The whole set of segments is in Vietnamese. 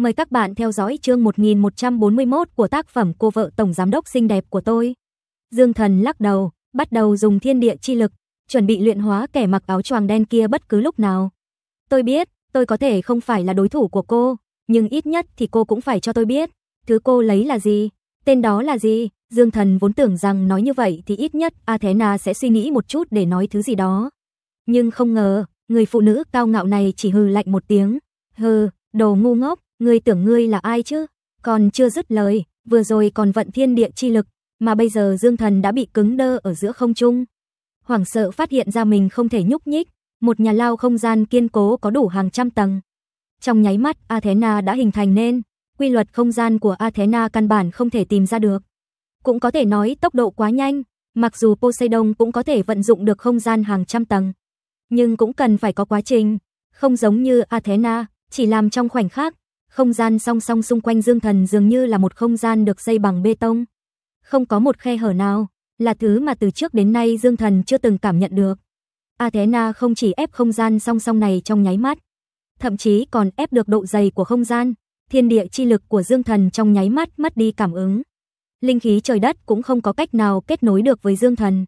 Mời các bạn theo dõi chương 1141 của tác phẩm Cô vợ tổng giám đốc xinh đẹp của tôi. Dương Thần lắc đầu, bắt đầu dùng thiên địa chi lực, chuẩn bị luyện hóa kẻ mặc áo choàng đen kia bất cứ lúc nào. Tôi biết, tôi có thể không phải là đối thủ của cô, nhưng ít nhất thì cô cũng phải cho tôi biết, thứ cô lấy là gì, tên đó là gì. Dương Thần vốn tưởng rằng nói như vậy thì ít nhất Athena sẽ suy nghĩ một chút để nói thứ gì đó. Nhưng không ngờ, người phụ nữ cao ngạo này chỉ hừ lạnh một tiếng. Hừ, đồ ngu ngốc, ngươi tưởng ngươi là ai chứ? Còn chưa dứt lời, vừa rồi còn vận thiên địa chi lực, mà bây giờ Dương Thần đã bị cứng đơ ở giữa không trung. Hoảng sợ phát hiện ra mình không thể nhúc nhích, một nhà lao không gian kiên cố có đủ hàng trăm tầng. Trong nháy mắt, Athena đã hình thành nên, quy luật không gian của Athena căn bản không thể tìm ra được. Cũng có thể nói tốc độ quá nhanh, mặc dù Poseidon cũng có thể vận dụng được không gian hàng trăm tầng, nhưng cũng cần phải có quá trình, không giống như Athena, chỉ làm trong khoảnh khắc, không gian song song xung quanh Dương Thần dường như là một không gian được xây bằng bê tông. Không có một khe hở nào, là thứ mà từ trước đến nay Dương Thần chưa từng cảm nhận được. Athena không chỉ ép không gian song song này trong nháy mắt, thậm chí còn ép được độ dày của không gian, thiên địa chi lực của Dương Thần trong nháy mắt mất đi cảm ứng. Linh khí trời đất cũng không có cách nào kết nối được với Dương Thần.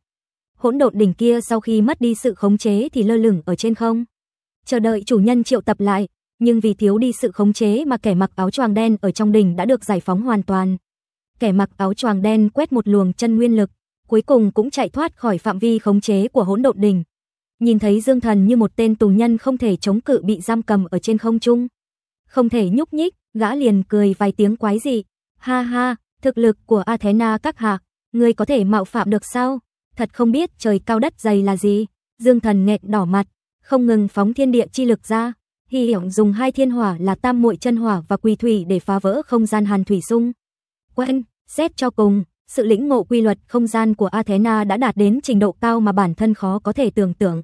Hỗn độn đỉnh kia sau khi mất đi sự khống chế thì lơ lửng ở trên không. Chờ đợi chủ nhân triệu tập lại, nhưng vì thiếu đi sự khống chế mà kẻ mặc áo choàng đen ở trong đỉnh đã được giải phóng hoàn toàn. Kẻ mặc áo choàng đen quét một luồng chân nguyên lực, cuối cùng cũng chạy thoát khỏi phạm vi khống chế của hỗn độn đỉnh. Nhìn thấy Dương Thần như một tên tù nhân không thể chống cự bị giam cầm ở trên không trung, không thể nhúc nhích, gã liền cười vài tiếng quái dị, "Ha ha, thực lực của Athena các hạ, ngươi có thể mạo phạm được sao? Thật không biết trời cao đất dày là gì." Dương Thần nghẹt đỏ mặt, không ngừng phóng thiên địa chi lực ra Hy Hiểu dùng hai thiên hỏa là Tam Muội Chân Hỏa và Quỳ Thủy để phá vỡ không gian Hàn Thủy sung Quen, xét cho cùng, sự lĩnh ngộ quy luật không gian của Athena đã đạt đến trình độ cao mà bản thân khó có thể tưởng tượng.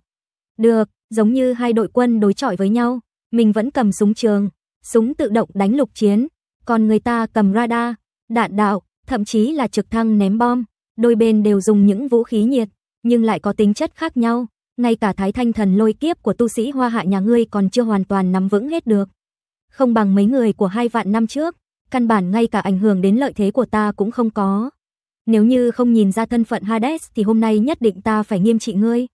Được, giống như hai đội quân đối chọi với nhau, mình vẫn cầm súng trường, súng tự động đánh lục chiến, còn người ta cầm radar, đạn đạo, thậm chí là trực thăng ném bom, đôi bên đều dùng những vũ khí nhiệt, nhưng lại có tính chất khác nhau ngay cả thái thanh thần lôi kiếp của tu sĩ hoa hạ nhà ngươi còn chưa hoàn toàn nắm vững hết được. Không bằng mấy người của hai vạn năm trước, căn bản ngay cả ảnh hưởng đến lợi thế của ta cũng không có. Nếu như không nhìn ra thân phận Hades thì hôm nay nhất định ta phải nghiêm trị ngươi.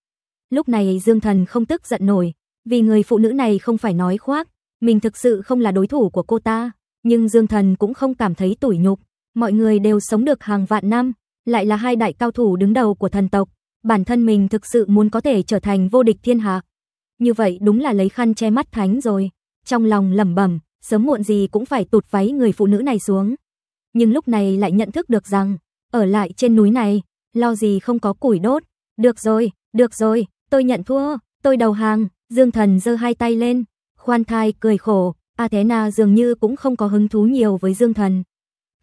Lúc này Dương Thần không tức giận nổi, vì người phụ nữ này không phải nói khoác, mình thực sự không là đối thủ của cô ta, nhưng Dương Thần cũng không cảm thấy tủi nhục, mọi người đều sống được hàng vạn năm, lại là hai đại cao thủ đứng đầu của thần tộc, bản thân mình thực sự muốn có thể trở thành vô địch thiên hạ. Như vậy đúng là lấy khăn che mắt thánh rồi. Trong lòng lẩm bẩm, sớm muộn gì cũng phải tụt váy người phụ nữ này xuống. Nhưng lúc này lại nhận thức được rằng, ở lại trên núi này, lo gì không có củi đốt. Được rồi, được rồi, tôi nhận thua, tôi đầu hàng. Dương Thần giơ hai tay lên, khoan thai cười khổ, Athena dường như cũng không có hứng thú nhiều với Dương Thần.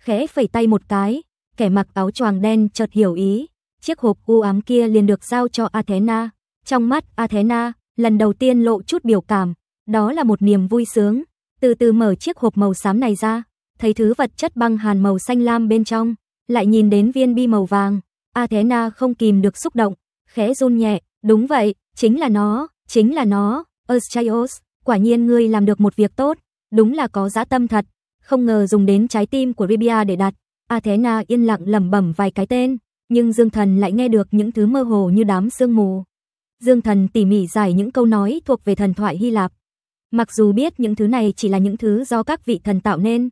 Khẽ phẩy tay một cái, kẻ mặc áo choàng đen chợt hiểu ý, chiếc hộp u ám kia liền được giao cho Athena. Trong mắt Athena, lần đầu tiên lộ chút biểu cảm, đó là một niềm vui sướng. Từ từ mở chiếc hộp màu xám này ra, thấy thứ vật chất băng hàn màu xanh lam bên trong, lại nhìn đến viên bi màu vàng. Athena không kìm được xúc động, khẽ run nhẹ, đúng vậy, chính là nó, chính là nó, Aschaios, quả nhiên ngươi làm được một việc tốt, đúng là có dã tâm thật, không ngờ dùng đến trái tim của Ribia để đặt. Athena yên lặng lẩm bẩm vài cái tên, nhưng Dương Thần lại nghe được những thứ mơ hồ như đám sương mù. Dương Thần tỉ mỉ giải những câu nói thuộc về thần thoại Hy Lạp. Mặc dù biết những thứ này chỉ là những thứ do các vị thần tạo nên,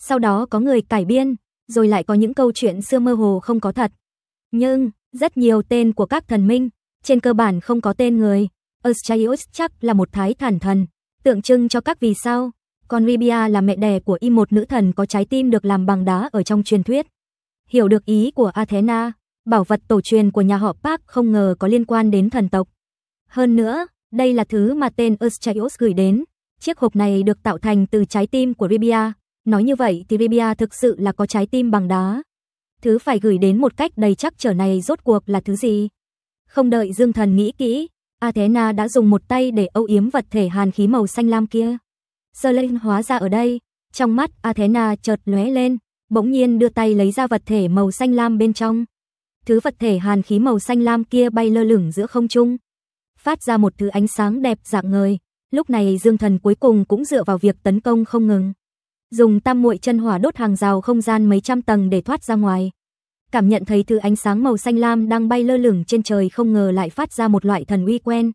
sau đó có người cải biên, rồi lại có những câu chuyện xưa mơ hồ không có thật. Nhưng, rất nhiều tên của các thần minh, trên cơ bản không có tên người. Aschaios chắc là một thái thản thần, tượng trưng cho các vì sao. Còn Ribia là mẹ đẻ của y một nữ thần có trái tim được làm bằng đá ở trong truyền thuyết hiểu được ý của Athena, bảo vật tổ truyền của nhà họ Park không ngờ có liên quan đến thần tộc. Hơn nữa, đây là thứ mà tên Eustraios gửi đến. Chiếc hộp này được tạo thành từ trái tim của Ribia. Nói như vậy thì Ribia thực sự là có trái tim bằng đá. Thứ phải gửi đến một cách đầy chắc trở này rốt cuộc là thứ gì? Không đợi Dương Thần nghĩ kỹ, Athena đã dùng một tay để âu yếm vật thể hàn khí màu xanh lam kia. Giờ lên hóa ra ở đây, trong mắt Athena chợt lóe lên, bỗng nhiên đưa tay lấy ra vật thể màu xanh lam bên trong. Thứ vật thể hàn khí màu xanh lam kia bay lơ lửng giữa không trung, phát ra một thứ ánh sáng đẹp dạng ngời. Lúc này Dương Thần cuối cùng cũng dựa vào việc tấn công không ngừng, dùng tam muội chân hỏa đốt hàng rào không gian mấy trăm tầng để thoát ra ngoài. Cảm nhận thấy thứ ánh sáng màu xanh lam đang bay lơ lửng trên trời không ngờ lại phát ra một loại thần uy quen.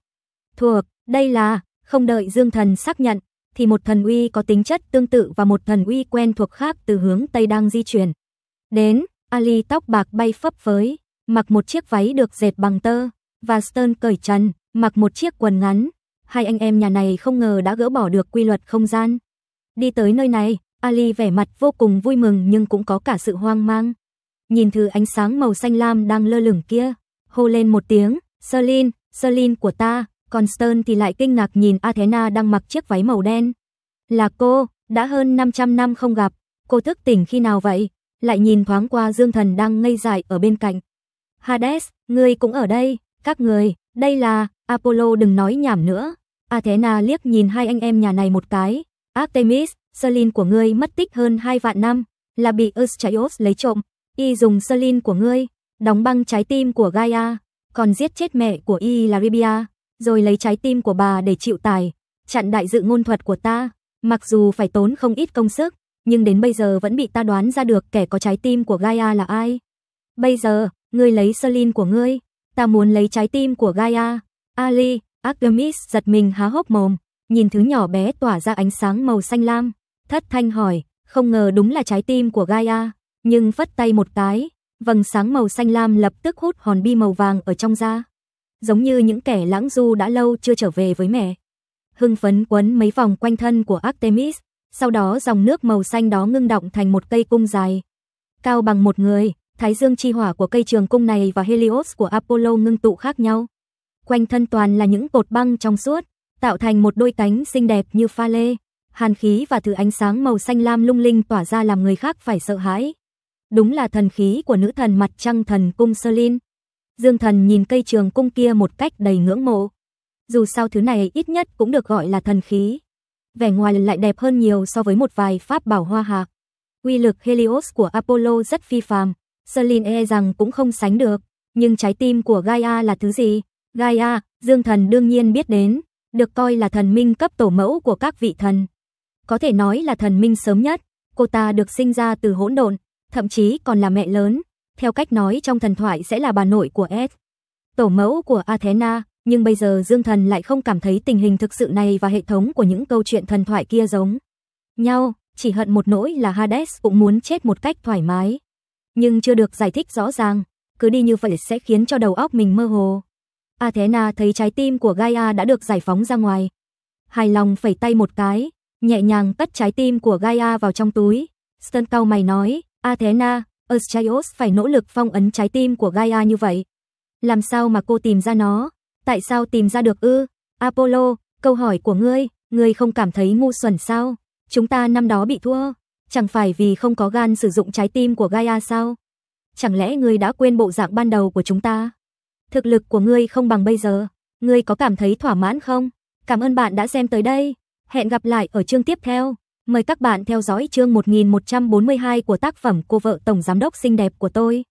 Thuộc, đây là, không đợi Dương Thần xác nhận, thì một thần uy có tính chất tương tự và một thần uy quen thuộc khác từ hướng Tây đang di chuyển. Đến, Ali tóc bạc bay phấp phới, mặc một chiếc váy được dệt bằng tơ, và Stern cởi trần, mặc một chiếc quần ngắn. Hai anh em nhà này không ngờ đã gỡ bỏ được quy luật không gian. Đi tới nơi này, Ali vẻ mặt vô cùng vui mừng nhưng cũng có cả sự hoang mang. Nhìn thứ ánh sáng màu xanh lam đang lơ lửng kia, hô lên một tiếng, Selin, Selin của ta, còn Stern thì lại kinh ngạc nhìn Athena đang mặc chiếc váy màu đen. Là cô, đã hơn 500 năm không gặp, cô thức tỉnh khi nào vậy? Lại nhìn thoáng qua Dương Thần đang ngây dại ở bên cạnh. Hades, ngươi cũng ở đây, các người, đây là, Apollo đừng nói nhảm nữa. Athena liếc nhìn hai anh em nhà này một cái. Artemis, Selin của ngươi mất tích hơn hai vạn năm, là bị Eustraios lấy trộm. Y dùng Selin của ngươi, đóng băng trái tim của Gaia, còn giết chết mẹ của Y là rồi lấy trái tim của bà để chịu tài, chặn đại dự ngôn thuật của ta, mặc dù phải tốn không ít công sức, nhưng đến bây giờ vẫn bị ta đoán ra được kẻ có trái tim của Gaia là ai. Bây giờ, ngươi lấy Selin của ngươi, ta muốn lấy trái tim của Gaia. Ali, Artemis giật mình há hốc mồm, nhìn thứ nhỏ bé tỏa ra ánh sáng màu xanh lam, thất thanh hỏi, không ngờ đúng là trái tim của Gaia, nhưng phất tay một cái, vầng sáng màu xanh lam lập tức hút hòn bi màu vàng ở trong da giống như những kẻ lãng du đã lâu chưa trở về với mẹ. Hưng phấn quấn mấy vòng quanh thân của Artemis, sau đó dòng nước màu xanh đó ngưng động thành một cây cung dài, cao bằng một người, thái dương chi hỏa của cây trường cung này và Helios của Apollo ngưng tụ khác nhau. Quanh thân toàn là những cột băng trong suốt, tạo thành một đôi cánh xinh đẹp như pha lê. Hàn khí và thứ ánh sáng màu xanh lam lung linh tỏa ra làm người khác phải sợ hãi. Đúng là thần khí của nữ thần mặt trăng thần cung Selene. Dương Thần nhìn cây trường cung kia một cách đầy ngưỡng mộ. Dù sao thứ này ít nhất cũng được gọi là thần khí. Vẻ ngoài lại đẹp hơn nhiều so với một vài pháp bảo hoa hạc. Quy lực Helios của Apollo rất phi phàm, Selin e rằng cũng không sánh được, nhưng trái tim của Gaia là thứ gì? Gaia, Dương Thần đương nhiên biết đến, được coi là thần minh cấp tổ mẫu của các vị thần. Có thể nói là thần minh sớm nhất, cô ta được sinh ra từ hỗn độn, thậm chí còn là mẹ lớn, theo cách nói trong thần thoại sẽ là bà nội của Ed, tổ mẫu của Athena, nhưng bây giờ Dương Thần lại không cảm thấy tình hình thực sự này và hệ thống của những câu chuyện thần thoại kia giống nhau, chỉ hận một nỗi là Hades cũng muốn chết một cách thoải mái, nhưng chưa được giải thích rõ ràng, cứ đi như vậy sẽ khiến cho đầu óc mình mơ hồ. Athena thấy trái tim của Gaia đã được giải phóng ra ngoài, hài lòng phẩy tay một cái, nhẹ nhàng cất trái tim của Gaia vào trong túi. Stern cao mày nói, Athena, Astraeos phải nỗ lực phong ấn trái tim của Gaia như vậy. Làm sao mà cô tìm ra nó? Tại sao tìm ra được ư? Apollo, câu hỏi của ngươi, ngươi không cảm thấy ngu xuẩn sao? Chúng ta năm đó bị thua, chẳng phải vì không có gan sử dụng trái tim của Gaia sao? Chẳng lẽ ngươi đã quên bộ dạng ban đầu của chúng ta? Thực lực của ngươi không bằng bây giờ, ngươi có cảm thấy thỏa mãn không? Cảm ơn bạn đã xem tới đây, hẹn gặp lại ở chương tiếp theo. Mời các bạn theo dõi chương 1142 của tác phẩm Cô vợ tổng giám đốc xinh đẹp của tôi.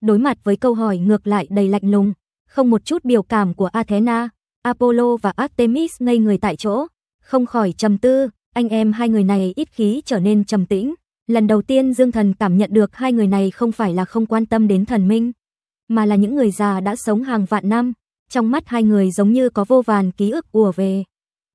Đối mặt với câu hỏi ngược lại đầy lạnh lùng, không một chút biểu cảm của Athena, Apollo và Artemis ngây người tại chỗ, không khỏi trầm tư, anh em hai người này ít khí trở nên trầm tĩnh. Lần đầu tiên Dương Thần cảm nhận được hai người này không phải là không quan tâm đến thần minh, mà là những người già đã sống hàng vạn năm, trong mắt hai người giống như có vô vàn ký ức ùa về,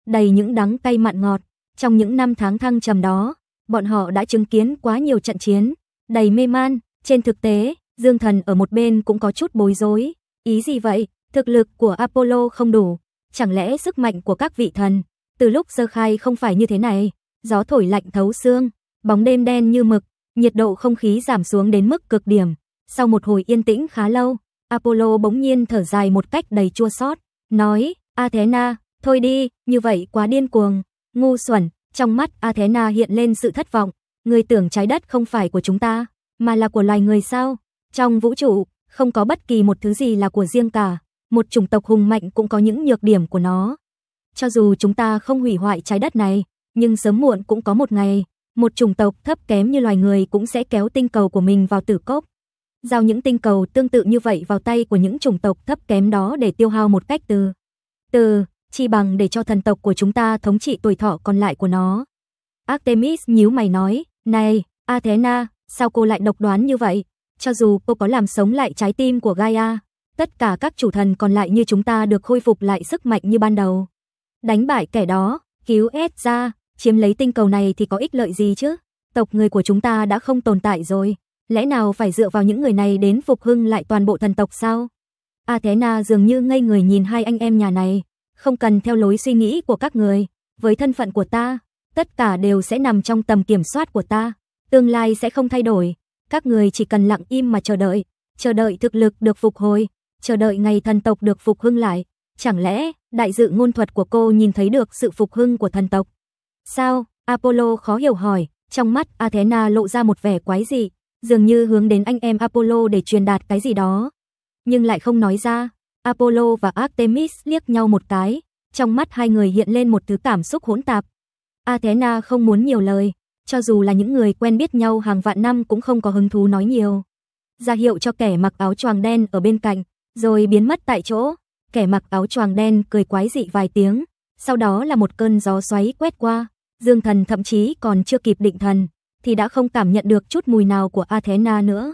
đầy những đắng cay mặn ngọt, trong những năm tháng thăng trầm đó, bọn họ đã chứng kiến quá nhiều trận chiến, đầy mê man, trên thực tế, Dương Thần ở một bên cũng có chút bối rối. Ý gì vậy? Thực lực của Apollo không đủ, chẳng lẽ sức mạnh của các vị thần từ lúc sơ khai không phải như thế này? Gió thổi lạnh thấu xương, bóng đêm đen như mực, nhiệt độ không khí giảm xuống đến mức cực điểm. Sau một hồi yên tĩnh khá lâu, Apollo bỗng nhiên thở dài một cách đầy chua xót, nói: "Athena, thôi đi, như vậy quá điên cuồng." Ngu xuẩn, trong mắt Athena hiện lên sự thất vọng. Người tưởng trái đất không phải của chúng ta, mà là của loài người sao? Trong vũ trụ, không có bất kỳ một thứ gì là của riêng cả. Một chủng tộc hùng mạnh cũng có những nhược điểm của nó. Cho dù chúng ta không hủy hoại trái đất này, nhưng sớm muộn cũng có một ngày, một chủng tộc thấp kém như loài người cũng sẽ kéo tinh cầu của mình vào tử cốc. Giao những tinh cầu tương tự như vậy vào tay của những chủng tộc thấp kém đó để tiêu hao một cách từ từ chi bằng để cho thần tộc của chúng ta thống trị tuổi thọ còn lại của nó. Artemis nhíu mày nói, này, Athena, sao cô lại độc đoán như vậy? Cho dù cô có làm sống lại trái tim của Gaia, tất cả các chủ thần còn lại như chúng ta được khôi phục lại sức mạnh như ban đầu. Đánh bại kẻ đó, cứu S ra, chiếm lấy tinh cầu này thì có ích lợi gì chứ? Tộc người của chúng ta đã không tồn tại rồi, lẽ nào phải dựa vào những người này đến phục hưng lại toàn bộ thần tộc sao? Athena dường như ngây người nhìn hai anh em nhà này, không cần theo lối suy nghĩ của các người, với thân phận của ta, tất cả đều sẽ nằm trong tầm kiểm soát của ta, tương lai sẽ không thay đổi, các người chỉ cần lặng im mà chờ đợi, chờ đợi thực lực được phục hồi, chờ đợi ngày thần tộc được phục hưng lại, chẳng lẽ đại dự ngôn thuật của cô nhìn thấy được sự phục hưng của thần tộc? Sao? Apollo khó hiểu hỏi, trong mắt Athena lộ ra một vẻ quái dị, dường như hướng đến anh em Apollo để truyền đạt cái gì đó, nhưng lại không nói ra. Apollo và Artemis liếc nhau một cái, trong mắt hai người hiện lên một thứ cảm xúc hỗn tạp. Athena không muốn nhiều lời, cho dù là những người quen biết nhau hàng vạn năm cũng không có hứng thú nói nhiều. Ra hiệu cho kẻ mặc áo choàng đen ở bên cạnh, rồi biến mất tại chỗ. Kẻ mặc áo choàng đen cười quái dị vài tiếng, sau đó là một cơn gió xoáy quét qua, Dương Thần thậm chí còn chưa kịp định thần thì đã không cảm nhận được chút mùi nào của Athena nữa.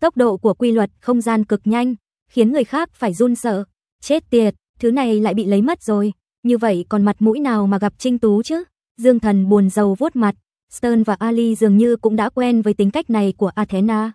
Tốc độ của quy luật không gian cực nhanh, khiến người khác phải run sợ. Chết tiệt, thứ này lại bị lấy mất rồi. Như vậy còn mặt mũi nào mà gặp Trinh Tú chứ? Dương Thần buồn rầu vuốt mặt. Stern và Ali dường như cũng đã quen với tính cách này của Athena.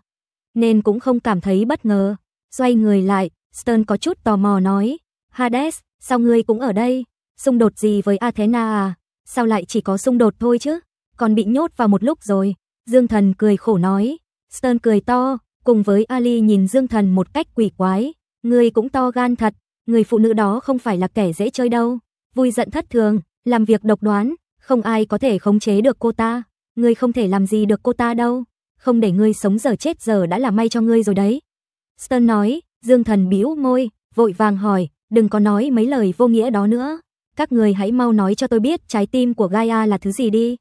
Nên cũng không cảm thấy bất ngờ. Xoay người lại, Stern có chút tò mò nói. Hades, sao ngươi cũng ở đây? Xung đột gì với Athena à? Sao lại chỉ có xung đột thôi chứ? Còn bị nhốt vào một lúc rồi. Dương Thần cười khổ nói. Stern cười to, cùng với Ali nhìn Dương Thần một cách quỷ quái, người cũng to gan thật, người phụ nữ đó không phải là kẻ dễ chơi đâu, vui giận thất thường, làm việc độc đoán, không ai có thể khống chế được cô ta, người không thể làm gì được cô ta đâu, không để ngươi sống giờ chết giờ đã là may cho ngươi rồi đấy. Stern nói, Dương Thần bĩu môi, vội vàng hỏi, đừng có nói mấy lời vô nghĩa đó nữa. Các người hãy mau nói cho tôi biết trái tim của Gaia là thứ gì đi.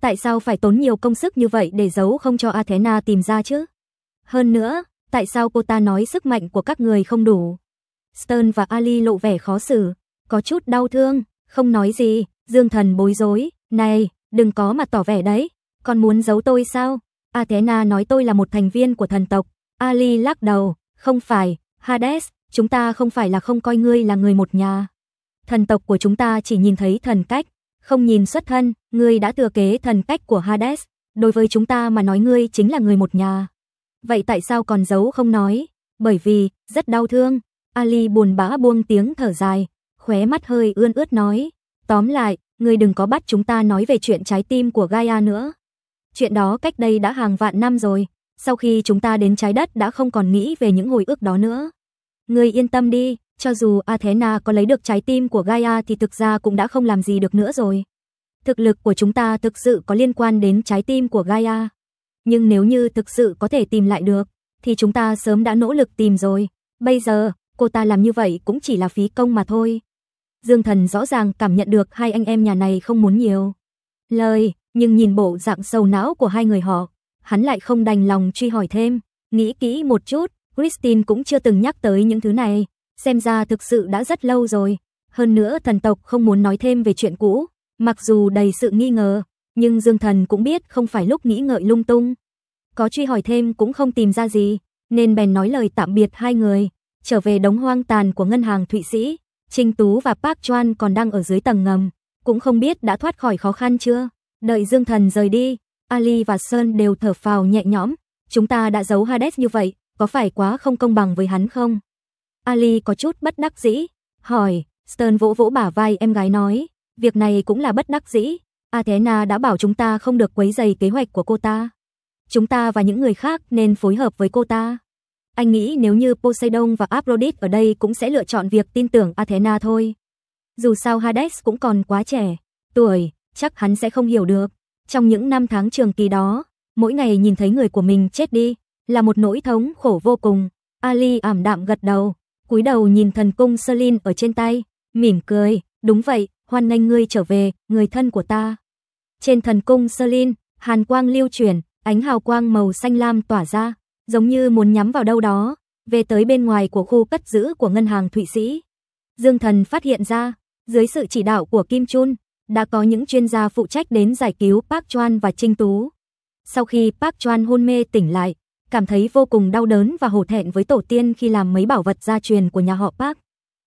Tại sao phải tốn nhiều công sức như vậy để giấu không cho Athena tìm ra chứ? Hơn nữa, tại sao cô ta nói sức mạnh của các người không đủ? Stern và Ali lộ vẻ khó xử, có chút đau thương, không nói gì, Dương Thần bối rối, "Này, đừng có mà tỏ vẻ đấy, còn muốn giấu tôi sao?" Athena nói tôi là một thành viên của thần tộc. Ali lắc đầu, "Không phải, Hades, chúng ta không phải là không coi ngươi là người một nhà. Thần tộc của chúng ta chỉ nhìn thấy thần cách, không nhìn xuất thân, ngươi đã thừa kế thần cách của Hades, đối với chúng ta mà nói ngươi chính là người một nhà." Vậy tại sao còn giấu không nói? Bởi vì, rất đau thương. Ali buồn bã buông tiếng thở dài, khóe mắt hơi ươn ướt nói. Tóm lại, người đừng có bắt chúng ta nói về chuyện trái tim của Gaia nữa. Chuyện đó cách đây đã hàng vạn năm rồi. Sau khi chúng ta đến trái đất đã không còn nghĩ về những hồi ức đó nữa. Người yên tâm đi, cho dù Athena có lấy được trái tim của Gaia thì thực ra cũng đã không làm gì được nữa rồi. Thực lực của chúng ta thực sự có liên quan đến trái tim của Gaia nhưng nếu như thực sự có thể tìm lại được, thì chúng ta sớm đã nỗ lực tìm rồi. Bây giờ, cô ta làm như vậy cũng chỉ là phí công mà thôi. Dương Thần rõ ràng cảm nhận được hai anh em nhà này không muốn nhiều. Lời, nhưng nhìn bộ dạng sầu não của hai người họ, hắn lại không đành lòng truy hỏi thêm. Nghĩ kỹ một chút, Christine cũng chưa từng nhắc tới những thứ này. Xem ra thực sự đã rất lâu rồi. Hơn nữa thần tộc không muốn nói thêm về chuyện cũ, mặc dù đầy sự nghi ngờ, nhưng Dương Thần cũng biết không phải lúc nghĩ ngợi lung tung. Có truy hỏi thêm cũng không tìm ra gì, nên bèn nói lời tạm biệt hai người, trở về đống hoang tàn của ngân hàng Thụy Sĩ, trinh Tú và Park Chuan còn đang ở dưới tầng ngầm, cũng không biết đã thoát khỏi khó khăn chưa. Đợi Dương Thần rời đi, Ali và Sơn đều thở phào nhẹ nhõm, chúng ta đã giấu Hades như vậy, có phải quá không công bằng với hắn không? Ali có chút bất đắc dĩ, hỏi, Stern vỗ vỗ bả vai em gái nói, việc này cũng là bất đắc dĩ, Athena đã bảo chúng ta không được quấy rầy kế hoạch của cô ta. Chúng ta và những người khác nên phối hợp với cô ta. Anh nghĩ nếu như Poseidon và Aphrodite ở đây cũng sẽ lựa chọn việc tin tưởng Athena thôi. Dù sao Hades cũng còn quá trẻ, tuổi, chắc hắn sẽ không hiểu được. Trong những năm tháng trường kỳ đó, mỗi ngày nhìn thấy người của mình chết đi, là một nỗi thống khổ vô cùng. Ali ảm đạm gật đầu, cúi đầu nhìn thần cung Selin ở trên tay, mỉm cười, đúng vậy, hoan nghênh ngươi trở về, người thân của ta. Trên thần cung Sơ hàn quang lưu chuyển, ánh hào quang màu xanh lam tỏa ra, giống như muốn nhắm vào đâu đó, về tới bên ngoài của khu cất giữ của ngân hàng Thụy Sĩ. Dương thần phát hiện ra, dưới sự chỉ đạo của Kim Chun, đã có những chuyên gia phụ trách đến giải cứu Park Chuan và Trinh Tú. Sau khi Park Chuan hôn mê tỉnh lại, cảm thấy vô cùng đau đớn và hổ thẹn với tổ tiên khi làm mấy bảo vật gia truyền của nhà họ Park.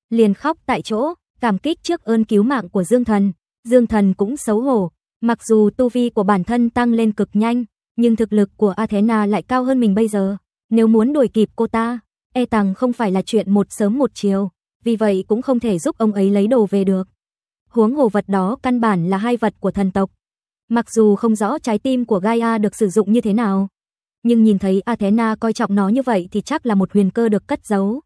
Liền khóc tại chỗ, Cảm kích trước ơn cứu mạng của Dương Thần, Dương Thần cũng xấu hổ, mặc dù tu vi của bản thân tăng lên cực nhanh, nhưng thực lực của Athena lại cao hơn mình bây giờ. Nếu muốn đuổi kịp cô ta, e rằng không phải là chuyện một sớm một chiều, vì vậy cũng không thể giúp ông ấy lấy đồ về được. Huống hồ vật đó căn bản là hai vật của thần tộc. Mặc dù không rõ trái tim của Gaia được sử dụng như thế nào, nhưng nhìn thấy Athena coi trọng nó như vậy thì chắc là một huyền cơ được cất giấu.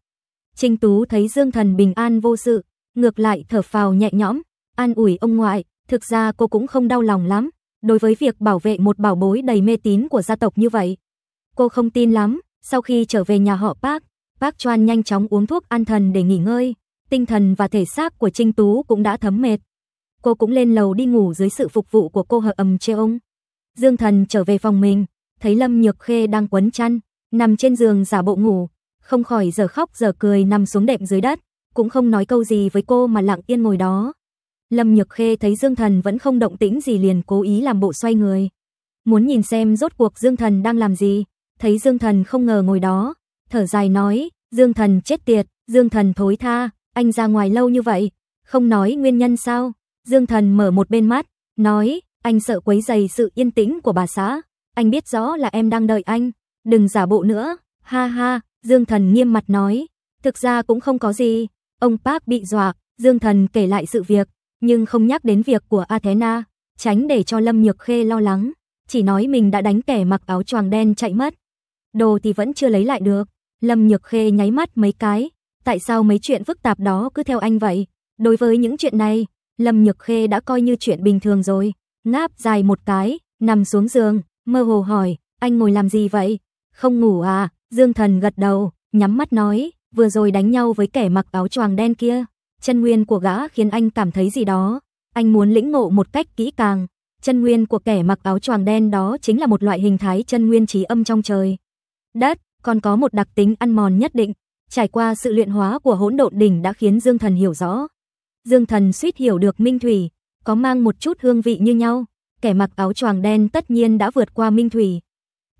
Trình Tú thấy Dương Thần bình an vô sự, ngược lại thở phào nhẹ nhõm, an ủi ông ngoại, thực ra cô cũng không đau lòng lắm, đối với việc bảo vệ một bảo bối đầy mê tín của gia tộc như vậy. Cô không tin lắm, sau khi trở về nhà họ Park, Park Choan nhanh chóng uống thuốc an thần để nghỉ ngơi, tinh thần và thể xác của Trinh Tú cũng đã thấm mệt. Cô cũng lên lầu đi ngủ dưới sự phục vụ của cô hờ ầm chê ông. Dương Thần trở về phòng mình, thấy Lâm Nhược Khê đang quấn chăn, nằm trên giường giả bộ ngủ, không khỏi giờ khóc giờ cười nằm xuống đệm dưới đất cũng không nói câu gì với cô mà lặng yên ngồi đó. Lâm Nhược Khê thấy Dương Thần vẫn không động tĩnh gì liền cố ý làm bộ xoay người. Muốn nhìn xem rốt cuộc Dương Thần đang làm gì, thấy Dương Thần không ngờ ngồi đó, thở dài nói, Dương Thần chết tiệt, Dương Thần thối tha, anh ra ngoài lâu như vậy, không nói nguyên nhân sao? Dương Thần mở một bên mắt, nói, anh sợ quấy dày sự yên tĩnh của bà xã, anh biết rõ là em đang đợi anh, đừng giả bộ nữa, ha ha, Dương Thần nghiêm mặt nói, thực ra cũng không có gì, Ông Park bị dọa, Dương Thần kể lại sự việc, nhưng không nhắc đến việc của Athena, tránh để cho Lâm Nhược Khê lo lắng, chỉ nói mình đã đánh kẻ mặc áo choàng đen chạy mất. Đồ thì vẫn chưa lấy lại được. Lâm Nhược Khê nháy mắt mấy cái, tại sao mấy chuyện phức tạp đó cứ theo anh vậy? Đối với những chuyện này, Lâm Nhược Khê đã coi như chuyện bình thường rồi. Ngáp dài một cái, nằm xuống giường, mơ hồ hỏi, anh ngồi làm gì vậy? Không ngủ à? Dương Thần gật đầu, nhắm mắt nói, vừa rồi đánh nhau với kẻ mặc áo choàng đen kia, chân nguyên của gã khiến anh cảm thấy gì đó, anh muốn lĩnh ngộ một cách kỹ càng. Chân nguyên của kẻ mặc áo choàng đen đó chính là một loại hình thái chân nguyên trí âm trong trời. Đất còn có một đặc tính ăn mòn nhất định, trải qua sự luyện hóa của hỗn độn đỉnh đã khiến Dương Thần hiểu rõ. Dương Thần suýt hiểu được Minh Thủy, có mang một chút hương vị như nhau, kẻ mặc áo choàng đen tất nhiên đã vượt qua Minh Thủy.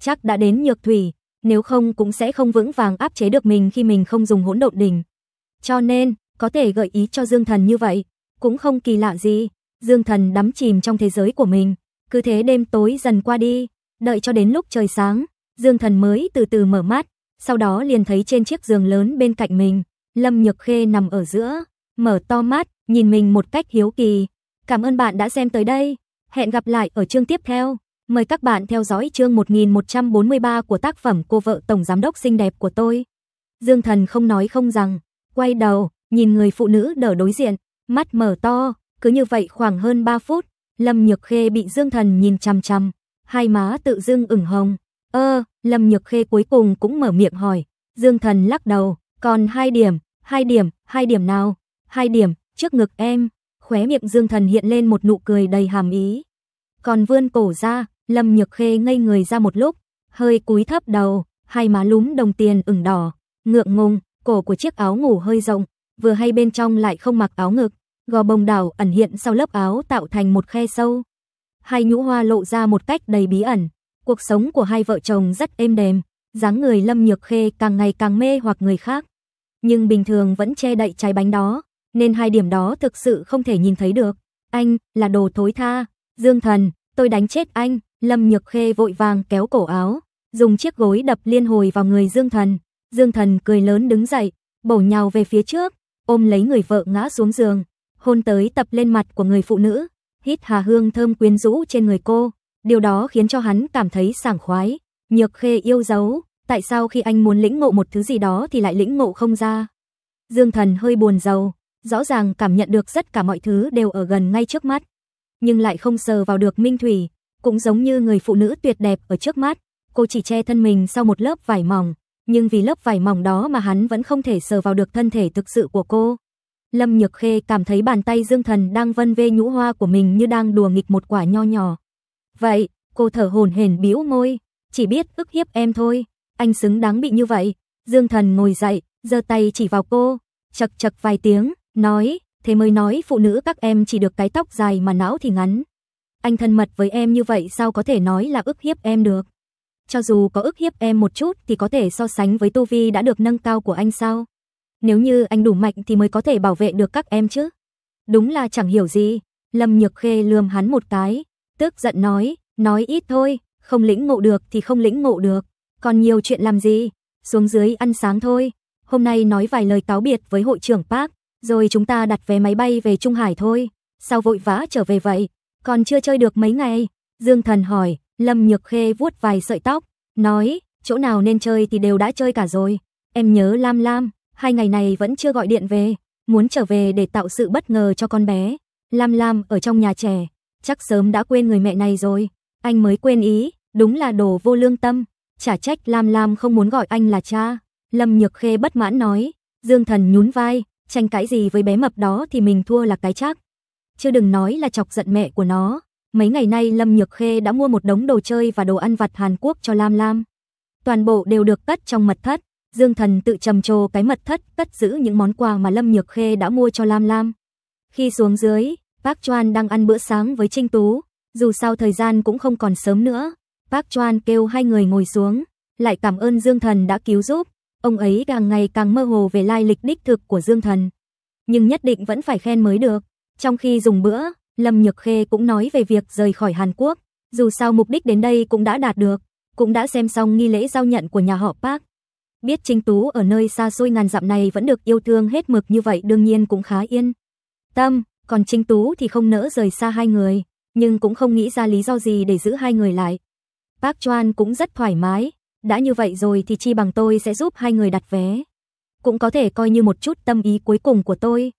Chắc đã đến Nhược Thủy, nếu không cũng sẽ không vững vàng áp chế được mình khi mình không dùng hỗn độn đỉnh. Cho nên, có thể gợi ý cho Dương Thần như vậy, cũng không kỳ lạ gì. Dương Thần đắm chìm trong thế giới của mình, cứ thế đêm tối dần qua đi, đợi cho đến lúc trời sáng, Dương Thần mới từ từ mở mắt, sau đó liền thấy trên chiếc giường lớn bên cạnh mình, Lâm Nhược Khê nằm ở giữa, mở to mắt, nhìn mình một cách hiếu kỳ. Cảm ơn bạn đã xem tới đây, hẹn gặp lại ở chương tiếp theo. Mời các bạn theo dõi chương 1143 của tác phẩm Cô vợ tổng giám đốc xinh đẹp của tôi. Dương Thần không nói không rằng, quay đầu, nhìn người phụ nữ đỡ đối diện, mắt mở to, cứ như vậy khoảng hơn 3 phút, Lâm Nhược Khê bị Dương Thần nhìn chằm chằm, hai má tự dưng ửng hồng. "Ơ, Lâm Nhược Khê cuối cùng cũng mở miệng hỏi." Dương Thần lắc đầu, "Còn hai điểm, hai điểm, hai điểm nào?" "Hai điểm, trước ngực em." Khóe miệng Dương Thần hiện lên một nụ cười đầy hàm ý. Còn vươn cổ ra, Lâm Nhược Khê ngây người ra một lúc, hơi cúi thấp đầu, hai má lúm đồng tiền ửng đỏ, ngượng ngùng, cổ của chiếc áo ngủ hơi rộng, vừa hay bên trong lại không mặc áo ngực, gò bồng đảo ẩn hiện sau lớp áo tạo thành một khe sâu. Hai nhũ hoa lộ ra một cách đầy bí ẩn, cuộc sống của hai vợ chồng rất êm đềm, dáng người Lâm Nhược Khê càng ngày càng mê hoặc người khác. Nhưng bình thường vẫn che đậy trái bánh đó, nên hai điểm đó thực sự không thể nhìn thấy được. Anh là đồ thối tha, Dương Thần, tôi đánh chết anh. Lâm Nhược Khê vội vàng kéo cổ áo, dùng chiếc gối đập liên hồi vào người Dương Thần. Dương Thần cười lớn đứng dậy, bổ nhào về phía trước, ôm lấy người vợ ngã xuống giường, hôn tới tập lên mặt của người phụ nữ, hít hà hương thơm quyến rũ trên người cô. Điều đó khiến cho hắn cảm thấy sảng khoái. Nhược Khê yêu dấu, tại sao khi anh muốn lĩnh ngộ một thứ gì đó thì lại lĩnh ngộ không ra? Dương Thần hơi buồn rầu, rõ ràng cảm nhận được tất cả mọi thứ đều ở gần ngay trước mắt, nhưng lại không sờ vào được Minh Thủy, cũng giống như người phụ nữ tuyệt đẹp ở trước mắt, cô chỉ che thân mình sau một lớp vải mỏng, nhưng vì lớp vải mỏng đó mà hắn vẫn không thể sờ vào được thân thể thực sự của cô. Lâm Nhược Khê cảm thấy bàn tay Dương Thần đang vân vê nhũ hoa của mình như đang đùa nghịch một quả nho nhỏ. Vậy, cô thở hồn hển bĩu môi, chỉ biết ức hiếp em thôi, anh xứng đáng bị như vậy. Dương Thần ngồi dậy, giơ tay chỉ vào cô, chậc chậc vài tiếng, nói, thế mới nói phụ nữ các em chỉ được cái tóc dài mà não thì ngắn, anh thân mật với em như vậy sao có thể nói là ức hiếp em được? Cho dù có ức hiếp em một chút thì có thể so sánh với tu vi đã được nâng cao của anh sao? Nếu như anh đủ mạnh thì mới có thể bảo vệ được các em chứ. Đúng là chẳng hiểu gì. Lâm Nhược Khê lườm hắn một cái, tức giận nói, nói ít thôi, không lĩnh ngộ được thì không lĩnh ngộ được, còn nhiều chuyện làm gì, xuống dưới ăn sáng thôi. Hôm nay nói vài lời cáo biệt với hội trưởng Park, rồi chúng ta đặt vé máy bay về Trung Hải thôi. Sao vội vã trở về vậy? còn chưa chơi được mấy ngày. Dương Thần hỏi, Lâm Nhược Khê vuốt vài sợi tóc, nói, chỗ nào nên chơi thì đều đã chơi cả rồi. Em nhớ Lam Lam, hai ngày này vẫn chưa gọi điện về, muốn trở về để tạo sự bất ngờ cho con bé. Lam Lam ở trong nhà trẻ, chắc sớm đã quên người mẹ này rồi. Anh mới quên ý, đúng là đồ vô lương tâm. Chả trách Lam Lam không muốn gọi anh là cha. Lâm Nhược Khê bất mãn nói, Dương Thần nhún vai, tranh cãi gì với bé mập đó thì mình thua là cái chắc chưa đừng nói là chọc giận mẹ của nó. Mấy ngày nay Lâm Nhược Khê đã mua một đống đồ chơi và đồ ăn vặt Hàn Quốc cho Lam Lam. Toàn bộ đều được cất trong mật thất. Dương Thần tự trầm trồ cái mật thất cất giữ những món quà mà Lâm Nhược Khê đã mua cho Lam Lam. Khi xuống dưới, Park Chuan đang ăn bữa sáng với Trinh Tú. Dù sao thời gian cũng không còn sớm nữa. Park Chuan kêu hai người ngồi xuống, lại cảm ơn Dương Thần đã cứu giúp. Ông ấy càng ngày càng mơ hồ về lai lịch đích thực của Dương Thần. Nhưng nhất định vẫn phải khen mới được. Trong khi dùng bữa, Lâm Nhược Khê cũng nói về việc rời khỏi Hàn Quốc, dù sao mục đích đến đây cũng đã đạt được, cũng đã xem xong nghi lễ giao nhận của nhà họ Park. Biết Trinh Tú ở nơi xa xôi ngàn dặm này vẫn được yêu thương hết mực như vậy đương nhiên cũng khá yên. Tâm, còn Trinh Tú thì không nỡ rời xa hai người, nhưng cũng không nghĩ ra lý do gì để giữ hai người lại. Park Choan cũng rất thoải mái, đã như vậy rồi thì chi bằng tôi sẽ giúp hai người đặt vé. Cũng có thể coi như một chút tâm ý cuối cùng của tôi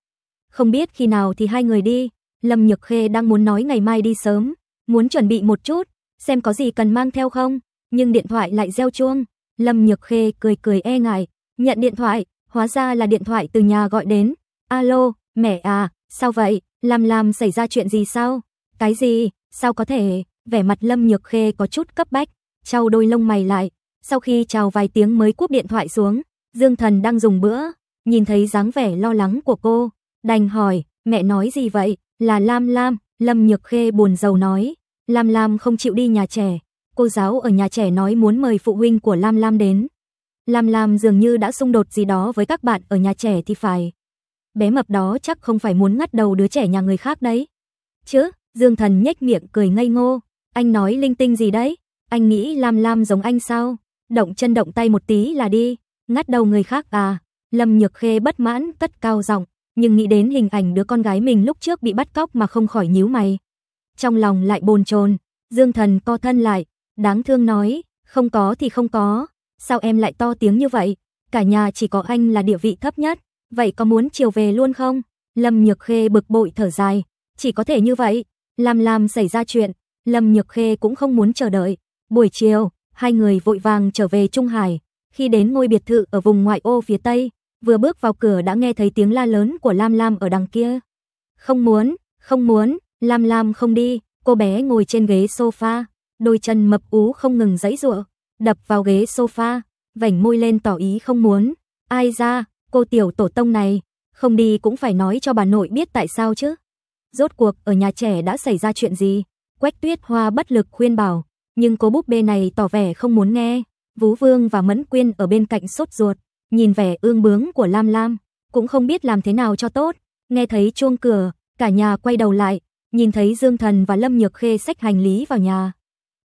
không biết khi nào thì hai người đi. Lâm Nhược Khê đang muốn nói ngày mai đi sớm, muốn chuẩn bị một chút, xem có gì cần mang theo không, nhưng điện thoại lại reo chuông. Lâm Nhược Khê cười cười e ngại, nhận điện thoại, hóa ra là điện thoại từ nhà gọi đến. Alo, mẹ à, sao vậy, làm làm xảy ra chuyện gì sao? Cái gì, sao có thể, vẻ mặt Lâm Nhược Khê có chút cấp bách, trao đôi lông mày lại, sau khi chào vài tiếng mới cúp điện thoại xuống, Dương Thần đang dùng bữa, nhìn thấy dáng vẻ lo lắng của cô, Đành hỏi, mẹ nói gì vậy? Là Lam Lam, Lâm Nhược Khê buồn giàu nói. Lam Lam không chịu đi nhà trẻ. Cô giáo ở nhà trẻ nói muốn mời phụ huynh của Lam Lam đến. Lam Lam dường như đã xung đột gì đó với các bạn ở nhà trẻ thì phải. Bé mập đó chắc không phải muốn ngắt đầu đứa trẻ nhà người khác đấy. Chứ, Dương Thần nhếch miệng cười ngây ngô. Anh nói linh tinh gì đấy? Anh nghĩ Lam Lam giống anh sao? Động chân động tay một tí là đi. Ngắt đầu người khác à? Lâm Nhược Khê bất mãn cất cao giọng nhưng nghĩ đến hình ảnh đứa con gái mình lúc trước bị bắt cóc mà không khỏi nhíu mày. Trong lòng lại bồn chồn, Dương Thần co thân lại, đáng thương nói, không có thì không có, sao em lại to tiếng như vậy, cả nhà chỉ có anh là địa vị thấp nhất, vậy có muốn chiều về luôn không? Lâm Nhược Khê bực bội thở dài, chỉ có thể như vậy, làm làm xảy ra chuyện, Lâm Nhược Khê cũng không muốn chờ đợi. Buổi chiều, hai người vội vàng trở về Trung Hải, khi đến ngôi biệt thự ở vùng ngoại ô phía Tây, Vừa bước vào cửa đã nghe thấy tiếng la lớn của Lam Lam ở đằng kia. Không muốn, không muốn, Lam Lam không đi, cô bé ngồi trên ghế sofa, đôi chân mập ú không ngừng giãy giụa, đập vào ghế sofa, vảnh môi lên tỏ ý không muốn. Ai ra, cô tiểu tổ tông này, không đi cũng phải nói cho bà nội biết tại sao chứ. Rốt cuộc ở nhà trẻ đã xảy ra chuyện gì? Quách Tuyết Hoa bất lực khuyên bảo, nhưng cô búp bê này tỏ vẻ không muốn nghe. Vũ Vương và Mẫn Quyên ở bên cạnh sốt ruột, nhìn vẻ ương bướng của Lam Lam, cũng không biết làm thế nào cho tốt. Nghe thấy chuông cửa, cả nhà quay đầu lại, nhìn thấy Dương Thần và Lâm Nhược Khê xách hành lý vào nhà.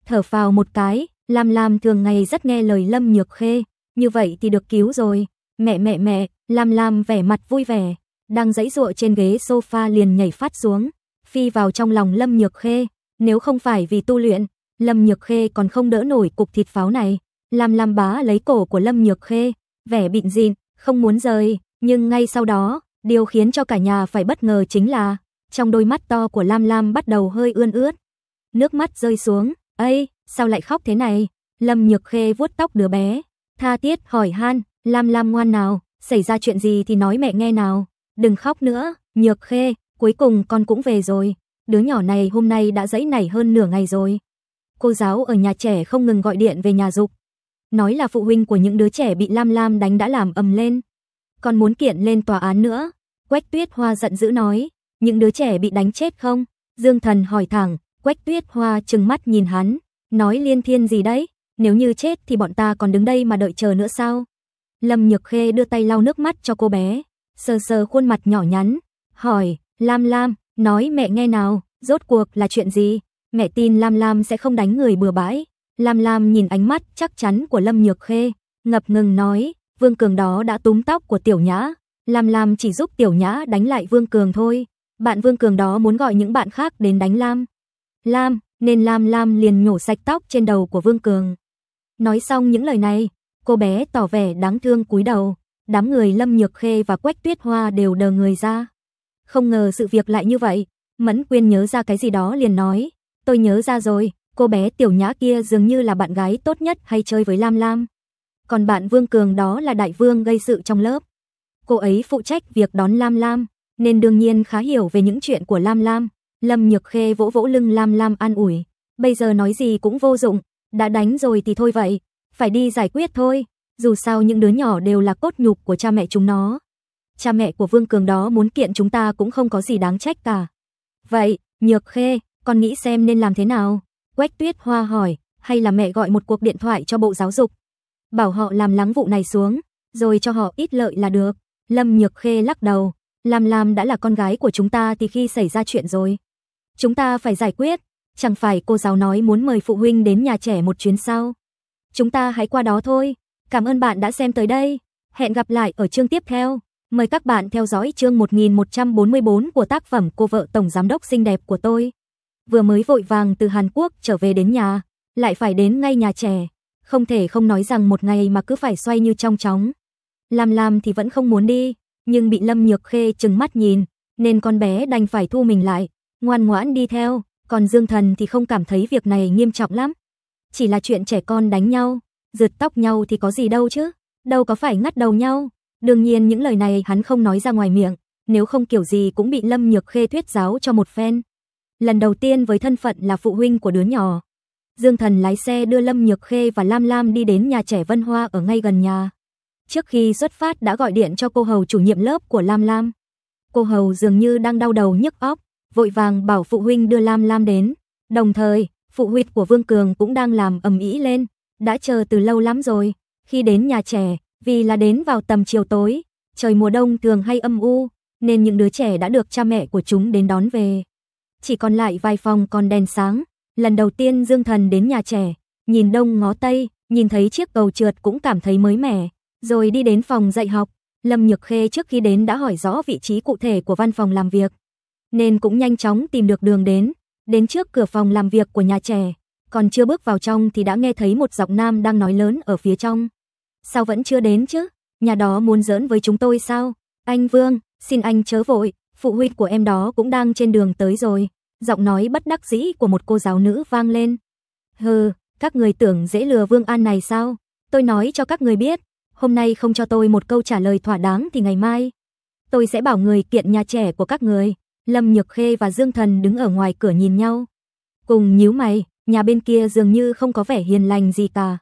Thở phào một cái, Lam Lam thường ngày rất nghe lời Lâm Nhược Khê, như vậy thì được cứu rồi. Mẹ mẹ mẹ, Lam Lam vẻ mặt vui vẻ, đang dãy dụa trên ghế sofa liền nhảy phát xuống, phi vào trong lòng Lâm Nhược Khê, nếu không phải vì tu luyện, Lâm Nhược Khê còn không đỡ nổi cục thịt pháo này. Lam Lam bá lấy cổ của Lâm Nhược Khê, vẻ bịn rịn không muốn rời, nhưng ngay sau đó, điều khiến cho cả nhà phải bất ngờ chính là trong đôi mắt to của Lam Lam bắt đầu hơi ươn ướt. Nước mắt rơi xuống, "Ây, sao lại khóc thế này?" Lâm Nhược Khê vuốt tóc đứa bé, tha thiết hỏi han, "Lam Lam ngoan nào, xảy ra chuyện gì thì nói mẹ nghe nào, đừng khóc nữa, Nhược Khê, cuối cùng con cũng về rồi." Đứa nhỏ này hôm nay đã dẫy nảy hơn nửa ngày rồi. Cô giáo ở nhà trẻ không ngừng gọi điện về nhà dục, nói là phụ huynh của những đứa trẻ bị Lam Lam đánh đã làm ầm lên. Còn muốn kiện lên tòa án nữa. Quách Tuyết Hoa giận dữ nói, những đứa trẻ bị đánh chết không? Dương Thần hỏi thẳng, Quách Tuyết Hoa trừng mắt nhìn hắn, nói liên thiên gì đấy, nếu như chết thì bọn ta còn đứng đây mà đợi chờ nữa sao? Lâm Nhược Khê đưa tay lau nước mắt cho cô bé, sờ sờ khuôn mặt nhỏ nhắn, hỏi, Lam Lam, nói mẹ nghe nào, rốt cuộc là chuyện gì? Mẹ tin Lam Lam sẽ không đánh người bừa bãi. Lam Lam nhìn ánh mắt chắc chắn của Lâm Nhược Khê, ngập ngừng nói, Vương Cường đó đã túm tóc của Tiểu Nhã, Lam Lam chỉ giúp Tiểu Nhã đánh lại Vương Cường thôi, bạn Vương Cường đó muốn gọi những bạn khác đến đánh Lam. Lam, nên Lam Lam liền nhổ sạch tóc trên đầu của Vương Cường. Nói xong những lời này, cô bé tỏ vẻ đáng thương cúi đầu, đám người Lâm Nhược Khê và Quách Tuyết Hoa đều đờ người ra. Không ngờ sự việc lại như vậy, Mẫn Quyên nhớ ra cái gì đó liền nói, tôi nhớ ra rồi, Cô bé tiểu nhã kia dường như là bạn gái tốt nhất hay chơi với Lam Lam. Còn bạn Vương Cường đó là đại vương gây sự trong lớp. Cô ấy phụ trách việc đón Lam Lam, nên đương nhiên khá hiểu về những chuyện của Lam Lam. Lâm Nhược Khê vỗ vỗ lưng Lam Lam an ủi. Bây giờ nói gì cũng vô dụng, đã đánh rồi thì thôi vậy, phải đi giải quyết thôi. Dù sao những đứa nhỏ đều là cốt nhục của cha mẹ chúng nó. Cha mẹ của Vương Cường đó muốn kiện chúng ta cũng không có gì đáng trách cả. Vậy, Nhược Khê, con nghĩ xem nên làm thế nào? Quách Tuyết Hoa hỏi, hay là mẹ gọi một cuộc điện thoại cho Bộ Giáo dục, bảo họ làm lắng vụ này xuống, rồi cho họ ít lợi là được. Lâm Nhược Khê lắc đầu, Lam Lam đã là con gái của chúng ta thì khi xảy ra chuyện rồi. Chúng ta phải giải quyết, chẳng phải cô giáo nói muốn mời phụ huynh đến nhà trẻ một chuyến sau. Chúng ta hãy qua đó thôi. Cảm ơn bạn đã xem tới đây. Hẹn gặp lại ở chương tiếp theo. Mời các bạn theo dõi chương 1144 của tác phẩm Cô vợ tổng giám đốc xinh đẹp của tôi vừa mới vội vàng từ Hàn Quốc trở về đến nhà, lại phải đến ngay nhà trẻ, không thể không nói rằng một ngày mà cứ phải xoay như trong chóng. Lam Lam thì vẫn không muốn đi, nhưng bị Lâm Nhược Khê chừng mắt nhìn, nên con bé đành phải thu mình lại, ngoan ngoãn đi theo, còn Dương Thần thì không cảm thấy việc này nghiêm trọng lắm. Chỉ là chuyện trẻ con đánh nhau, giật tóc nhau thì có gì đâu chứ, đâu có phải ngắt đầu nhau. Đương nhiên những lời này hắn không nói ra ngoài miệng, nếu không kiểu gì cũng bị Lâm Nhược Khê thuyết giáo cho một phen lần đầu tiên với thân phận là phụ huynh của đứa nhỏ. Dương Thần lái xe đưa Lâm Nhược Khê và Lam Lam đi đến nhà trẻ Vân Hoa ở ngay gần nhà. Trước khi xuất phát đã gọi điện cho cô hầu chủ nhiệm lớp của Lam Lam. Cô hầu dường như đang đau đầu nhức óc, vội vàng bảo phụ huynh đưa Lam Lam đến. Đồng thời, phụ huynh của Vương Cường cũng đang làm ầm ĩ lên, đã chờ từ lâu lắm rồi. Khi đến nhà trẻ, vì là đến vào tầm chiều tối, trời mùa đông thường hay âm u, nên những đứa trẻ đã được cha mẹ của chúng đến đón về chỉ còn lại vài phòng còn đèn sáng. Lần đầu tiên Dương Thần đến nhà trẻ, nhìn đông ngó tây, nhìn thấy chiếc cầu trượt cũng cảm thấy mới mẻ, rồi đi đến phòng dạy học. Lâm Nhược Khê trước khi đến đã hỏi rõ vị trí cụ thể của văn phòng làm việc, nên cũng nhanh chóng tìm được đường đến, đến trước cửa phòng làm việc của nhà trẻ, còn chưa bước vào trong thì đã nghe thấy một giọng nam đang nói lớn ở phía trong. Sao vẫn chưa đến chứ? Nhà đó muốn giỡn với chúng tôi sao? Anh Vương, xin anh chớ vội, phụ huynh của em đó cũng đang trên đường tới rồi. Giọng nói bất đắc dĩ của một cô giáo nữ vang lên. Hừ, các người tưởng dễ lừa Vương An này sao? Tôi nói cho các người biết, hôm nay không cho tôi một câu trả lời thỏa đáng thì ngày mai. Tôi sẽ bảo người kiện nhà trẻ của các người. Lâm Nhược Khê và Dương Thần đứng ở ngoài cửa nhìn nhau. Cùng nhíu mày, nhà bên kia dường như không có vẻ hiền lành gì cả.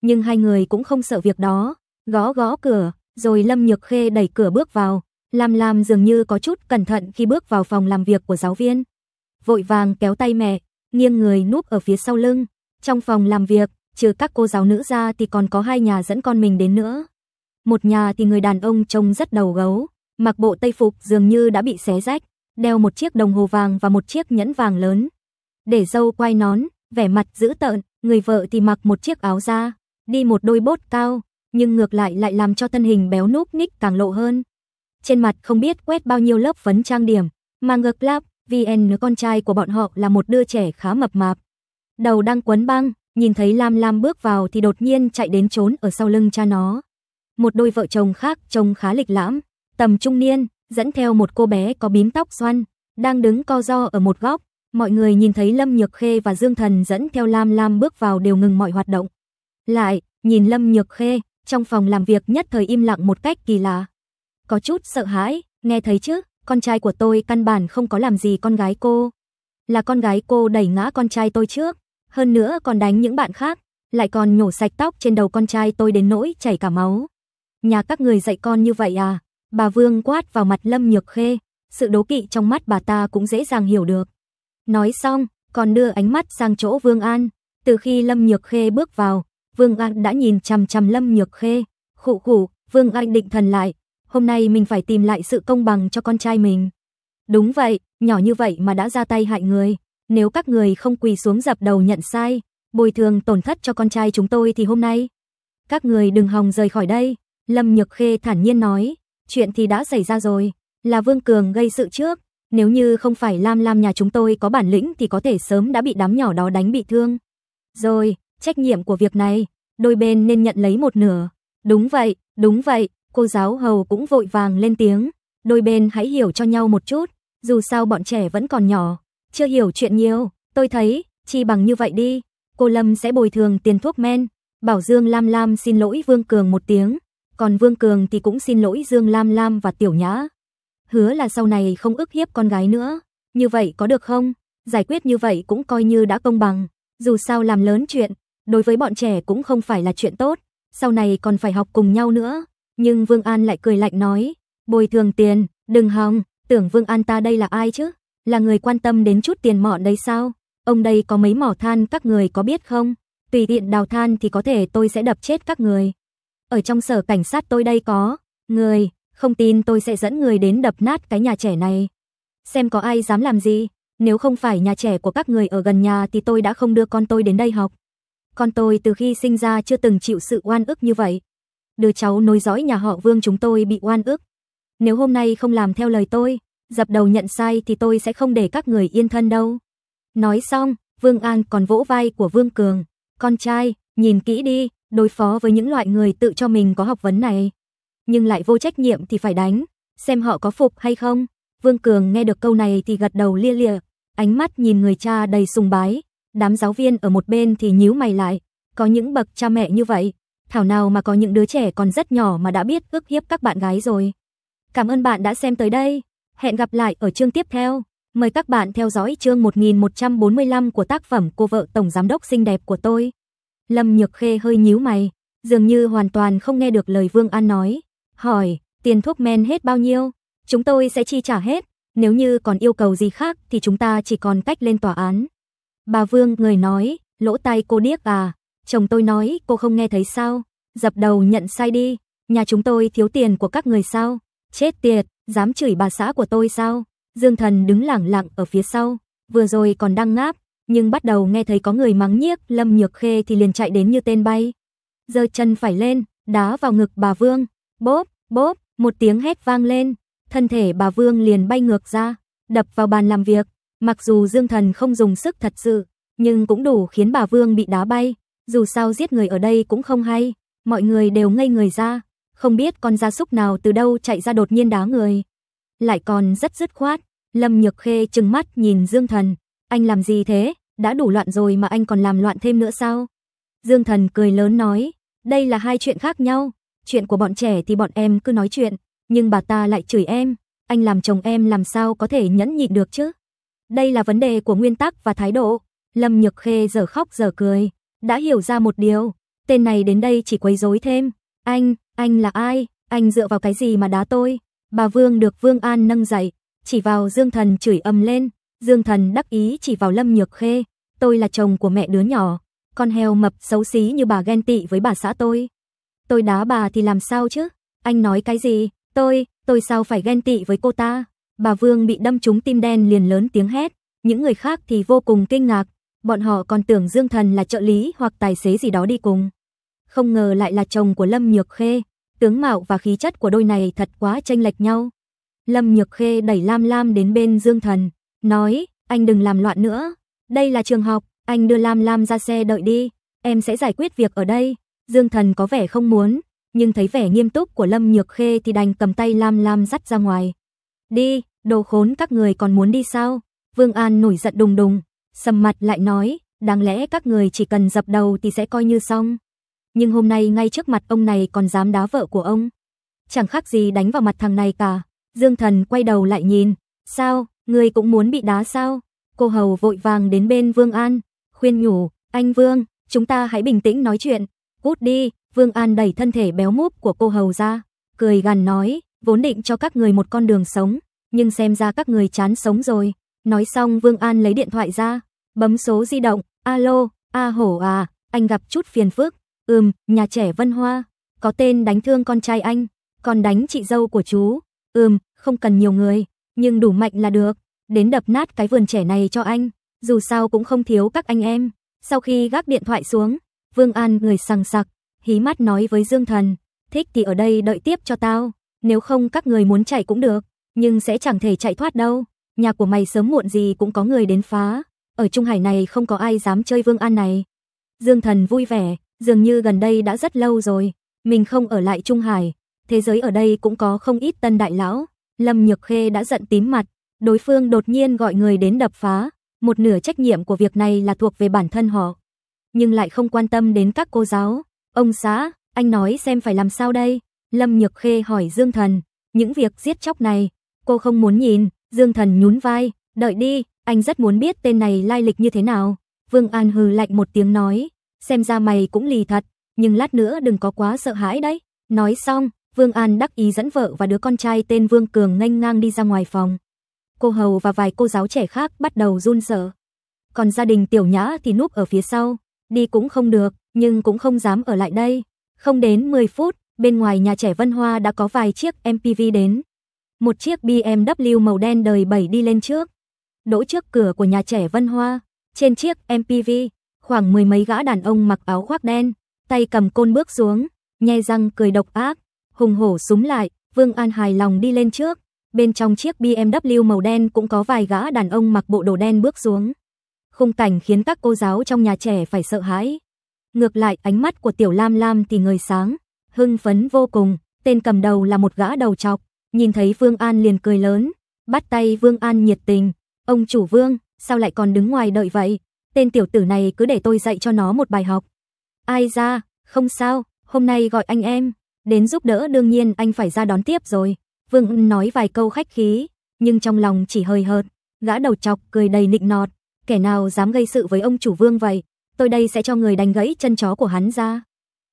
Nhưng hai người cũng không sợ việc đó. Gõ gõ cửa, rồi Lâm Nhược Khê đẩy cửa bước vào, Lam Lam dường như có chút cẩn thận khi bước vào phòng làm việc của giáo viên. Vội vàng kéo tay mẹ, nghiêng người núp ở phía sau lưng. Trong phòng làm việc, trừ các cô giáo nữ ra thì còn có hai nhà dẫn con mình đến nữa. Một nhà thì người đàn ông trông rất đầu gấu, mặc bộ tây phục dường như đã bị xé rách, đeo một chiếc đồng hồ vàng và một chiếc nhẫn vàng lớn. Để dâu quay nón, vẻ mặt dữ tợn, người vợ thì mặc một chiếc áo da, đi một đôi bốt cao, nhưng ngược lại lại làm cho thân hình béo núp ních càng lộ hơn trên mặt không biết quét bao nhiêu lớp phấn trang điểm, mà ngược lại, VN con trai của bọn họ là một đứa trẻ khá mập mạp. Đầu đang quấn băng, nhìn thấy Lam Lam bước vào thì đột nhiên chạy đến trốn ở sau lưng cha nó. Một đôi vợ chồng khác trông khá lịch lãm, tầm trung niên, dẫn theo một cô bé có bím tóc xoăn, đang đứng co ro ở một góc. Mọi người nhìn thấy Lâm Nhược Khê và Dương Thần dẫn theo Lam Lam bước vào đều ngừng mọi hoạt động. Lại, nhìn Lâm Nhược Khê, trong phòng làm việc nhất thời im lặng một cách kỳ lạ có chút sợ hãi, nghe thấy chứ, con trai của tôi căn bản không có làm gì con gái cô. Là con gái cô đẩy ngã con trai tôi trước, hơn nữa còn đánh những bạn khác, lại còn nhổ sạch tóc trên đầu con trai tôi đến nỗi chảy cả máu. Nhà các người dạy con như vậy à? Bà Vương quát vào mặt Lâm Nhược Khê, sự đố kỵ trong mắt bà ta cũng dễ dàng hiểu được. Nói xong, còn đưa ánh mắt sang chỗ Vương An. Từ khi Lâm Nhược Khê bước vào, Vương An đã nhìn chằm chằm Lâm Nhược Khê. Khụ khụ, Vương An định thần lại, hôm nay mình phải tìm lại sự công bằng cho con trai mình. Đúng vậy, nhỏ như vậy mà đã ra tay hại người, nếu các người không quỳ xuống dập đầu nhận sai, bồi thường tổn thất cho con trai chúng tôi thì hôm nay các người đừng hòng rời khỏi đây." Lâm Nhược Khê thản nhiên nói, "Chuyện thì đã xảy ra rồi, là Vương Cường gây sự trước, nếu như không phải Lam Lam nhà chúng tôi có bản lĩnh thì có thể sớm đã bị đám nhỏ đó đánh bị thương." Rồi, trách nhiệm của việc này, đôi bên nên nhận lấy một nửa. Đúng vậy, đúng vậy, Cô giáo hầu cũng vội vàng lên tiếng, đôi bên hãy hiểu cho nhau một chút, dù sao bọn trẻ vẫn còn nhỏ, chưa hiểu chuyện nhiều, tôi thấy, chi bằng như vậy đi, cô Lâm sẽ bồi thường tiền thuốc men. Bảo Dương Lam Lam xin lỗi Vương Cường một tiếng, còn Vương Cường thì cũng xin lỗi Dương Lam Lam và Tiểu Nhã. Hứa là sau này không ức hiếp con gái nữa, như vậy có được không? Giải quyết như vậy cũng coi như đã công bằng, dù sao làm lớn chuyện, đối với bọn trẻ cũng không phải là chuyện tốt, sau này còn phải học cùng nhau nữa. Nhưng Vương An lại cười lạnh nói, bồi thường tiền, đừng hòng, tưởng Vương An ta đây là ai chứ? Là người quan tâm đến chút tiền mỏ đấy sao? Ông đây có mấy mỏ than các người có biết không? Tùy tiện đào than thì có thể tôi sẽ đập chết các người. Ở trong sở cảnh sát tôi đây có, người, không tin tôi sẽ dẫn người đến đập nát cái nhà trẻ này. Xem có ai dám làm gì, nếu không phải nhà trẻ của các người ở gần nhà thì tôi đã không đưa con tôi đến đây học. Con tôi từ khi sinh ra chưa từng chịu sự oan ức như vậy đứa cháu nối dõi nhà họ Vương chúng tôi bị oan ức. Nếu hôm nay không làm theo lời tôi, dập đầu nhận sai thì tôi sẽ không để các người yên thân đâu. Nói xong, Vương An còn vỗ vai của Vương Cường. Con trai, nhìn kỹ đi, đối phó với những loại người tự cho mình có học vấn này. Nhưng lại vô trách nhiệm thì phải đánh, xem họ có phục hay không. Vương Cường nghe được câu này thì gật đầu lia lịa, ánh mắt nhìn người cha đầy sùng bái. Đám giáo viên ở một bên thì nhíu mày lại, có những bậc cha mẹ như vậy, Thảo nào mà có những đứa trẻ còn rất nhỏ mà đã biết ước hiếp các bạn gái rồi. Cảm ơn bạn đã xem tới đây. Hẹn gặp lại ở chương tiếp theo. Mời các bạn theo dõi chương 1145 của tác phẩm Cô vợ tổng giám đốc xinh đẹp của tôi. Lâm Nhược Khê hơi nhíu mày, dường như hoàn toàn không nghe được lời Vương An nói. Hỏi, tiền thuốc men hết bao nhiêu? Chúng tôi sẽ chi trả hết. Nếu như còn yêu cầu gì khác thì chúng ta chỉ còn cách lên tòa án. Bà Vương người nói, lỗ tai cô điếc à, Chồng tôi nói, cô không nghe thấy sao? Dập đầu nhận sai đi, nhà chúng tôi thiếu tiền của các người sao? Chết tiệt, dám chửi bà xã của tôi sao? Dương Thần đứng lẳng lặng ở phía sau, vừa rồi còn đang ngáp, nhưng bắt đầu nghe thấy có người mắng nhiếc Lâm Nhược Khê thì liền chạy đến như tên bay. Giơ chân phải lên, đá vào ngực bà Vương, bốp, bốp, một tiếng hét vang lên, thân thể bà Vương liền bay ngược ra, đập vào bàn làm việc, mặc dù Dương Thần không dùng sức thật sự, nhưng cũng đủ khiến bà Vương bị đá bay. Dù sao giết người ở đây cũng không hay, mọi người đều ngây người ra, không biết con gia súc nào từ đâu chạy ra đột nhiên đá người. Lại còn rất dứt khoát, Lâm Nhược Khê trừng mắt nhìn Dương Thần, anh làm gì thế, đã đủ loạn rồi mà anh còn làm loạn thêm nữa sao? Dương Thần cười lớn nói, đây là hai chuyện khác nhau, chuyện của bọn trẻ thì bọn em cứ nói chuyện, nhưng bà ta lại chửi em, anh làm chồng em làm sao có thể nhẫn nhịn được chứ? Đây là vấn đề của nguyên tắc và thái độ. Lâm Nhược Khê giờ khóc giờ cười, đã hiểu ra một điều, tên này đến đây chỉ quấy rối thêm. Anh, anh là ai? Anh dựa vào cái gì mà đá tôi? Bà Vương được Vương An nâng dậy, chỉ vào Dương Thần chửi âm lên. Dương Thần đắc ý chỉ vào Lâm Nhược Khê, tôi là chồng của mẹ đứa nhỏ, con heo mập xấu xí như bà ghen tị với bà xã tôi. Tôi đá bà thì làm sao chứ? Anh nói cái gì? Tôi, tôi sao phải ghen tị với cô ta? Bà Vương bị đâm trúng tim đen liền lớn tiếng hét, những người khác thì vô cùng kinh ngạc, bọn họ còn tưởng Dương Thần là trợ lý hoặc tài xế gì đó đi cùng. Không ngờ lại là chồng của Lâm Nhược Khê, tướng mạo và khí chất của đôi này thật quá chênh lệch nhau. Lâm Nhược Khê đẩy Lam Lam đến bên Dương Thần, nói, anh đừng làm loạn nữa, đây là trường học, anh đưa Lam Lam ra xe đợi đi, em sẽ giải quyết việc ở đây. Dương Thần có vẻ không muốn, nhưng thấy vẻ nghiêm túc của Lâm Nhược Khê thì đành cầm tay Lam Lam dắt ra ngoài. Đi, đồ khốn các người còn muốn đi sao? Vương An nổi giận đùng đùng, Sầm mặt lại nói, đáng lẽ các người chỉ cần dập đầu thì sẽ coi như xong. Nhưng hôm nay ngay trước mặt ông này còn dám đá vợ của ông. Chẳng khác gì đánh vào mặt thằng này cả. Dương thần quay đầu lại nhìn. Sao, người cũng muốn bị đá sao? Cô hầu vội vàng đến bên Vương An. Khuyên nhủ, anh Vương, chúng ta hãy bình tĩnh nói chuyện. Cút đi, Vương An đẩy thân thể béo múp của cô hầu ra. Cười gằn nói, vốn định cho các người một con đường sống. Nhưng xem ra các người chán sống rồi. Nói xong Vương An lấy điện thoại ra, bấm số di động, alo, a hổ à, anh gặp chút phiền phức, ừm, nhà trẻ Vân Hoa, có tên đánh thương con trai anh, còn đánh chị dâu của chú, ừm, không cần nhiều người, nhưng đủ mạnh là được, đến đập nát cái vườn trẻ này cho anh, dù sao cũng không thiếu các anh em. Sau khi gác điện thoại xuống, Vương An người sằng sặc, hí mắt nói với Dương Thần, thích thì ở đây đợi tiếp cho tao, nếu không các người muốn chạy cũng được, nhưng sẽ chẳng thể chạy thoát đâu nhà của mày sớm muộn gì cũng có người đến phá, ở Trung Hải này không có ai dám chơi Vương An này. Dương Thần vui vẻ, dường như gần đây đã rất lâu rồi, mình không ở lại Trung Hải, thế giới ở đây cũng có không ít tân đại lão. Lâm Nhược Khê đã giận tím mặt, đối phương đột nhiên gọi người đến đập phá, một nửa trách nhiệm của việc này là thuộc về bản thân họ, nhưng lại không quan tâm đến các cô giáo. Ông xã, anh nói xem phải làm sao đây? Lâm Nhược Khê hỏi Dương Thần, những việc giết chóc này, cô không muốn nhìn, Dương Thần nhún vai, đợi đi, anh rất muốn biết tên này lai lịch như thế nào. Vương An hừ lạnh một tiếng nói, xem ra mày cũng lì thật, nhưng lát nữa đừng có quá sợ hãi đấy. Nói xong, Vương An đắc ý dẫn vợ và đứa con trai tên Vương Cường nghênh ngang đi ra ngoài phòng. Cô hầu và vài cô giáo trẻ khác bắt đầu run sợ. Còn gia đình Tiểu Nhã thì núp ở phía sau, đi cũng không được, nhưng cũng không dám ở lại đây. Không đến 10 phút, bên ngoài nhà trẻ Vân Hoa đã có vài chiếc MPV đến một chiếc BMW màu đen đời 7 đi lên trước. Đỗ trước cửa của nhà trẻ Vân Hoa, trên chiếc MPV, khoảng mười mấy gã đàn ông mặc áo khoác đen, tay cầm côn bước xuống, nhe răng cười độc ác, hùng hổ súng lại, Vương An hài lòng đi lên trước. Bên trong chiếc BMW màu đen cũng có vài gã đàn ông mặc bộ đồ đen bước xuống. Khung cảnh khiến các cô giáo trong nhà trẻ phải sợ hãi. Ngược lại ánh mắt của Tiểu Lam Lam thì người sáng, hưng phấn vô cùng, tên cầm đầu là một gã đầu trọc, Nhìn thấy Vương An liền cười lớn, bắt tay Vương An nhiệt tình, "Ông chủ Vương, sao lại còn đứng ngoài đợi vậy? Tên tiểu tử này cứ để tôi dạy cho nó một bài học." "Ai ra, không sao, hôm nay gọi anh em đến giúp đỡ đương nhiên anh phải ra đón tiếp rồi." Vương nói vài câu khách khí, nhưng trong lòng chỉ hơi hợt, gã đầu chọc cười đầy nịnh nọt, "Kẻ nào dám gây sự với ông chủ Vương vậy, tôi đây sẽ cho người đánh gãy chân chó của hắn ra."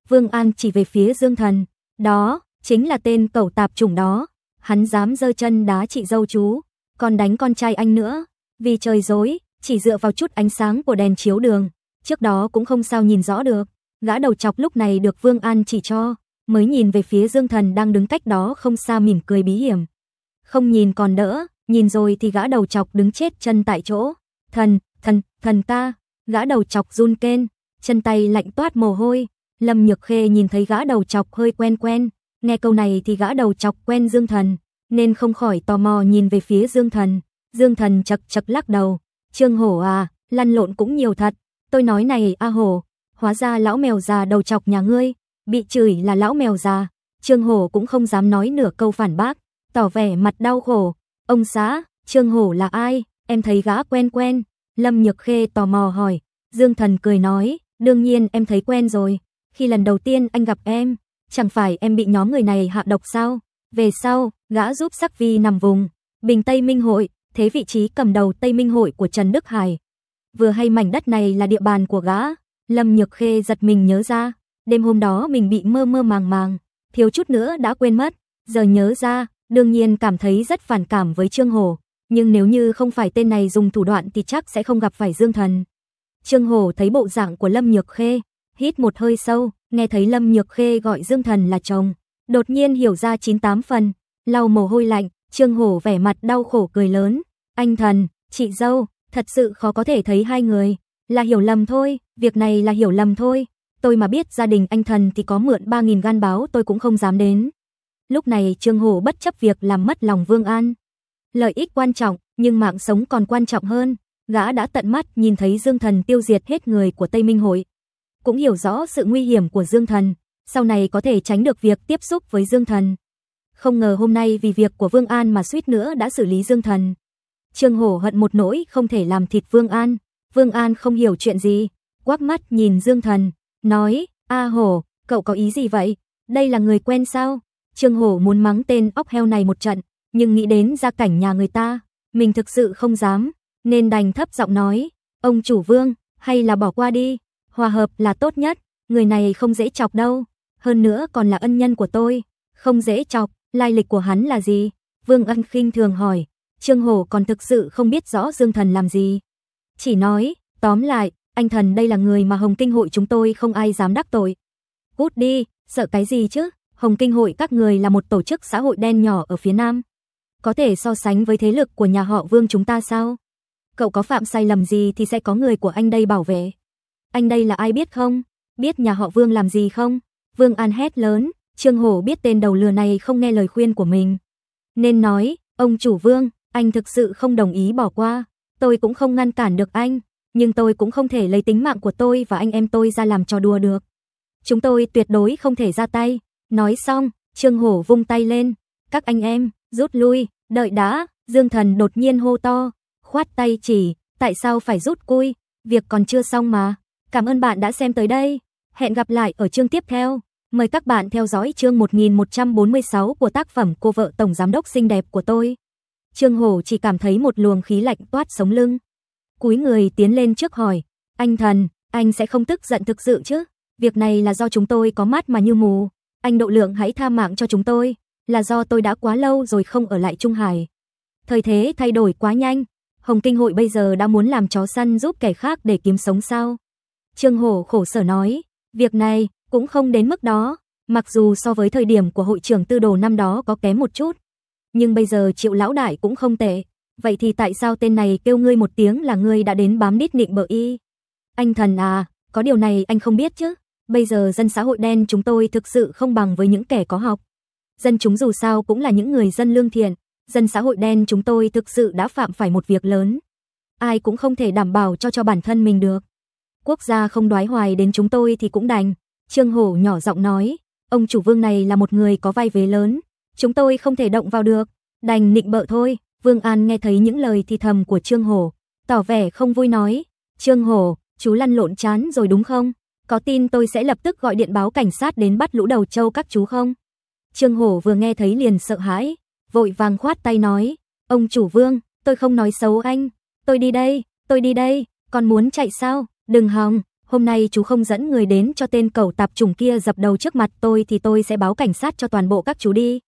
Vương An chỉ về phía Dương Thần, "Đó, chính là tên cẩu tạp chủng đó." hắn dám giơ chân đá chị dâu chú, còn đánh con trai anh nữa, vì trời dối, chỉ dựa vào chút ánh sáng của đèn chiếu đường, trước đó cũng không sao nhìn rõ được. Gã đầu chọc lúc này được Vương An chỉ cho, mới nhìn về phía Dương Thần đang đứng cách đó không xa mỉm cười bí hiểm. Không nhìn còn đỡ, nhìn rồi thì gã đầu chọc đứng chết chân tại chỗ. Thần, thần, thần ta, gã đầu chọc run kên, chân tay lạnh toát mồ hôi. Lâm Nhược Khê nhìn thấy gã đầu chọc hơi quen quen, Nghe câu này thì gã đầu chọc quen Dương Thần, nên không khỏi tò mò nhìn về phía Dương Thần. Dương Thần chật chật lắc đầu, "Trương Hổ à, lăn lộn cũng nhiều thật, tôi nói này a à Hổ, hóa ra lão mèo già đầu chọc nhà ngươi, bị chửi là lão mèo già." Trương Hổ cũng không dám nói nửa câu phản bác, tỏ vẻ mặt đau khổ, "Ông xã, Trương Hổ là ai? Em thấy gã quen quen." Lâm Nhược Khê tò mò hỏi, Dương Thần cười nói, "Đương nhiên em thấy quen rồi, khi lần đầu tiên anh gặp em, chẳng phải em bị nhóm người này hạ độc sao? Về sau, gã giúp Sắc Vi nằm vùng Bình Tây Minh Hội, thế vị trí cầm đầu Tây Minh Hội của Trần Đức Hải. Vừa hay mảnh đất này là địa bàn của gã, Lâm Nhược Khê giật mình nhớ ra, đêm hôm đó mình bị mơ mơ màng màng, thiếu chút nữa đã quên mất, giờ nhớ ra, đương nhiên cảm thấy rất phản cảm với Trương Hổ, nhưng nếu như không phải tên này dùng thủ đoạn thì chắc sẽ không gặp phải Dương Thần. Trương Hổ thấy bộ dạng của Lâm Nhược Khê, hít một hơi sâu, nghe thấy Lâm Nhược Khê gọi Dương Thần là chồng, đột nhiên hiểu ra 98 phần, lau mồ hôi lạnh, Trương Hổ vẻ mặt đau khổ cười lớn, "Anh Thần, chị dâu, thật sự khó có thể thấy hai người, là hiểu lầm thôi, việc này là hiểu lầm thôi, tôi mà biết gia đình anh Thần thì có mượn 3000 gan báo tôi cũng không dám đến." Lúc này Trương Hổ bất chấp việc làm mất lòng Vương An, lợi ích quan trọng, nhưng mạng sống còn quan trọng hơn, gã đã tận mắt nhìn thấy Dương Thần tiêu diệt hết người của Tây Minh hội, cũng hiểu rõ sự nguy hiểm của Dương Thần, sau này có thể tránh được việc tiếp xúc với Dương Thần. Không ngờ hôm nay vì việc của Vương An mà suýt nữa đã xử lý Dương Thần. Trương Hổ hận một nỗi không thể làm thịt Vương An. Vương An không hiểu chuyện gì, quắc mắt nhìn Dương Thần, nói, A Hổ, cậu có ý gì vậy? Đây là người quen sao? Trương Hổ muốn mắng tên óc heo này một trận, nhưng nghĩ đến gia cảnh nhà người ta, mình thực sự không dám, nên đành thấp giọng nói, ông chủ Vương, hay là bỏ qua đi. Hòa hợp là tốt nhất, người này không dễ chọc đâu, hơn nữa còn là ân nhân của tôi, không dễ chọc, lai lịch của hắn là gì? Vương Ân khinh thường hỏi, Trương Hổ còn thực sự không biết rõ Dương Thần làm gì. Chỉ nói, tóm lại, anh Thần đây là người mà Hồng Kinh hội chúng tôi không ai dám đắc tội. Cút đi, sợ cái gì chứ? Hồng Kinh hội các người là một tổ chức xã hội đen nhỏ ở phía Nam. Có thể so sánh với thế lực của nhà họ Vương chúng ta sao? Cậu có phạm sai lầm gì thì sẽ có người của anh đây bảo vệ. Anh đây là ai biết không? Biết nhà họ Vương làm gì không? Vương An hét lớn, Trương Hổ biết tên đầu lừa này không nghe lời khuyên của mình. Nên nói, ông chủ Vương, anh thực sự không đồng ý bỏ qua. Tôi cũng không ngăn cản được anh, nhưng tôi cũng không thể lấy tính mạng của tôi và anh em tôi ra làm trò đùa được. Chúng tôi tuyệt đối không thể ra tay. Nói xong, Trương Hổ vung tay lên. Các anh em, rút lui, đợi đã. Dương Thần đột nhiên hô to, khoát tay chỉ, tại sao phải rút cui, việc còn chưa xong mà. Cảm ơn bạn đã xem tới đây. Hẹn gặp lại ở chương tiếp theo. Mời các bạn theo dõi chương 1146 của tác phẩm Cô vợ tổng giám đốc xinh đẹp của tôi. Trương Hổ chỉ cảm thấy một luồng khí lạnh toát sống lưng. Cúi người tiến lên trước hỏi, anh thần, anh sẽ không tức giận thực sự chứ? Việc này là do chúng tôi có mắt mà như mù. Anh độ lượng hãy tha mạng cho chúng tôi, là do tôi đã quá lâu rồi không ở lại Trung Hải. Thời thế thay đổi quá nhanh, Hồng Kinh hội bây giờ đã muốn làm chó săn giúp kẻ khác để kiếm sống sao? Trương Hổ khổ sở nói, việc này cũng không đến mức đó, mặc dù so với thời điểm của hội trưởng tư đồ năm đó có kém một chút, nhưng bây giờ Triệu lão đại cũng không tệ, vậy thì tại sao tên này kêu ngươi một tiếng là ngươi đã đến bám đít nịnh bờ y? Anh thần à, có điều này anh không biết chứ, bây giờ dân xã hội đen chúng tôi thực sự không bằng với những kẻ có học. Dân chúng dù sao cũng là những người dân lương thiện, dân xã hội đen chúng tôi thực sự đã phạm phải một việc lớn. Ai cũng không thể đảm bảo cho cho bản thân mình được quốc gia không đoái hoài đến chúng tôi thì cũng đành. Trương Hổ nhỏ giọng nói, ông chủ vương này là một người có vai vế lớn, chúng tôi không thể động vào được, đành nịnh bợ thôi. Vương An nghe thấy những lời thì thầm của Trương Hổ, tỏ vẻ không vui nói, Trương Hổ, chú lăn lộn chán rồi đúng không? Có tin tôi sẽ lập tức gọi điện báo cảnh sát đến bắt lũ đầu châu các chú không? Trương Hổ vừa nghe thấy liền sợ hãi, vội vàng khoát tay nói, ông chủ vương, tôi không nói xấu anh, tôi đi đây, tôi đi đây, còn muốn chạy sao? Đừng hòng, hôm nay chú không dẫn người đến cho tên cẩu tạp chủng kia dập đầu trước mặt tôi thì tôi sẽ báo cảnh sát cho toàn bộ các chú đi.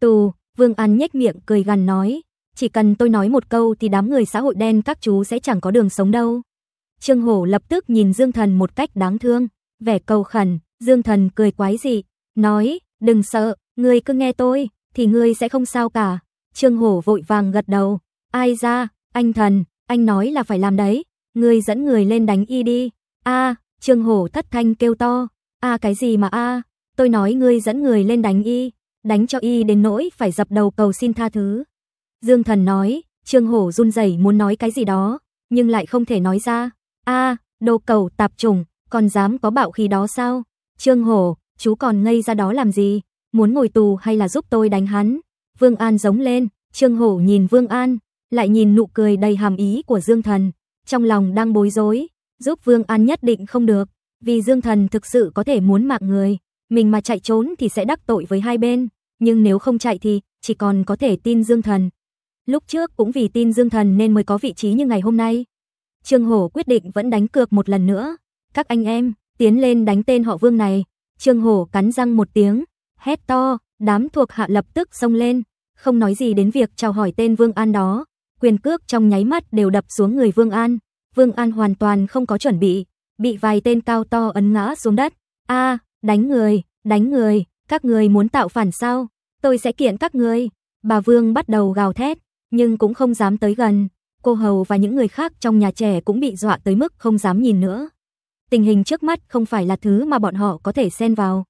Tù, Vương An nhếch miệng cười gằn nói, chỉ cần tôi nói một câu thì đám người xã hội đen các chú sẽ chẳng có đường sống đâu. Trương Hổ lập tức nhìn Dương Thần một cách đáng thương, vẻ cầu khẩn, Dương Thần cười quái dị, nói, đừng sợ, ngươi cứ nghe tôi, thì ngươi sẽ không sao cả. Trương Hổ vội vàng gật đầu, ai ra, anh Thần, anh nói là phải làm đấy. Ngươi dẫn người lên đánh y đi. A, Trương Hổ thất thanh kêu to. A cái gì mà a, tôi nói ngươi dẫn người lên đánh y, đánh cho y đến nỗi phải dập đầu cầu xin tha thứ. Dương Thần nói, Trương Hổ run rẩy muốn nói cái gì đó, nhưng lại không thể nói ra. A, đồ cầu tạp trùng, còn dám có bạo khí đó sao? Trương Hổ, chú còn ngây ra đó làm gì? Muốn ngồi tù hay là giúp tôi đánh hắn? Vương An giống lên, Trương Hổ nhìn Vương An, lại nhìn nụ cười đầy hàm ý của Dương Thần trong lòng đang bối rối, giúp Vương An nhất định không được, vì Dương Thần thực sự có thể muốn mạng người, mình mà chạy trốn thì sẽ đắc tội với hai bên, nhưng nếu không chạy thì chỉ còn có thể tin Dương Thần. Lúc trước cũng vì tin Dương Thần nên mới có vị trí như ngày hôm nay. Trương Hổ quyết định vẫn đánh cược một lần nữa. Các anh em, tiến lên đánh tên họ Vương này. Trương Hổ cắn răng một tiếng, hét to, đám thuộc hạ lập tức xông lên, không nói gì đến việc chào hỏi tên Vương An đó, quyền cước trong nháy mắt đều đập xuống người Vương An. Vương An hoàn toàn không có chuẩn bị, bị vài tên cao to ấn ngã xuống đất. A, đánh người, đánh người, các người muốn tạo phản sao? Tôi sẽ kiện các người. Bà Vương bắt đầu gào thét, nhưng cũng không dám tới gần. Cô Hầu và những người khác trong nhà trẻ cũng bị dọa tới mức không dám nhìn nữa. Tình hình trước mắt không phải là thứ mà bọn họ có thể xen vào.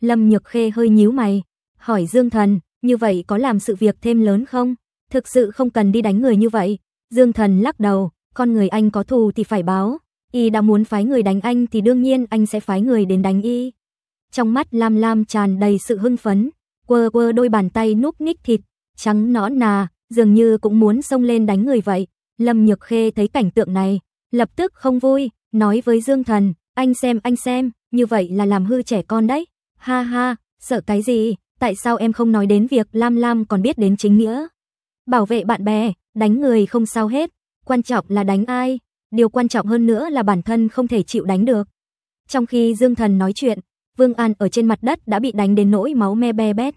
Lâm Nhược Khê hơi nhíu mày, hỏi Dương Thần, như vậy có làm sự việc thêm lớn không? thực sự không cần đi đánh người như vậy. Dương Thần lắc đầu, con người anh có thù thì phải báo, y đã muốn phái người đánh anh thì đương nhiên anh sẽ phái người đến đánh y. Trong mắt Lam Lam tràn đầy sự hưng phấn, quơ quơ đôi bàn tay núp nhích thịt, trắng nõn nà, dường như cũng muốn xông lên đánh người vậy. Lâm Nhược Khê thấy cảnh tượng này, lập tức không vui, nói với Dương Thần, anh xem anh xem, như vậy là làm hư trẻ con đấy. Ha ha, sợ cái gì, tại sao em không nói đến việc Lam Lam còn biết đến chính nghĩa? bảo vệ bạn bè, đánh người không sao hết, quan trọng là đánh ai, điều quan trọng hơn nữa là bản thân không thể chịu đánh được. Trong khi Dương Thần nói chuyện, Vương An ở trên mặt đất đã bị đánh đến nỗi máu me be bét.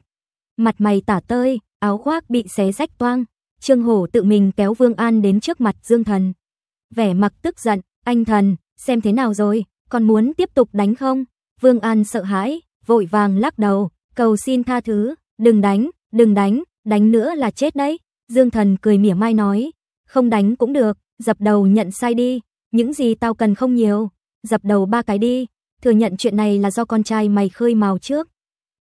Mặt mày tả tơi, áo khoác bị xé rách toang, Trương Hổ tự mình kéo Vương An đến trước mặt Dương Thần. Vẻ mặt tức giận, anh Thần, xem thế nào rồi, còn muốn tiếp tục đánh không? Vương An sợ hãi, vội vàng lắc đầu, cầu xin tha thứ, đừng đánh, đừng đánh, đánh nữa là chết đấy. Dương Thần cười mỉa mai nói, không đánh cũng được, dập đầu nhận sai đi, những gì tao cần không nhiều, dập đầu ba cái đi, thừa nhận chuyện này là do con trai mày khơi mào trước,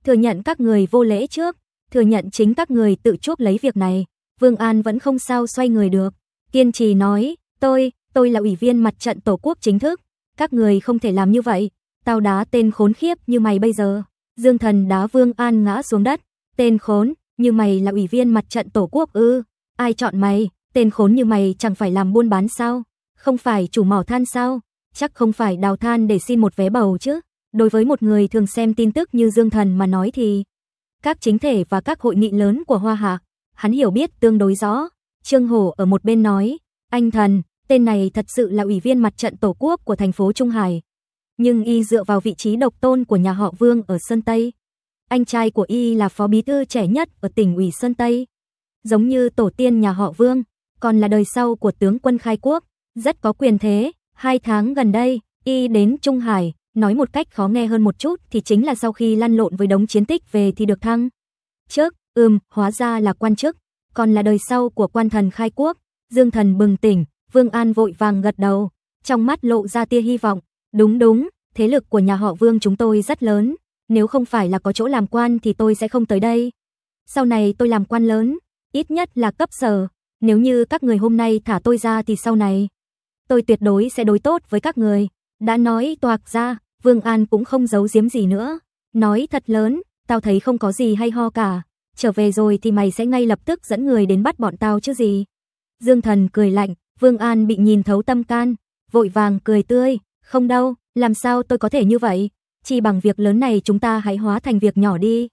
thừa nhận các người vô lễ trước, thừa nhận chính các người tự chuốc lấy việc này. Vương An vẫn không sao xoay người được, kiên trì nói, tôi, tôi là ủy viên mặt trận Tổ quốc chính thức, các người không thể làm như vậy, tao đá tên khốn khiếp như mày bây giờ. Dương Thần đá Vương An ngã xuống đất, tên khốn, như mày là ủy viên mặt trận tổ quốc ư? ai chọn mày? Tên khốn như mày chẳng phải làm buôn bán sao? Không phải chủ mỏ than sao? Chắc không phải đào than để xin một vé bầu chứ? Đối với một người thường xem tin tức như Dương Thần mà nói thì các chính thể và các hội nghị lớn của Hoa Hạ, hắn hiểu biết tương đối rõ. Trương Hổ ở một bên nói, anh Thần, tên này thật sự là ủy viên mặt trận tổ quốc của thành phố Trung Hải. Nhưng y dựa vào vị trí độc tôn của nhà họ Vương ở Sơn Tây, anh trai của y là phó bí thư trẻ nhất ở tỉnh ủy Sơn Tây. Giống như tổ tiên nhà họ Vương, còn là đời sau của tướng quân khai quốc, rất có quyền thế. Hai tháng gần đây, y đến Trung Hải, nói một cách khó nghe hơn một chút thì chính là sau khi lăn lộn với đống chiến tích về thì được thăng. Trước, ừm, hóa ra là quan chức, còn là đời sau của quan thần khai quốc. Dương thần bừng tỉnh, Vương An vội vàng gật đầu, trong mắt lộ ra tia hy vọng. Đúng đúng, thế lực của nhà họ Vương chúng tôi rất lớn, nếu không phải là có chỗ làm quan thì tôi sẽ không tới đây. Sau này tôi làm quan lớn, ít nhất là cấp sở. Nếu như các người hôm nay thả tôi ra thì sau này, tôi tuyệt đối sẽ đối tốt với các người. Đã nói toạc ra, Vương An cũng không giấu giếm gì nữa. Nói thật lớn, tao thấy không có gì hay ho cả. Trở về rồi thì mày sẽ ngay lập tức dẫn người đến bắt bọn tao chứ gì. Dương thần cười lạnh, Vương An bị nhìn thấu tâm can, vội vàng cười tươi. Không đâu, làm sao tôi có thể như vậy? chỉ bằng việc lớn này chúng ta hãy hóa thành việc nhỏ đi.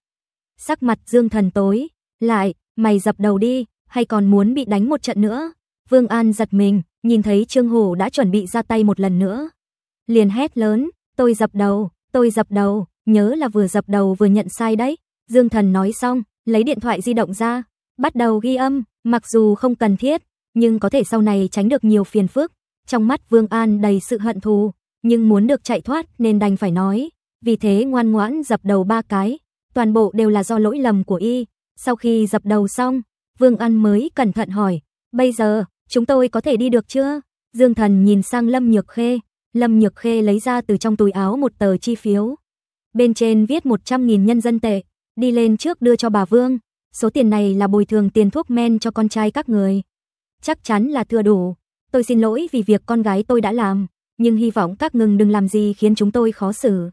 Sắc mặt Dương Thần tối, lại, mày dập đầu đi, hay còn muốn bị đánh một trận nữa. Vương An giật mình, nhìn thấy Trương Hổ đã chuẩn bị ra tay một lần nữa. Liền hét lớn, tôi dập đầu, tôi dập đầu, nhớ là vừa dập đầu vừa nhận sai đấy. Dương Thần nói xong, lấy điện thoại di động ra, bắt đầu ghi âm, mặc dù không cần thiết, nhưng có thể sau này tránh được nhiều phiền phức. Trong mắt Vương An đầy sự hận thù, nhưng muốn được chạy thoát nên đành phải nói vì thế ngoan ngoãn dập đầu ba cái, toàn bộ đều là do lỗi lầm của y. Sau khi dập đầu xong, Vương An mới cẩn thận hỏi, bây giờ, chúng tôi có thể đi được chưa? Dương Thần nhìn sang Lâm Nhược Khê, Lâm Nhược Khê lấy ra từ trong túi áo một tờ chi phiếu. Bên trên viết 100.000 nhân dân tệ, đi lên trước đưa cho bà Vương, số tiền này là bồi thường tiền thuốc men cho con trai các người. Chắc chắn là thừa đủ, tôi xin lỗi vì việc con gái tôi đã làm, nhưng hy vọng các ngừng đừng làm gì khiến chúng tôi khó xử.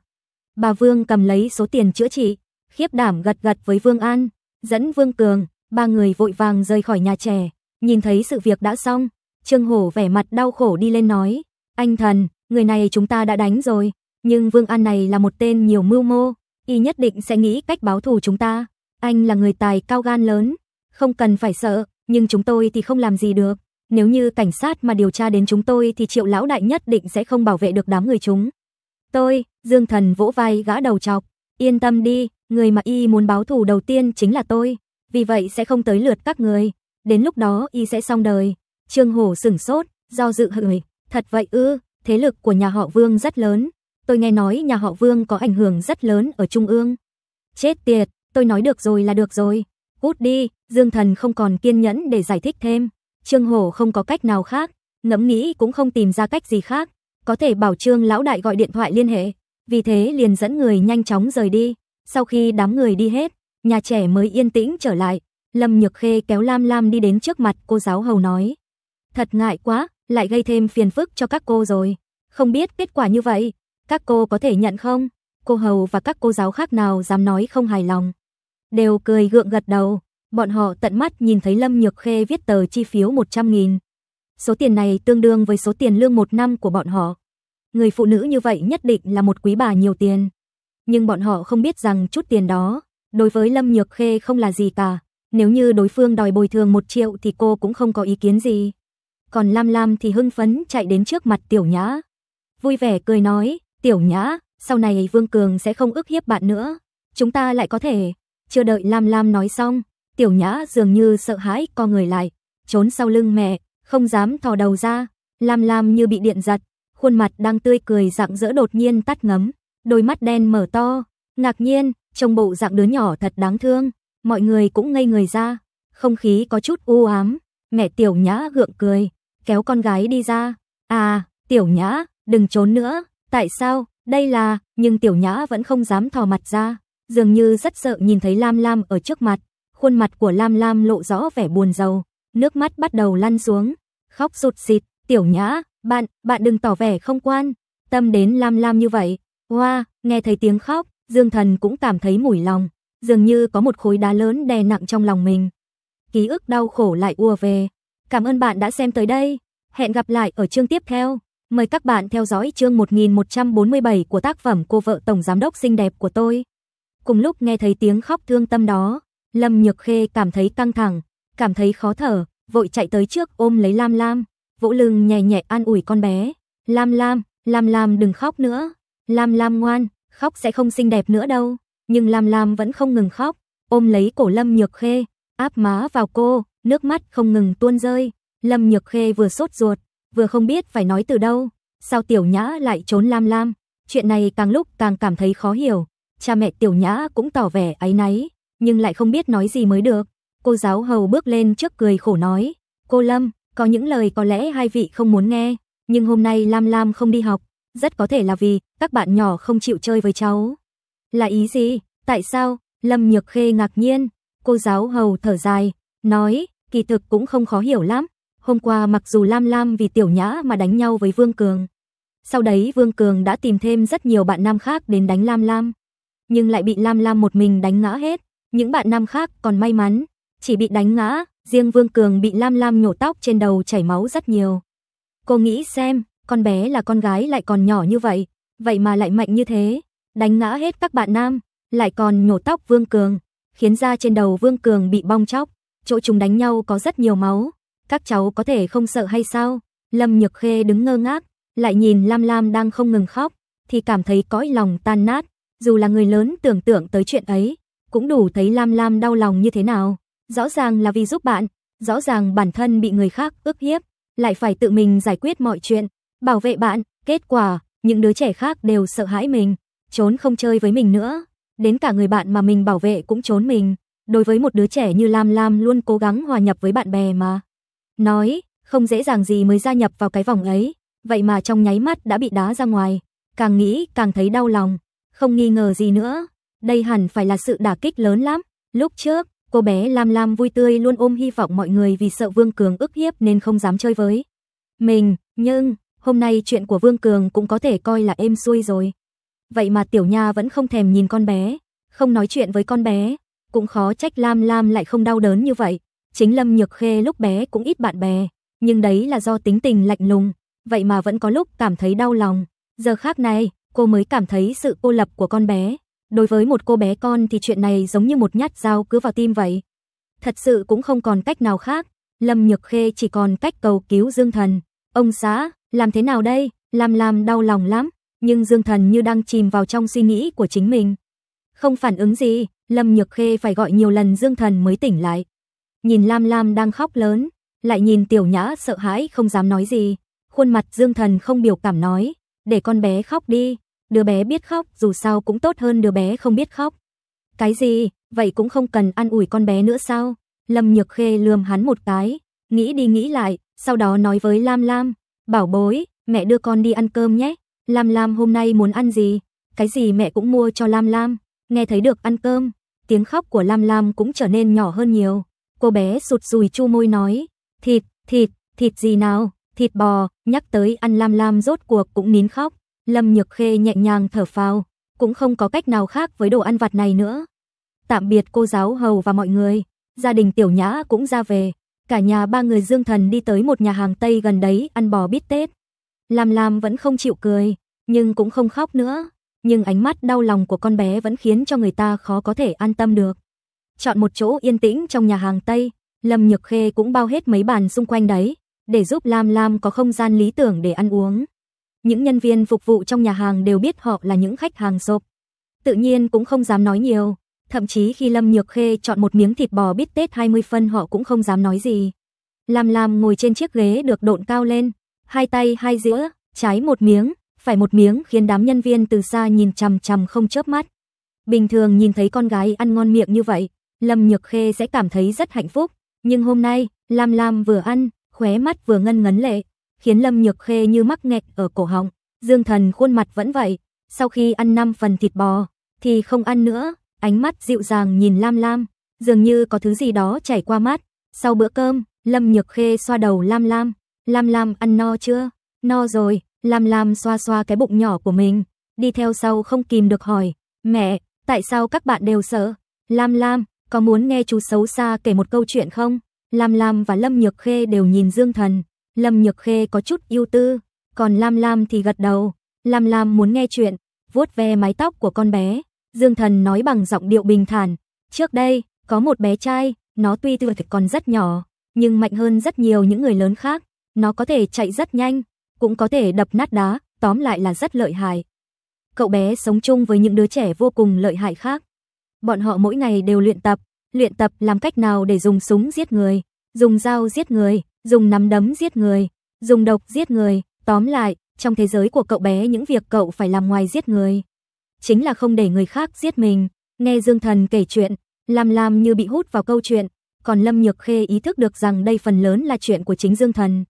Bà Vương cầm lấy số tiền chữa trị, khiếp đảm gật gật với Vương An, dẫn Vương Cường, ba người vội vàng rời khỏi nhà trẻ, nhìn thấy sự việc đã xong, Trương Hổ vẻ mặt đau khổ đi lên nói, anh thần, người này chúng ta đã đánh rồi, nhưng Vương An này là một tên nhiều mưu mô, y nhất định sẽ nghĩ cách báo thù chúng ta, anh là người tài cao gan lớn, không cần phải sợ, nhưng chúng tôi thì không làm gì được, nếu như cảnh sát mà điều tra đến chúng tôi thì triệu lão đại nhất định sẽ không bảo vệ được đám người chúng. Tôi, Dương Thần vỗ vai gã đầu chọc, yên tâm đi, người mà y muốn báo thù đầu tiên chính là tôi, vì vậy sẽ không tới lượt các người, đến lúc đó y sẽ xong đời. Trương Hổ sửng sốt, do dự hửi, thật vậy ư, thế lực của nhà họ Vương rất lớn, tôi nghe nói nhà họ Vương có ảnh hưởng rất lớn ở Trung ương. Chết tiệt, tôi nói được rồi là được rồi, hút đi, Dương Thần không còn kiên nhẫn để giải thích thêm. Trương Hổ không có cách nào khác, ngẫm nghĩ cũng không tìm ra cách gì khác, có thể bảo Trương lão đại gọi điện thoại liên hệ, vì thế liền dẫn người nhanh chóng rời đi. Sau khi đám người đi hết, nhà trẻ mới yên tĩnh trở lại, Lâm Nhược Khê kéo Lam Lam đi đến trước mặt cô giáo hầu nói. Thật ngại quá, lại gây thêm phiền phức cho các cô rồi. Không biết kết quả như vậy, các cô có thể nhận không? Cô hầu và các cô giáo khác nào dám nói không hài lòng. Đều cười gượng gật đầu, bọn họ tận mắt nhìn thấy Lâm Nhược Khê viết tờ chi phiếu 100.000, Số tiền này tương đương với số tiền lương một năm của bọn họ. Người phụ nữ như vậy nhất định là một quý bà nhiều tiền. Nhưng bọn họ không biết rằng chút tiền đó, đối với Lâm Nhược Khê không là gì cả. Nếu như đối phương đòi bồi thường một triệu thì cô cũng không có ý kiến gì. Còn Lam Lam thì hưng phấn chạy đến trước mặt Tiểu Nhã. Vui vẻ cười nói, Tiểu Nhã, sau này Vương Cường sẽ không ức hiếp bạn nữa. Chúng ta lại có thể. Chưa đợi Lam Lam nói xong, Tiểu Nhã dường như sợ hãi co người lại, trốn sau lưng mẹ, không dám thò đầu ra, Lam Lam như bị điện giật, khuôn mặt đang tươi cười rạng rỡ đột nhiên tắt ngấm, đôi mắt đen mở to, ngạc nhiên, trông bộ dạng đứa nhỏ thật đáng thương, mọi người cũng ngây người ra, không khí có chút u ám, mẹ Tiểu Nhã gượng cười, kéo con gái đi ra, "À, Tiểu Nhã, đừng trốn nữa, tại sao?" Đây là, nhưng Tiểu Nhã vẫn không dám thò mặt ra, dường như rất sợ nhìn thấy Lam Lam ở trước mặt, khuôn mặt của Lam Lam lộ rõ vẻ buồn rầu nước mắt bắt đầu lăn xuống, khóc rụt rịt, "Tiểu Nhã, bạn, bạn đừng tỏ vẻ không quan tâm đến Lam Lam như vậy." Hoa, wow, nghe thấy tiếng khóc, Dương Thần cũng cảm thấy mủi lòng, dường như có một khối đá lớn đè nặng trong lòng mình. Ký ức đau khổ lại ùa về. Cảm ơn bạn đã xem tới đây, hẹn gặp lại ở chương tiếp theo. Mời các bạn theo dõi chương 1147 của tác phẩm Cô vợ tổng giám đốc xinh đẹp của tôi. Cùng lúc nghe thấy tiếng khóc thương tâm đó, Lâm Nhược Khê cảm thấy căng thẳng, cảm thấy khó thở, vội chạy tới trước ôm lấy Lam Lam, vỗ lưng nhẹ nhẹ an ủi con bé. Lam Lam, Lam Lam đừng khóc nữa. Lam Lam ngoan, khóc sẽ không xinh đẹp nữa đâu. Nhưng Lam Lam vẫn không ngừng khóc, ôm lấy cổ Lâm Nhược Khê, áp má vào cô, nước mắt không ngừng tuôn rơi. Lâm Nhược Khê vừa sốt ruột, vừa không biết phải nói từ đâu. Sao Tiểu Nhã lại trốn Lam Lam? Chuyện này càng lúc càng cảm thấy khó hiểu. Cha mẹ Tiểu Nhã cũng tỏ vẻ áy náy, nhưng lại không biết nói gì mới được. Cô giáo hầu bước lên trước cười khổ nói, cô Lâm, có những lời có lẽ hai vị không muốn nghe, nhưng hôm nay Lam Lam không đi học, rất có thể là vì các bạn nhỏ không chịu chơi với cháu. Là ý gì? Tại sao? Lâm Nhược Khê ngạc nhiên, cô giáo hầu thở dài, nói, kỳ thực cũng không khó hiểu lắm. Hôm qua mặc dù Lam Lam vì tiểu nhã mà đánh nhau với Vương Cường. Sau đấy Vương Cường đã tìm thêm rất nhiều bạn nam khác đến đánh Lam Lam. Nhưng lại bị Lam Lam một mình đánh ngã hết. Những bạn nam khác còn may mắn, chỉ bị đánh ngã, riêng Vương Cường bị Lam Lam nhổ tóc trên đầu chảy máu rất nhiều. Cô nghĩ xem, con bé là con gái lại còn nhỏ như vậy, vậy mà lại mạnh như thế, đánh ngã hết các bạn nam, lại còn nhổ tóc Vương Cường, khiến da trên đầu Vương Cường bị bong chóc, chỗ chúng đánh nhau có rất nhiều máu, các cháu có thể không sợ hay sao? Lâm Nhược Khê đứng ngơ ngác, lại nhìn Lam Lam đang không ngừng khóc, thì cảm thấy cõi lòng tan nát, dù là người lớn tưởng tượng tới chuyện ấy, cũng đủ thấy Lam Lam đau lòng như thế nào. Rõ ràng là vì giúp bạn, rõ ràng bản thân bị người khác ức hiếp, lại phải tự mình giải quyết mọi chuyện, bảo vệ bạn, kết quả, những đứa trẻ khác đều sợ hãi mình, trốn không chơi với mình nữa, đến cả người bạn mà mình bảo vệ cũng trốn mình. Đối với một đứa trẻ như Lam Lam luôn cố gắng hòa nhập với bạn bè mà. Nói, không dễ dàng gì mới gia nhập vào cái vòng ấy, vậy mà trong nháy mắt đã bị đá ra ngoài, càng nghĩ càng thấy đau lòng, không nghi ngờ gì nữa, đây hẳn phải là sự đả kích lớn lắm, lúc trước Cô bé Lam Lam vui tươi luôn ôm hy vọng mọi người vì sợ Vương Cường ức hiếp nên không dám chơi với mình, nhưng hôm nay chuyện của Vương Cường cũng có thể coi là êm xuôi rồi. Vậy mà Tiểu Nha vẫn không thèm nhìn con bé, không nói chuyện với con bé, cũng khó trách Lam Lam lại không đau đớn như vậy. Chính Lâm Nhược Khê lúc bé cũng ít bạn bè, nhưng đấy là do tính tình lạnh lùng, vậy mà vẫn có lúc cảm thấy đau lòng. Giờ khác này, cô mới cảm thấy sự cô lập của con bé đối với một cô bé con thì chuyện này giống như một nhát dao cứ vào tim vậy. Thật sự cũng không còn cách nào khác, Lâm Nhược Khê chỉ còn cách cầu cứu Dương Thần. Ông xã, làm thế nào đây? Làm làm đau lòng lắm, nhưng Dương Thần như đang chìm vào trong suy nghĩ của chính mình. Không phản ứng gì, Lâm Nhược Khê phải gọi nhiều lần Dương Thần mới tỉnh lại. Nhìn Lam Lam đang khóc lớn, lại nhìn Tiểu Nhã sợ hãi không dám nói gì. Khuôn mặt Dương Thần không biểu cảm nói, để con bé khóc đi, đứa bé biết khóc dù sao cũng tốt hơn đứa bé không biết khóc. Cái gì, vậy cũng không cần ăn ủi con bé nữa sao? Lâm Nhược Khê lườm hắn một cái, nghĩ đi nghĩ lại, sau đó nói với Lam Lam, bảo bối, mẹ đưa con đi ăn cơm nhé. Lam Lam hôm nay muốn ăn gì? Cái gì mẹ cũng mua cho Lam Lam. Nghe thấy được ăn cơm, tiếng khóc của Lam Lam cũng trở nên nhỏ hơn nhiều. Cô bé sụt rùi chu môi nói, thịt, thịt, thịt gì nào, thịt bò, nhắc tới ăn Lam Lam rốt cuộc cũng nín khóc. Lâm Nhược Khê nhẹ nhàng thở phào, cũng không có cách nào khác với đồ ăn vặt này nữa. Tạm biệt cô giáo hầu và mọi người, gia đình Tiểu Nhã cũng ra về, cả nhà ba người Dương Thần đi tới một nhà hàng Tây gần đấy ăn bò bít tết. Lam Lam vẫn không chịu cười, nhưng cũng không khóc nữa, nhưng ánh mắt đau lòng của con bé vẫn khiến cho người ta khó có thể an tâm được. Chọn một chỗ yên tĩnh trong nhà hàng Tây, Lâm Nhược Khê cũng bao hết mấy bàn xung quanh đấy, để giúp Lam Lam có không gian lý tưởng để ăn uống. Những nhân viên phục vụ trong nhà hàng đều biết họ là những khách hàng sộp. Tự nhiên cũng không dám nói nhiều, thậm chí khi Lâm Nhược Khê chọn một miếng thịt bò bít tết 20 phân họ cũng không dám nói gì. Lam Lam ngồi trên chiếc ghế được độn cao lên, hai tay hai dĩa, trái một miếng, phải một miếng khiến đám nhân viên từ xa nhìn chằm chằm không chớp mắt. Bình thường nhìn thấy con gái ăn ngon miệng như vậy, Lâm Nhược Khê sẽ cảm thấy rất hạnh phúc, nhưng hôm nay, Lam Lam vừa ăn, khóe mắt vừa ngân ngấn lệ khiến Lâm Nhược Khê như mắc nghẹt ở cổ họng. Dương Thần khuôn mặt vẫn vậy, sau khi ăn 5 phần thịt bò thì không ăn nữa, ánh mắt dịu dàng nhìn Lam Lam, dường như có thứ gì đó chảy qua mắt. Sau bữa cơm, Lâm Nhược Khê xoa đầu Lam Lam, "Lam Lam ăn no chưa?" "No rồi." Lam Lam xoa xoa cái bụng nhỏ của mình, đi theo sau không kìm được hỏi, "Mẹ, tại sao các bạn đều sợ?" "Lam Lam, có muốn nghe chú xấu xa kể một câu chuyện không?" Lam Lam và Lâm Nhược Khê đều nhìn Dương Thần, Lâm Nhược Khê có chút ưu tư, còn Lam Lam thì gật đầu. Lam Lam muốn nghe chuyện, vuốt ve mái tóc của con bé. Dương Thần nói bằng giọng điệu bình thản. Trước đây, có một bé trai, nó tuy tựa thực còn rất nhỏ, nhưng mạnh hơn rất nhiều những người lớn khác. Nó có thể chạy rất nhanh, cũng có thể đập nát đá, tóm lại là rất lợi hại. Cậu bé sống chung với những đứa trẻ vô cùng lợi hại khác. Bọn họ mỗi ngày đều luyện tập, luyện tập làm cách nào để dùng súng giết người, dùng dao giết người, dùng nắm đấm giết người, dùng độc giết người, tóm lại, trong thế giới của cậu bé những việc cậu phải làm ngoài giết người chính là không để người khác giết mình. Nghe Dương Thần kể chuyện, làm làm như bị hút vào câu chuyện, còn Lâm Nhược Khê ý thức được rằng đây phần lớn là chuyện của chính Dương Thần.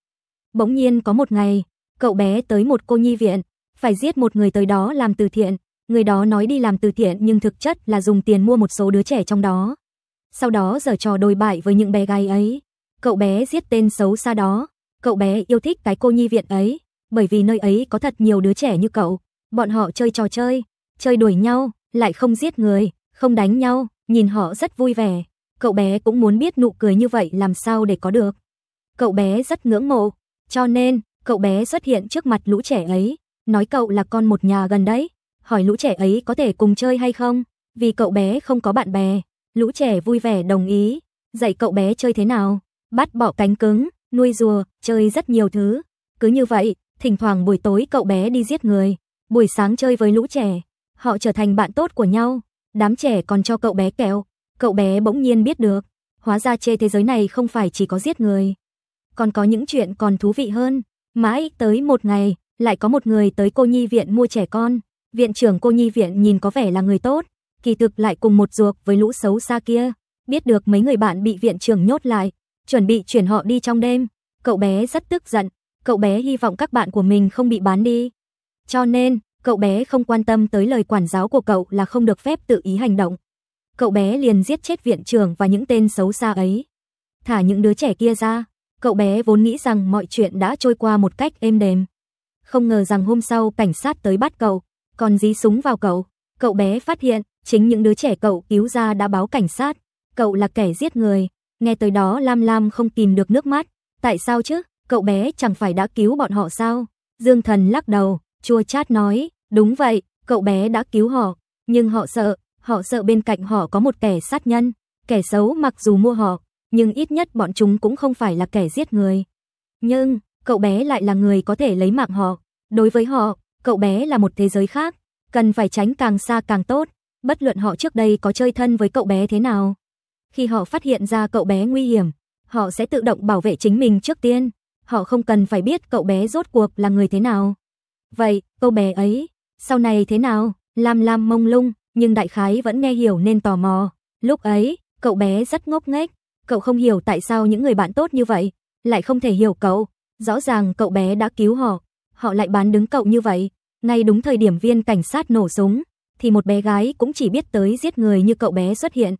Bỗng nhiên có một ngày, cậu bé tới một cô nhi viện, phải giết một người tới đó làm từ thiện, người đó nói đi làm từ thiện nhưng thực chất là dùng tiền mua một số đứa trẻ trong đó. Sau đó giở trò đôi bại với những bé gái ấy. Cậu bé giết tên xấu xa đó, cậu bé yêu thích cái cô nhi viện ấy, bởi vì nơi ấy có thật nhiều đứa trẻ như cậu, bọn họ chơi trò chơi, chơi đuổi nhau, lại không giết người, không đánh nhau, nhìn họ rất vui vẻ. Cậu bé cũng muốn biết nụ cười như vậy làm sao để có được. Cậu bé rất ngưỡng mộ, cho nên cậu bé xuất hiện trước mặt lũ trẻ ấy, nói cậu là con một nhà gần đấy, hỏi lũ trẻ ấy có thể cùng chơi hay không, vì cậu bé không có bạn bè. Lũ trẻ vui vẻ đồng ý, dạy cậu bé chơi thế nào, bắt bỏ cánh cứng, nuôi rùa, chơi rất nhiều thứ. Cứ như vậy, thỉnh thoảng buổi tối cậu bé đi giết người, buổi sáng chơi với lũ trẻ, họ trở thành bạn tốt của nhau. Đám trẻ còn cho cậu bé kẹo, cậu bé bỗng nhiên biết được, hóa ra trên thế giới này không phải chỉ có giết người, còn có những chuyện còn thú vị hơn. Mãi tới một ngày, lại có một người tới cô nhi viện mua trẻ con. Viện trưởng cô nhi viện nhìn có vẻ là người tốt, kỳ thực lại cùng một ruột với lũ xấu xa kia. Biết được mấy người bạn bị viện trưởng nhốt lại, chuẩn bị chuyển họ đi trong đêm. Cậu bé rất tức giận, cậu bé hy vọng các bạn của mình không bị bán đi. Cho nên, cậu bé không quan tâm tới lời quản giáo của cậu là không được phép tự ý hành động. Cậu bé liền giết chết viện trưởng và những tên xấu xa ấy. Thả những đứa trẻ kia ra, cậu bé vốn nghĩ rằng mọi chuyện đã trôi qua một cách êm đềm. Không ngờ rằng hôm sau cảnh sát tới bắt cậu, còn dí súng vào cậu. Cậu bé phát hiện, chính những đứa trẻ cậu cứu ra đã báo cảnh sát, cậu là kẻ giết người, Nghe tới đó Lam Lam không kìm được nước mắt. Tại sao chứ? Cậu bé chẳng phải đã cứu bọn họ sao? Dương Thần lắc đầu, chua chát nói. Đúng vậy, cậu bé đã cứu họ. Nhưng họ sợ, họ sợ bên cạnh họ có một kẻ sát nhân. Kẻ xấu mặc dù mua họ, nhưng ít nhất bọn chúng cũng không phải là kẻ giết người. Nhưng, cậu bé lại là người có thể lấy mạng họ. Đối với họ, cậu bé là một thế giới khác. Cần phải tránh càng xa càng tốt. Bất luận họ trước đây có chơi thân với cậu bé thế nào khi họ phát hiện ra cậu bé nguy hiểm, họ sẽ tự động bảo vệ chính mình trước tiên. Họ không cần phải biết cậu bé rốt cuộc là người thế nào. Vậy, cậu bé ấy, sau này thế nào? Lam Lam mông lung, nhưng đại khái vẫn nghe hiểu nên tò mò. Lúc ấy, cậu bé rất ngốc nghếch, cậu không hiểu tại sao những người bạn tốt như vậy lại không thể hiểu cậu. Rõ ràng cậu bé đã cứu họ, họ lại bán đứng cậu như vậy. Ngay đúng thời điểm viên cảnh sát nổ súng, thì một bé gái cũng chỉ biết tới giết người như cậu bé xuất hiện.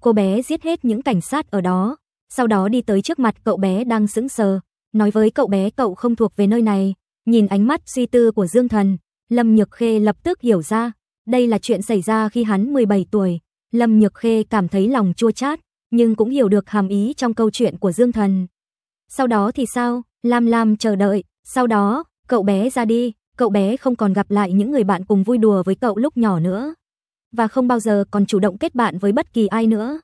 Cô bé giết hết những cảnh sát ở đó, sau đó đi tới trước mặt cậu bé đang sững sờ, nói với cậu bé cậu không thuộc về nơi này. Nhìn ánh mắt suy tư của Dương Thần, Lâm Nhược Khê lập tức hiểu ra, đây là chuyện xảy ra khi hắn 17 tuổi. Lâm Nhược Khê cảm thấy lòng chua chát, nhưng cũng hiểu được hàm ý trong câu chuyện của Dương Thần. Sau đó thì sao? Lam Lam chờ đợi, sau đó, cậu bé ra đi, cậu bé không còn gặp lại những người bạn cùng vui đùa với cậu lúc nhỏ nữa và không bao giờ còn chủ động kết bạn với bất kỳ ai nữa.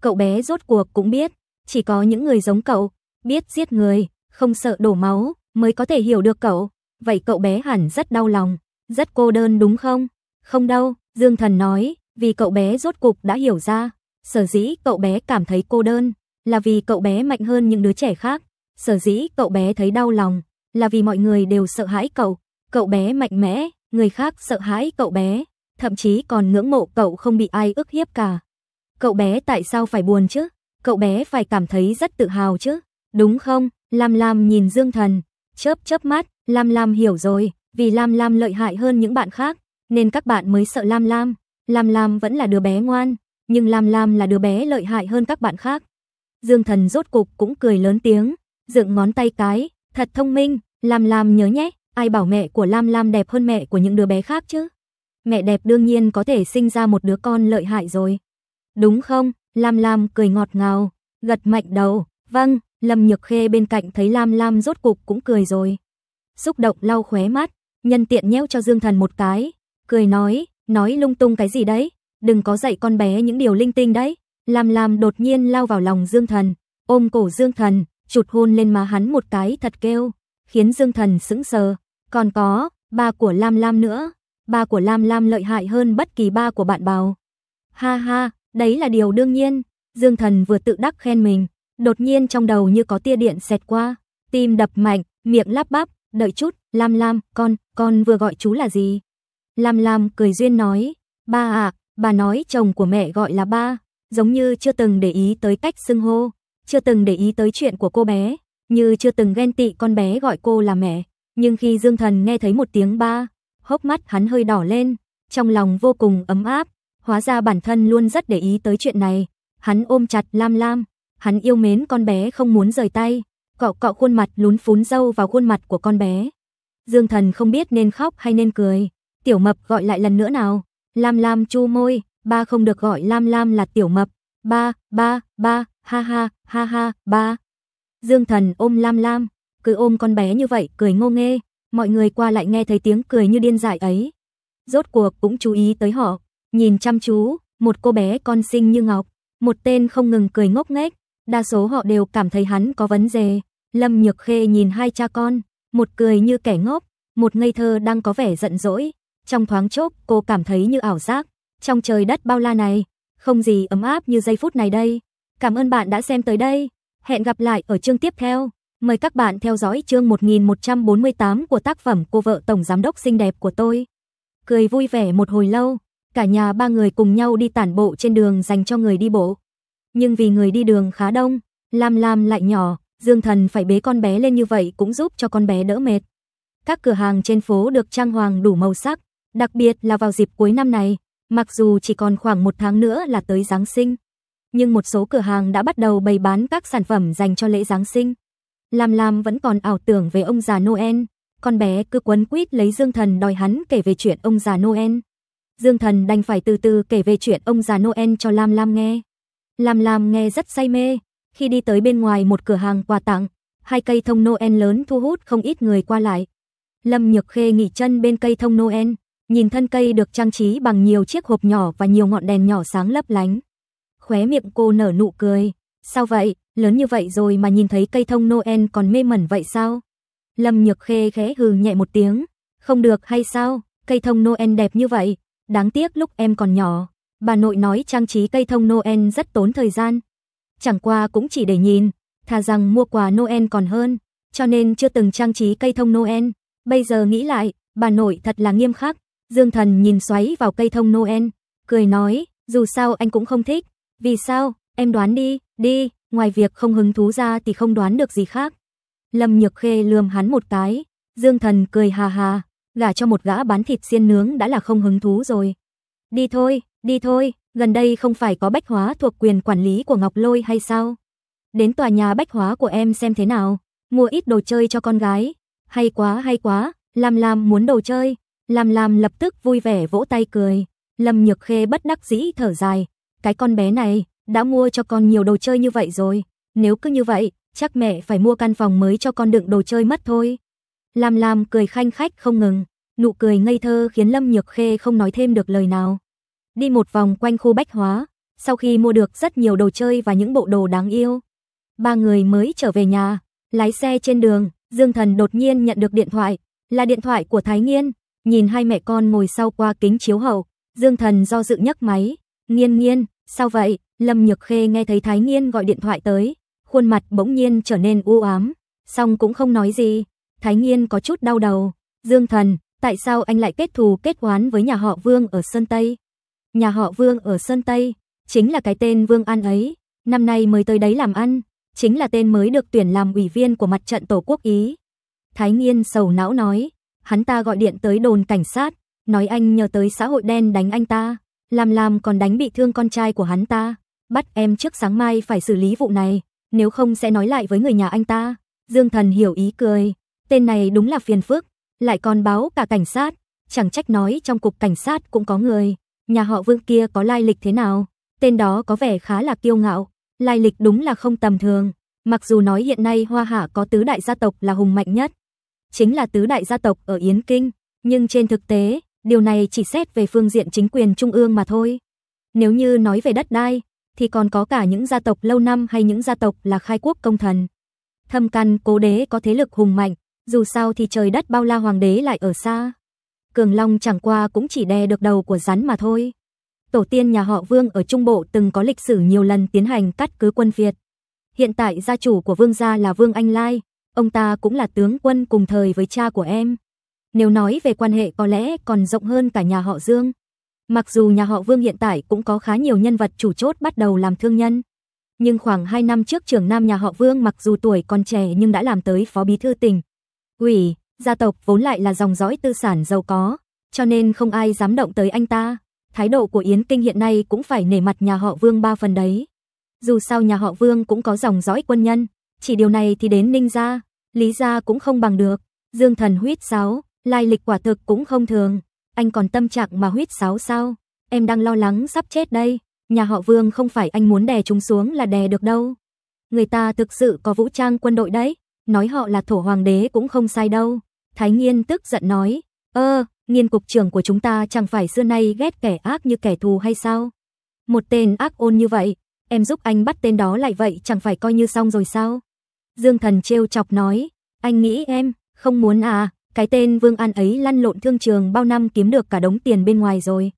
Cậu bé rốt cuộc cũng biết, chỉ có những người giống cậu, biết giết người, không sợ đổ máu, mới có thể hiểu được cậu. Vậy cậu bé hẳn rất đau lòng, rất cô đơn đúng không? Không đâu, Dương Thần nói, vì cậu bé rốt cục đã hiểu ra. Sở dĩ cậu bé cảm thấy cô đơn, là vì cậu bé mạnh hơn những đứa trẻ khác. Sở dĩ cậu bé thấy đau lòng, là vì mọi người đều sợ hãi cậu. Cậu bé mạnh mẽ, người khác sợ hãi cậu bé thậm chí còn ngưỡng mộ cậu không bị ai ức hiếp cả. Cậu bé tại sao phải buồn chứ? Cậu bé phải cảm thấy rất tự hào chứ, đúng không? Lam Lam nhìn Dương Thần, chớp chớp mắt, Lam Lam hiểu rồi, vì Lam Lam lợi hại hơn những bạn khác, nên các bạn mới sợ Lam Lam. Lam Lam vẫn là đứa bé ngoan, nhưng Lam Lam là đứa bé lợi hại hơn các bạn khác. Dương Thần rốt cục cũng cười lớn tiếng, dựng ngón tay cái, thật thông minh, Lam Lam nhớ nhé, ai bảo mẹ của Lam Lam đẹp hơn mẹ của những đứa bé khác chứ? mẹ đẹp đương nhiên có thể sinh ra một đứa con lợi hại rồi. Đúng không? Lam Lam cười ngọt ngào, gật mạnh đầu. Vâng, Lâm Nhược Khê bên cạnh thấy Lam Lam rốt cục cũng cười rồi. Xúc động lau khóe mắt, nhân tiện nhéo cho Dương Thần một cái, cười nói, nói lung tung cái gì đấy, đừng có dạy con bé những điều linh tinh đấy. Lam Lam đột nhiên lao vào lòng Dương Thần, ôm cổ Dương Thần, chụt hôn lên má hắn một cái thật kêu, khiến Dương Thần sững sờ, còn có, ba của Lam Lam nữa ba của Lam Lam lợi hại hơn bất kỳ ba của bạn bào. Ha ha, đấy là điều đương nhiên. Dương Thần vừa tự đắc khen mình, đột nhiên trong đầu như có tia điện xẹt qua, tim đập mạnh, miệng lắp bắp, đợi chút, Lam Lam, con, con vừa gọi chú là gì? Lam Lam cười duyên nói, ba à, bà nói chồng của mẹ gọi là ba, giống như chưa từng để ý tới cách xưng hô, chưa từng để ý tới chuyện của cô bé, như chưa từng ghen tị con bé gọi cô là mẹ. Nhưng khi Dương Thần nghe thấy một tiếng ba, hốc mắt hắn hơi đỏ lên, trong lòng vô cùng ấm áp, hóa ra bản thân luôn rất để ý tới chuyện này. Hắn ôm chặt Lam Lam, hắn yêu mến con bé không muốn rời tay, cọ cọ khuôn mặt lún phún dâu vào khuôn mặt của con bé. Dương Thần không biết nên khóc hay nên cười, Tiểu Mập gọi lại lần nữa nào. Lam Lam chu môi, ba không được gọi Lam Lam là Tiểu Mập, ba, ba, ba, ha ha, ha ha, ba. Dương Thần ôm Lam Lam, cứ ôm con bé như vậy cười ngô nghê, mọi người qua lại nghe thấy tiếng cười như điên dại ấy. Rốt cuộc cũng chú ý tới họ, nhìn chăm chú, một cô bé con xinh như ngọc, một tên không ngừng cười ngốc nghếch, đa số họ đều cảm thấy hắn có vấn đề. Lâm Nhược Khê nhìn hai cha con, một cười như kẻ ngốc, một ngây thơ đang có vẻ giận dỗi. Trong thoáng chốc, cô cảm thấy như ảo giác, trong trời đất bao la này, không gì ấm áp như giây phút này đây. Cảm ơn bạn đã xem tới đây, hẹn gặp lại ở chương tiếp theo. Mời các bạn theo dõi chương 1148 của tác phẩm Cô vợ tổng giám đốc xinh đẹp của tôi. Cười vui vẻ một hồi lâu, cả nhà ba người cùng nhau đi tản bộ trên đường dành cho người đi bộ. Nhưng vì người đi đường khá đông, Lam Lam lại nhỏ, Dương Thần phải bế con bé lên như vậy cũng giúp cho con bé đỡ mệt. Các cửa hàng trên phố được trang hoàng đủ màu sắc, đặc biệt là vào dịp cuối năm này, mặc dù chỉ còn khoảng một tháng nữa là tới Giáng sinh. Nhưng một số cửa hàng đã bắt đầu bày bán các sản phẩm dành cho lễ Giáng sinh. Lam Lam vẫn còn ảo tưởng về ông già Noel, con bé cứ quấn quýt lấy Dương Thần đòi hắn kể về chuyện ông già Noel. Dương Thần đành phải từ từ kể về chuyện ông già Noel cho Lam Lam nghe. Lam Lam nghe rất say mê, khi đi tới bên ngoài một cửa hàng quà tặng, hai cây thông Noel lớn thu hút không ít người qua lại. Lâm Nhược Khê nghỉ chân bên cây thông Noel, nhìn thân cây được trang trí bằng nhiều chiếc hộp nhỏ và nhiều ngọn đèn nhỏ sáng lấp lánh. Khóe miệng cô nở nụ cười, "Sao vậy, Lớn như vậy rồi mà nhìn thấy cây thông Noel còn mê mẩn vậy sao? Lâm Nhược Khê khẽ hừ nhẹ một tiếng. Không được hay sao? Cây thông Noel đẹp như vậy. Đáng tiếc lúc em còn nhỏ. Bà nội nói trang trí cây thông Noel rất tốn thời gian. Chẳng qua cũng chỉ để nhìn. Thà rằng mua quà Noel còn hơn. Cho nên chưa từng trang trí cây thông Noel. Bây giờ nghĩ lại, bà nội thật là nghiêm khắc. Dương thần nhìn xoáy vào cây thông Noel. Cười nói, dù sao anh cũng không thích. Vì sao? Em đoán đi, đi ngoài việc không hứng thú ra thì không đoán được gì khác. Lâm Nhược Khê lườm hắn một cái, Dương Thần cười hà hà, gả cho một gã bán thịt xiên nướng đã là không hứng thú rồi. Đi thôi, đi thôi, gần đây không phải có bách hóa thuộc quyền quản lý của Ngọc Lôi hay sao? Đến tòa nhà bách hóa của em xem thế nào, mua ít đồ chơi cho con gái. Hay quá hay quá, Lam Lam muốn đồ chơi. Lam Lam lập tức vui vẻ vỗ tay cười. Lâm Nhược Khê bất đắc dĩ thở dài. Cái con bé này, đã mua cho con nhiều đồ chơi như vậy rồi, nếu cứ như vậy, chắc mẹ phải mua căn phòng mới cho con đựng đồ chơi mất thôi. Lam Lam cười khanh khách không ngừng, nụ cười ngây thơ khiến Lâm Nhược Khê không nói thêm được lời nào. Đi một vòng quanh khu bách hóa, sau khi mua được rất nhiều đồ chơi và những bộ đồ đáng yêu, ba người mới trở về nhà, lái xe trên đường, Dương Thần đột nhiên nhận được điện thoại, là điện thoại của Thái Nghiên, nhìn hai mẹ con ngồi sau qua kính chiếu hậu, Dương Thần do dự nhấc máy, "Nghiên Nghiên, sao vậy? Lâm Nhược Khê nghe thấy Thái Nghiên gọi điện thoại tới, khuôn mặt bỗng nhiên trở nên u ám, song cũng không nói gì. Thái Nghiên có chút đau đầu, Dương Thần, tại sao anh lại kết thù kết oán với nhà họ Vương ở Sơn Tây? Nhà họ Vương ở Sơn Tây, chính là cái tên Vương An ấy, năm nay mới tới đấy làm ăn, chính là tên mới được tuyển làm ủy viên của mặt trận Tổ quốc Ý. Thái Nghiên sầu não nói, hắn ta gọi điện tới đồn cảnh sát, nói anh nhờ tới xã hội đen đánh anh ta, làm làm còn đánh bị thương con trai của hắn ta bắt em trước sáng mai phải xử lý vụ này, nếu không sẽ nói lại với người nhà anh ta. Dương Thần hiểu ý cười, tên này đúng là phiền phức, lại còn báo cả cảnh sát, chẳng trách nói trong cục cảnh sát cũng có người, nhà họ Vương kia có lai lịch thế nào, tên đó có vẻ khá là kiêu ngạo, lai lịch đúng là không tầm thường, mặc dù nói hiện nay Hoa Hạ có tứ đại gia tộc là hùng mạnh nhất, chính là tứ đại gia tộc ở Yến Kinh, nhưng trên thực tế, điều này chỉ xét về phương diện chính quyền trung ương mà thôi. Nếu như nói về đất đai, thì còn có cả những gia tộc lâu năm hay những gia tộc là khai quốc công thần. Thâm căn cố đế có thế lực hùng mạnh, dù sao thì trời đất bao la hoàng đế lại ở xa. Cường Long chẳng qua cũng chỉ đè được đầu của rắn mà thôi. Tổ tiên nhà họ Vương ở Trung Bộ từng có lịch sử nhiều lần tiến hành cắt cứ quân Việt. Hiện tại gia chủ của Vương gia là Vương Anh Lai, ông ta cũng là tướng quân cùng thời với cha của em. Nếu nói về quan hệ có lẽ còn rộng hơn cả nhà họ Dương. Mặc dù nhà họ Vương hiện tại cũng có khá nhiều nhân vật chủ chốt bắt đầu làm thương nhân, nhưng khoảng 2 năm trước trưởng nam nhà họ Vương mặc dù tuổi còn trẻ nhưng đã làm tới phó bí thư tỉnh. Ủy, gia tộc vốn lại là dòng dõi tư sản giàu có, cho nên không ai dám động tới anh ta. Thái độ của Yến Kinh hiện nay cũng phải nể mặt nhà họ Vương ba phần đấy. Dù sao nhà họ Vương cũng có dòng dõi quân nhân, chỉ điều này thì đến Ninh gia, Lý gia cũng không bằng được. Dương Thần huyết sáo, lai lịch quả thực cũng không thường anh còn tâm trạng mà huýt sáo sao? Em đang lo lắng sắp chết đây. Nhà họ Vương không phải anh muốn đè chúng xuống là đè được đâu. Người ta thực sự có vũ trang quân đội đấy. Nói họ là thổ hoàng đế cũng không sai đâu. Thái Nghiên tức giận nói. Ơ, nghiên cục trưởng của chúng ta chẳng phải xưa nay ghét kẻ ác như kẻ thù hay sao? Một tên ác ôn như vậy, em giúp anh bắt tên đó lại vậy chẳng phải coi như xong rồi sao? Dương Thần trêu chọc nói. Anh nghĩ em, không muốn à, cái tên Vương An ấy lăn lộn thương trường bao năm kiếm được cả đống tiền bên ngoài rồi.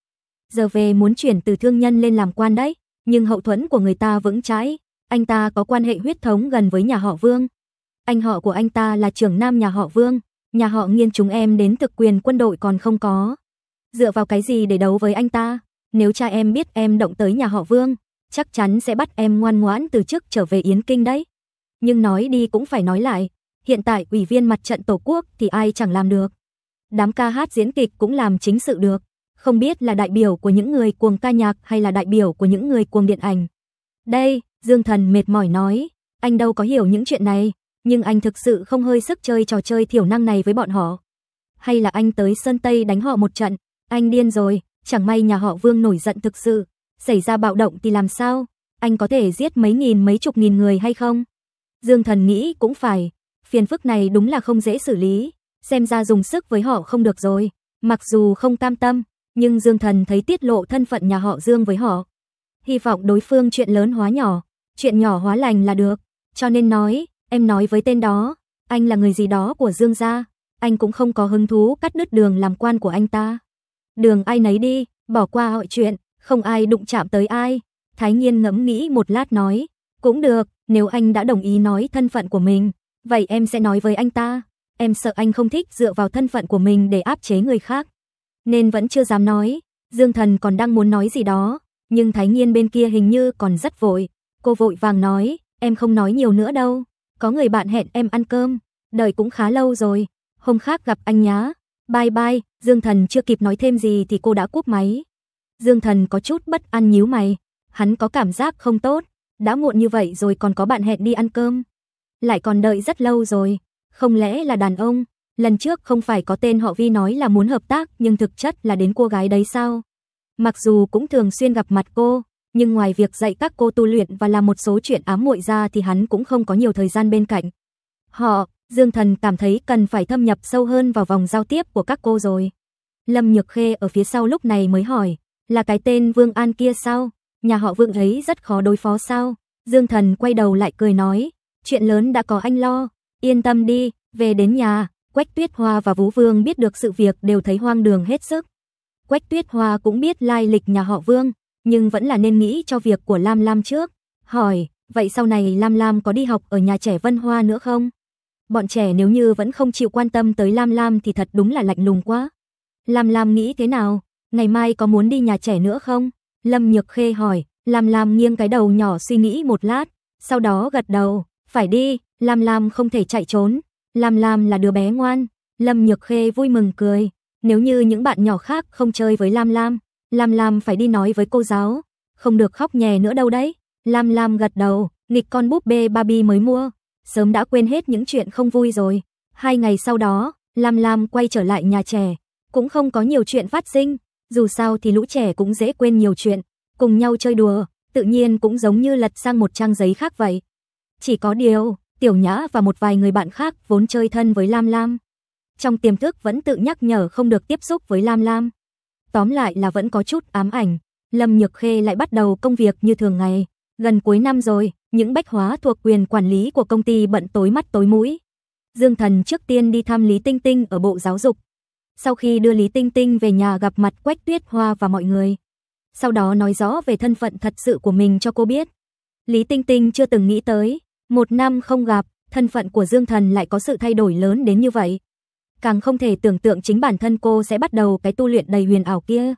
Giờ về muốn chuyển từ thương nhân lên làm quan đấy, nhưng hậu thuẫn của người ta vững chãi, anh ta có quan hệ huyết thống gần với nhà họ Vương. Anh họ của anh ta là trưởng nam nhà họ Vương, nhà họ nghiên chúng em đến thực quyền quân đội còn không có. Dựa vào cái gì để đấu với anh ta? Nếu cha em biết em động tới nhà họ Vương, chắc chắn sẽ bắt em ngoan ngoãn từ chức trở về Yến Kinh đấy. Nhưng nói đi cũng phải nói lại, hiện tại ủy viên mặt trận Tổ quốc thì ai chẳng làm được. Đám ca hát diễn kịch cũng làm chính sự được, không biết là đại biểu của những người cuồng ca nhạc hay là đại biểu của những người cuồng điện ảnh. Đây, Dương Thần mệt mỏi nói, anh đâu có hiểu những chuyện này, nhưng anh thực sự không hơi sức chơi trò chơi thiểu năng này với bọn họ. Hay là anh tới Sơn Tây đánh họ một trận, anh điên rồi, chẳng may nhà họ Vương nổi giận thực sự, xảy ra bạo động thì làm sao? Anh có thể giết mấy nghìn mấy chục nghìn người hay không? Dương Thần nghĩ cũng phải, phiền phức này đúng là không dễ xử lý, xem ra dùng sức với họ không được rồi. Mặc dù không cam tâm, nhưng Dương Thần thấy tiết lộ thân phận nhà họ Dương với họ. Hy vọng đối phương chuyện lớn hóa nhỏ, chuyện nhỏ hóa lành là được. Cho nên nói, em nói với tên đó, anh là người gì đó của Dương gia, anh cũng không có hứng thú cắt đứt đường làm quan của anh ta. Đường ai nấy đi, bỏ qua hội chuyện, không ai đụng chạm tới ai. Thái Nhiên ngẫm nghĩ một lát nói, cũng được, nếu anh đã đồng ý nói thân phận của mình, Vậy em sẽ nói với anh ta, em sợ anh không thích dựa vào thân phận của mình để áp chế người khác, nên vẫn chưa dám nói. Dương Thần còn đang muốn nói gì đó, nhưng Thái Nghiên bên kia hình như còn rất vội, cô vội vàng nói, em không nói nhiều nữa đâu, có người bạn hẹn em ăn cơm, đợi cũng khá lâu rồi, hôm khác gặp anh nhá. Bye bye, Dương Thần chưa kịp nói thêm gì thì cô đã cúp máy. Dương Thần có chút bất an nhíu mày, hắn có cảm giác không tốt, đã muộn như vậy rồi còn có bạn hẹn đi ăn cơm lại còn đợi rất lâu rồi. Không lẽ là đàn ông? Lần trước không phải có tên họ Vi nói là muốn hợp tác nhưng thực chất là đến cô gái đấy sao? Mặc dù cũng thường xuyên gặp mặt cô, nhưng ngoài việc dạy các cô tu luyện và làm một số chuyện ám muội ra thì hắn cũng không có nhiều thời gian bên cạnh. Họ, Dương Thần cảm thấy cần phải thâm nhập sâu hơn vào vòng giao tiếp của các cô rồi. Lâm Nhược Khê ở phía sau lúc này mới hỏi, là cái tên Vương An kia sao? Nhà họ Vương ấy rất khó đối phó sao? Dương Thần quay đầu lại cười nói, chuyện lớn đã có anh lo, yên tâm đi, về đến nhà, Quách Tuyết Hoa và Vũ Vương biết được sự việc đều thấy hoang đường hết sức. Quách Tuyết Hoa cũng biết lai lịch nhà họ Vương, nhưng vẫn là nên nghĩ cho việc của Lam Lam trước. Hỏi, vậy sau này Lam Lam có đi học ở nhà trẻ Vân Hoa nữa không? Bọn trẻ nếu như vẫn không chịu quan tâm tới Lam Lam thì thật đúng là lạnh lùng quá. Lam Lam nghĩ thế nào? Ngày mai có muốn đi nhà trẻ nữa không? Lâm Nhược Khê hỏi, Lam Lam nghiêng cái đầu nhỏ suy nghĩ một lát, sau đó gật đầu, phải đi, Lam Lam không thể chạy trốn. Lam Lam là đứa bé ngoan, Lâm Nhược Khê vui mừng cười, nếu như những bạn nhỏ khác không chơi với Lam Lam, Lam Lam phải đi nói với cô giáo, không được khóc nhè nữa đâu đấy. Lam Lam gật đầu, nghịch con búp bê Barbie mới mua, sớm đã quên hết những chuyện không vui rồi. Hai ngày sau đó, Lam Lam quay trở lại nhà trẻ, cũng không có nhiều chuyện phát sinh, dù sao thì lũ trẻ cũng dễ quên nhiều chuyện, cùng nhau chơi đùa, tự nhiên cũng giống như lật sang một trang giấy khác vậy. Chỉ có điều, Tiểu Nhã và một vài người bạn khác vốn chơi thân với Lam Lam. Trong tiềm thức vẫn tự nhắc nhở không được tiếp xúc với Lam Lam. Tóm lại là vẫn có chút ám ảnh, Lâm Nhược Khê lại bắt đầu công việc như thường ngày. Gần cuối năm rồi, những bách hóa thuộc quyền quản lý của công ty bận tối mắt tối mũi. Dương Thần trước tiên đi thăm Lý Tinh Tinh ở Bộ Giáo dục. Sau khi đưa Lý Tinh Tinh về nhà gặp mặt Quách Tuyết Hoa và mọi người. Sau đó nói rõ về thân phận thật sự của mình cho cô biết. Lý Tinh Tinh chưa từng nghĩ tới, một năm không gặp, thân phận của Dương Thần lại có sự thay đổi lớn đến như vậy. Càng không thể tưởng tượng chính bản thân cô sẽ bắt đầu cái tu luyện đầy huyền ảo kia.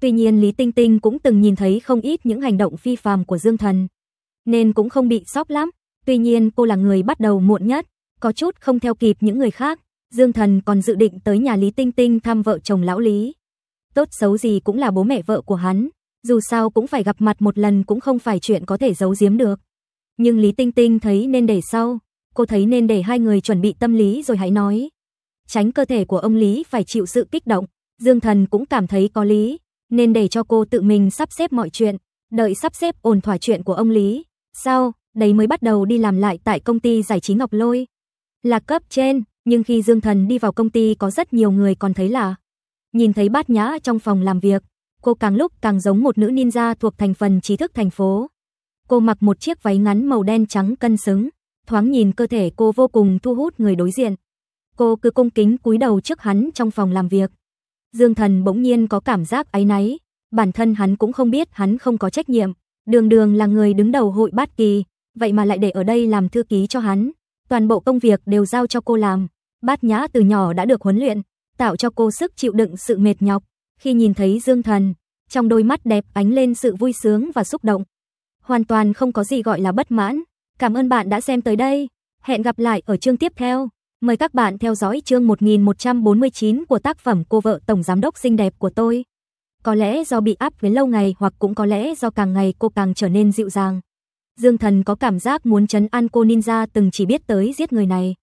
Tuy nhiên Lý Tinh Tinh cũng từng nhìn thấy không ít những hành động phi phàm của Dương Thần, nên cũng không bị sốc lắm. Tuy nhiên cô là người bắt đầu muộn nhất, có chút không theo kịp những người khác. Dương Thần còn dự định tới nhà Lý Tinh Tinh thăm vợ chồng lão Lý. Tốt xấu gì cũng là bố mẹ vợ của hắn, dù sao cũng phải gặp mặt một lần cũng không phải chuyện có thể giấu giếm được nhưng Lý Tinh Tinh thấy nên để sau, cô thấy nên để hai người chuẩn bị tâm lý rồi hãy nói. Tránh cơ thể của ông Lý phải chịu sự kích động, Dương Thần cũng cảm thấy có lý, nên để cho cô tự mình sắp xếp mọi chuyện, đợi sắp xếp ổn thỏa chuyện của ông Lý. Sau, đấy mới bắt đầu đi làm lại tại công ty giải trí Ngọc Lôi. Là cấp trên, nhưng khi Dương Thần đi vào công ty có rất nhiều người còn thấy là nhìn thấy bát nhã trong phòng làm việc, cô càng lúc càng giống một nữ ninja thuộc thành phần trí thức thành phố. Cô mặc một chiếc váy ngắn màu đen trắng cân xứng, thoáng nhìn cơ thể cô vô cùng thu hút người đối diện. Cô cứ cung kính cúi đầu trước hắn trong phòng làm việc. Dương Thần bỗng nhiên có cảm giác áy náy, bản thân hắn cũng không biết hắn không có trách nhiệm, đường đường là người đứng đầu hội bát kỳ, vậy mà lại để ở đây làm thư ký cho hắn, toàn bộ công việc đều giao cho cô làm. Bát Nhã từ nhỏ đã được huấn luyện, tạo cho cô sức chịu đựng sự mệt nhọc. Khi nhìn thấy Dương Thần, trong đôi mắt đẹp ánh lên sự vui sướng và xúc động, hoàn toàn không có gì gọi là bất mãn. Cảm ơn bạn đã xem tới đây. Hẹn gặp lại ở chương tiếp theo. Mời các bạn theo dõi chương 1149 của tác phẩm Cô vợ tổng giám đốc xinh đẹp của tôi. Có lẽ do bị áp với lâu ngày hoặc cũng có lẽ do càng ngày cô càng trở nên dịu dàng. Dương Thần có cảm giác muốn chấn an cô ninja từng chỉ biết tới giết người này.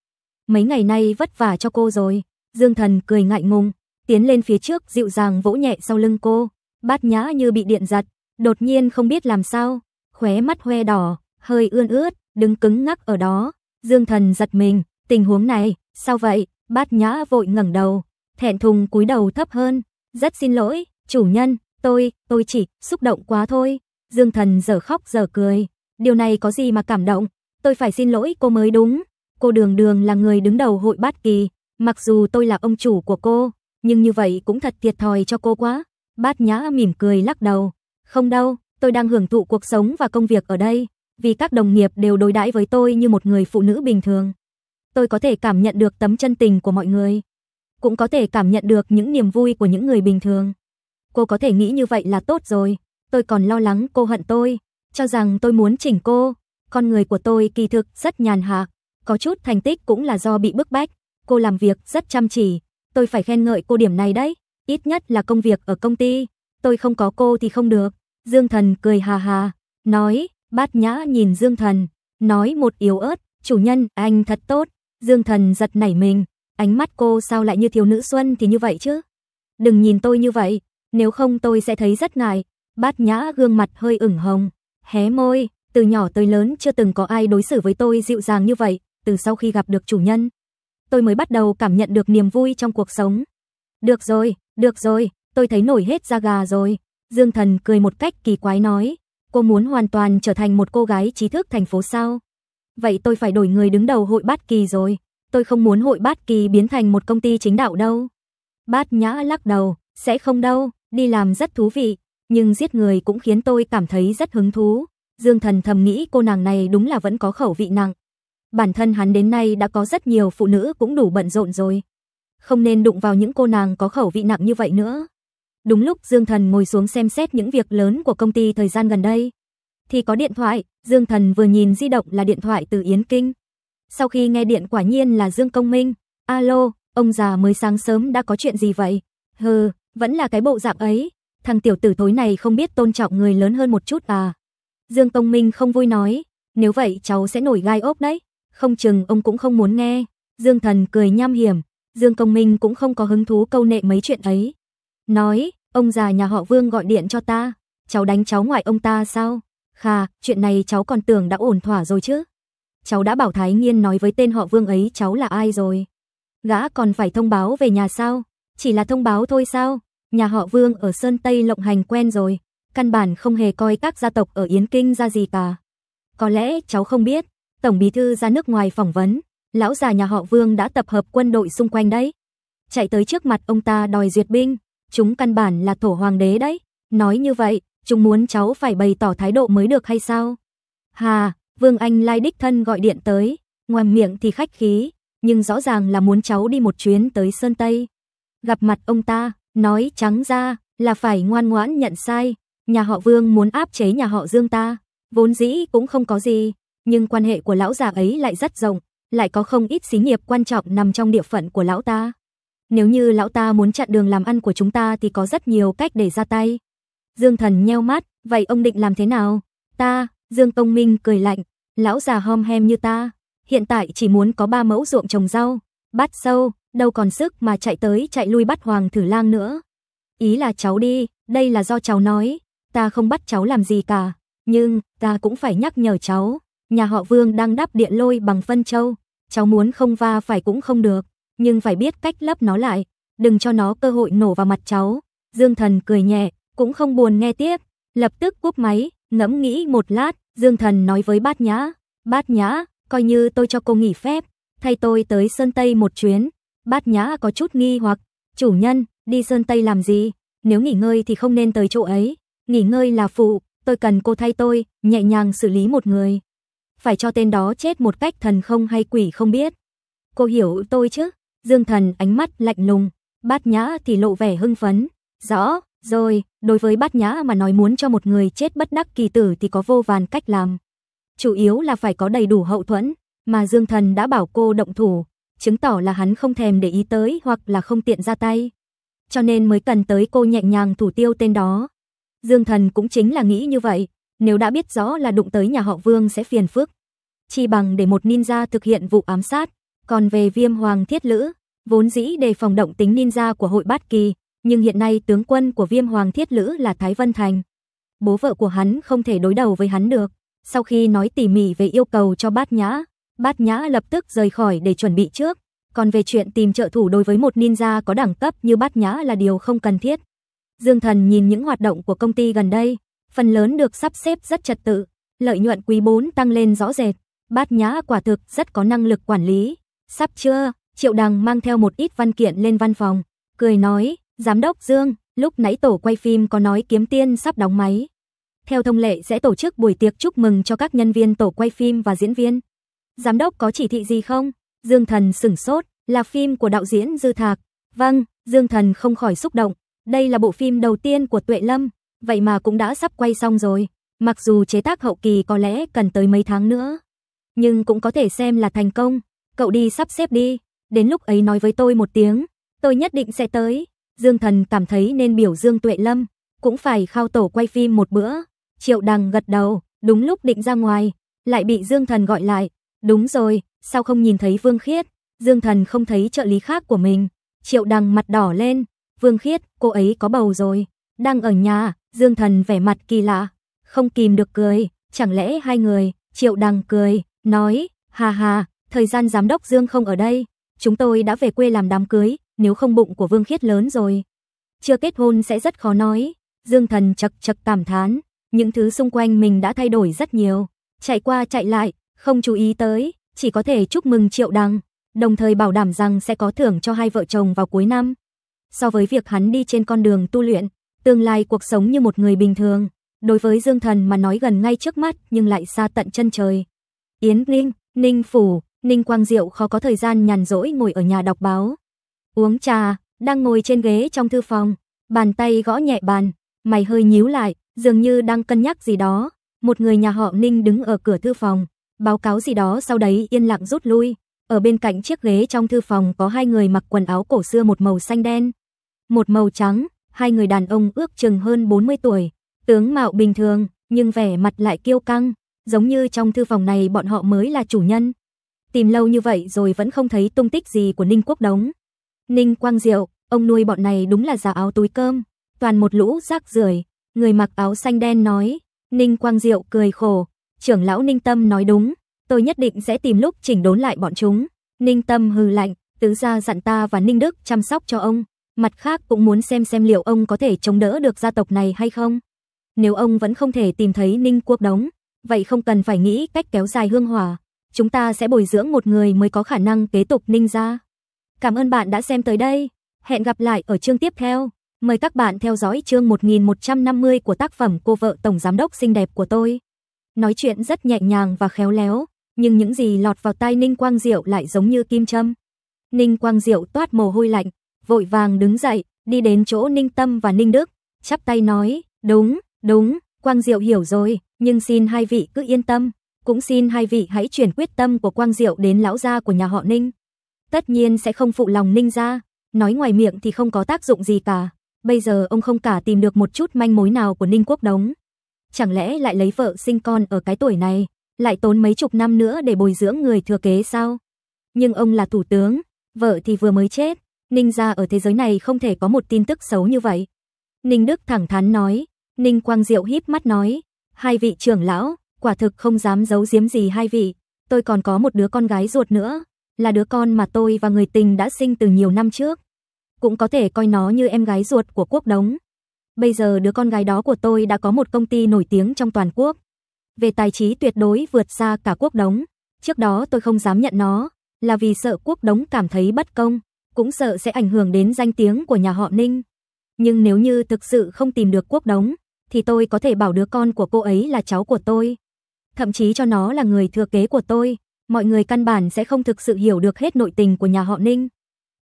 Mấy ngày nay vất vả cho cô rồi. Dương Thần cười ngại ngùng, tiến lên phía trước dịu dàng vỗ nhẹ sau lưng cô. Bát nhã như bị điện giật, đột nhiên không biết làm sao, khóe mắt hoe đỏ, hơi ươn ướt, đứng cứng ngắc ở đó. Dương Thần giật mình, tình huống này, sao vậy? Bát Nhã vội ngẩng đầu, thẹn thùng cúi đầu thấp hơn, "Rất xin lỗi, chủ nhân, tôi, tôi chỉ xúc động quá thôi." Dương Thần giờ khóc giờ cười, "Điều này có gì mà cảm động? Tôi phải xin lỗi cô mới đúng. Cô Đường Đường là người đứng đầu hội Bát Kỳ, mặc dù tôi là ông chủ của cô, nhưng như vậy cũng thật thiệt thòi cho cô quá." Bát Nhã mỉm cười lắc đầu, "Không đâu, tôi đang hưởng thụ cuộc sống và công việc ở đây, vì các đồng nghiệp đều đối đãi với tôi như một người phụ nữ bình thường. Tôi có thể cảm nhận được tấm chân tình của mọi người, cũng có thể cảm nhận được những niềm vui của những người bình thường. Cô có thể nghĩ như vậy là tốt rồi, tôi còn lo lắng cô hận tôi, cho rằng tôi muốn chỉnh cô. Con người của tôi kỳ thực rất nhàn hạ, có chút thành tích cũng là do bị bức bách. Cô làm việc rất chăm chỉ, tôi phải khen ngợi cô điểm này đấy, ít nhất là công việc ở công ty, tôi không có cô thì không được. Dương Thần cười hà hà, nói, bát nhã nhìn Dương Thần, nói một yếu ớt, chủ nhân, anh thật tốt. Dương Thần giật nảy mình, ánh mắt cô sao lại như thiếu nữ xuân thì như vậy chứ? Đừng nhìn tôi như vậy, nếu không tôi sẽ thấy rất ngại. Bát nhã gương mặt hơi ửng hồng, hé môi, từ nhỏ tới lớn chưa từng có ai đối xử với tôi dịu dàng như vậy, từ sau khi gặp được chủ nhân. Tôi mới bắt đầu cảm nhận được niềm vui trong cuộc sống. Được rồi, được rồi, tôi thấy nổi hết da gà rồi. Dương Thần cười một cách kỳ quái nói, cô muốn hoàn toàn trở thành một cô gái trí thức thành phố sao? Vậy tôi phải đổi người đứng đầu hội Bát Kỳ rồi, tôi không muốn hội Bát Kỳ biến thành một công ty chính đạo đâu. Bát Nhã lắc đầu, sẽ không đâu, đi làm rất thú vị, nhưng giết người cũng khiến tôi cảm thấy rất hứng thú. Dương Thần thầm nghĩ cô nàng này đúng là vẫn có khẩu vị nặng. Bản thân hắn đến nay đã có rất nhiều phụ nữ cũng đủ bận rộn rồi. Không nên đụng vào những cô nàng có khẩu vị nặng như vậy nữa. Đúng lúc Dương Thần ngồi xuống xem xét những việc lớn của công ty thời gian gần đây, thì có điện thoại, Dương Thần vừa nhìn di động là điện thoại từ Yến Kinh. Sau khi nghe điện quả nhiên là Dương Công Minh, "Alo, ông già mới sáng sớm đã có chuyện gì vậy?" "Hừ, vẫn là cái bộ dạng ấy, thằng tiểu tử thối này không biết tôn trọng người lớn hơn một chút à?" Dương Công Minh không vui nói, "Nếu vậy cháu sẽ nổi gai ốp đấy, không chừng ông cũng không muốn nghe." Dương Thần cười nham hiểm, Dương Công Minh cũng không có hứng thú câu nệ mấy chuyện ấy. Nói, Ông già nhà họ Vương gọi điện cho ta, cháu đánh cháu ngoại ông ta sao? Kha, chuyện này cháu còn tưởng đã ổn thỏa rồi chứ. Cháu đã bảo Thái Nghiên nói với tên họ Vương ấy cháu là ai rồi. Gã còn phải thông báo về nhà sao? Chỉ là thông báo thôi sao? Nhà họ Vương ở Sơn Tây Lộng Hành quen rồi, căn bản không hề coi các gia tộc ở Yến Kinh ra gì cả. Có lẽ cháu không biết, Tổng Bí Thư ra nước ngoài phỏng vấn, lão già nhà họ Vương đã tập hợp quân đội xung quanh đấy. Chạy tới trước mặt ông ta đòi duyệt binh, chúng căn bản là thổ hoàng đế đấy. Nói như vậy, chúng muốn cháu phải bày tỏ thái độ mới được hay sao? Hà, Vương Anh Lai đích thân gọi điện tới, ngoài miệng thì khách khí, nhưng rõ ràng là muốn cháu đi một chuyến tới Sơn Tây. Gặp mặt ông ta, nói trắng ra là phải ngoan ngoãn nhận sai, nhà họ Vương muốn áp chế nhà họ Dương ta, vốn dĩ cũng không có gì, nhưng quan hệ của lão già ấy lại rất rộng, lại có không ít xí nghiệp quan trọng nằm trong địa phận của lão ta. Nếu như lão ta muốn chặn đường làm ăn của chúng ta thì có rất nhiều cách để ra tay. Dương Thần nheo mắt, vậy ông định làm thế nào? Ta, Dương Công Minh cười lạnh, lão già hom hem như ta, hiện tại chỉ muốn có ba mẫu ruộng trồng rau, bắt sâu, đâu còn sức mà chạy tới chạy lui bắt Hoàng Thử Lang nữa. Ý là cháu đi, đây là do cháu nói, ta không bắt cháu làm gì cả, nhưng ta cũng phải nhắc nhở cháu, nhà họ Vương đang đắp điện lôi bằng phân châu, cháu muốn không va phải cũng không được nhưng phải biết cách lấp nó lại, đừng cho nó cơ hội nổ vào mặt cháu. Dương Thần cười nhẹ, cũng không buồn nghe tiếp, lập tức cúp máy, ngẫm nghĩ một lát, Dương Thần nói với Bát Nhã, "Bát Nhã, coi như tôi cho cô nghỉ phép, thay tôi tới Sơn Tây một chuyến." Bát Nhã có chút nghi hoặc, "Chủ nhân, đi Sơn Tây làm gì? Nếu nghỉ ngơi thì không nên tới chỗ ấy, nghỉ ngơi là phụ, tôi cần cô thay tôi, nhẹ nhàng xử lý một người." Phải cho tên đó chết một cách thần không hay quỷ không biết. Cô hiểu tôi chứ? Dương Thần ánh mắt lạnh lùng, Bát Nhã thì lộ vẻ hưng phấn. Rõ, rồi, đối với Bát Nhã mà nói muốn cho một người chết bất đắc kỳ tử thì có vô vàn cách làm. Chủ yếu là phải có đầy đủ hậu thuẫn, mà Dương Thần đã bảo cô động thủ, chứng tỏ là hắn không thèm để ý tới hoặc là không tiện ra tay. Cho nên mới cần tới cô nhẹ nhàng thủ tiêu tên đó. Dương Thần cũng chính là nghĩ như vậy, nếu đã biết rõ là đụng tới nhà họ Vương sẽ phiền phức. Chi bằng để một ninja thực hiện vụ ám sát, còn về viêm hoàng thiết lữ, vốn dĩ đề phòng động tính ninja của hội bát kỳ, nhưng hiện nay tướng quân của viêm hoàng thiết lữ là Thái Vân Thành. Bố vợ của hắn không thể đối đầu với hắn được. Sau khi nói tỉ mỉ về yêu cầu cho bát nhã, bát nhã lập tức rời khỏi để chuẩn bị trước. Còn về chuyện tìm trợ thủ đối với một ninja có đẳng cấp như bát nhã là điều không cần thiết. Dương Thần nhìn những hoạt động của công ty gần đây, phần lớn được sắp xếp rất trật tự, lợi nhuận quý 4 tăng lên rõ rệt, bát nhã quả thực rất có năng lực quản lý, Sắp chưa? Triệu Đằng mang theo một ít văn kiện lên văn phòng, cười nói, Giám đốc Dương, lúc nãy tổ quay phim có nói kiếm tiên sắp đóng máy. Theo thông lệ sẽ tổ chức buổi tiệc chúc mừng cho các nhân viên tổ quay phim và diễn viên. Giám đốc có chỉ thị gì không? Dương Thần sửng sốt, là phim của đạo diễn Dư Thạc. Vâng, Dương Thần không khỏi xúc động. Đây là bộ phim đầu tiên của Tuệ Lâm, vậy mà cũng đã sắp quay xong rồi. Mặc dù chế tác hậu kỳ có lẽ cần tới mấy tháng nữa, nhưng cũng có thể xem là thành công cậu đi sắp xếp đi, đến lúc ấy nói với tôi một tiếng, tôi nhất định sẽ tới. Dương Thần cảm thấy nên biểu Dương Tuệ Lâm, cũng phải khao tổ quay phim một bữa. Triệu Đằng gật đầu, đúng lúc định ra ngoài, lại bị Dương Thần gọi lại. Đúng rồi, sao không nhìn thấy Vương Khiết? Dương Thần không thấy trợ lý khác của mình. Triệu Đằng mặt đỏ lên, Vương Khiết, cô ấy có bầu rồi, đang ở nhà, Dương Thần vẻ mặt kỳ lạ, không kìm được cười, chẳng lẽ hai người, Triệu Đằng cười, nói, ha ha, thời gian giám đốc Dương không ở đây, chúng tôi đã về quê làm đám cưới, nếu không bụng của Vương Khiết lớn rồi. Chưa kết hôn sẽ rất khó nói, Dương Thần chật chật cảm thán, những thứ xung quanh mình đã thay đổi rất nhiều, chạy qua chạy lại, không chú ý tới, chỉ có thể chúc mừng Triệu Đăng, đồng thời bảo đảm rằng sẽ có thưởng cho hai vợ chồng vào cuối năm. So với việc hắn đi trên con đường tu luyện, tương lai cuộc sống như một người bình thường, đối với Dương Thần mà nói gần ngay trước mắt nhưng lại xa tận chân trời. Yến Ninh, Ninh Phủ, Ninh Quang Diệu khó có thời gian nhàn rỗi ngồi ở nhà đọc báo. Uống trà, đang ngồi trên ghế trong thư phòng, bàn tay gõ nhẹ bàn, mày hơi nhíu lại, dường như đang cân nhắc gì đó. Một người nhà họ Ninh đứng ở cửa thư phòng, báo cáo gì đó sau đấy yên lặng rút lui. Ở bên cạnh chiếc ghế trong thư phòng có hai người mặc quần áo cổ xưa một màu xanh đen, một màu trắng, hai người đàn ông ước chừng hơn 40 tuổi, tướng mạo bình thường, nhưng vẻ mặt lại kiêu căng, giống như trong thư phòng này bọn họ mới là chủ nhân tìm lâu như vậy rồi vẫn không thấy tung tích gì của Ninh Quốc Đống. Ninh Quang Diệu, ông nuôi bọn này đúng là giả áo túi cơm, toàn một lũ rác rưởi, người mặc áo xanh đen nói. Ninh Quang Diệu cười khổ, trưởng lão Ninh Tâm nói đúng, tôi nhất định sẽ tìm lúc chỉnh đốn lại bọn chúng. Ninh Tâm hừ lạnh, tứ ra dặn ta và Ninh Đức chăm sóc cho ông, mặt khác cũng muốn xem xem liệu ông có thể chống đỡ được gia tộc này hay không. Nếu ông vẫn không thể tìm thấy Ninh Quốc Đống, vậy không cần phải nghĩ cách kéo dài hương hỏa chúng ta sẽ bồi dưỡng một người mới có khả năng kế tục ninh gia. Cảm ơn bạn đã xem tới đây. Hẹn gặp lại ở chương tiếp theo. Mời các bạn theo dõi chương 1150 của tác phẩm Cô vợ tổng giám đốc xinh đẹp của tôi. Nói chuyện rất nhẹ nhàng và khéo léo, nhưng những gì lọt vào tai Ninh Quang Diệu lại giống như kim châm. Ninh Quang Diệu toát mồ hôi lạnh, vội vàng đứng dậy, đi đến chỗ Ninh Tâm và Ninh Đức, chắp tay nói, đúng, đúng, Quang Diệu hiểu rồi, nhưng xin hai vị cứ yên tâm cũng xin hai vị hãy chuyển quyết tâm của Quang Diệu đến lão gia của nhà họ Ninh. Tất nhiên sẽ không phụ lòng Ninh gia, nói ngoài miệng thì không có tác dụng gì cả. Bây giờ ông không cả tìm được một chút manh mối nào của Ninh Quốc Đống. Chẳng lẽ lại lấy vợ sinh con ở cái tuổi này, lại tốn mấy chục năm nữa để bồi dưỡng người thừa kế sao? Nhưng ông là thủ tướng, vợ thì vừa mới chết, Ninh gia ở thế giới này không thể có một tin tức xấu như vậy. Ninh Đức thẳng thắn nói, Ninh Quang Diệu híp mắt nói, hai vị trưởng lão, quả thực không dám giấu giếm gì hai vị, tôi còn có một đứa con gái ruột nữa, là đứa con mà tôi và người tình đã sinh từ nhiều năm trước. Cũng có thể coi nó như em gái ruột của quốc đống. Bây giờ đứa con gái đó của tôi đã có một công ty nổi tiếng trong toàn quốc. Về tài trí tuyệt đối vượt xa cả quốc đống. Trước đó tôi không dám nhận nó, là vì sợ quốc đống cảm thấy bất công, cũng sợ sẽ ảnh hưởng đến danh tiếng của nhà họ Ninh. Nhưng nếu như thực sự không tìm được quốc đống, thì tôi có thể bảo đứa con của cô ấy là cháu của tôi thậm chí cho nó là người thừa kế của tôi, mọi người căn bản sẽ không thực sự hiểu được hết nội tình của nhà họ Ninh.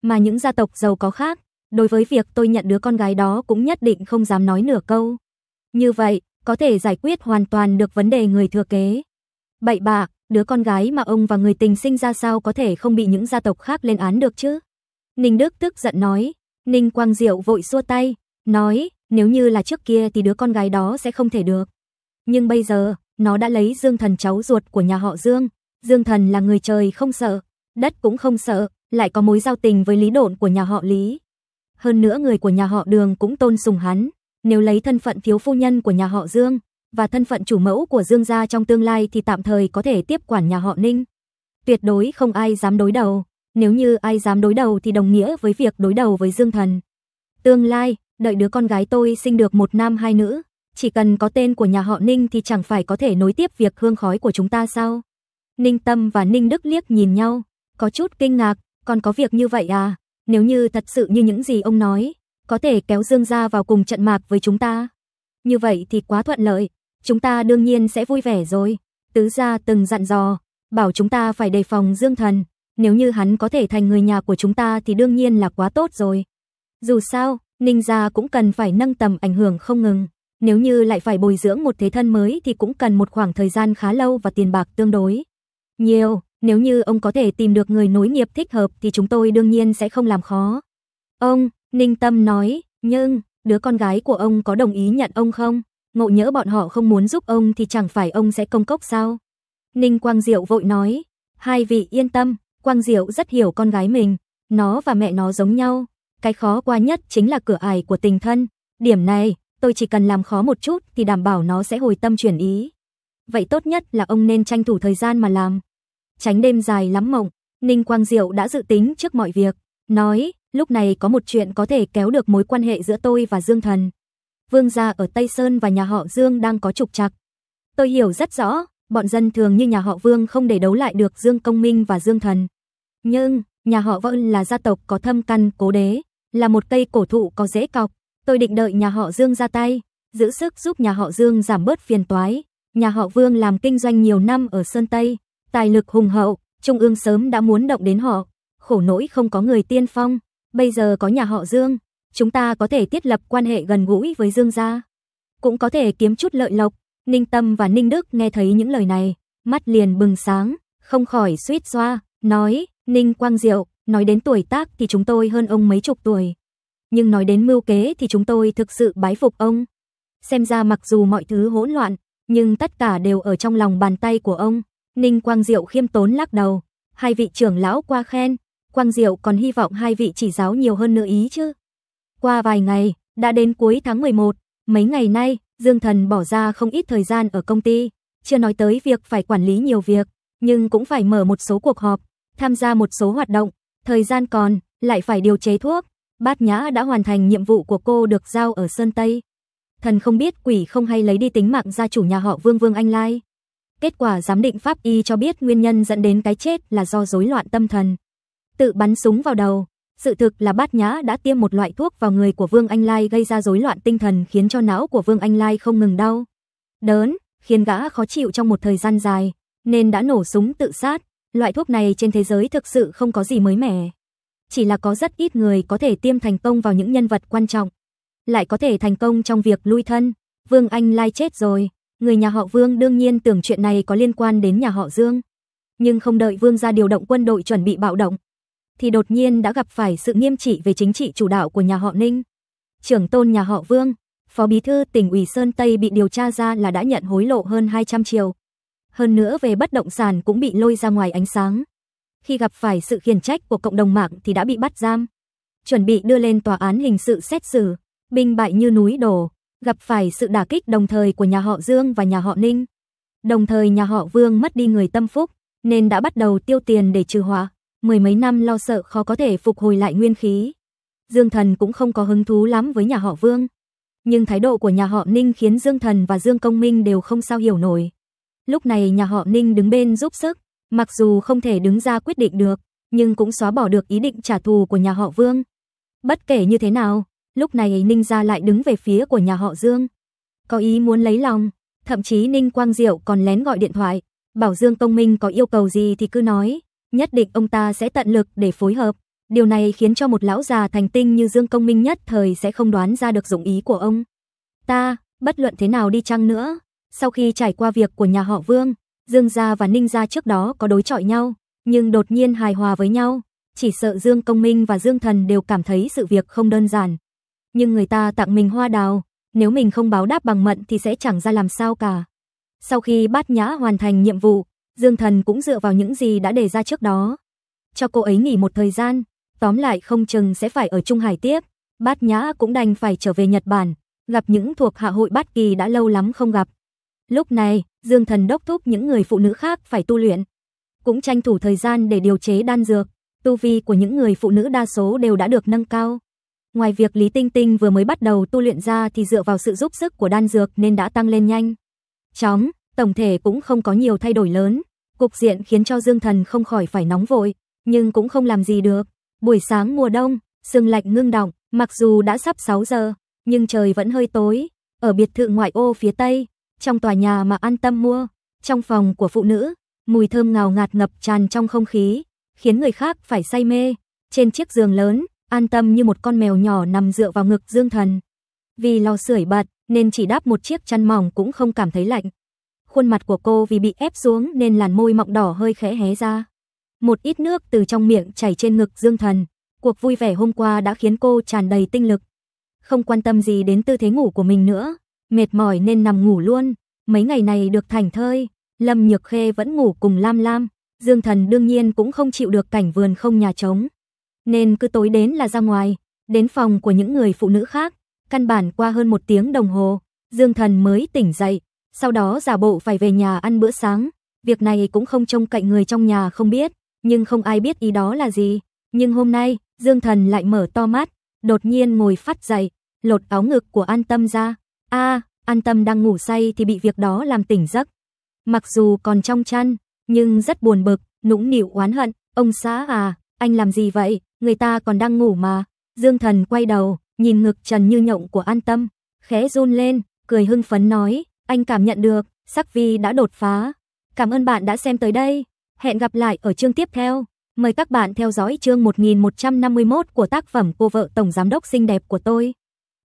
Mà những gia tộc giàu có khác, đối với việc tôi nhận đứa con gái đó cũng nhất định không dám nói nửa câu. Như vậy, có thể giải quyết hoàn toàn được vấn đề người thừa kế. Bậy bạ, đứa con gái mà ông và người tình sinh ra sao có thể không bị những gia tộc khác lên án được chứ? Ninh Đức tức giận nói, Ninh Quang Diệu vội xua tay, nói, nếu như là trước kia thì đứa con gái đó sẽ không thể được. Nhưng bây giờ, nó đã lấy Dương Thần cháu ruột của nhà họ Dương, Dương Thần là người trời không sợ, đất cũng không sợ, lại có mối giao tình với Lý Độn của nhà họ Lý. Hơn nữa người của nhà họ Đường cũng tôn sùng hắn, nếu lấy thân phận thiếu phu nhân của nhà họ Dương và thân phận chủ mẫu của Dương gia trong tương lai thì tạm thời có thể tiếp quản nhà họ Ninh. Tuyệt đối không ai dám đối đầu, nếu như ai dám đối đầu thì đồng nghĩa với việc đối đầu với Dương Thần. Tương lai, đợi đứa con gái tôi sinh được một nam hai nữ, chỉ cần có tên của nhà họ Ninh thì chẳng phải có thể nối tiếp việc hương khói của chúng ta sao? Ninh Tâm và Ninh Đức liếc nhìn nhau, có chút kinh ngạc, còn có việc như vậy à? Nếu như thật sự như những gì ông nói, có thể kéo Dương gia vào cùng trận mạc với chúng ta. Như vậy thì quá thuận lợi, chúng ta đương nhiên sẽ vui vẻ rồi. Tứ gia từng dặn dò, bảo chúng ta phải đề phòng Dương thần, nếu như hắn có thể thành người nhà của chúng ta thì đương nhiên là quá tốt rồi. Dù sao, Ninh gia cũng cần phải nâng tầm ảnh hưởng không ngừng. Nếu như lại phải bồi dưỡng một thế thân mới thì cũng cần một khoảng thời gian khá lâu và tiền bạc tương đối. Nhiều, nếu như ông có thể tìm được người nối nghiệp thích hợp thì chúng tôi đương nhiên sẽ không làm khó. Ông, Ninh Tâm nói, nhưng, đứa con gái của ông có đồng ý nhận ông không? Ngộ nhỡ bọn họ không muốn giúp ông thì chẳng phải ông sẽ công cốc sao? Ninh Quang Diệu vội nói, hai vị yên tâm, Quang Diệu rất hiểu con gái mình, nó và mẹ nó giống nhau. Cái khó qua nhất chính là cửa ải của tình thân. Điểm này, tôi chỉ cần làm khó một chút thì đảm bảo nó sẽ hồi tâm chuyển ý. Vậy tốt nhất là ông nên tranh thủ thời gian mà làm. Tránh đêm dài lắm mộng, Ninh Quang Diệu đã dự tính trước mọi việc, nói, lúc này có một chuyện có thể kéo được mối quan hệ giữa tôi và Dương Thần. Vương gia ở Tây Sơn và nhà họ Dương đang có trục trặc. Tôi hiểu rất rõ, bọn dân thường như nhà họ Vương không để đấu lại được Dương Công Minh và Dương Thần. Nhưng, nhà họ vân là gia tộc có thâm căn cố đế, là một cây cổ thụ có rễ cọc, Tôi định đợi nhà họ Dương ra tay, giữ sức giúp nhà họ Dương giảm bớt phiền toái. Nhà họ Vương làm kinh doanh nhiều năm ở Sơn Tây, tài lực hùng hậu, Trung ương sớm đã muốn động đến họ. Khổ nỗi không có người tiên phong, bây giờ có nhà họ Dương, chúng ta có thể thiết lập quan hệ gần gũi với Dương gia. Cũng có thể kiếm chút lợi lộc. Ninh Tâm và Ninh Đức nghe thấy những lời này, mắt liền bừng sáng, không khỏi suýt xoa, nói, Ninh Quang Diệu, nói đến tuổi tác thì chúng tôi hơn ông mấy chục tuổi, nhưng nói đến mưu kế thì chúng tôi thực sự bái phục ông. Xem ra mặc dù mọi thứ hỗn loạn, nhưng tất cả đều ở trong lòng bàn tay của ông. Ninh Quang Diệu khiêm tốn lắc đầu, hai vị trưởng lão qua khen, Quang Diệu còn hy vọng hai vị chỉ giáo nhiều hơn nữa ý chứ. Qua vài ngày, đã đến cuối tháng 11, mấy ngày nay, Dương Thần bỏ ra không ít thời gian ở công ty, chưa nói tới việc phải quản lý nhiều việc, nhưng cũng phải mở một số cuộc họp, tham gia một số hoạt động, thời gian còn, lại phải điều chế thuốc, Bát Nhã đã hoàn thành nhiệm vụ của cô được giao ở Sơn Tây. Thần không biết quỷ không hay lấy đi tính mạng gia chủ nhà họ Vương Vương Anh Lai. Kết quả giám định pháp y cho biết nguyên nhân dẫn đến cái chết là do rối loạn tâm thần. Tự bắn súng vào đầu. Sự thực là Bát Nhã đã tiêm một loại thuốc vào người của Vương Anh Lai gây ra rối loạn tinh thần khiến cho não của Vương Anh Lai không ngừng đau. Đớn, khiến gã khó chịu trong một thời gian dài, nên đã nổ súng tự sát. Loại thuốc này trên thế giới thực sự không có gì mới mẻ chỉ là có rất ít người có thể tiêm thành công vào những nhân vật quan trọng, lại có thể thành công trong việc lui thân. Vương Anh Lai chết rồi, người nhà họ Vương đương nhiên tưởng chuyện này có liên quan đến nhà họ Dương. Nhưng không đợi Vương ra điều động quân đội chuẩn bị bạo động, thì đột nhiên đã gặp phải sự nghiêm trị về chính trị chủ đạo của nhà họ Ninh. Trưởng tôn nhà họ Vương, Phó Bí Thư tỉnh ủy Sơn Tây bị điều tra ra là đã nhận hối lộ hơn 200 triệu. Hơn nữa về bất động sản cũng bị lôi ra ngoài ánh sáng khi gặp phải sự khiển trách của cộng đồng mạng thì đã bị bắt giam, chuẩn bị đưa lên tòa án hình sự xét xử, binh bại như núi đổ, gặp phải sự đả kích đồng thời của nhà họ Dương và nhà họ Ninh. Đồng thời nhà họ Vương mất đi người tâm phúc, nên đã bắt đầu tiêu tiền để trừ họa, mười mấy năm lo sợ khó có thể phục hồi lại nguyên khí. Dương Thần cũng không có hứng thú lắm với nhà họ Vương, nhưng thái độ của nhà họ Ninh khiến Dương Thần và Dương Công Minh đều không sao hiểu nổi. Lúc này nhà họ Ninh đứng bên giúp sức, Mặc dù không thể đứng ra quyết định được, nhưng cũng xóa bỏ được ý định trả thù của nhà họ Vương. Bất kể như thế nào, lúc này Ninh gia lại đứng về phía của nhà họ Dương. Có ý muốn lấy lòng, thậm chí Ninh Quang Diệu còn lén gọi điện thoại, bảo Dương Công Minh có yêu cầu gì thì cứ nói, nhất định ông ta sẽ tận lực để phối hợp. Điều này khiến cho một lão già thành tinh như Dương Công Minh nhất thời sẽ không đoán ra được dụng ý của ông. Ta, bất luận thế nào đi chăng nữa, sau khi trải qua việc của nhà họ Vương, Dương gia và Ninh gia trước đó có đối chọi nhau, nhưng đột nhiên hài hòa với nhau, chỉ sợ Dương Công Minh và Dương Thần đều cảm thấy sự việc không đơn giản. Nhưng người ta tặng mình hoa đào, nếu mình không báo đáp bằng mận thì sẽ chẳng ra làm sao cả. Sau khi Bát Nhã hoàn thành nhiệm vụ, Dương Thần cũng dựa vào những gì đã đề ra trước đó, cho cô ấy nghỉ một thời gian, tóm lại không chừng sẽ phải ở Trung Hải tiếp. Bát Nhã cũng đành phải trở về Nhật Bản, gặp những thuộc hạ hội Bát Kỳ đã lâu lắm không gặp. Lúc này, Dương Thần đốc thúc những người phụ nữ khác phải tu luyện, cũng tranh thủ thời gian để điều chế đan dược, tu vi của những người phụ nữ đa số đều đã được nâng cao. Ngoài việc Lý Tinh Tinh vừa mới bắt đầu tu luyện ra thì dựa vào sự giúp sức của đan dược nên đã tăng lên nhanh. Chóng, tổng thể cũng không có nhiều thay đổi lớn, cục diện khiến cho Dương Thần không khỏi phải nóng vội, nhưng cũng không làm gì được. Buổi sáng mùa đông, sương lạnh ngưng động. mặc dù đã sắp 6 giờ, nhưng trời vẫn hơi tối. Ở biệt thự ngoại ô phía tây, trong tòa nhà mà an tâm mua, trong phòng của phụ nữ, mùi thơm ngào ngạt ngập tràn trong không khí, khiến người khác phải say mê. Trên chiếc giường lớn, an tâm như một con mèo nhỏ nằm dựa vào ngực Dương Thần. Vì lò sưởi bật nên chỉ đáp một chiếc chăn mỏng cũng không cảm thấy lạnh. Khuôn mặt của cô vì bị ép xuống nên làn môi mọng đỏ hơi khẽ hé ra. Một ít nước từ trong miệng chảy trên ngực Dương Thần. Cuộc vui vẻ hôm qua đã khiến cô tràn đầy tinh lực. Không quan tâm gì đến tư thế ngủ của mình nữa, mệt mỏi nên nằm ngủ luôn. Mấy ngày này được thảnh thơi, Lâm Nhược Khê vẫn ngủ cùng Lam Lam, Dương Thần đương nhiên cũng không chịu được cảnh vườn không nhà trống. Nên cứ tối đến là ra ngoài, đến phòng của những người phụ nữ khác, căn bản qua hơn một tiếng đồng hồ, Dương Thần mới tỉnh dậy, sau đó giả bộ phải về nhà ăn bữa sáng. Việc này cũng không trông cạnh người trong nhà không biết, nhưng không ai biết ý đó là gì. Nhưng hôm nay, Dương Thần lại mở to mắt, đột nhiên ngồi phát dậy, lột áo ngực của an tâm ra, A, an tâm đang ngủ say thì bị việc đó làm tỉnh giấc. Mặc dù còn trong chăn, nhưng rất buồn bực, nũng nịu oán hận, ông xã à, anh làm gì vậy, người ta còn đang ngủ mà. Dương thần quay đầu, nhìn ngực trần như nhộng của an tâm, khẽ run lên, cười hưng phấn nói, anh cảm nhận được, sắc vi đã đột phá. Cảm ơn bạn đã xem tới đây. Hẹn gặp lại ở chương tiếp theo. Mời các bạn theo dõi chương 1151 của tác phẩm Cô vợ tổng giám đốc xinh đẹp của tôi.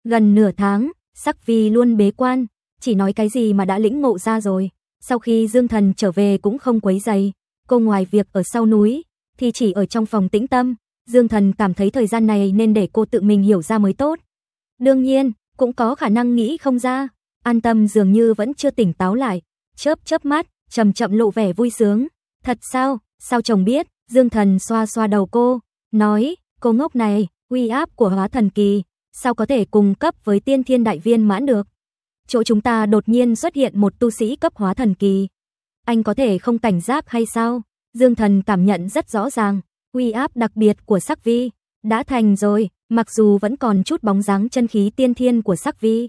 Gần nửa tháng, Sắc Vi luôn bế quan, chỉ nói cái gì mà đã lĩnh ngộ ra rồi. Sau khi Dương Thần trở về cũng không quấy giày, cô ngoài việc ở sau núi, thì chỉ ở trong phòng tĩnh tâm. Dương Thần cảm thấy thời gian này nên để cô tự mình hiểu ra mới tốt. Đương nhiên, cũng có khả năng nghĩ không ra. An tâm dường như vẫn chưa tỉnh táo lại, chớp chớp mắt, chậm chậm lộ vẻ vui sướng. Thật sao, sao chồng biết, Dương Thần xoa xoa đầu cô, nói, cô ngốc này, uy áp của hóa thần kỳ, sao có thể cùng cấp với tiên thiên đại viên mãn được? Chỗ chúng ta đột nhiên xuất hiện một tu sĩ cấp hóa thần kỳ. Anh có thể không cảnh giác hay sao? Dương thần cảm nhận rất rõ ràng, uy áp đặc biệt của sắc vi. Đã thành rồi, mặc dù vẫn còn chút bóng dáng chân khí tiên thiên của sắc vi.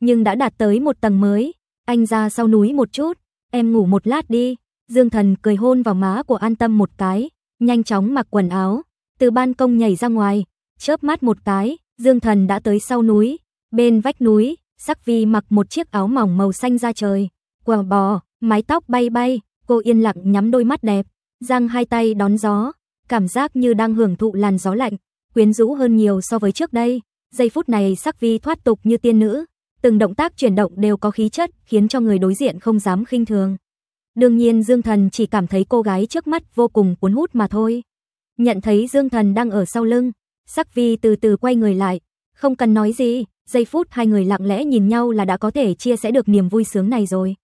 Nhưng đã đạt tới một tầng mới. Anh ra sau núi một chút, em ngủ một lát đi. Dương thần cười hôn vào má của an tâm một cái, nhanh chóng mặc quần áo, từ ban công nhảy ra ngoài, chớp mắt một cái, Dương Thần đã tới sau núi, bên vách núi, Sắc Vi mặc một chiếc áo mỏng màu xanh da trời, quờ bò, mái tóc bay bay, cô yên lặng nhắm đôi mắt đẹp, giang hai tay đón gió, cảm giác như đang hưởng thụ làn gió lạnh, quyến rũ hơn nhiều so với trước đây. Giây phút này Sắc Vi thoát tục như tiên nữ, từng động tác chuyển động đều có khí chất, khiến cho người đối diện không dám khinh thường. Đương nhiên Dương Thần chỉ cảm thấy cô gái trước mắt vô cùng cuốn hút mà thôi. Nhận thấy Dương Thần đang ở sau lưng, Sắc Vi từ từ quay người lại, không cần nói gì, giây phút hai người lặng lẽ nhìn nhau là đã có thể chia sẻ được niềm vui sướng này rồi.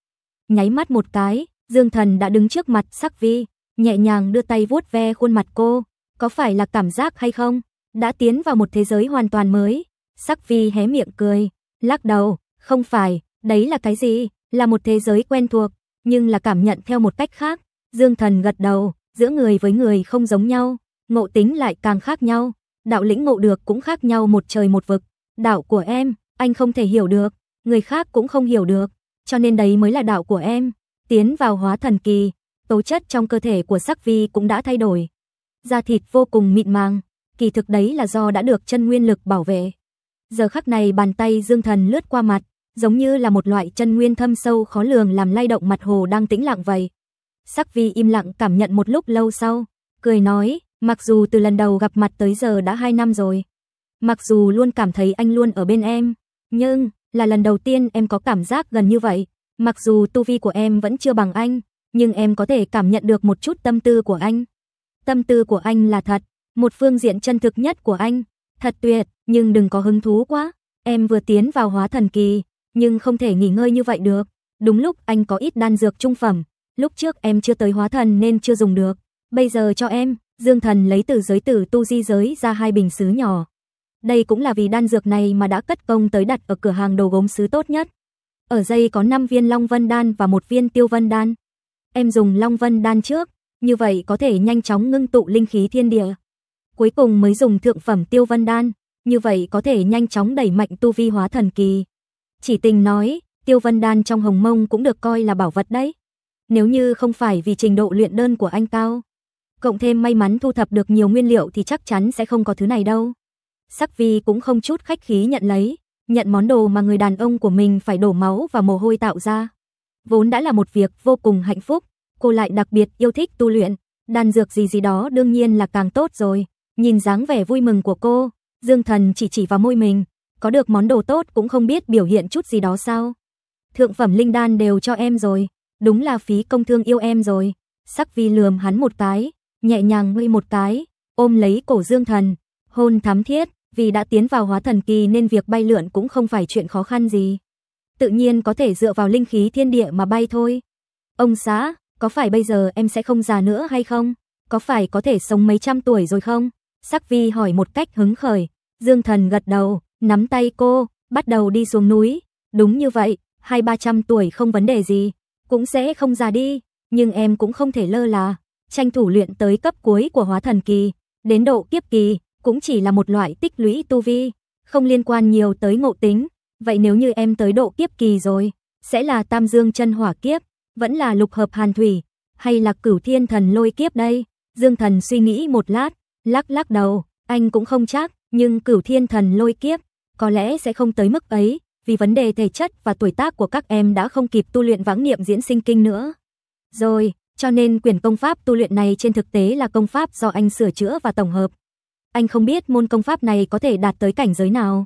Nháy mắt một cái, Dương Thần đã đứng trước mặt Sắc Vi, nhẹ nhàng đưa tay vuốt ve khuôn mặt cô, có phải là cảm giác hay không? Đã tiến vào một thế giới hoàn toàn mới. Sắc Vi hé miệng cười, lắc đầu, không phải, đấy là cái gì? Là một thế giới quen thuộc, nhưng là cảm nhận theo một cách khác. Dương Thần gật đầu, giữa người với người không giống nhau, ngộ tính lại càng khác nhau đạo lĩnh ngộ được cũng khác nhau một trời một vực. Đạo của em, anh không thể hiểu được, người khác cũng không hiểu được, cho nên đấy mới là đạo của em. Tiến vào hóa thần kỳ, tố chất trong cơ thể của sắc vi cũng đã thay đổi. Da thịt vô cùng mịn màng, kỳ thực đấy là do đã được chân nguyên lực bảo vệ. Giờ khắc này bàn tay Dương Thần lướt qua mặt, giống như là một loại chân nguyên thâm sâu khó lường làm lay động mặt hồ đang tĩnh lặng vậy. Sắc vi im lặng cảm nhận một lúc lâu sau, cười nói, Mặc dù từ lần đầu gặp mặt tới giờ đã 2 năm rồi. Mặc dù luôn cảm thấy anh luôn ở bên em, nhưng là lần đầu tiên em có cảm giác gần như vậy. Mặc dù tu vi của em vẫn chưa bằng anh, nhưng em có thể cảm nhận được một chút tâm tư của anh. Tâm tư của anh là thật, một phương diện chân thực nhất của anh. Thật tuyệt, nhưng đừng có hứng thú quá. Em vừa tiến vào hóa thần kỳ, nhưng không thể nghỉ ngơi như vậy được. Đúng lúc anh có ít đan dược trung phẩm, lúc trước em chưa tới hóa thần nên chưa dùng được. Bây giờ cho em, Dương Thần lấy từ giới tử tu di giới ra hai bình sứ nhỏ. Đây cũng là vì đan dược này mà đã cất công tới đặt ở cửa hàng đồ gốm sứ tốt nhất. Ở dây có 5 viên Long Vân đan và một viên Tiêu Vân đan. Em dùng Long Vân đan trước, như vậy có thể nhanh chóng ngưng tụ linh khí thiên địa. Cuối cùng mới dùng thượng phẩm Tiêu Vân đan, như vậy có thể nhanh chóng đẩy mạnh tu vi hóa thần kỳ. Chỉ tình nói, Tiêu Vân đan trong Hồng Mông cũng được coi là bảo vật đấy. Nếu như không phải vì trình độ luyện đơn của anh cao, cộng thêm may mắn thu thập được nhiều nguyên liệu thì chắc chắn sẽ không có thứ này đâu. Sắc Vi cũng không chút khách khí nhận lấy, nhận món đồ mà người đàn ông của mình phải đổ máu và mồ hôi tạo ra. Vốn đã là một việc vô cùng hạnh phúc, cô lại đặc biệt yêu thích tu luyện, đan dược gì gì đó đương nhiên là càng tốt rồi. Nhìn dáng vẻ vui mừng của cô, Dương Thần chỉ chỉ vào môi mình, có được món đồ tốt cũng không biết biểu hiện chút gì đó sao? Thượng phẩm linh đan đều cho em rồi, đúng là phí công thương yêu em rồi. Sắc Vi lườm hắn một cái, nhẹ nhàng ngây một cái, ôm lấy cổ Dương Thần, hôn thắm thiết, vì đã tiến vào hóa thần kỳ nên việc bay lượn cũng không phải chuyện khó khăn gì. Tự nhiên có thể dựa vào linh khí thiên địa mà bay thôi. Ông xã, có phải bây giờ em sẽ không già nữa hay không? Có phải có thể sống mấy trăm tuổi rồi không? Sắc Vi hỏi một cách hứng khởi, Dương Thần gật đầu, nắm tay cô, bắt đầu đi xuống núi. Đúng như vậy, hai ba trăm tuổi không vấn đề gì, cũng sẽ không già đi, nhưng em cũng không thể lơ là tranh thủ luyện tới cấp cuối của hóa thần kỳ, đến độ kiếp kỳ, cũng chỉ là một loại tích lũy tu vi, không liên quan nhiều tới ngộ tính. Vậy nếu như em tới độ kiếp kỳ rồi, sẽ là Tam Dương chân hỏa kiếp, vẫn là lục hợp hàn thủy, hay là cửu thiên thần lôi kiếp đây? Dương thần suy nghĩ một lát, lắc lắc đầu, anh cũng không chắc, nhưng cửu thiên thần lôi kiếp, có lẽ sẽ không tới mức ấy, vì vấn đề thể chất và tuổi tác của các em đã không kịp tu luyện vãng niệm diễn sinh kinh nữa. Rồi, cho nên quyển công pháp tu luyện này trên thực tế là công pháp do anh sửa chữa và tổng hợp. Anh không biết môn công pháp này có thể đạt tới cảnh giới nào.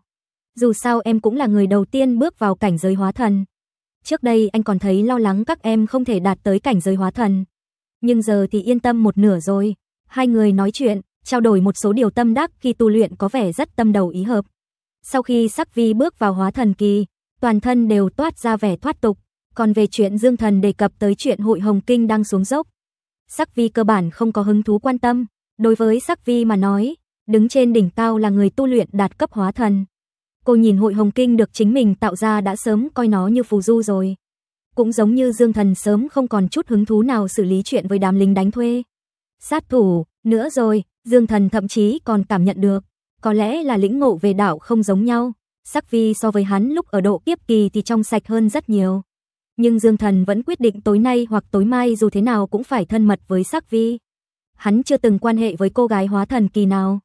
Dù sao em cũng là người đầu tiên bước vào cảnh giới hóa thần. Trước đây anh còn thấy lo lắng các em không thể đạt tới cảnh giới hóa thần. Nhưng giờ thì yên tâm một nửa rồi. Hai người nói chuyện, trao đổi một số điều tâm đắc khi tu luyện có vẻ rất tâm đầu ý hợp. Sau khi Sắc Vi bước vào hóa thần kỳ, toàn thân đều toát ra vẻ thoát tục, còn về chuyện Dương Thần đề cập tới chuyện hội Hồng Kinh đang xuống dốc, Sắc Vi cơ bản không có hứng thú quan tâm, đối với Sắc Vi mà nói, đứng trên đỉnh cao là người tu luyện đạt cấp hóa thần. Cô nhìn hội Hồng Kinh được chính mình tạo ra đã sớm coi nó như phù du rồi. Cũng giống như Dương Thần sớm không còn chút hứng thú nào xử lý chuyện với đám lính đánh thuê. Sát thủ, nữa rồi, Dương Thần thậm chí còn cảm nhận được, có lẽ là lĩnh ngộ về đạo không giống nhau. Sắc Vi so với hắn lúc ở độ kiếp kỳ thì trong sạch hơn rất nhiều nhưng Dương Thần vẫn quyết định tối nay hoặc tối mai dù thế nào cũng phải thân mật với Sắc Vi. Hắn chưa từng quan hệ với cô gái hóa thần kỳ nào.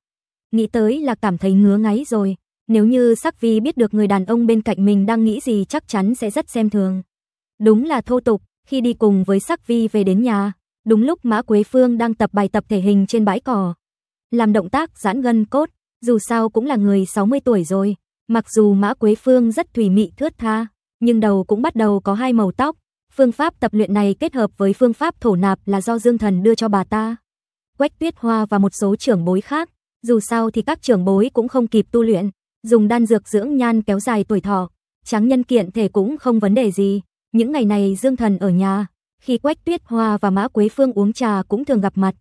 Nghĩ tới là cảm thấy ngứa ngáy rồi, nếu như Sắc Vi biết được người đàn ông bên cạnh mình đang nghĩ gì chắc chắn sẽ rất xem thường. Đúng là thô tục, khi đi cùng với Sắc Vi về đến nhà, đúng lúc Mã Quế Phương đang tập bài tập thể hình trên bãi cỏ. Làm động tác giãn gân cốt, dù sao cũng là người 60 tuổi rồi, mặc dù Mã Quế Phương rất thủy mị thướt tha nhưng đầu cũng bắt đầu có hai màu tóc. Phương pháp tập luyện này kết hợp với phương pháp thổ nạp là do Dương Thần đưa cho bà ta. Quách Tuyết Hoa và một số trưởng bối khác, dù sao thì các trưởng bối cũng không kịp tu luyện, dùng đan dược dưỡng nhan kéo dài tuổi thọ, tráng nhân kiện thể cũng không vấn đề gì. Những ngày này Dương Thần ở nhà, khi Quách Tuyết Hoa và Mã Quế Phương uống trà cũng thường gặp mặt.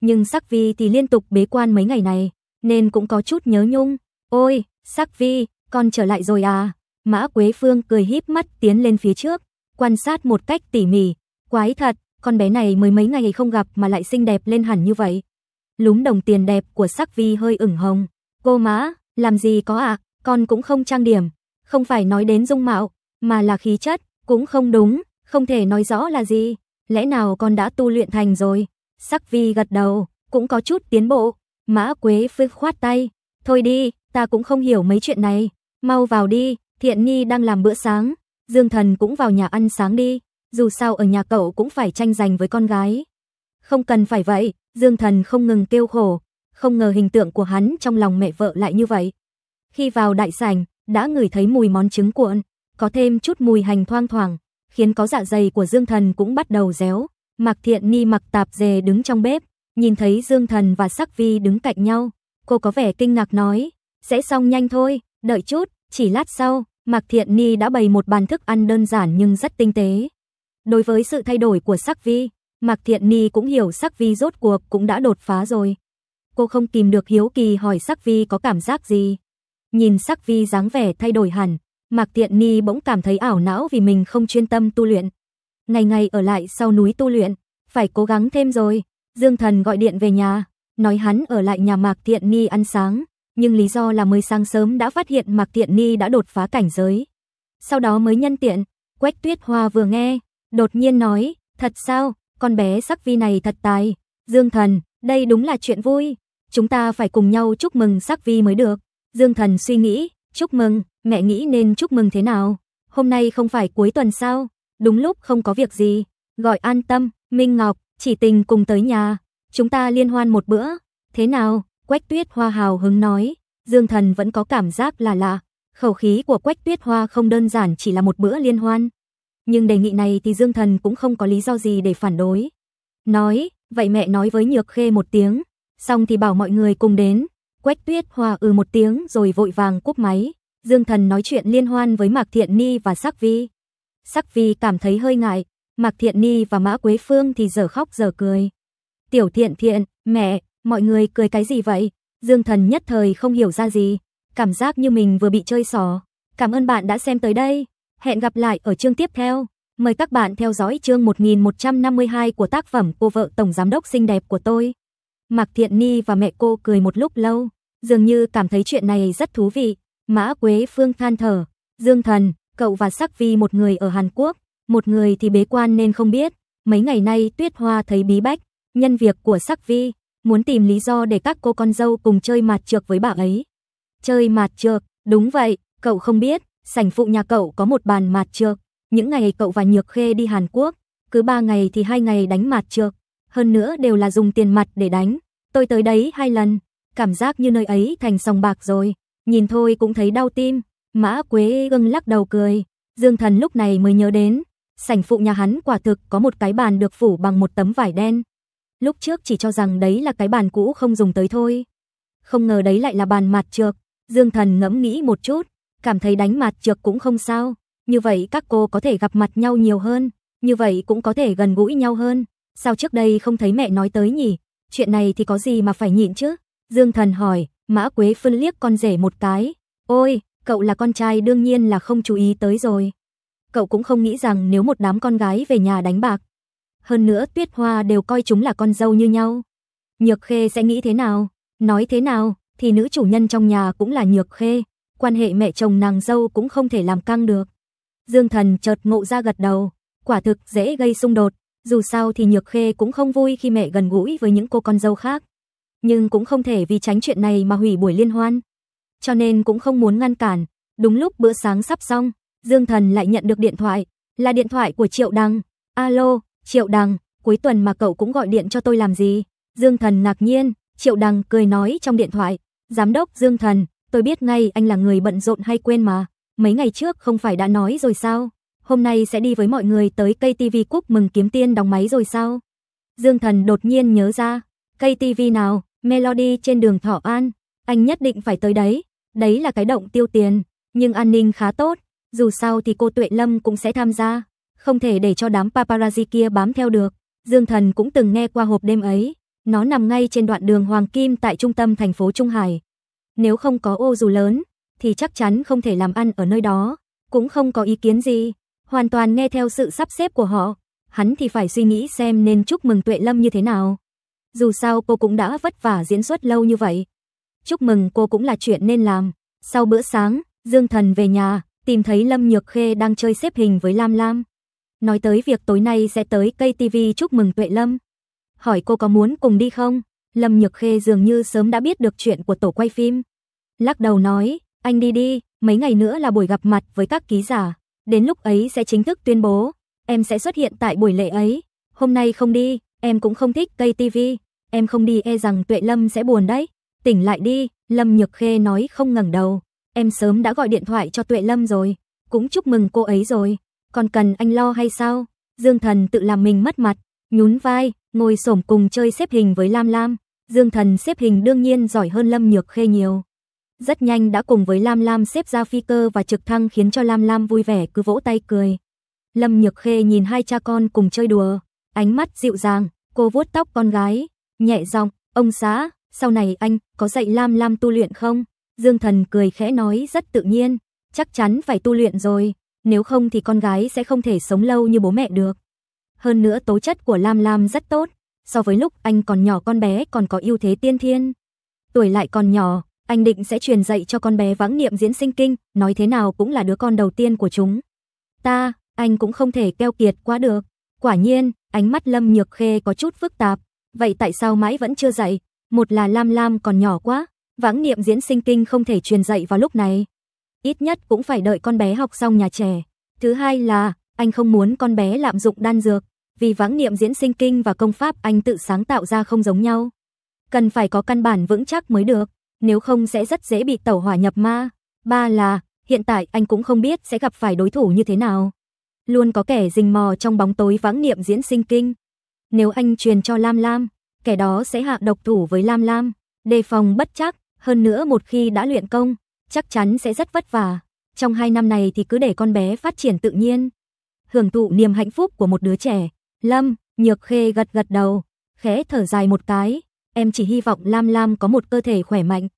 Nhưng Sắc Vi thì liên tục bế quan mấy ngày này, nên cũng có chút nhớ nhung. Ôi, Sắc Vi, con trở lại rồi à? Mã Quế Phương cười híp mắt tiến lên phía trước, quan sát một cách tỉ mỉ. Quái thật, con bé này mới mấy ngày không gặp mà lại xinh đẹp lên hẳn như vậy. Lúm đồng tiền đẹp của sắc vi hơi ửng hồng. Cô Mã, làm gì có ạ, à? con cũng không trang điểm. Không phải nói đến dung mạo, mà là khí chất, cũng không đúng, không thể nói rõ là gì. Lẽ nào con đã tu luyện thành rồi? Sắc vi gật đầu, cũng có chút tiến bộ. Mã Quế Phương khoát tay. Thôi đi, ta cũng không hiểu mấy chuyện này. Mau vào đi, Thiện Nhi đang làm bữa sáng, Dương Thần cũng vào nhà ăn sáng đi, dù sao ở nhà cậu cũng phải tranh giành với con gái. Không cần phải vậy, Dương Thần không ngừng kêu khổ, không ngờ hình tượng của hắn trong lòng mẹ vợ lại như vậy. Khi vào đại sảnh, đã ngửi thấy mùi món trứng cuộn, có thêm chút mùi hành thoang thoảng, khiến có dạ dày của Dương Thần cũng bắt đầu réo. Mạc Thiện Ni mặc tạp dề đứng trong bếp, nhìn thấy Dương Thần và Sắc Vi đứng cạnh nhau, cô có vẻ kinh ngạc nói, "Sẽ xong nhanh thôi, đợi chút." Chỉ lát sau, Mạc Thiện Ni đã bày một bàn thức ăn đơn giản nhưng rất tinh tế. Đối với sự thay đổi của Sắc Vi, Mạc Thiện Ni cũng hiểu Sắc Vi rốt cuộc cũng đã đột phá rồi. Cô không kìm được hiếu kỳ hỏi Sắc Vi có cảm giác gì. Nhìn Sắc Vi dáng vẻ thay đổi hẳn, Mạc Thiện Ni bỗng cảm thấy ảo não vì mình không chuyên tâm tu luyện. Ngày ngày ở lại sau núi tu luyện, phải cố gắng thêm rồi. Dương Thần gọi điện về nhà, nói hắn ở lại nhà Mạc Thiện Ni ăn sáng, nhưng lý do là mới sáng sớm đã phát hiện Mạc Tiện Ni đã đột phá cảnh giới. Sau đó mới nhân tiện, Quách Tuyết Hoa vừa nghe, đột nhiên nói, thật sao, con bé sắc vi này thật tài, Dương Thần, đây đúng là chuyện vui, chúng ta phải cùng nhau chúc mừng sắc vi mới được. Dương Thần suy nghĩ, chúc mừng, mẹ nghĩ nên chúc mừng thế nào, hôm nay không phải cuối tuần sao, đúng lúc không có việc gì, gọi an tâm, Minh Ngọc, chỉ tình cùng tới nhà, chúng ta liên hoan một bữa, thế nào? Quách Tuyết Hoa hào hứng nói, Dương Thần vẫn có cảm giác là lạ, khẩu khí của Quách Tuyết Hoa không đơn giản chỉ là một bữa liên hoan. Nhưng đề nghị này thì Dương Thần cũng không có lý do gì để phản đối. Nói, vậy mẹ nói với Nhược Khê một tiếng, xong thì bảo mọi người cùng đến. Quách Tuyết Hoa ừ một tiếng rồi vội vàng cúp máy. Dương Thần nói chuyện liên hoan với Mạc Thiện Ni và Sắc Vi. Sắc Vi cảm thấy hơi ngại, Mạc Thiện Ni và Mã Quế Phương thì giờ khóc giờ cười. Tiểu Thiện Thiện, mẹ, Mọi người cười cái gì vậy? Dương Thần nhất thời không hiểu ra gì, cảm giác như mình vừa bị chơi xỏ. Cảm ơn bạn đã xem tới đây. Hẹn gặp lại ở chương tiếp theo. Mời các bạn theo dõi chương 1152 của tác phẩm Cô vợ tổng giám đốc xinh đẹp của tôi. Mạc Thiện Ni và mẹ cô cười một lúc lâu, dường như cảm thấy chuyện này rất thú vị. Mã Quế Phương than thở, Dương Thần, cậu và Sắc Vi một người ở Hàn Quốc, một người thì bế quan nên không biết. Mấy ngày nay Tuyết Hoa thấy bí bách, nhân việc của Sắc Vi, muốn tìm lý do để các cô con dâu cùng chơi mạt trược với bà ấy. Chơi mạt trược, đúng vậy, cậu không biết, sảnh phụ nhà cậu có một bàn mạt trược. Những ngày cậu và Nhược Khê đi Hàn Quốc, cứ ba ngày thì hai ngày đánh mạt trược, hơn nữa đều là dùng tiền mặt để đánh. Tôi tới đấy hai lần, cảm giác như nơi ấy thành sòng bạc rồi, nhìn thôi cũng thấy đau tim. Mã Quế gưng lắc đầu cười, Dương Thần lúc này mới nhớ đến, sảnh phụ nhà hắn quả thực có một cái bàn được phủ bằng một tấm vải đen, Lúc trước chỉ cho rằng đấy là cái bàn cũ không dùng tới thôi. Không ngờ đấy lại là bàn mặt trược. Dương Thần ngẫm nghĩ một chút, cảm thấy đánh mặt trược cũng không sao. Như vậy các cô có thể gặp mặt nhau nhiều hơn, như vậy cũng có thể gần gũi nhau hơn. Sao trước đây không thấy mẹ nói tới nhỉ? Chuyện này thì có gì mà phải nhịn chứ? Dương Thần hỏi, Mã Quế Phân liếc con rể một cái. Ôi, cậu là con trai đương nhiên là không chú ý tới rồi. Cậu cũng không nghĩ rằng nếu một đám con gái về nhà đánh bạc, hơn nữa Tuyết Hoa đều coi chúng là con dâu như nhau. Nhược Khê sẽ nghĩ thế nào, nói thế nào, thì nữ chủ nhân trong nhà cũng là Nhược Khê, quan hệ mẹ chồng nàng dâu cũng không thể làm căng được. Dương Thần chợt ngộ ra gật đầu, quả thực dễ gây xung đột, dù sao thì Nhược Khê cũng không vui khi mẹ gần gũi với những cô con dâu khác, nhưng cũng không thể vì tránh chuyện này mà hủy buổi liên hoan. Cho nên cũng không muốn ngăn cản, đúng lúc bữa sáng sắp xong, Dương Thần lại nhận được điện thoại, là điện thoại của Triệu Đăng. Alo, Triệu Đằng, cuối tuần mà cậu cũng gọi điện cho tôi làm gì? Dương Thần ngạc nhiên, Triệu Đằng cười nói trong điện thoại. Giám đốc Dương Thần, tôi biết ngay anh là người bận rộn hay quên mà. Mấy ngày trước không phải đã nói rồi sao? Hôm nay sẽ đi với mọi người tới KTV Cúc mừng kiếm tiên đóng máy rồi sao? Dương Thần đột nhiên nhớ ra. KTV nào? Melody trên đường Thọ An. Anh nhất định phải tới đấy. Đấy là cái động tiêu tiền. Nhưng an ninh khá tốt. Dù sao thì cô Tuệ Lâm cũng sẽ tham gia không thể để cho đám paparazzi kia bám theo được. Dương Thần cũng từng nghe qua hộp đêm ấy, nó nằm ngay trên đoạn đường Hoàng Kim tại trung tâm thành phố Trung Hải. Nếu không có ô dù lớn, thì chắc chắn không thể làm ăn ở nơi đó, cũng không có ý kiến gì, hoàn toàn nghe theo sự sắp xếp của họ. Hắn thì phải suy nghĩ xem nên chúc mừng Tuệ Lâm như thế nào. Dù sao cô cũng đã vất vả diễn xuất lâu như vậy. Chúc mừng cô cũng là chuyện nên làm. Sau bữa sáng, Dương Thần về nhà, tìm thấy Lâm Nhược Khê đang chơi xếp hình với Lam Lam. Nói tới việc tối nay sẽ tới cây KTV chúc mừng Tuệ Lâm. Hỏi cô có muốn cùng đi không? Lâm Nhược Khê dường như sớm đã biết được chuyện của tổ quay phim. Lắc đầu nói, anh đi đi, mấy ngày nữa là buổi gặp mặt với các ký giả. Đến lúc ấy sẽ chính thức tuyên bố, em sẽ xuất hiện tại buổi lễ ấy. Hôm nay không đi, em cũng không thích cây KTV. Em không đi e rằng Tuệ Lâm sẽ buồn đấy. Tỉnh lại đi, Lâm Nhược Khê nói không ngẩng đầu. Em sớm đã gọi điện thoại cho Tuệ Lâm rồi, cũng chúc mừng cô ấy rồi còn cần anh lo hay sao? Dương Thần tự làm mình mất mặt, nhún vai, ngồi xổm cùng chơi xếp hình với Lam Lam. Dương Thần xếp hình đương nhiên giỏi hơn Lâm Nhược Khê nhiều. Rất nhanh đã cùng với Lam Lam xếp ra phi cơ và trực thăng khiến cho Lam Lam vui vẻ cứ vỗ tay cười. Lâm Nhược Khê nhìn hai cha con cùng chơi đùa, ánh mắt dịu dàng, cô vuốt tóc con gái, nhẹ giọng, "Ông xã, sau này anh có dạy Lam Lam tu luyện không?" Dương Thần cười khẽ nói rất tự nhiên, "Chắc chắn phải tu luyện rồi, nếu không thì con gái sẽ không thể sống lâu như bố mẹ được. Hơn nữa tố chất của Lam Lam rất tốt, so với lúc anh còn nhỏ con bé còn có ưu thế tiên thiên. Tuổi lại còn nhỏ, anh định sẽ truyền dạy cho con bé vãng niệm diễn sinh kinh, nói thế nào cũng là đứa con đầu tiên của chúng. Ta, anh cũng không thể keo kiệt quá được. Quả nhiên, ánh mắt Lâm Nhược Khê có chút phức tạp, vậy tại sao mãi vẫn chưa dạy? Một là Lam Lam còn nhỏ quá, vãng niệm diễn sinh kinh không thể truyền dạy vào lúc này, ít nhất cũng phải đợi con bé học xong nhà trẻ. Thứ hai là, anh không muốn con bé lạm dụng đan dược, vì vãng niệm diễn sinh kinh và công pháp anh tự sáng tạo ra không giống nhau. Cần phải có căn bản vững chắc mới được, nếu không sẽ rất dễ bị tẩu hỏa nhập ma. Ba là, hiện tại anh cũng không biết sẽ gặp phải đối thủ như thế nào. Luôn có kẻ rình mò trong bóng tối vãng niệm diễn sinh kinh. Nếu anh truyền cho Lam Lam, kẻ đó sẽ hạ độc thủ với Lam Lam, đề phòng bất chắc, hơn nữa một khi đã luyện công, chắc chắn sẽ rất vất vả. Trong hai năm này thì cứ để con bé phát triển tự nhiên, hưởng thụ niềm hạnh phúc của một đứa trẻ. Lâm, Nhược Khê gật gật đầu, khẽ thở dài một cái, em chỉ hy vọng Lam Lam có một cơ thể khỏe mạnh,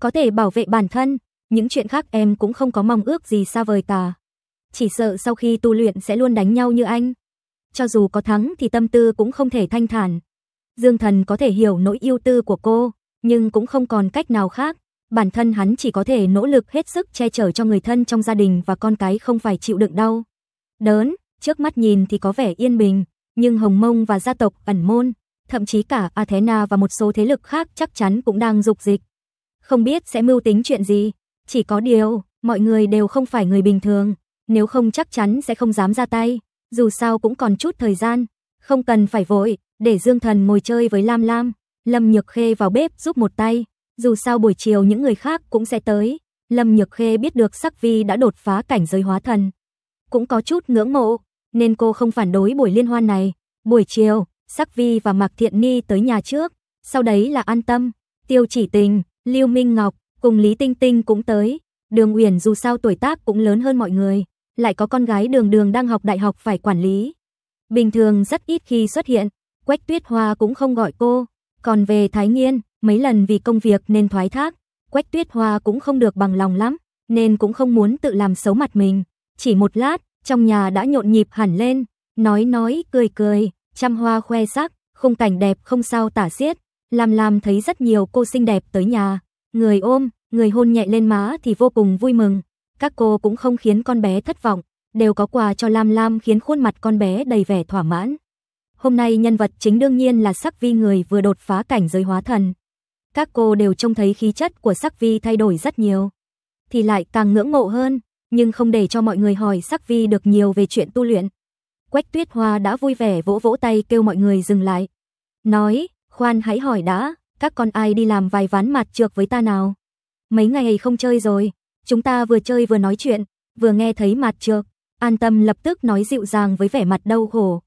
có thể bảo vệ bản thân, những chuyện khác em cũng không có mong ước gì xa vời cả. Chỉ sợ sau khi tu luyện sẽ luôn đánh nhau như anh. Cho dù có thắng thì tâm tư cũng không thể thanh thản. Dương Thần có thể hiểu nỗi yêu tư của cô, nhưng cũng không còn cách nào khác bản thân hắn chỉ có thể nỗ lực hết sức che chở cho người thân trong gia đình và con cái không phải chịu đựng đau. Đớn, trước mắt nhìn thì có vẻ yên bình, nhưng Hồng Mông và gia tộc ẩn môn, thậm chí cả Athena và một số thế lực khác chắc chắn cũng đang dục dịch. Không biết sẽ mưu tính chuyện gì, chỉ có điều, mọi người đều không phải người bình thường, nếu không chắc chắn sẽ không dám ra tay, dù sao cũng còn chút thời gian, không cần phải vội, để Dương Thần ngồi chơi với Lam Lam, Lâm Nhược Khê vào bếp giúp một tay dù sao buổi chiều những người khác cũng sẽ tới. Lâm Nhược Khê biết được Sắc Vi đã đột phá cảnh giới hóa thần, cũng có chút ngưỡng mộ, nên cô không phản đối buổi liên hoan này. Buổi chiều, Sắc Vi và Mạc Thiện Ni tới nhà trước, sau đấy là An Tâm, Tiêu Chỉ Tình, Lưu Minh Ngọc cùng Lý Tinh Tinh cũng tới. Đường Uyển dù sao tuổi tác cũng lớn hơn mọi người, lại có con gái Đường Đường đang học đại học phải quản lý. Bình thường rất ít khi xuất hiện, Quách Tuyết Hoa cũng không gọi cô, còn về Thái Nghiên, Mấy lần vì công việc nên thoái thác, Quách Tuyết Hoa cũng không được bằng lòng lắm, nên cũng không muốn tự làm xấu mặt mình. Chỉ một lát, trong nhà đã nhộn nhịp hẳn lên, nói nói, cười cười, trăm hoa khoe sắc, khung cảnh đẹp không sao tả xiết. Lam Lam thấy rất nhiều cô xinh đẹp tới nhà, người ôm, người hôn nhẹ lên má thì vô cùng vui mừng. Các cô cũng không khiến con bé thất vọng, đều có quà cho Lam Lam khiến khuôn mặt con bé đầy vẻ thỏa mãn. Hôm nay nhân vật chính đương nhiên là sắc vi người vừa đột phá cảnh giới hóa thần, các cô đều trông thấy khí chất của Sắc Vi thay đổi rất nhiều, thì lại càng ngưỡng mộ hơn, nhưng không để cho mọi người hỏi Sắc Vi được nhiều về chuyện tu luyện. Quách Tuyết Hoa đã vui vẻ vỗ vỗ tay kêu mọi người dừng lại. Nói, khoan hãy hỏi đã, các con ai đi làm vài ván mặt trược với ta nào? Mấy ngày ấy không chơi rồi, chúng ta vừa chơi vừa nói chuyện, vừa nghe thấy mặt trược. An tâm lập tức nói dịu dàng với vẻ mặt đau khổ.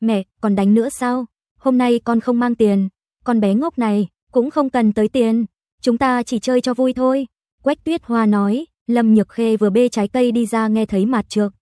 Mẹ, còn đánh nữa sao? Hôm nay con không mang tiền. Con bé ngốc này, cũng không cần tới tiền, chúng ta chỉ chơi cho vui thôi." Quách Tuyết Hoa nói, Lâm Nhược Khê vừa bê trái cây đi ra nghe thấy mặt trược.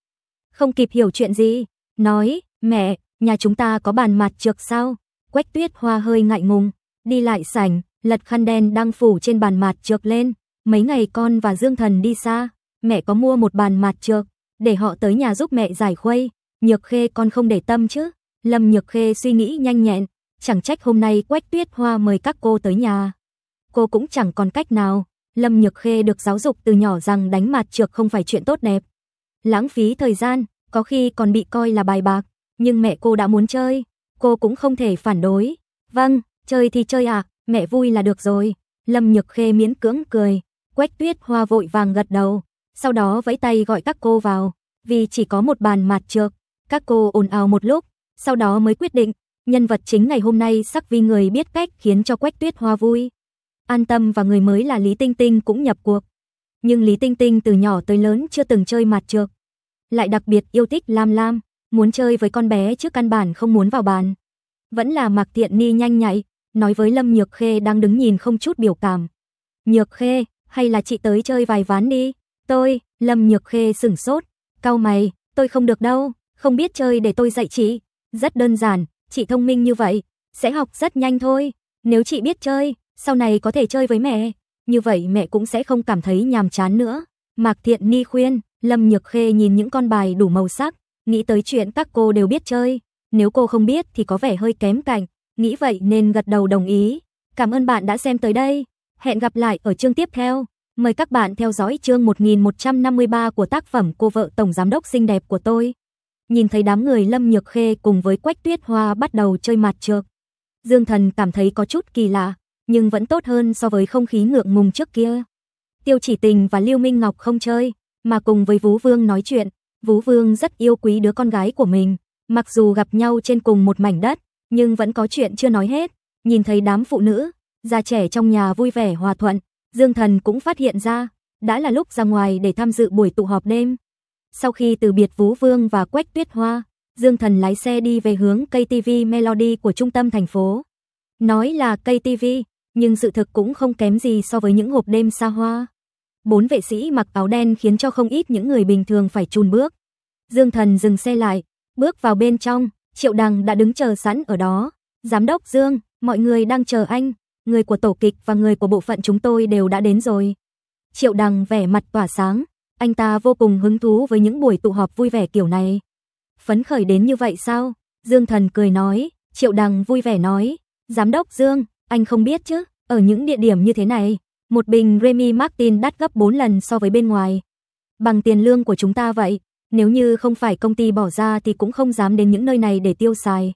Không kịp hiểu chuyện gì, nói, mẹ, nhà chúng ta có bàn mặt trược sao? Quách tuyết hoa hơi ngại ngùng, đi lại sảnh, lật khăn đen đang phủ trên bàn mặt trược lên. Mấy ngày con và Dương Thần đi xa, mẹ có mua một bàn mặt trược, để họ tới nhà giúp mẹ giải khuây. Nhược Khê con không để tâm chứ? Lâm Nhược Khê suy nghĩ nhanh nhẹn, chẳng trách hôm nay Quách Tuyết Hoa mời các cô tới nhà. Cô cũng chẳng còn cách nào, Lâm Nhược Khê được giáo dục từ nhỏ rằng đánh mặt trược không phải chuyện tốt đẹp. Lãng phí thời gian, có khi còn bị coi là bài bạc, nhưng mẹ cô đã muốn chơi, cô cũng không thể phản đối. Vâng, chơi thì chơi à, mẹ vui là được rồi. Lâm Nhược Khê miễn cưỡng cười, Quách Tuyết Hoa vội vàng gật đầu, sau đó vẫy tay gọi các cô vào, vì chỉ có một bàn mặt trược. Các cô ồn ào một lúc, sau đó mới quyết định Nhân vật chính ngày hôm nay sắc vi người biết cách khiến cho Quách Tuyết Hoa vui. An tâm và người mới là Lý Tinh Tinh cũng nhập cuộc. Nhưng Lý Tinh Tinh từ nhỏ tới lớn chưa từng chơi mặt trược. Lại đặc biệt yêu thích Lam Lam, muốn chơi với con bé trước căn bản không muốn vào bàn. Vẫn là Mạc Thiện Ni nhanh nhạy, nói với Lâm Nhược Khê đang đứng nhìn không chút biểu cảm. Nhược Khê, hay là chị tới chơi vài ván đi. Tôi, Lâm Nhược Khê sửng sốt. Cao mày, tôi không được đâu, không biết chơi để tôi dạy chị. Rất đơn giản, chị thông minh như vậy, sẽ học rất nhanh thôi. Nếu chị biết chơi, sau này có thể chơi với mẹ, như vậy mẹ cũng sẽ không cảm thấy nhàm chán nữa. Mạc Thiện Ni khuyên, Lâm Nhược Khê nhìn những con bài đủ màu sắc, nghĩ tới chuyện các cô đều biết chơi, nếu cô không biết thì có vẻ hơi kém cạnh, nghĩ vậy nên gật đầu đồng ý. Cảm ơn bạn đã xem tới đây, hẹn gặp lại ở chương tiếp theo. Mời các bạn theo dõi chương 1153 của tác phẩm Cô vợ tổng giám đốc xinh đẹp của tôi nhìn thấy đám người Lâm Nhược Khê cùng với Quách Tuyết Hoa bắt đầu chơi mặt trược. Dương Thần cảm thấy có chút kỳ lạ, nhưng vẫn tốt hơn so với không khí ngượng ngùng trước kia. Tiêu Chỉ Tình và Lưu Minh Ngọc không chơi, mà cùng với vũ Vương nói chuyện. vũ Vương rất yêu quý đứa con gái của mình, mặc dù gặp nhau trên cùng một mảnh đất, nhưng vẫn có chuyện chưa nói hết. Nhìn thấy đám phụ nữ, già trẻ trong nhà vui vẻ hòa thuận, Dương Thần cũng phát hiện ra, đã là lúc ra ngoài để tham dự buổi tụ họp đêm. Sau khi từ biệt Vũ Vương và Quách Tuyết Hoa, Dương Thần lái xe đi về hướng KTV Melody của trung tâm thành phố. Nói là KTV, nhưng sự thực cũng không kém gì so với những hộp đêm xa hoa. Bốn vệ sĩ mặc áo đen khiến cho không ít những người bình thường phải chùn bước. Dương Thần dừng xe lại, bước vào bên trong, Triệu Đằng đã đứng chờ sẵn ở đó. Giám đốc Dương, mọi người đang chờ anh, người của tổ kịch và người của bộ phận chúng tôi đều đã đến rồi. Triệu Đằng vẻ mặt tỏa sáng, anh ta vô cùng hứng thú với những buổi tụ họp vui vẻ kiểu này. Phấn khởi đến như vậy sao? Dương Thần cười nói, Triệu Đằng vui vẻ nói, Giám đốc Dương, anh không biết chứ, ở những địa điểm như thế này, một bình Remy Martin đắt gấp 4 lần so với bên ngoài. Bằng tiền lương của chúng ta vậy, nếu như không phải công ty bỏ ra thì cũng không dám đến những nơi này để tiêu xài.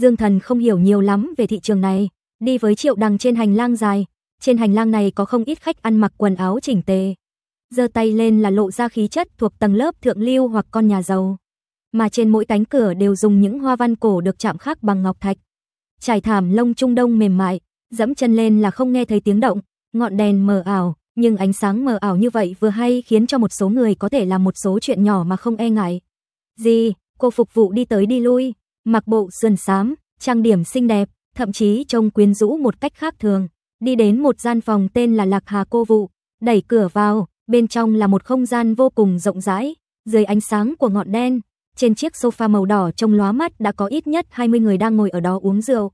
Dương Thần không hiểu nhiều lắm về thị trường này, đi với Triệu Đằng trên hành lang dài. Trên hành lang này có không ít khách ăn mặc quần áo chỉnh tề, giơ tay lên là lộ ra khí chất thuộc tầng lớp thượng lưu hoặc con nhà giàu. Mà trên mỗi cánh cửa đều dùng những hoa văn cổ được chạm khắc bằng ngọc thạch. Trải thảm lông trung đông mềm mại, dẫm chân lên là không nghe thấy tiếng động, ngọn đèn mờ ảo, nhưng ánh sáng mờ ảo như vậy vừa hay khiến cho một số người có thể làm một số chuyện nhỏ mà không e ngại. Gì, cô phục vụ đi tới đi lui, mặc bộ sườn xám, trang điểm xinh đẹp, thậm chí trông quyến rũ một cách khác thường, đi đến một gian phòng tên là Lạc Hà Cô Vụ, đẩy cửa vào, Bên trong là một không gian vô cùng rộng rãi, dưới ánh sáng của ngọn đen, trên chiếc sofa màu đỏ trông lóa mắt đã có ít nhất 20 người đang ngồi ở đó uống rượu.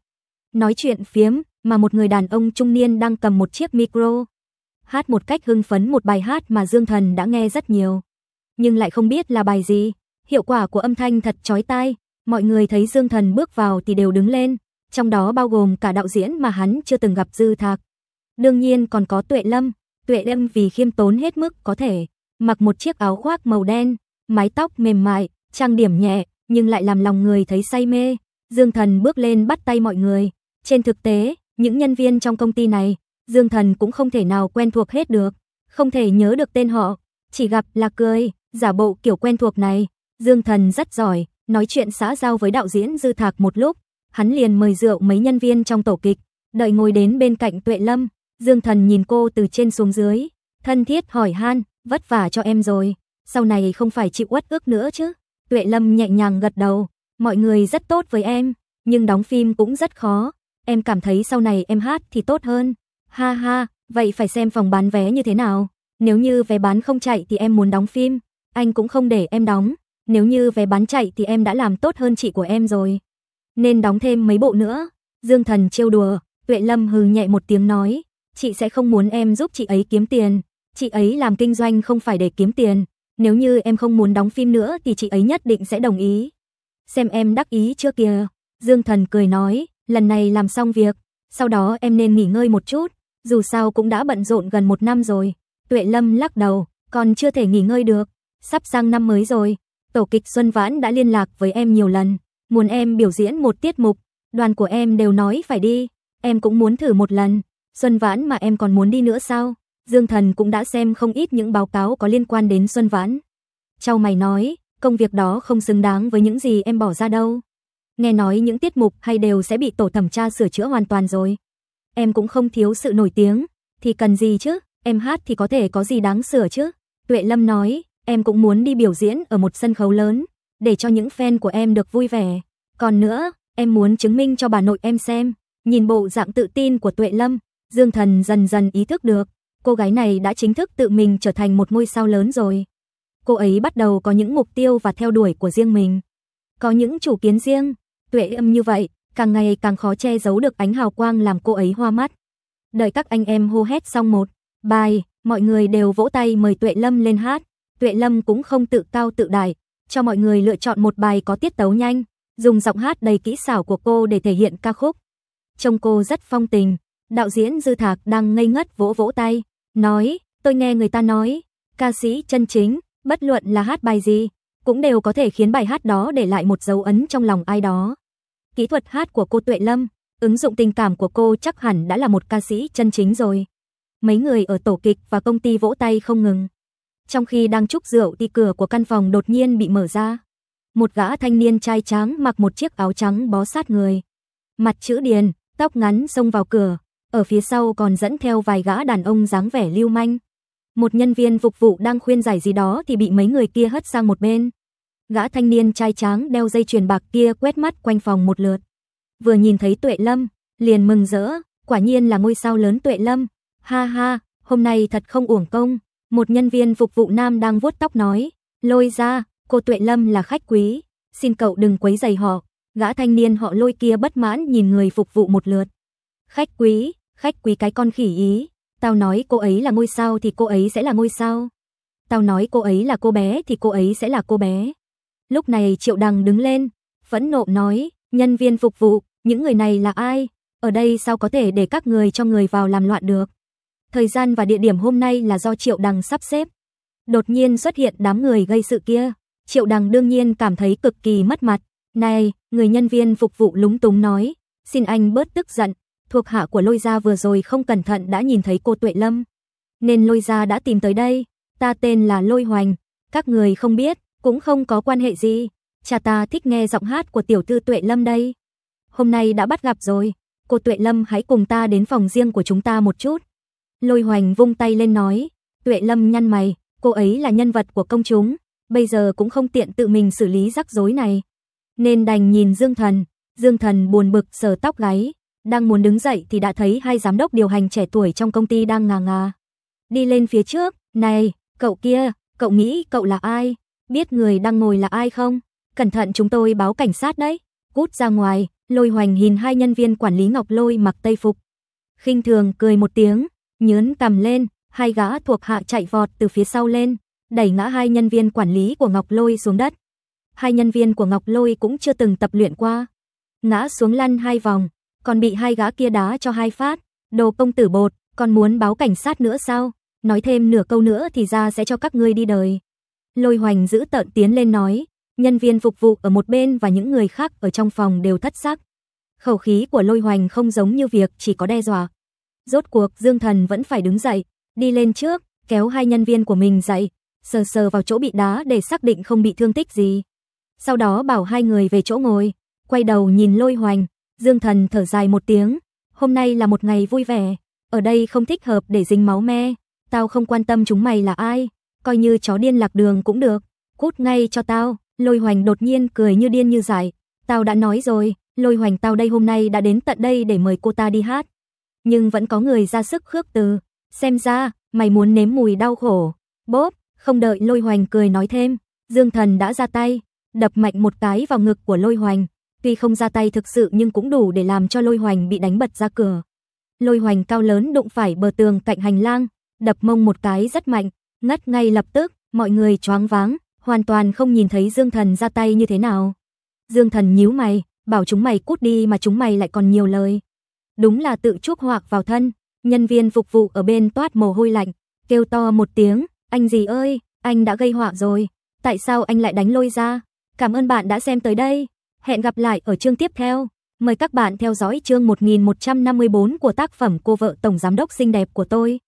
Nói chuyện phiếm, mà một người đàn ông trung niên đang cầm một chiếc micro. Hát một cách hưng phấn một bài hát mà Dương Thần đã nghe rất nhiều. Nhưng lại không biết là bài gì. Hiệu quả của âm thanh thật chói tai. Mọi người thấy Dương Thần bước vào thì đều đứng lên. Trong đó bao gồm cả đạo diễn mà hắn chưa từng gặp Dư Thạc. Đương nhiên còn có Tuệ Lâm, Tuệ Lâm vì khiêm tốn hết mức có thể, mặc một chiếc áo khoác màu đen, mái tóc mềm mại, trang điểm nhẹ, nhưng lại làm lòng người thấy say mê. Dương Thần bước lên bắt tay mọi người. Trên thực tế, những nhân viên trong công ty này, Dương Thần cũng không thể nào quen thuộc hết được, không thể nhớ được tên họ, chỉ gặp là cười, giả bộ kiểu quen thuộc này. Dương Thần rất giỏi, nói chuyện xã giao với đạo diễn Dư Thạc một lúc, hắn liền mời rượu mấy nhân viên trong tổ kịch, đợi ngồi đến bên cạnh Tuệ Lâm, Dương Thần nhìn cô từ trên xuống dưới, thân thiết hỏi han, vất vả cho em rồi, sau này không phải chịu uất ức nữa chứ. Tuệ Lâm nhẹ nhàng gật đầu, mọi người rất tốt với em, nhưng đóng phim cũng rất khó, em cảm thấy sau này em hát thì tốt hơn. Ha ha, vậy phải xem phòng bán vé như thế nào, nếu như vé bán không chạy thì em muốn đóng phim, anh cũng không để em đóng, nếu như vé bán chạy thì em đã làm tốt hơn chị của em rồi. Nên đóng thêm mấy bộ nữa. Dương Thần trêu đùa, Tuệ Lâm hừ nhẹ một tiếng nói, chị sẽ không muốn em giúp chị ấy kiếm tiền. Chị ấy làm kinh doanh không phải để kiếm tiền. Nếu như em không muốn đóng phim nữa thì chị ấy nhất định sẽ đồng ý. Xem em đắc ý chưa kìa. Dương Thần cười nói, lần này làm xong việc, sau đó em nên nghỉ ngơi một chút, dù sao cũng đã bận rộn gần một năm rồi. Tuệ Lâm lắc đầu, còn chưa thể nghỉ ngơi được, sắp sang năm mới rồi. Tổ kịch Xuân Vãn đã liên lạc với em nhiều lần, muốn em biểu diễn một tiết mục, đoàn của em đều nói phải đi, em cũng muốn thử một lần. Xuân Vãn mà em còn muốn đi nữa sao? Dương Thần cũng đã xem không ít những báo cáo có liên quan đến Xuân Vãn. Châu mày nói, công việc đó không xứng đáng với những gì em bỏ ra đâu. Nghe nói những tiết mục hay đều sẽ bị tổ thẩm tra sửa chữa hoàn toàn rồi. Em cũng không thiếu sự nổi tiếng, thì cần gì chứ, em hát thì có thể có gì đáng sửa chứ. Tuệ Lâm nói, em cũng muốn đi biểu diễn ở một sân khấu lớn, để cho những fan của em được vui vẻ. Còn nữa, em muốn chứng minh cho bà nội em xem, nhìn bộ dạng tự tin của Tuệ Lâm, Dương Thần dần dần ý thức được, cô gái này đã chính thức tự mình trở thành một ngôi sao lớn rồi. Cô ấy bắt đầu có những mục tiêu và theo đuổi của riêng mình, có những chủ kiến riêng, tuệ âm như vậy, càng ngày càng khó che giấu được ánh hào quang làm cô ấy hoa mắt. Đợi các anh em hô hét xong một bài, mọi người đều vỗ tay mời Tuệ Lâm lên hát. Tuệ Lâm cũng không tự cao tự đại, cho mọi người lựa chọn một bài có tiết tấu nhanh, dùng giọng hát đầy kỹ xảo của cô để thể hiện ca khúc. Trông cô rất phong tình, Đạo diễn Dư Thạc đang ngây ngất vỗ vỗ tay, nói, tôi nghe người ta nói, ca sĩ chân chính, bất luận là hát bài gì, cũng đều có thể khiến bài hát đó để lại một dấu ấn trong lòng ai đó. Kỹ thuật hát của cô Tuệ Lâm, ứng dụng tình cảm của cô chắc hẳn đã là một ca sĩ chân chính rồi. Mấy người ở tổ kịch và công ty vỗ tay không ngừng. Trong khi đang chúc rượu thì cửa của căn phòng đột nhiên bị mở ra. Một gã thanh niên trai tráng mặc một chiếc áo trắng bó sát người. Mặt chữ điền, tóc ngắn xông vào cửa, ở phía sau còn dẫn theo vài gã đàn ông dáng vẻ lưu manh. Một nhân viên phục vụ đang khuyên giải gì đó thì bị mấy người kia hất sang một bên. Gã thanh niên trai tráng đeo dây chuyền bạc kia quét mắt quanh phòng một lượt. Vừa nhìn thấy Tuệ Lâm, liền mừng rỡ, quả nhiên là ngôi sao lớn Tuệ Lâm. Ha ha, hôm nay thật không uổng công. Một nhân viên phục vụ nam đang vuốt tóc nói, lôi ra, cô Tuệ Lâm là khách quý, xin cậu đừng quấy giày họ. Gã thanh niên họ lôi kia bất mãn nhìn người phục vụ một lượt. Khách quý, Khách quý cái con khỉ ý, tao nói cô ấy là ngôi sao thì cô ấy sẽ là ngôi sao. Tao nói cô ấy là cô bé thì cô ấy sẽ là cô bé. Lúc này Triệu Đằng đứng lên, phẫn nộ nói, nhân viên phục vụ, những người này là ai? Ở đây sao có thể để các người cho người vào làm loạn được? Thời gian và địa điểm hôm nay là do Triệu Đằng sắp xếp. Đột nhiên xuất hiện đám người gây sự kia, Triệu Đằng đương nhiên cảm thấy cực kỳ mất mặt. Này, người nhân viên phục vụ lúng túng nói, xin anh bớt tức giận, thuộc hạ của lôi gia vừa rồi không cẩn thận đã nhìn thấy cô Tuệ Lâm. Nên lôi gia đã tìm tới đây, ta tên là Lôi Hoành, các người không biết, cũng không có quan hệ gì, cha ta thích nghe giọng hát của tiểu thư Tuệ Lâm đây. Hôm nay đã bắt gặp rồi, cô Tuệ Lâm hãy cùng ta đến phòng riêng của chúng ta một chút. Lôi Hoành vung tay lên nói, Tuệ Lâm nhăn mày, cô ấy là nhân vật của công chúng, bây giờ cũng không tiện tự mình xử lý rắc rối này. Nên đành nhìn Dương Thần, Dương Thần buồn bực sờ tóc gáy, đang muốn đứng dậy thì đã thấy hai giám đốc điều hành trẻ tuổi trong công ty đang ngà ngà. Đi lên phía trước, này, cậu kia, cậu nghĩ cậu là ai? Biết người đang ngồi là ai không? Cẩn thận chúng tôi báo cảnh sát đấy. Cút ra ngoài, lôi hoành hình hai nhân viên quản lý ngọc lôi mặc tây phục. khinh thường cười một tiếng, nhớn cầm lên, hai gã thuộc hạ chạy vọt từ phía sau lên, đẩy ngã hai nhân viên quản lý của ngọc lôi xuống đất. Hai nhân viên của ngọc lôi cũng chưa từng tập luyện qua. Ngã xuống lăn hai vòng, còn bị hai gã kia đá cho hai phát, đồ công tử bột, còn muốn báo cảnh sát nữa sao? Nói thêm nửa câu nữa thì ra sẽ cho các ngươi đi đời. Lôi hoành giữ tợn tiến lên nói, nhân viên phục vụ ở một bên và những người khác ở trong phòng đều thất sắc. Khẩu khí của lôi hoành không giống như việc chỉ có đe dọa. Rốt cuộc Dương Thần vẫn phải đứng dậy, đi lên trước, kéo hai nhân viên của mình dậy, sờ sờ vào chỗ bị đá để xác định không bị thương tích gì. Sau đó bảo hai người về chỗ ngồi, quay đầu nhìn lôi hoành, Dương Thần thở dài một tiếng, hôm nay là một ngày vui vẻ, ở đây không thích hợp để dính máu me, tao không quan tâm chúng mày là ai, coi như chó điên lạc đường cũng được, cút ngay cho tao, lôi hoành đột nhiên cười như điên như dại. tao đã nói rồi, lôi hoành tao đây hôm nay đã đến tận đây để mời cô ta đi hát, nhưng vẫn có người ra sức khước từ, xem ra, mày muốn nếm mùi đau khổ, bốp, không đợi lôi hoành cười nói thêm, Dương Thần đã ra tay, đập mạnh một cái vào ngực của lôi hoành, Tuy không ra tay thực sự nhưng cũng đủ để làm cho lôi hoành bị đánh bật ra cửa. Lôi hoành cao lớn đụng phải bờ tường cạnh hành lang, đập mông một cái rất mạnh, ngất ngay lập tức, mọi người choáng váng, hoàn toàn không nhìn thấy Dương Thần ra tay như thế nào. Dương Thần nhíu mày, bảo chúng mày cút đi mà chúng mày lại còn nhiều lời. Đúng là tự chuốc hoặc vào thân, nhân viên phục vụ ở bên toát mồ hôi lạnh, kêu to một tiếng, anh gì ơi, anh đã gây họa rồi, tại sao anh lại đánh lôi ra? Cảm ơn bạn đã xem tới đây. Hẹn gặp lại ở chương tiếp theo. Mời các bạn theo dõi chương 1154 của tác phẩm Cô vợ tổng giám đốc xinh đẹp của tôi.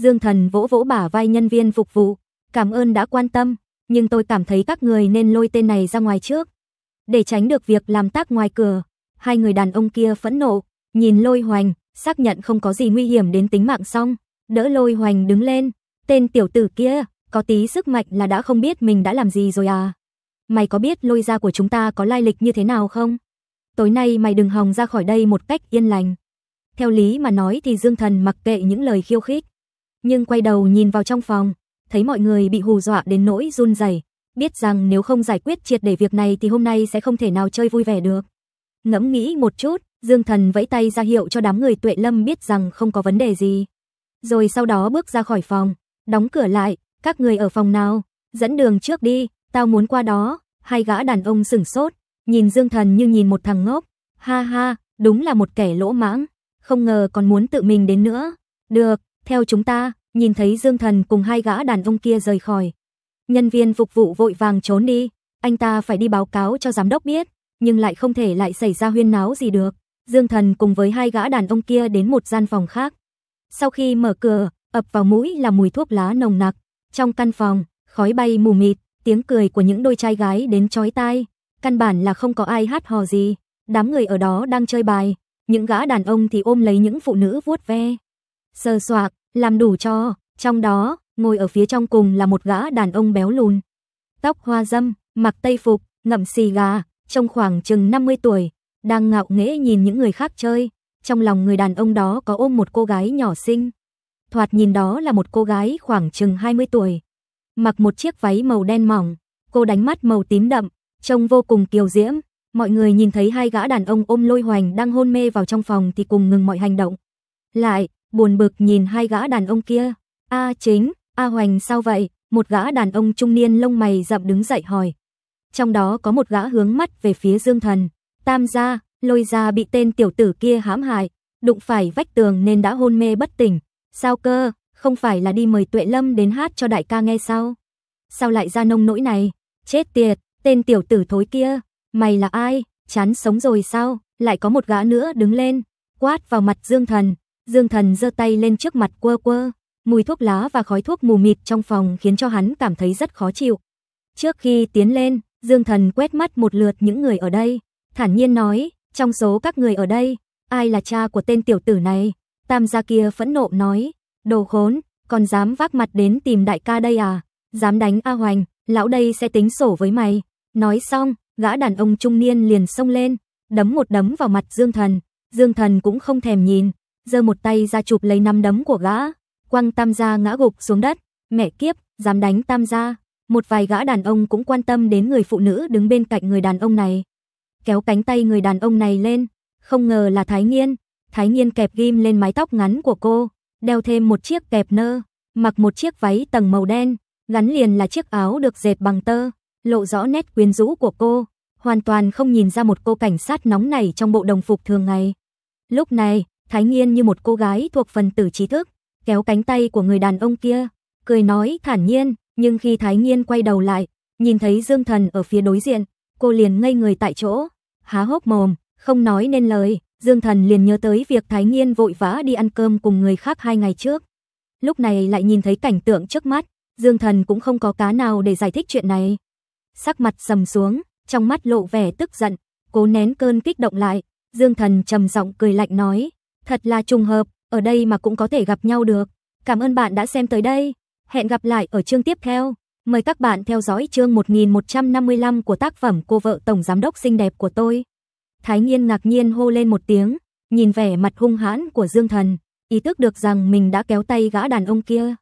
Dương Thần vỗ vỗ bả vai nhân viên phục vụ, "Cảm ơn đã quan tâm, nhưng tôi cảm thấy các người nên lôi tên này ra ngoài trước để tránh được việc làm tác ngoài cửa." Hai người đàn ông kia phẫn nộ, nhìn Lôi Hoành, xác nhận không có gì nguy hiểm đến tính mạng xong, đỡ Lôi Hoành đứng lên, "Tên tiểu tử kia, có tí sức mạnh là đã không biết mình đã làm gì rồi à?" Mày có biết lôi ra của chúng ta có lai lịch như thế nào không? Tối nay mày đừng hòng ra khỏi đây một cách yên lành. Theo lý mà nói thì Dương Thần mặc kệ những lời khiêu khích, nhưng quay đầu nhìn vào trong phòng, thấy mọi người bị hù dọa đến nỗi run rẩy, biết rằng nếu không giải quyết triệt để việc này thì hôm nay sẽ không thể nào chơi vui vẻ được. Ngẫm nghĩ một chút, Dương Thần vẫy tay ra hiệu cho đám người Tuệ Lâm biết rằng không có vấn đề gì. Rồi sau đó bước ra khỏi phòng, đóng cửa lại, các người ở phòng nào, dẫn đường trước đi, Tao muốn qua đó, hai gã đàn ông sửng sốt, nhìn Dương Thần như nhìn một thằng ngốc. Ha ha, đúng là một kẻ lỗ mãng, không ngờ còn muốn tự mình đến nữa. Được, theo chúng ta, nhìn thấy Dương Thần cùng hai gã đàn ông kia rời khỏi. Nhân viên phục vụ vội vàng trốn đi, anh ta phải đi báo cáo cho giám đốc biết, nhưng lại không thể lại xảy ra huyên náo gì được. Dương Thần cùng với hai gã đàn ông kia đến một gian phòng khác. Sau khi mở cửa, ập vào mũi là mùi thuốc lá nồng nặc. Trong căn phòng, khói bay mù mịt, tiếng cười của những đôi trai gái đến chói tai, căn bản là không có ai hát hò gì, đám người ở đó đang chơi bài, những gã đàn ông thì ôm lấy những phụ nữ vuốt ve, sờ soạc, làm đủ cho, trong đó, ngồi ở phía trong cùng là một gã đàn ông béo lùn, tóc hoa râm, mặc tây phục, ngậm xì gà, trông khoảng chừng 50 tuổi, đang ngạo nghễ nhìn những người khác chơi, trong lòng người đàn ông đó có ôm một cô gái nhỏ xinh. Thoạt nhìn đó là một cô gái khoảng chừng 20 tuổi, mặc một chiếc váy màu đen mỏng, cô đánh mắt màu tím đậm, trông vô cùng kiều diễm. Mọi người nhìn thấy hai gã đàn ông ôm lôi hoành đang hôn mê vào trong phòng thì cùng ngừng mọi hành động. Lại, buồn bực nhìn hai gã đàn ông kia. A chính, A à, hoành sao vậy? Một gã đàn ông trung niên lông mày rậm đứng dậy hỏi. Trong đó có một gã hướng mắt về phía dương thần. Tam gia, lôi gia bị tên tiểu tử kia hãm hại, đụng phải vách tường nên đã hôn mê bất tỉnh. Sao cơ, không phải là đi mời Tuệ Lâm đến hát cho đại ca nghe sao? Sao lại ra nông nỗi này? Chết tiệt, tên tiểu tử thối kia, mày là ai? Chán sống rồi sao? Lại có một gã nữa đứng lên, quát vào mặt Dương Thần. Dương Thần giơ tay lên trước mặt quơ quơ, mùi thuốc lá và khói thuốc mù mịt trong phòng khiến cho hắn cảm thấy rất khó chịu. Trước khi tiến lên, Dương Thần quét mắt một lượt những người ở đây, thản nhiên nói, trong số các người ở đây, ai là cha của tên tiểu tử này? Tam gia kia phẫn nộ nói, đồ khốn, còn dám vác mặt đến tìm đại ca đây à, dám đánh A Hoành, lão đây sẽ tính sổ với mày. Nói xong, gã đàn ông trung niên liền xông lên, đấm một đấm vào mặt Dương Thần, Dương Thần cũng không thèm nhìn, giơ một tay ra chụp lấy năm đấm của gã, quăng Tam gia ngã gục xuống đất, mẹ kiếp, dám đánh Tam gia. Một vài gã đàn ông cũng quan tâm đến người phụ nữ đứng bên cạnh người đàn ông này. Kéo cánh tay người đàn ông này lên, không ngờ là Thái Nghiên, Thái Nghiên kẹp ghim lên mái tóc ngắn của cô, đeo thêm một chiếc kẹp nơ, mặc một chiếc váy tầng màu đen, gắn liền là chiếc áo được dệt bằng tơ, lộ rõ nét quyến rũ của cô, hoàn toàn không nhìn ra một cô cảnh sát nóng nảy trong bộ đồng phục thường ngày. Lúc này, Thái Nghiên như một cô gái thuộc phần tử trí thức, kéo cánh tay của người đàn ông kia, cười nói thản nhiên, nhưng khi Thái Nghiên quay đầu lại, nhìn thấy Dương Thần ở phía đối diện, cô liền ngây người tại chỗ, há hốc mồm, không nói nên lời. Dương Thần liền nhớ tới việc Thái Nhiên vội vã đi ăn cơm cùng người khác hai ngày trước. Lúc này lại nhìn thấy cảnh tượng trước mắt, Dương Thần cũng không có cá nào để giải thích chuyện này. Sắc mặt sầm xuống, trong mắt lộ vẻ tức giận, cố nén cơn kích động lại, Dương Thần trầm giọng cười lạnh nói, thật là trùng hợp, ở đây mà cũng có thể gặp nhau được. Cảm ơn bạn đã xem tới đây, hẹn gặp lại ở chương tiếp theo. Mời các bạn theo dõi chương 1155 của tác phẩm Cô vợ tổng giám đốc xinh đẹp của tôi. Thái Nhiên ngạc nhiên hô lên một tiếng, nhìn vẻ mặt hung hãn của Dương Thần, ý thức được rằng mình đã kéo tay gã đàn ông kia.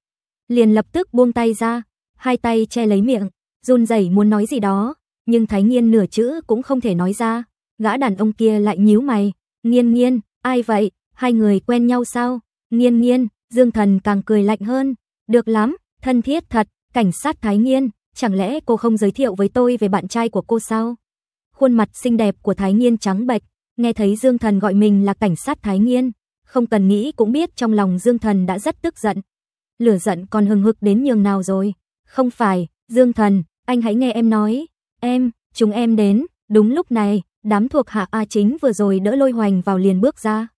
Liền lập tức buông tay ra, hai tay che lấy miệng, run rẩy muốn nói gì đó, nhưng Thái Nhiên nửa chữ cũng không thể nói ra. Gã đàn ông kia lại nhíu mày, "Nghiên Nghiên, ai vậy? Hai người quen nhau sao?" "Nghiên Nghiên," Dương Thần càng cười lạnh hơn, "Được lắm, thân thiết thật, cảnh sát Thái Nghiên, chẳng lẽ cô không giới thiệu với tôi về bạn trai của cô sao?" khuôn mặt xinh đẹp của Thái Nghiên trắng bệch, nghe thấy Dương Thần gọi mình là cảnh sát Thái Nghiên, không cần nghĩ cũng biết trong lòng Dương Thần đã rất tức giận. Lửa giận còn hừng hực đến nhường nào rồi? Không phải, Dương Thần, anh hãy nghe em nói. Em, chúng em đến, đúng lúc này, đám thuộc hạ A chính vừa rồi đỡ lôi hoành vào liền bước ra.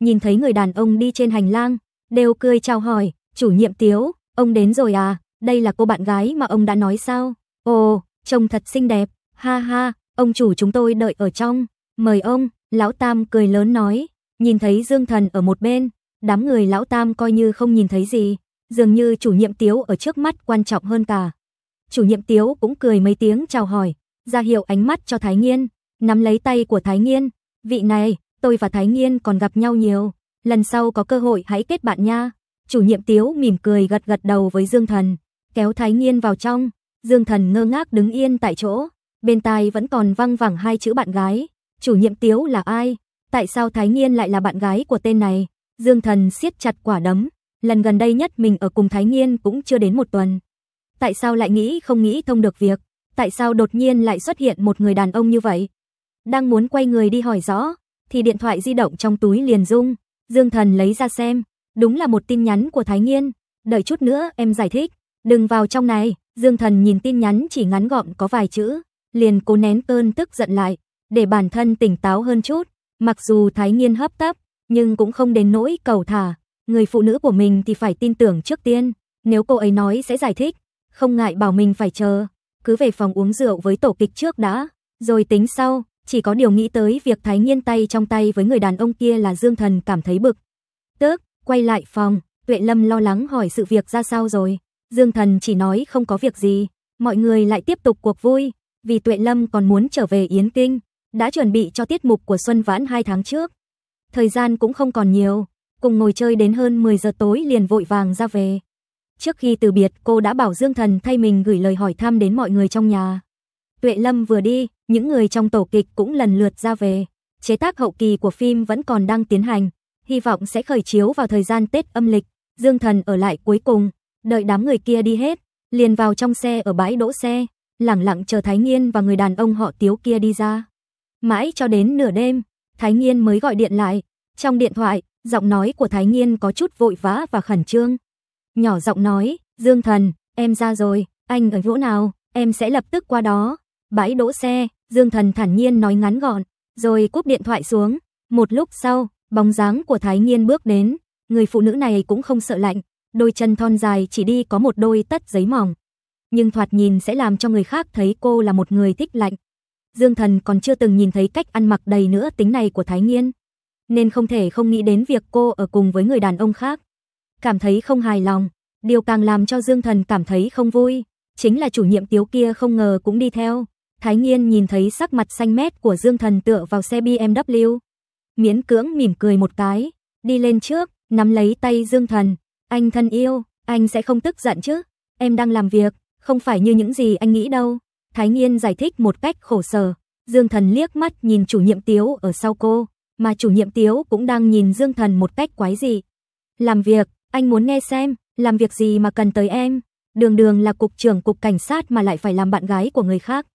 Nhìn thấy người đàn ông đi trên hành lang, đều cười chào hỏi, chủ nhiệm tiếu, ông đến rồi à, đây là cô bạn gái mà ông đã nói sao? Ồ, trông thật xinh đẹp, ha ha, Ông chủ chúng tôi đợi ở trong, mời ông, lão Tam cười lớn nói, nhìn thấy Dương Thần ở một bên, đám người lão Tam coi như không nhìn thấy gì, dường như chủ nhiệm Tiếu ở trước mắt quan trọng hơn cả. Chủ nhiệm Tiếu cũng cười mấy tiếng chào hỏi, ra hiệu ánh mắt cho Thái Nghiên, nắm lấy tay của Thái Nghiên, vị này, tôi và Thái Nghiên còn gặp nhau nhiều, lần sau có cơ hội hãy kết bạn nha. Chủ nhiệm Tiếu mỉm cười gật gật đầu với Dương Thần, kéo Thái Nghiên vào trong, Dương Thần ngơ ngác đứng yên tại chỗ. Bên tai vẫn còn văng vẳng hai chữ bạn gái. Chủ nhiệm Tiếu là ai? Tại sao Thái Nghiên lại là bạn gái của tên này? Dương Thần siết chặt quả đấm. Lần gần đây nhất mình ở cùng Thái Nghiên cũng chưa đến một tuần. Tại sao lại nghĩ không nghĩ thông được việc? Tại sao đột nhiên lại xuất hiện một người đàn ông như vậy? Đang muốn quay người đi hỏi rõ, thì điện thoại di động trong túi liền rung. Dương Thần lấy ra xem, đúng là một tin nhắn của Thái Nghiên. Đợi chút nữa em giải thích, đừng vào trong này. Dương Thần nhìn tin nhắn chỉ ngắn gọn có vài chữ liền cố nén cơn tức giận lại, để bản thân tỉnh táo hơn chút, mặc dù Thái Nghiên hấp tấp, nhưng cũng không đến nỗi cầu thả, người phụ nữ của mình thì phải tin tưởng trước tiên, nếu cô ấy nói sẽ giải thích, không ngại bảo mình phải chờ, cứ về phòng uống rượu với tổ kịch trước đã, rồi tính sau, chỉ có điều nghĩ tới việc Thái Nghiên tay trong tay với người đàn ông kia là Dương Thần cảm thấy bực. Tức, quay lại phòng, Tuệ Lâm lo lắng hỏi sự việc ra sao rồi, Dương Thần chỉ nói không có việc gì, mọi người lại tiếp tục cuộc vui vì Tuệ Lâm còn muốn trở về Yến Kinh, đã chuẩn bị cho tiết mục của Xuân Vãn hai tháng trước. Thời gian cũng không còn nhiều, cùng ngồi chơi đến hơn 10 giờ tối liền vội vàng ra về. Trước khi từ biệt, cô đã bảo Dương Thần thay mình gửi lời hỏi thăm đến mọi người trong nhà. Tuệ Lâm vừa đi, những người trong tổ kịch cũng lần lượt ra về. Chế tác hậu kỳ của phim vẫn còn đang tiến hành, hy vọng sẽ khởi chiếu vào thời gian Tết âm lịch. Dương Thần ở lại cuối cùng, đợi đám người kia đi hết, liền vào trong xe ở bãi đỗ xe lẳng lặng chờ Thái Nghiên và người đàn ông họ Tiếu kia đi ra. Mãi cho đến nửa đêm, Thái Nghiên mới gọi điện lại. Trong điện thoại, giọng nói của Thái Nghiên có chút vội vã và khẩn trương. Nhỏ giọng nói, Dương Thần, em ra rồi, anh ở chỗ nào, em sẽ lập tức qua đó. Bãi đỗ xe, Dương Thần thản nhiên nói ngắn gọn, rồi cúp điện thoại xuống. Một lúc sau, bóng dáng của Thái Nghiên bước đến, người phụ nữ này cũng không sợ lạnh, đôi chân thon dài chỉ đi có một đôi tất giấy mỏng, nhưng thoạt nhìn sẽ làm cho người khác thấy cô là một người thích lạnh. Dương Thần còn chưa từng nhìn thấy cách ăn mặc đầy nữa tính này của Thái Nghiên, nên không thể không nghĩ đến việc cô ở cùng với người đàn ông khác. Cảm thấy không hài lòng, điều càng làm cho Dương Thần cảm thấy không vui, chính là chủ nhiệm Tiếu kia không ngờ cũng đi theo. Thái Nghiên nhìn thấy sắc mặt xanh mét của Dương Thần tựa vào xe BMW, miễn cưỡng mỉm cười một cái, đi lên trước, nắm lấy tay Dương Thần, "Anh thân yêu, anh sẽ không tức giận chứ? Em đang làm việc, không phải như những gì anh nghĩ đâu. Thái Nghiên giải thích một cách khổ sở. Dương Thần liếc mắt nhìn chủ nhiệm Tiếu ở sau cô, mà chủ nhiệm Tiếu cũng đang nhìn Dương Thần một cách quái dị. Làm việc, anh muốn nghe xem, làm việc gì mà cần tới em? Đường đường là cục trưởng cục cảnh sát mà lại phải làm bạn gái của người khác.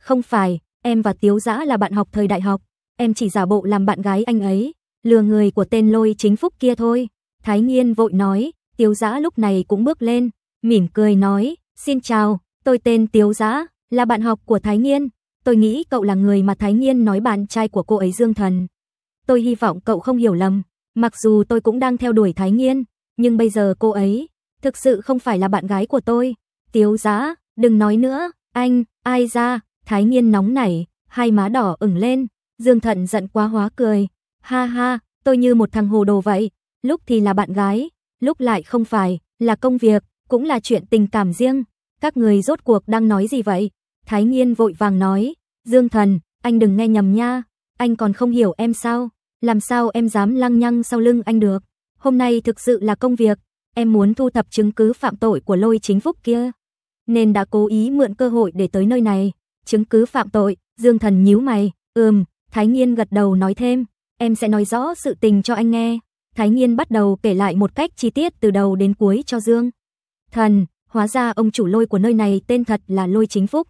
Không phải, em và Tiếu Giã là bạn học thời đại học. Em chỉ giả bộ làm bạn gái anh ấy, lừa người của tên lôi chính phúc kia thôi. Thái Nghiên vội nói, Tiếu Giã lúc này cũng bước lên, mỉm cười nói, Xin chào, tôi tên Tiếu Giã, là bạn học của Thái Nghiên. Tôi nghĩ cậu là người mà Thái Nghiên nói bạn trai của cô ấy Dương Thần. Tôi hy vọng cậu không hiểu lầm, mặc dù tôi cũng đang theo đuổi Thái Nghiên, nhưng bây giờ cô ấy thực sự không phải là bạn gái của tôi. Tiếu Giã, đừng nói nữa, anh, ai ra, Thái Nghiên nóng nảy, hai má đỏ ửng lên, Dương Thận giận quá hóa cười. Ha ha, tôi như một thằng hồ đồ vậy, lúc thì là bạn gái, lúc lại không phải, là công việc, cũng là chuyện tình cảm riêng các người rốt cuộc đang nói gì vậy? Thái Nhiên vội vàng nói, Dương Thần, anh đừng nghe nhầm nha, anh còn không hiểu em sao, làm sao em dám lăng nhăng sau lưng anh được. Hôm nay thực sự là công việc, em muốn thu thập chứng cứ phạm tội của lôi chính phúc kia. Nên đã cố ý mượn cơ hội để tới nơi này. Chứng cứ phạm tội, Dương Thần nhíu mày, ừm, Thái Nhiên gật đầu nói thêm, em sẽ nói rõ sự tình cho anh nghe. Thái Nhiên bắt đầu kể lại một cách chi tiết từ đầu đến cuối cho Dương. Thần, Hóa ra ông chủ lôi của nơi này tên thật là Lôi Chính Phúc,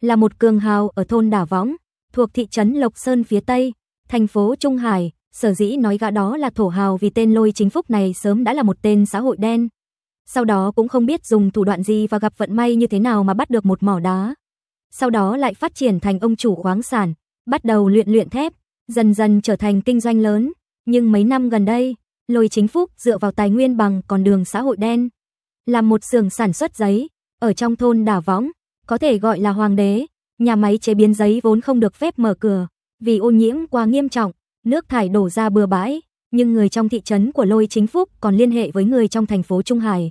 là một cường hào ở thôn đảo Võng, thuộc thị trấn Lộc Sơn phía Tây, thành phố Trung Hải. Sở dĩ nói gã đó là thổ hào vì tên Lôi Chính Phúc này sớm đã là một tên xã hội đen. Sau đó cũng không biết dùng thủ đoạn gì và gặp vận may như thế nào mà bắt được một mỏ đá. Sau đó lại phát triển thành ông chủ khoáng sản, bắt đầu luyện luyện thép, dần dần trở thành kinh doanh lớn. Nhưng mấy năm gần đây, Lôi Chính Phúc dựa vào tài nguyên bằng con đường xã hội đen, là một xưởng sản xuất giấy ở trong thôn Đả Võng, có thể gọi là hoàng đế. Nhà máy chế biến giấy vốn không được phép mở cửa, vì ô nhiễm quá nghiêm trọng, nước thải đổ ra bừa bãi, nhưng người trong thị trấn của Lôi Chính Phúc còn liên hệ với người trong thành phố Trung Hải.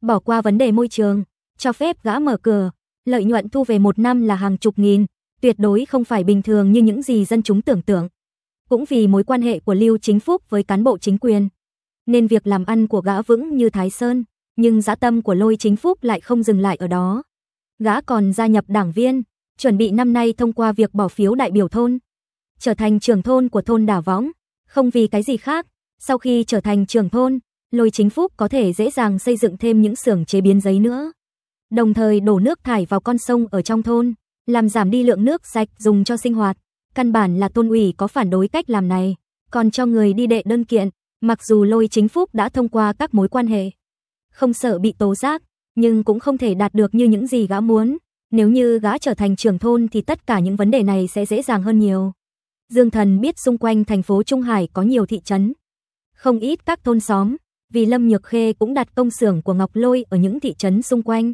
Bỏ qua vấn đề môi trường, cho phép gã mở cửa, lợi nhuận thu về một năm là hàng chục nghìn, tuyệt đối không phải bình thường như những gì dân chúng tưởng tượng. Cũng vì mối quan hệ của Lưu Chính Phúc với cán bộ chính quyền, nên việc làm ăn của gã vững như Thái Sơn nhưng dã tâm của Lôi Chính Phúc lại không dừng lại ở đó. Gã còn gia nhập đảng viên, chuẩn bị năm nay thông qua việc bỏ phiếu đại biểu thôn, trở thành trưởng thôn của thôn đảo Võng, không vì cái gì khác, sau khi trở thành trưởng thôn, Lôi Chính Phúc có thể dễ dàng xây dựng thêm những xưởng chế biến giấy nữa. Đồng thời đổ nước thải vào con sông ở trong thôn, làm giảm đi lượng nước sạch dùng cho sinh hoạt. Căn bản là tôn ủy có phản đối cách làm này, còn cho người đi đệ đơn kiện, mặc dù Lôi Chính Phúc đã thông qua các mối quan hệ không sợ bị tố giác, nhưng cũng không thể đạt được như những gì gã muốn. Nếu như gã trở thành trưởng thôn thì tất cả những vấn đề này sẽ dễ dàng hơn nhiều. Dương Thần biết xung quanh thành phố Trung Hải có nhiều thị trấn, không ít các thôn xóm, vì Lâm Nhược Khê cũng đặt công xưởng của Ngọc Lôi ở những thị trấn xung quanh.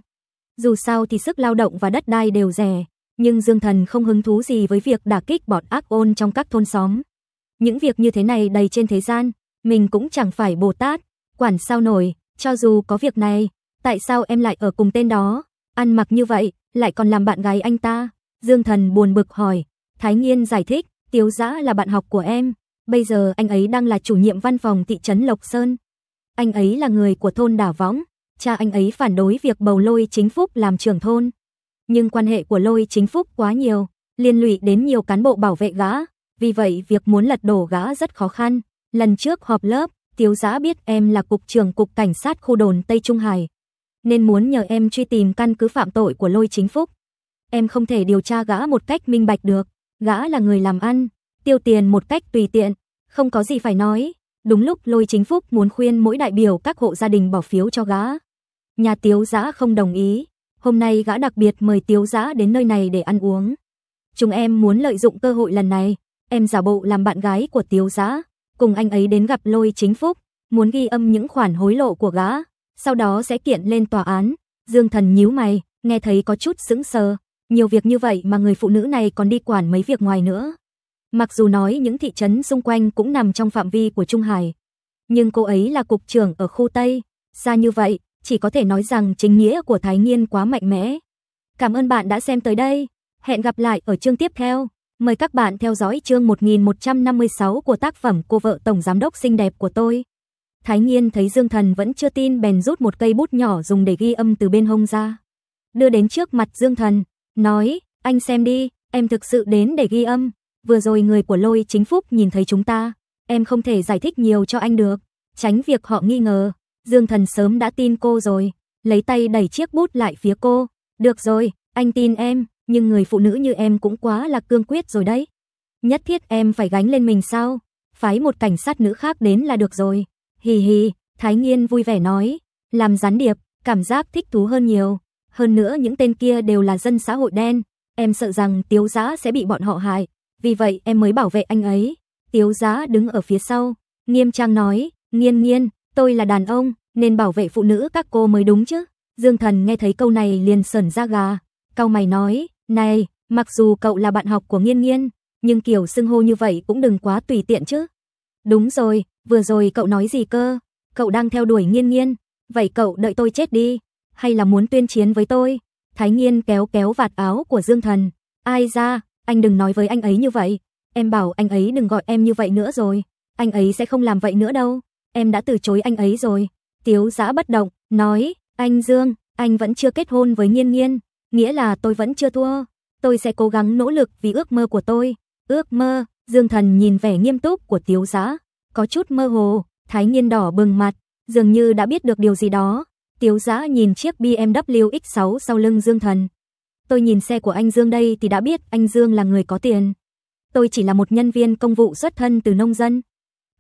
Dù sao thì sức lao động và đất đai đều rẻ, nhưng Dương Thần không hứng thú gì với việc đả kích bọn ác ôn trong các thôn xóm. Những việc như thế này đầy trên thế gian, mình cũng chẳng phải Bồ Tát, quản sao nổi, cho dù có việc này, tại sao em lại ở cùng tên đó? Ăn mặc như vậy, lại còn làm bạn gái anh ta? Dương Thần buồn bực hỏi. Thái Nghiên giải thích, Tiếu Giã là bạn học của em. Bây giờ anh ấy đang là chủ nhiệm văn phòng thị trấn Lộc Sơn. Anh ấy là người của thôn Đảo Võng. Cha anh ấy phản đối việc bầu lôi chính phúc làm trưởng thôn. Nhưng quan hệ của lôi chính phúc quá nhiều, liên lụy đến nhiều cán bộ bảo vệ gã. Vì vậy việc muốn lật đổ gã rất khó khăn. Lần trước họp lớp, Tiếu Giã biết em là cục trưởng cục cảnh sát khu đồn Tây Trung Hải, nên muốn nhờ em truy tìm căn cứ phạm tội của Lôi Chính Phúc. Em không thể điều tra gã một cách minh bạch được, gã là người làm ăn, tiêu tiền một cách tùy tiện, không có gì phải nói. Đúng lúc Lôi Chính Phúc muốn khuyên mỗi đại biểu các hộ gia đình bỏ phiếu cho gã. Nhà Tiếu Giã không đồng ý, hôm nay gã đặc biệt mời Tiếu Giã đến nơi này để ăn uống. Chúng em muốn lợi dụng cơ hội lần này, em giả bộ làm bạn gái của Tiếu Giã cùng anh ấy đến gặp Lôi Chính Phúc, muốn ghi âm những khoản hối lộ của gã, sau đó sẽ kiện lên tòa án. Dương Thần nhíu mày, nghe thấy có chút sững sờ, nhiều việc như vậy mà người phụ nữ này còn đi quản mấy việc ngoài nữa. Mặc dù nói những thị trấn xung quanh cũng nằm trong phạm vi của Trung Hải, nhưng cô ấy là cục trưởng ở khu Tây, xa như vậy, chỉ có thể nói rằng chính nghĩa của Thái Nghiên quá mạnh mẽ. Cảm ơn bạn đã xem tới đây, hẹn gặp lại ở chương tiếp theo. Mời các bạn theo dõi chương 1156 của tác phẩm Cô vợ tổng giám đốc xinh đẹp của tôi. Thái Nghiên thấy Dương Thần vẫn chưa tin bèn rút một cây bút nhỏ dùng để ghi âm từ bên hông ra. Đưa đến trước mặt Dương Thần, nói, anh xem đi, em thực sự đến để ghi âm. Vừa rồi người của lôi chính phúc nhìn thấy chúng ta, em không thể giải thích nhiều cho anh được. Tránh việc họ nghi ngờ, Dương Thần sớm đã tin cô rồi, lấy tay đẩy chiếc bút lại phía cô. Được rồi, anh tin em, nhưng người phụ nữ như em cũng quá là cương quyết rồi đấy. Nhất thiết em phải gánh lên mình sao? Phái một cảnh sát nữ khác đến là được rồi. Hì hì, Thái Nghiên vui vẻ nói, làm gián điệp, cảm giác thích thú hơn nhiều. Hơn nữa những tên kia đều là dân xã hội đen, em sợ rằng Tiếu Giá sẽ bị bọn họ hại, vì vậy em mới bảo vệ anh ấy. Tiếu Giá đứng ở phía sau, nghiêm trang nói, nghiên nghiên, tôi là đàn ông, nên bảo vệ phụ nữ các cô mới đúng chứ. Dương Thần nghe thấy câu này liền sởn ra gà, cao mày nói, này, mặc dù cậu là bạn học của Nghiên Nghiên, nhưng kiểu xưng hô như vậy cũng đừng quá tùy tiện chứ. Đúng rồi, vừa rồi cậu nói gì cơ? Cậu đang theo đuổi Nghiên Nghiên, vậy cậu đợi tôi chết đi, hay là muốn tuyên chiến với tôi? Thái Nghiên kéo kéo vạt áo của Dương Thần. Ai ra, anh đừng nói với anh ấy như vậy. Em bảo anh ấy đừng gọi em như vậy nữa rồi. Anh ấy sẽ không làm vậy nữa đâu. Em đã từ chối anh ấy rồi. Tiếu giã bất động, nói, anh Dương, anh vẫn chưa kết hôn với nghiên nghiên nghĩa là tôi vẫn chưa thua. Tôi sẽ cố gắng nỗ lực vì ước mơ của tôi. Ước mơ, Dương Thần nhìn vẻ nghiêm túc của Tiếu Giá, có chút mơ hồ, Thái Nhiên đỏ bừng mặt, dường như đã biết được điều gì đó. Tiếu Giá nhìn chiếc BMW X6 sau lưng Dương Thần. Tôi nhìn xe của anh Dương đây thì đã biết anh Dương là người có tiền. Tôi chỉ là một nhân viên công vụ xuất thân từ nông dân.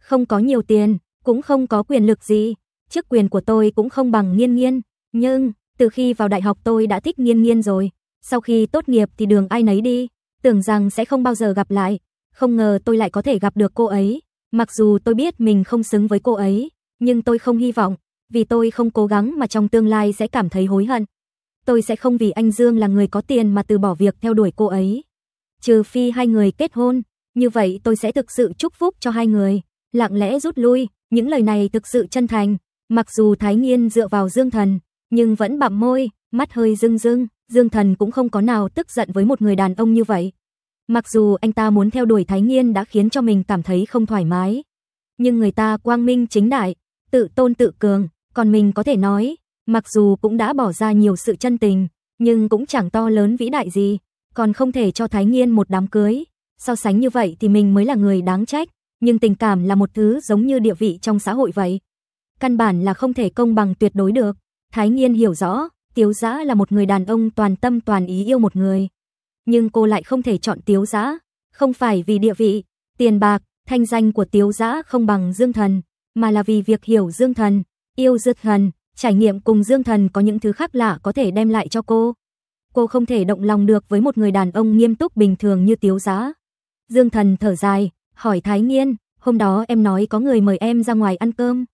Không có nhiều tiền, cũng không có quyền lực gì. Chức quyền của tôi cũng không bằng nghiên nghiên. Nhưng, từ khi vào đại học tôi đã thích Nghiên Nghiên rồi, sau khi tốt nghiệp thì đường ai nấy đi, tưởng rằng sẽ không bao giờ gặp lại, không ngờ tôi lại có thể gặp được cô ấy. Mặc dù tôi biết mình không xứng với cô ấy, nhưng tôi không hy vọng, vì tôi không cố gắng mà trong tương lai sẽ cảm thấy hối hận. Tôi sẽ không vì anh Dương là người có tiền mà từ bỏ việc theo đuổi cô ấy. Trừ phi hai người kết hôn, như vậy tôi sẽ thực sự chúc phúc cho hai người. Lặng lẽ rút lui, những lời này thực sự chân thành, mặc dù Thái Nghiên dựa vào Dương Thần, nhưng vẫn bặm môi, mắt hơi rưng rưng, Dương Thần cũng không có nào tức giận với một người đàn ông như vậy. Mặc dù anh ta muốn theo đuổi Thái Nghiên đã khiến cho mình cảm thấy không thoải mái, nhưng người ta quang minh chính đại, tự tôn tự cường, còn mình có thể nói, mặc dù cũng đã bỏ ra nhiều sự chân tình, nhưng cũng chẳng to lớn vĩ đại gì, còn không thể cho Thái Nghiên một đám cưới. So sánh như vậy thì mình mới là người đáng trách, nhưng tình cảm là một thứ giống như địa vị trong xã hội vậy. Căn bản là không thể công bằng tuyệt đối được. Thái Nghiên hiểu rõ, Tiếu Giã là một người đàn ông toàn tâm toàn ý yêu một người. Nhưng cô lại không thể chọn Tiếu Giã, không phải vì địa vị, tiền bạc, thanh danh của Tiếu Giã không bằng Dương Thần, mà là vì việc hiểu Dương Thần, yêu Dương Thần, trải nghiệm cùng Dương Thần có những thứ khác lạ có thể đem lại cho cô. Cô không thể động lòng được với một người đàn ông nghiêm túc bình thường như Tiếu Giã. Dương Thần thở dài, hỏi Thái Nghiên, hôm đó em nói có người mời em ra ngoài ăn cơm.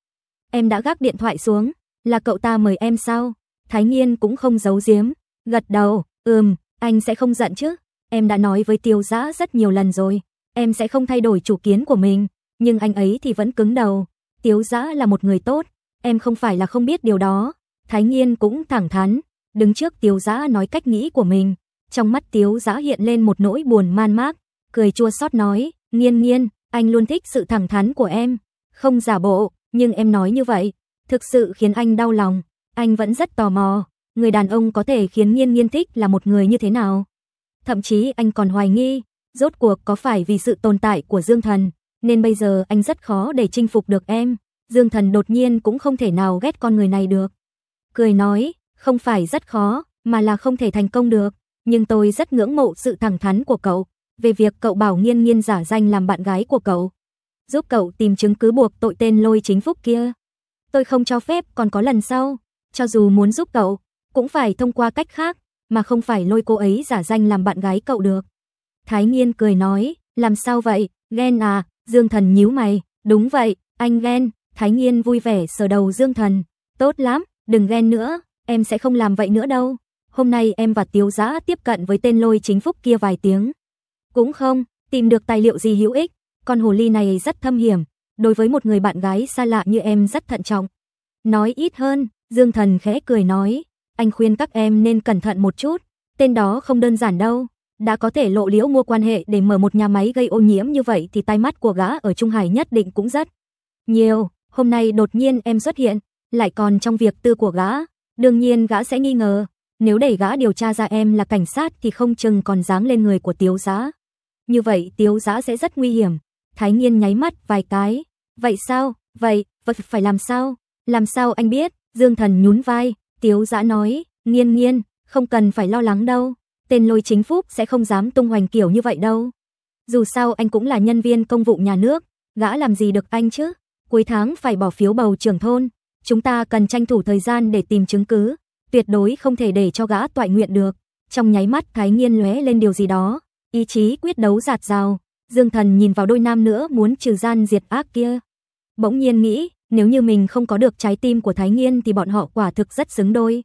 Em đã gác điện thoại xuống, là cậu ta mời em sao? Thái Nhiên cũng không giấu giếm, gật đầu, ừm, anh sẽ không giận chứ. Em đã nói với Tiêu Giã rất nhiều lần rồi, em sẽ không thay đổi chủ kiến của mình, nhưng anh ấy thì vẫn cứng đầu. Tiêu Giã là một người tốt, em không phải là không biết điều đó. Thái Nhiên cũng thẳng thắn, đứng trước Tiêu Giã nói cách nghĩ của mình. Trong mắt Tiêu Giã hiện lên một nỗi buồn man mác, cười chua xót nói, nhiên nhiên, anh luôn thích sự thẳng thắn của em, không giả bộ, nhưng em nói như vậy, thực sự khiến anh đau lòng. Anh vẫn rất tò mò, người đàn ông có thể khiến Nghiên Nghiên thích là một người như thế nào. Thậm chí anh còn hoài nghi, rốt cuộc có phải vì sự tồn tại của Dương Thần, nên bây giờ anh rất khó để chinh phục được em. Dương Thần đột nhiên cũng không thể nào ghét con người này được. Cười nói, không phải rất khó, mà là không thể thành công được, nhưng tôi rất ngưỡng mộ sự thẳng thắn của cậu, về việc cậu bảo Nghiên Nghiên giả danh làm bạn gái của cậu, giúp cậu tìm chứng cứ buộc tội tên Lôi Chính Phúc kia. Tôi không cho phép, còn có lần sau, cho dù muốn giúp cậu, cũng phải thông qua cách khác, mà không phải lôi cô ấy giả danh làm bạn gái cậu được. Thái Nghiên cười nói, làm sao vậy, ghen à, Dương Thần nhíu mày, đúng vậy, anh ghen, Thái Nghiên vui vẻ sờ đầu Dương Thần, tốt lắm, đừng ghen nữa, em sẽ không làm vậy nữa đâu. Hôm nay em và Tiếu Giã tiếp cận với tên lôi chính phúc kia vài tiếng. Cũng không, tìm được tài liệu gì hữu ích, con hồ ly này rất thâm hiểm, đối với một người bạn gái xa lạ như em rất thận trọng. Nói ít hơn, Dương Thần khẽ cười nói, anh khuyên các em nên cẩn thận một chút, tên đó không đơn giản đâu, đã có thể lộ liễu mua quan hệ để mở một nhà máy gây ô nhiễm như vậy thì tai mắt của gã ở Trung Hải nhất định cũng rất nhiều, hôm nay đột nhiên em xuất hiện, lại còn trong việc tư của gã, đương nhiên gã sẽ nghi ngờ, nếu để gã điều tra ra em là cảnh sát thì không chừng còn dám lên người của Tiếu Giá. Như vậy Tiếu Giá sẽ rất nguy hiểm. Thái Nghiên nháy mắt vài cái, Vậy sao? Vậy, vậy phải làm sao? Làm sao anh biết? Dương Thần nhún vai, Tiếu giã nói, "Nghiên Nghiên, không cần phải lo lắng đâu, tên Lôi Chính Phúc sẽ không dám tung hoành kiểu như vậy đâu. Dù sao anh cũng là nhân viên công vụ nhà nước, gã làm gì được anh chứ? Cuối tháng phải bỏ phiếu bầu trưởng thôn, chúng ta cần tranh thủ thời gian để tìm chứng cứ, tuyệt đối không thể để cho gã toại nguyện được." Trong nháy mắt Thái Nghiên lóe lên điều gì đó, ý chí quyết đấu giạt rào, Dương Thần nhìn vào đôi nam nữa muốn trừ gian diệt ác kia. Bỗng nhiên nghĩ, nếu như mình không có được trái tim của Thái Nghiên thì bọn họ quả thực rất xứng đôi.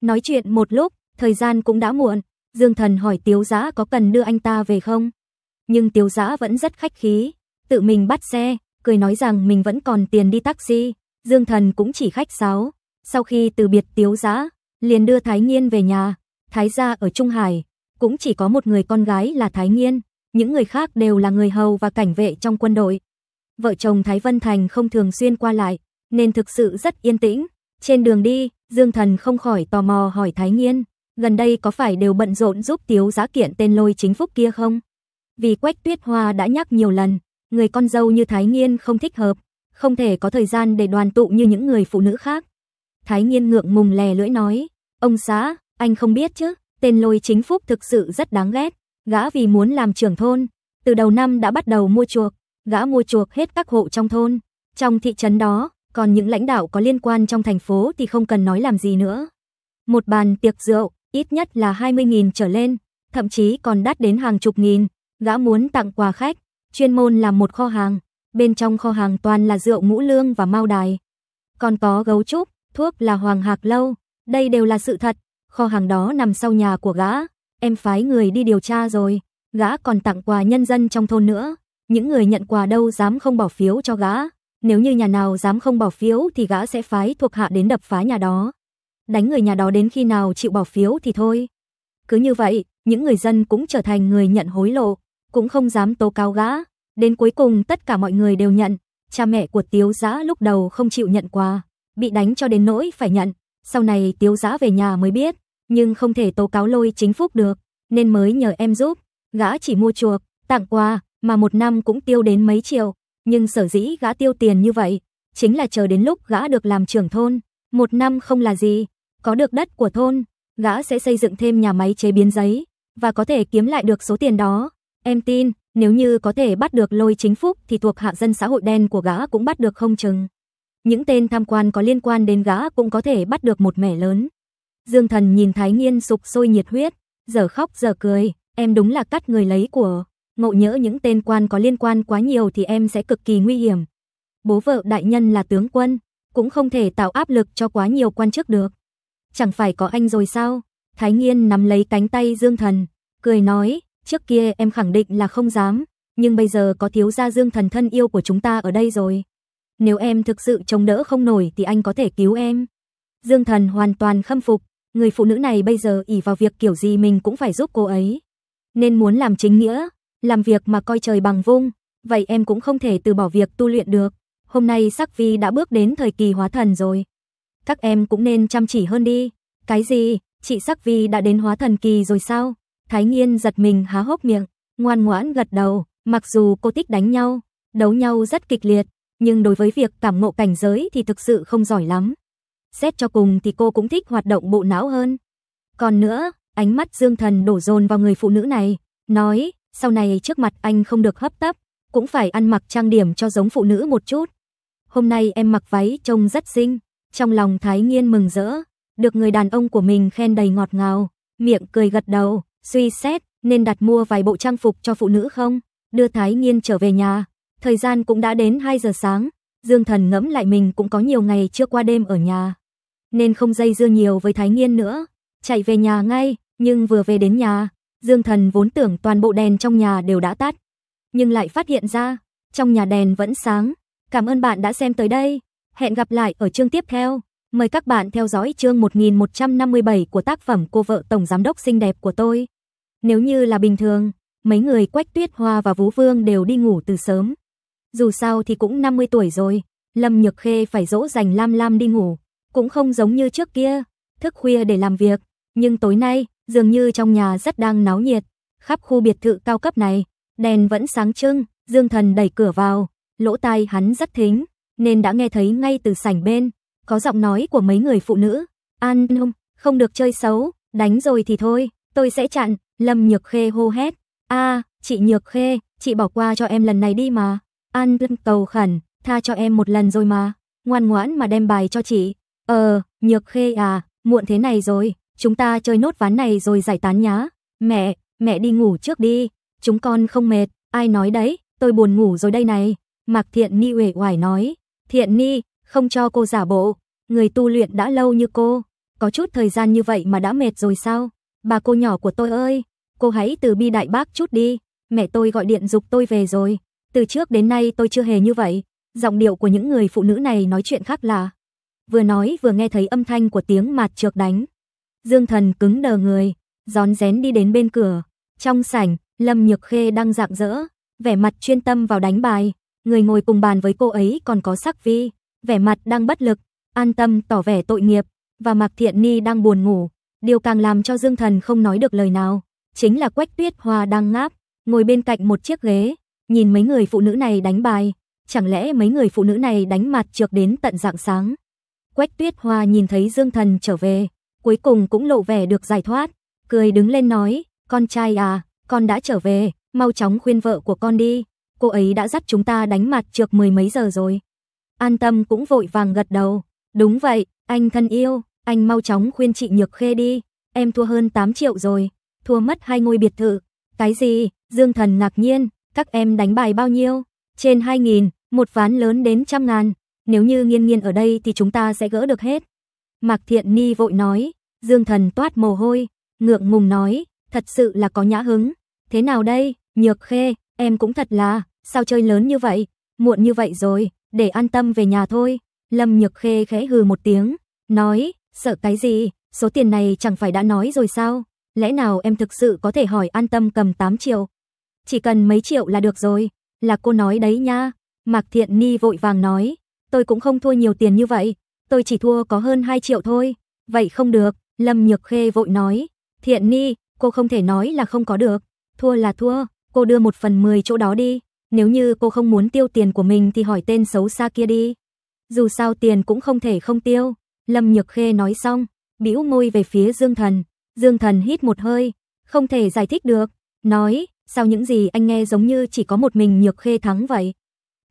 Nói chuyện một lúc, thời gian cũng đã muộn, Dương Thần hỏi Tiếu Giã có cần đưa anh ta về không? Nhưng Tiếu Giã vẫn rất khách khí, tự mình bắt xe, cười nói rằng mình vẫn còn tiền đi taxi, Dương Thần cũng chỉ khách sáo. Sau khi từ biệt Tiếu Giã, liền đưa Thái Nghiên về nhà, Thái gia ở Trung Hải, cũng chỉ có một người con gái là Thái Nghiên, những người khác đều là người hầu và cảnh vệ trong quân đội vợ chồng Thái Vân Thành không thường xuyên qua lại, nên thực sự rất yên tĩnh. Trên đường đi, Dương Thần không khỏi tò mò hỏi Thái Nghiên, gần đây có phải đều bận rộn giúp Tiếu Giá kiện tên lôi chính phúc kia không? Vì Quách Tuyết Hoa đã nhắc nhiều lần, người con dâu như Thái Nghiên không thích hợp, không thể có thời gian để đoàn tụ như những người phụ nữ khác. Thái Nghiên ngượng mùng lè lưỡi nói, ông xã, anh không biết chứ, tên lôi chính phúc thực sự rất đáng ghét, gã vì muốn làm trưởng thôn, từ đầu năm đã bắt đầu mua chuộc, gã mua chuộc hết các hộ trong thôn, trong thị trấn đó, còn những lãnh đạo có liên quan trong thành phố thì không cần nói làm gì nữa. Một bàn tiệc rượu, ít nhất là 20.000 trở lên, thậm chí còn đắt đến hàng chục nghìn, gã muốn tặng quà khách, chuyên môn làm một kho hàng, bên trong kho hàng toàn là rượu ngũ lương và mao đài. Còn có gấu trúc, thuốc là hoàng hạc lâu, đây đều là sự thật, kho hàng đó nằm sau nhà của gã, em phái người đi điều tra rồi, gã còn tặng quà nhân dân trong thôn nữa những người nhận quà đâu dám không bỏ phiếu cho gã. Nếu như nhà nào dám không bỏ phiếu thì gã sẽ phái thuộc hạ đến đập phá nhà đó. Đánh người nhà đó đến khi nào chịu bỏ phiếu thì thôi. Cứ như vậy, những người dân cũng trở thành người nhận hối lộ, cũng không dám tố cáo gã. Đến cuối cùng tất cả mọi người đều nhận, cha mẹ của Tiếu Giã lúc đầu không chịu nhận quà, bị đánh cho đến nỗi phải nhận. Sau này Tiếu Giã về nhà mới biết, nhưng không thể tố cáo lôi chính phúc được, nên mới nhờ em giúp. Gã chỉ mua chuộc, tặng quà, mà một năm cũng tiêu đến mấy triệu, nhưng sở dĩ gã tiêu tiền như vậy, chính là chờ đến lúc gã được làm trưởng thôn, một năm không là gì, có được đất của thôn, gã sẽ xây dựng thêm nhà máy chế biến giấy, và có thể kiếm lại được số tiền đó. Em tin, nếu như có thể bắt được lôi chính phúc thì thuộc hạ dân xã hội đen của gã cũng bắt được không chừng. Những tên tham quan có liên quan đến gã cũng có thể bắt được một mẻ lớn. Dương thần nhìn Thái Nghiên sục sôi nhiệt huyết, giờ khóc giờ cười, em đúng là cắt người lấy của ngộ nhỡ những tên quan có liên quan quá nhiều thì em sẽ cực kỳ nguy hiểm. Bố vợ đại nhân là tướng quân, cũng không thể tạo áp lực cho quá nhiều quan chức được. Chẳng phải có anh rồi sao? Thái Nghiên nắm lấy cánh tay Dương Thần, cười nói, trước kia em khẳng định là không dám, nhưng bây giờ có thiếu gia Dương Thần thân yêu của chúng ta ở đây rồi. Nếu em thực sự chống đỡ không nổi thì anh có thể cứu em. Dương Thần hoàn toàn khâm phục, người phụ nữ này bây giờ ỉ vào việc kiểu gì mình cũng phải giúp cô ấy. Nên muốn làm chính nghĩa, làm việc mà coi trời bằng vung, vậy em cũng không thể từ bỏ việc tu luyện được. Hôm nay Sắc Vi đã bước đến thời kỳ hóa thần rồi. Các em cũng nên chăm chỉ hơn đi. Cái gì? Chị Sắc Vi đã đến hóa thần kỳ rồi sao? Thái Nghiên giật mình há hốc miệng, ngoan ngoãn gật đầu, mặc dù cô thích đánh nhau, đấu nhau rất kịch liệt, nhưng đối với việc cảm ngộ cảnh giới thì thực sự không giỏi lắm. Xét cho cùng thì cô cũng thích hoạt động bộ não hơn. Còn nữa, ánh mắt Dương Thần đổ dồn vào người phụ nữ này, nói, sau này trước mặt anh không được hấp tấp, cũng phải ăn mặc trang điểm cho giống phụ nữ một chút. Hôm nay em mặc váy trông rất xinh, trong lòng Thái Nghiên mừng rỡ, được người đàn ông của mình khen đầy ngọt ngào, miệng cười gật đầu, suy xét nên đặt mua vài bộ trang phục cho phụ nữ không? Đưa Thái Nghiên trở về nhà, thời gian cũng đã đến 2 giờ sáng, Dương Thần ngẫm lại mình cũng có nhiều ngày chưa qua đêm ở nhà, nên không dây dưa nhiều với Thái Nghiên nữa, chạy về nhà ngay, nhưng vừa về đến nhà, Dương Thần vốn tưởng toàn bộ đèn trong nhà đều đã tắt, nhưng lại phát hiện ra, trong nhà đèn vẫn sáng. Cảm ơn bạn đã xem tới đây. Hẹn gặp lại ở chương tiếp theo. Mời các bạn theo dõi chương 1157 của tác phẩm Cô vợ tổng giám đốc xinh đẹp của tôi. Nếu như là bình thường, mấy người Quách Tuyết Hoa và Vũ Vương đều đi ngủ từ sớm. Dù sao thì cũng 50 tuổi rồi, Lâm Nhược Khê phải dỗ dành Lam Lam đi ngủ, cũng không giống như trước kia, thức khuya để làm việc, nhưng tối nay dường như trong nhà rất đang náo nhiệt. Khắp khu biệt thự cao cấp này, đèn vẫn sáng trưng, Dương Thần đẩy cửa vào, lỗ tai hắn rất thính, nên đã nghe thấy ngay từ sảnh bên, có giọng nói của mấy người phụ nữ. An không, không được chơi xấu, đánh rồi thì thôi, tôi sẽ chặn, Lâm Nhược Khê hô hét. a chị Nhược Khê, chị bỏ qua cho em lần này đi mà. An lâm cầu khẩn, tha cho em một lần rồi mà, ngoan ngoãn mà đem bài cho chị. Ờ, Nhược Khê à, muộn thế này rồi, Chúng ta chơi nốt ván này rồi giải tán nhá. Mẹ, mẹ đi ngủ trước đi. Chúng con không mệt. Ai nói đấy, tôi buồn ngủ rồi đây này. Mạc Thiện Ni uể oải nói. Thiện Ni, không cho cô giả bộ. Người tu luyện đã lâu như cô. Có chút thời gian như vậy mà đã mệt rồi sao? Bà cô nhỏ của tôi ơi, cô hãy từ bi đại bác chút đi. Mẹ tôi gọi điện dục tôi về rồi. Từ trước đến nay tôi chưa hề như vậy. Giọng điệu của những người phụ nữ này nói chuyện khác là vừa nói vừa nghe thấy âm thanh của tiếng mạt trược đánh. Dương Thần cứng đờ người, rón rén đi đến bên cửa. Trong sảnh, Lâm Nhược Khê đang rạng rỡ, vẻ mặt chuyên tâm vào đánh bài. Người ngồi cùng bàn với cô ấy còn có sắc vi, vẻ mặt đang bất lực, an tâm tỏ vẻ tội nghiệp, và Mạc Thiện Ni đang buồn ngủ. Điều càng làm cho Dương Thần không nói được lời nào, chính là Quách Tuyết Hoa đang ngáp, ngồi bên cạnh một chiếc ghế, nhìn mấy người phụ nữ này đánh bài. Chẳng lẽ mấy người phụ nữ này đánh mặt trược đến tận dạng sáng? Quách Tuyết Hoa nhìn thấy Dương Thần trở về, cuối cùng cũng lộ vẻ được giải thoát, cười đứng lên nói, con trai à, con đã trở về, mau chóng khuyên vợ của con đi, cô ấy đã dắt chúng ta đánh mặt trượt mười mấy giờ rồi. An tâm cũng vội vàng gật đầu, đúng vậy, anh thân yêu, anh mau chóng khuyên chị Nhược Khê đi, em thua hơn 8 triệu rồi, thua mất hai ngôi biệt thự. Cái gì? Dương Thần ngạc nhiên, các em đánh bài bao nhiêu? Trên 2.000, một ván lớn đến trăm ngàn. Nếu như nghiên nghiên ở đây thì chúng ta sẽ gỡ được hết. Mạc Thiện Ni vội nói, Dương Thần toát mồ hôi, ngượng ngùng nói, thật sự là có nhã hứng. Thế nào đây, Nhược Khê, em cũng thật là, sao chơi lớn như vậy, muộn như vậy rồi, để an tâm về nhà thôi. Lâm Nhược Khê khẽ hừ một tiếng, nói, sợ cái gì, số tiền này chẳng phải đã nói rồi sao, lẽ nào em thực sự có thể hỏi an tâm cầm 8 triệu. Chỉ cần mấy triệu là được rồi, là cô nói đấy nha. Mạc Thiện Ni vội vàng nói, tôi cũng không thua nhiều tiền như vậy, tôi chỉ thua có hơn 2 triệu thôi. Vậy không được, Lâm Nhược Khê vội nói. Thiện Ni, cô không thể nói là không có được. Thua là thua, cô đưa một phần 10 chỗ đó đi. Nếu như cô không muốn tiêu tiền của mình thì hỏi tên xấu xa kia đi. Dù sao tiền cũng không thể không tiêu. Lâm Nhược Khê nói xong, bĩu môi về phía Dương Thần. Dương Thần hít một hơi, không thể giải thích được. Nói, sao những gì anh nghe giống như chỉ có một mình Nhược Khê thắng vậy?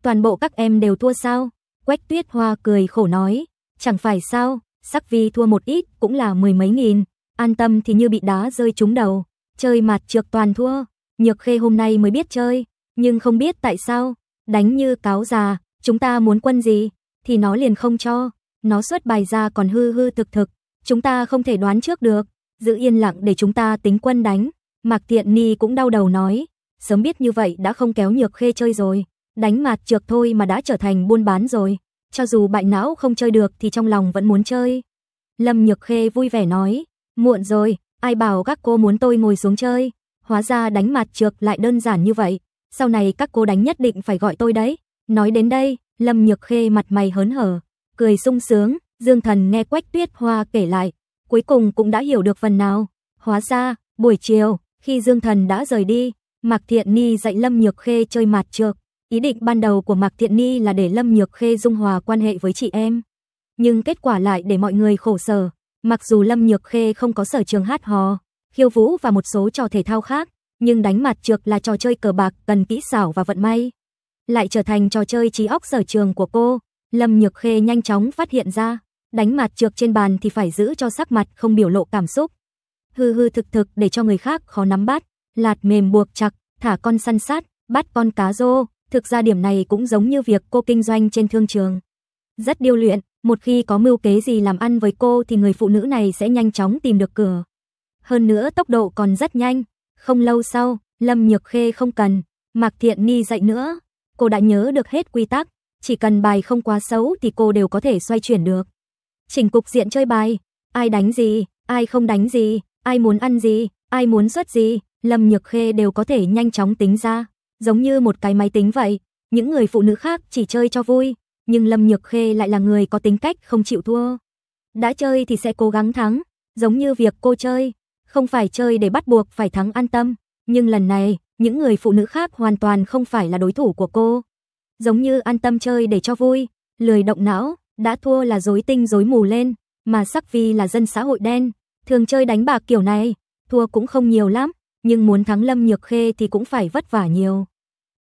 Toàn bộ các em đều thua sao? Quách Tuyết Hoa cười khổ nói, Chẳng phải sao, sắc vi thua một ít cũng là mười mấy nghìn, an tâm thì như bị đá rơi trúng đầu, chơi mặt trượt toàn thua, nhược khê hôm nay mới biết chơi, nhưng không biết tại sao, đánh như cáo già, chúng ta muốn quân gì, thì nó liền không cho, nó xuất bài ra còn hư hư thực thực, chúng ta không thể đoán trước được, giữ yên lặng để chúng ta tính quân đánh, Mạc Thiện Ni cũng đau đầu nói, sớm biết như vậy đã không kéo nhược khê chơi rồi, đánh mặt trượt thôi mà đã trở thành buôn bán rồi cho dù bại não không chơi được thì trong lòng vẫn muốn chơi. Lâm Nhược Khê vui vẻ nói, muộn rồi, ai bảo các cô muốn tôi ngồi xuống chơi, hóa ra đánh mặt trược lại đơn giản như vậy, sau này các cô đánh nhất định phải gọi tôi đấy. Nói đến đây, Lâm Nhược Khê mặt mày hớn hở, cười sung sướng, Dương Thần nghe Quách Tuyết Hoa kể lại, cuối cùng cũng đã hiểu được phần nào. Hóa ra, buổi chiều, khi Dương Thần đã rời đi, Mạc Thiện Ni dạy Lâm Nhược Khê chơi mặt trược. Ý định ban đầu của Mạc Thiện Ni là để Lâm Nhược Khê dung hòa quan hệ với chị em. Nhưng kết quả lại để mọi người khổ sở. Mặc dù Lâm Nhược Khê không có sở trường hát hò, khiêu vũ và một số trò thể thao khác, nhưng đánh mặt trược là trò chơi cờ bạc cần kỹ xảo và vận may. Lại trở thành trò chơi trí óc sở trường của cô. Lâm Nhược Khê nhanh chóng phát hiện ra, đánh mặt trược trên bàn thì phải giữ cho sắc mặt không biểu lộ cảm xúc. Hư hư thực thực để cho người khác khó nắm bắt, lạt mềm buộc chặt, thả con săn sát, bắt con cá rô, Thực ra điểm này cũng giống như việc cô kinh doanh trên thương trường. Rất điêu luyện, một khi có mưu kế gì làm ăn với cô thì người phụ nữ này sẽ nhanh chóng tìm được cửa. Hơn nữa tốc độ còn rất nhanh, không lâu sau, Lâm Nhược Khê không cần, Mạc Thiện Ni dạy nữa. Cô đã nhớ được hết quy tắc, chỉ cần bài không quá xấu thì cô đều có thể xoay chuyển được. Chỉnh cục diện chơi bài, ai đánh gì, ai không đánh gì, ai muốn ăn gì, ai muốn xuất gì, Lâm Nhược Khê đều có thể nhanh chóng tính ra giống như một cái máy tính vậy, những người phụ nữ khác chỉ chơi cho vui, nhưng Lâm Nhược Khê lại là người có tính cách không chịu thua. Đã chơi thì sẽ cố gắng thắng, giống như việc cô chơi, không phải chơi để bắt buộc phải thắng an tâm, nhưng lần này, những người phụ nữ khác hoàn toàn không phải là đối thủ của cô. Giống như an tâm chơi để cho vui, lười động não, đã thua là rối tinh rối mù lên, mà Sắc Vi là dân xã hội đen, thường chơi đánh bạc kiểu này, thua cũng không nhiều lắm, nhưng muốn thắng Lâm Nhược Khê thì cũng phải vất vả nhiều.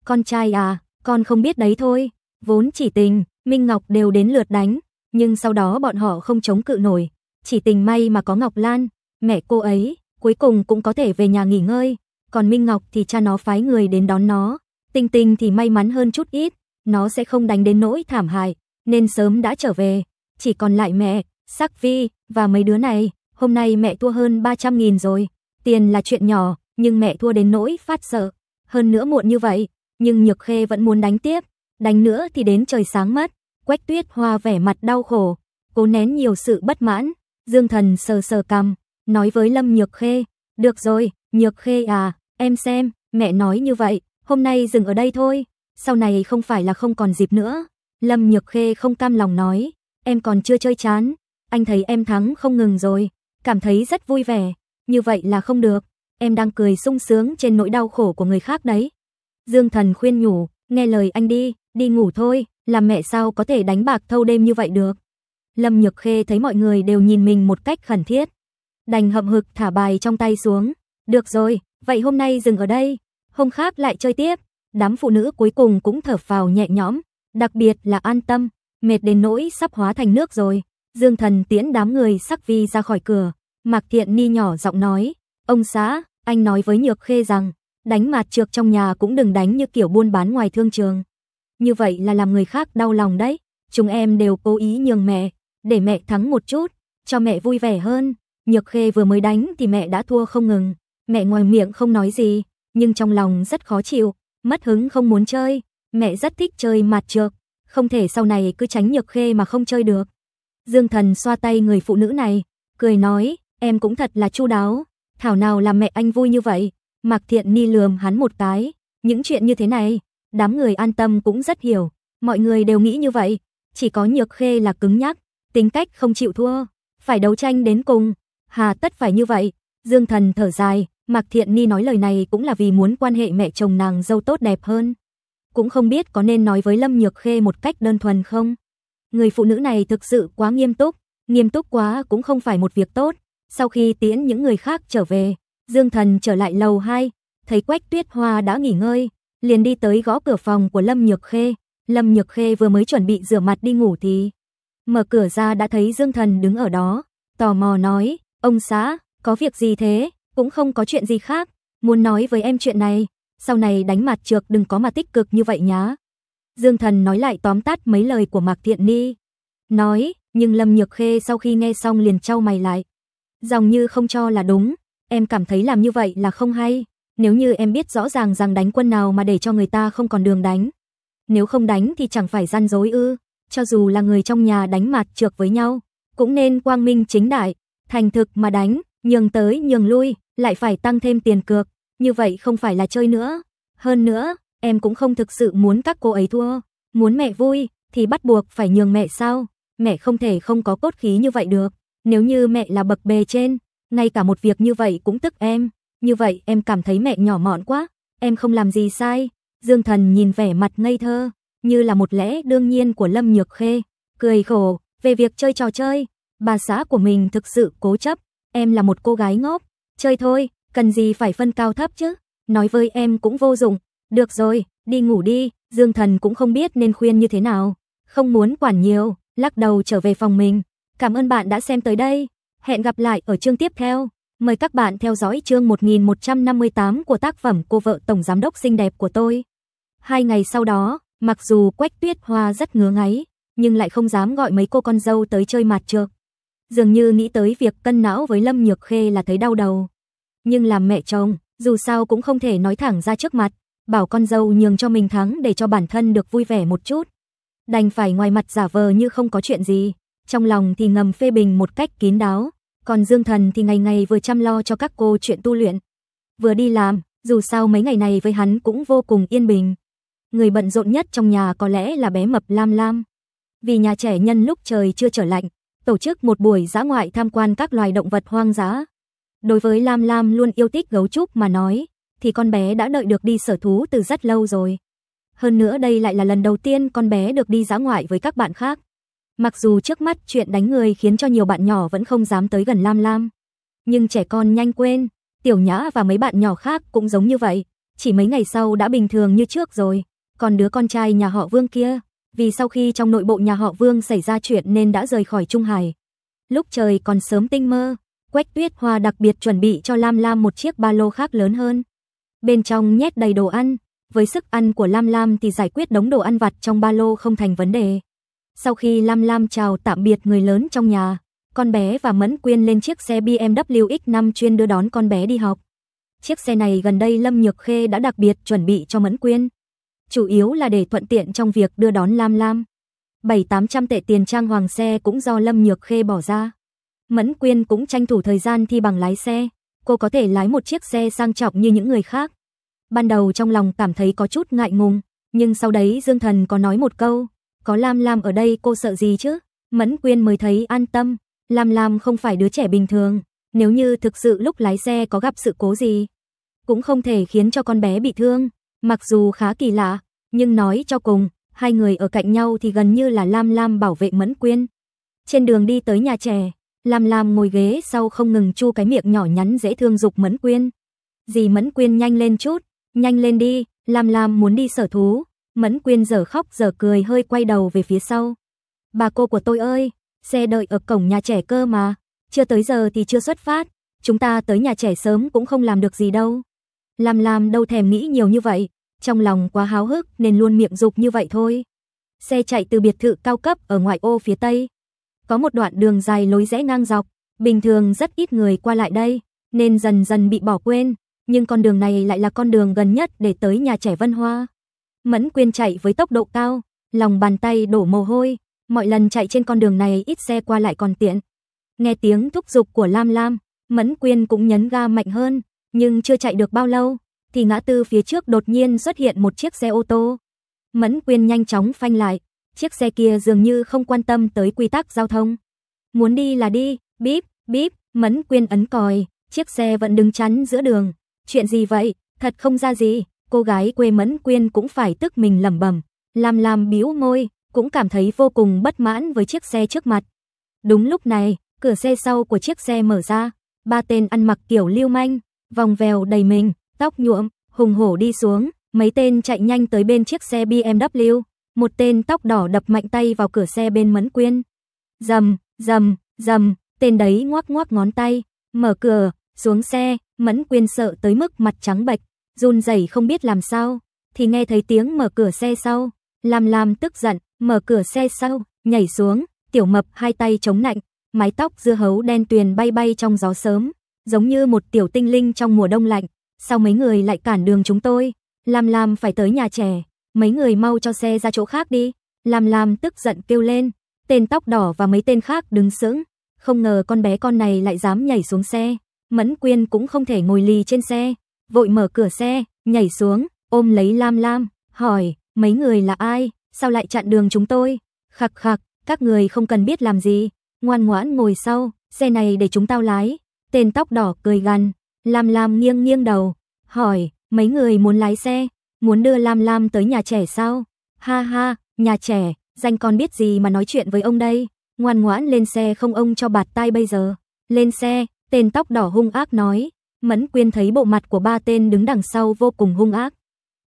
Con trai à, con không biết đấy thôi, vốn chỉ tình, Minh Ngọc đều đến lượt đánh, nhưng sau đó bọn họ không chống cự nổi, chỉ tình may mà có Ngọc Lan, mẹ cô ấy, cuối cùng cũng có thể về nhà nghỉ ngơi, còn Minh Ngọc thì cha nó phái người đến đón nó, Tình Tình thì may mắn hơn chút ít, nó sẽ không đánh đến nỗi thảm hại, nên sớm đã trở về, chỉ còn lại mẹ, Sắc Vi và mấy đứa này, hôm nay mẹ thua hơn 300.000 rồi, tiền là chuyện nhỏ, nhưng mẹ thua đến nỗi phát sợ. Hơn nữa muộn như vậy, nhưng Nhược Khê vẫn muốn đánh tiếp, đánh nữa thì đến trời sáng mất. Quách Tuyết Hoa vẻ mặt đau khổ, cố nén nhiều sự bất mãn, Dương Thần sờ sờ cằm, nói với Lâm Nhược Khê, "Được rồi, Nhược Khê à, em xem, mẹ nói như vậy, hôm nay dừng ở đây thôi, sau này không phải là không còn dịp nữa." Lâm Nhược Khê không cam lòng nói, "Em còn chưa chơi chán, anh thấy em thắng không ngừng rồi, cảm thấy rất vui vẻ, như vậy là không được, em đang cười sung sướng trên nỗi đau khổ của người khác đấy. Dương Thần khuyên nhủ, nghe lời anh đi, đi ngủ thôi, làm mẹ sao có thể đánh bạc thâu đêm như vậy được. Lâm Nhược Khê thấy mọi người đều nhìn mình một cách khẩn thiết. Đành hậm hực thả bài trong tay xuống. Được rồi, vậy hôm nay dừng ở đây, hôm khác lại chơi tiếp. Đám phụ nữ cuối cùng cũng thở vào nhẹ nhõm, đặc biệt là an tâm, mệt đến nỗi sắp hóa thành nước rồi. Dương Thần tiễn đám người sắc vi ra khỏi cửa, Mạc Thiện Ni nhỏ giọng nói, Ông xã, anh nói với Nhược Khê rằng, đánh mạt trược trong nhà cũng đừng đánh như kiểu buôn bán ngoài thương trường. Như vậy là làm người khác đau lòng đấy. Chúng em đều cố ý nhường mẹ, để mẹ thắng một chút, cho mẹ vui vẻ hơn. Nhược Khê vừa mới đánh thì mẹ đã thua không ngừng. Mẹ ngoài miệng không nói gì, nhưng trong lòng rất khó chịu, mất hứng không muốn chơi. Mẹ rất thích chơi mạt trược, không thể sau này cứ tránh Nhược Khê mà không chơi được. Dương Thần xoa tay người phụ nữ này, cười nói, em cũng thật là chu đáo, Thảo nào làm mẹ anh vui như vậy. Mạc Thiện Ni lườm hắn một cái. Những chuyện như thế này, đám người an tâm cũng rất hiểu. Mọi người đều nghĩ như vậy. Chỉ có Nhược Khê là cứng nhắc, tính cách không chịu thua. Phải đấu tranh đến cùng. Hà tất phải như vậy. Dương Thần thở dài. Mạc Thiện Ni nói lời này cũng là vì muốn quan hệ mẹ chồng nàng dâu tốt đẹp hơn. Cũng không biết có nên nói với Lâm Nhược Khê một cách đơn thuần không. Người phụ nữ này thực sự quá nghiêm túc, nghiêm túc quá cũng không phải một việc tốt. Sau khi tiễn những người khác trở về, Dương Thần trở lại lầu 2, thấy Quách Tuyết Hoa đã nghỉ ngơi, liền đi tới gõ cửa phòng của Lâm Nhược Khê. Lâm Nhược Khê vừa mới chuẩn bị rửa mặt đi ngủ thì mở cửa ra đã thấy Dương Thần đứng ở đó, tò mò nói, ông xã, có việc gì thế, cũng không có chuyện gì khác, muốn nói với em chuyện này, sau này đánh mặt trược đừng có mà tích cực như vậy nhá. Dương Thần nói lại tóm tắt mấy lời của Mạc Thiện Ni, nói, nhưng Lâm Nhược Khê sau khi nghe xong liền trao mày lại, dòng như không cho là đúng, em cảm thấy làm như vậy là không hay. Nếu như em biết rõ ràng rằng đánh quân nào mà để cho người ta không còn đường đánh. Nếu không đánh thì chẳng phải gian dối ư, cho dù là người trong nhà đánh mặt trược với nhau, cũng nên quang minh chính đại, thành thực mà đánh, nhường tới nhường lui, lại phải tăng thêm tiền cược, như vậy không phải là chơi nữa. Hơn nữa, em cũng không thực sự muốn các cô ấy thua, muốn mẹ vui thì bắt buộc phải nhường mẹ sao? Mẹ không thể không có cốt khí như vậy được. Nếu như mẹ là bậc bề trên, ngay cả một việc như vậy cũng tức em, như vậy em cảm thấy mẹ nhỏ mọn quá, em không làm gì sai. Dương Thần nhìn vẻ mặt ngây thơ, như là một lẽ đương nhiên của Lâm Nhược Khê, cười khổ, về việc chơi trò chơi, bà xã của mình thực sự cố chấp, em là một cô gái ngốc, chơi thôi, cần gì phải phân cao thấp chứ, nói với em cũng vô dụng, được rồi, đi ngủ đi, Dương Thần cũng không biết nên khuyên như thế nào, không muốn quản nhiều, lắc đầu trở về phòng mình. Cảm ơn bạn đã xem tới đây. Hẹn gặp lại ở chương tiếp theo. Mời các bạn theo dõi chương 1158 của tác phẩm Cô vợ tổng giám đốc xinh đẹp của tôi. Hai ngày sau đó, mặc dù Quách Tuyết Hoa rất ngứa ngáy, nhưng lại không dám gọi mấy cô con dâu tới chơi mặt trược. Dường như nghĩ tới việc cân não với Lâm Nhược Khê là thấy đau đầu. Nhưng làm mẹ chồng, dù sao cũng không thể nói thẳng ra trước mặt, bảo con dâu nhường cho mình thắng để cho bản thân được vui vẻ một chút. Đành phải ngoài mặt giả vờ như không có chuyện gì trong lòng thì ngầm phê bình một cách kín đáo, còn Dương Thần thì ngày ngày vừa chăm lo cho các cô chuyện tu luyện, vừa đi làm, dù sao mấy ngày này với hắn cũng vô cùng yên bình. Người bận rộn nhất trong nhà có lẽ là bé mập Lam Lam. Vì nhà trẻ nhân lúc trời chưa trở lạnh, tổ chức một buổi dã ngoại tham quan các loài động vật hoang dã. Đối với Lam Lam luôn yêu thích gấu trúc mà nói, thì con bé đã đợi được đi sở thú từ rất lâu rồi. Hơn nữa đây lại là lần đầu tiên con bé được đi dã ngoại với các bạn khác. Mặc dù trước mắt chuyện đánh người khiến cho nhiều bạn nhỏ vẫn không dám tới gần Lam Lam. Nhưng trẻ con nhanh quên, Tiểu Nhã và mấy bạn nhỏ khác cũng giống như vậy. Chỉ mấy ngày sau đã bình thường như trước rồi. Còn đứa con trai nhà họ Vương kia, vì sau khi trong nội bộ nhà họ Vương xảy ra chuyện nên đã rời khỏi Trung Hải. Lúc trời còn sớm tinh mơ, Quách Tuyết Hoa đặc biệt chuẩn bị cho Lam Lam một chiếc ba lô khác lớn hơn. Bên trong nhét đầy đồ ăn, với sức ăn của Lam Lam thì giải quyết đống đồ ăn vặt trong ba lô không thành vấn đề. Sau khi Lam Lam chào tạm biệt người lớn trong nhà, con bé và Mẫn Quyên lên chiếc xe BMW X5 chuyên đưa đón con bé đi học. Chiếc xe này gần đây Lâm Nhược Khê đã đặc biệt chuẩn bị cho Mẫn Quyên. Chủ yếu là để thuận tiện trong việc đưa đón Lam Lam. 7-800 tệ tiền trang hoàng xe cũng do Lâm Nhược Khê bỏ ra. Mẫn Quyên cũng tranh thủ thời gian thi bằng lái xe. Cô có thể lái một chiếc xe sang trọng như những người khác. Ban đầu trong lòng cảm thấy có chút ngại ngùng, nhưng sau đấy Dương Thần có nói một câu, có Lam Lam ở đây cô sợ gì chứ? Mẫn Quyên mới thấy an tâm, Lam Lam không phải đứa trẻ bình thường, nếu như thực sự lúc lái xe có gặp sự cố gì, cũng không thể khiến cho con bé bị thương, mặc dù khá kỳ lạ, nhưng nói cho cùng, hai người ở cạnh nhau thì gần như là Lam Lam bảo vệ Mẫn Quyên. Trên đường đi tới nhà trẻ, Lam Lam ngồi ghế sau không ngừng chu cái miệng nhỏ nhắn dễ thương dục Mẫn Quyên. "Dì Mẫn Quyên nhanh lên chút, nhanh lên đi, Lam Lam muốn đi sở thú." Mẫn Quyên giờ khóc giờ cười hơi quay đầu về phía sau. Bà cô của tôi ơi, xe đợi ở cổng nhà trẻ cơ mà, chưa tới giờ thì chưa xuất phát, chúng ta tới nhà trẻ sớm cũng không làm được gì đâu. Làm làm đâu thèm nghĩ nhiều như vậy, trong lòng quá háo hức nên luôn miệng dục như vậy thôi. Xe chạy từ biệt thự cao cấp ở ngoại ô phía Tây. Có một đoạn đường dài lối rẽ ngang dọc, bình thường rất ít người qua lại đây, nên dần dần bị bỏ quên, nhưng con đường này lại là con đường gần nhất để tới nhà trẻ Vân Hoa. Mẫn Quyên chạy với tốc độ cao, lòng bàn tay đổ mồ hôi, mọi lần chạy trên con đường này ít xe qua lại còn tiện. Nghe tiếng thúc giục của Lam Lam, Mẫn Quyên cũng nhấn ga mạnh hơn, nhưng chưa chạy được bao lâu, thì ngã tư phía trước đột nhiên xuất hiện một chiếc xe ô tô. Mẫn Quyên nhanh chóng phanh lại, chiếc xe kia dường như không quan tâm tới quy tắc giao thông. Muốn đi là đi, bíp, bíp, Mẫn Quyên ấn còi, chiếc xe vẫn đứng chắn giữa đường. Chuyện gì vậy, thật không ra gì, cô gái quê Mẫn Quyên cũng phải tức mình lẩm bẩm, làm làm bĩu môi, cũng cảm thấy vô cùng bất mãn với chiếc xe trước mặt. Đúng lúc này, cửa xe sau của chiếc xe mở ra, ba tên ăn mặc kiểu lưu manh, vòng vèo đầy mình, tóc nhuộm, hùng hổ đi xuống, mấy tên chạy nhanh tới bên chiếc xe BMW, một tên tóc đỏ đập mạnh tay vào cửa xe bên Mẫn Quyên. Dầm, dầm, dầm, tên đấy ngoác ngoác ngón tay, mở cửa, xuống xe, Mẫn Quyên sợ tới mức mặt trắng bệch, run rẩy không biết làm sao, thì nghe thấy tiếng mở cửa xe sau, làm làm tức giận, mở cửa xe sau, nhảy xuống, tiểu mập hai tay chống lạnh, mái tóc dưa hấu đen tuyền bay bay trong gió sớm, giống như một tiểu tinh linh trong mùa đông lạnh, sao mấy người lại cản đường chúng tôi, làm làm phải tới nhà trẻ, mấy người mau cho xe ra chỗ khác đi, làm làm tức giận kêu lên, tên tóc đỏ và mấy tên khác đứng sững, không ngờ con bé con này lại dám nhảy xuống xe, Mẫn Quyên cũng không thể ngồi lì trên xe, vội mở cửa xe, nhảy xuống, ôm lấy Lam Lam, hỏi, mấy người là ai, sao lại chặn đường chúng tôi? Khặc khặc, các người không cần biết làm gì, ngoan ngoãn ngồi sau, xe này để chúng tao lái. Tên tóc đỏ cười gằn, Lam Lam nghiêng nghiêng đầu, hỏi, mấy người muốn lái xe, muốn đưa Lam Lam tới nhà trẻ sao? Ha ha, nhà trẻ, danh con biết gì mà nói chuyện với ông đây, ngoan ngoãn lên xe không ông cho bạt tai bây giờ. Lên xe, tên tóc đỏ hung ác nói, Mẫn Quyên thấy bộ mặt của ba tên đứng đằng sau vô cùng hung ác.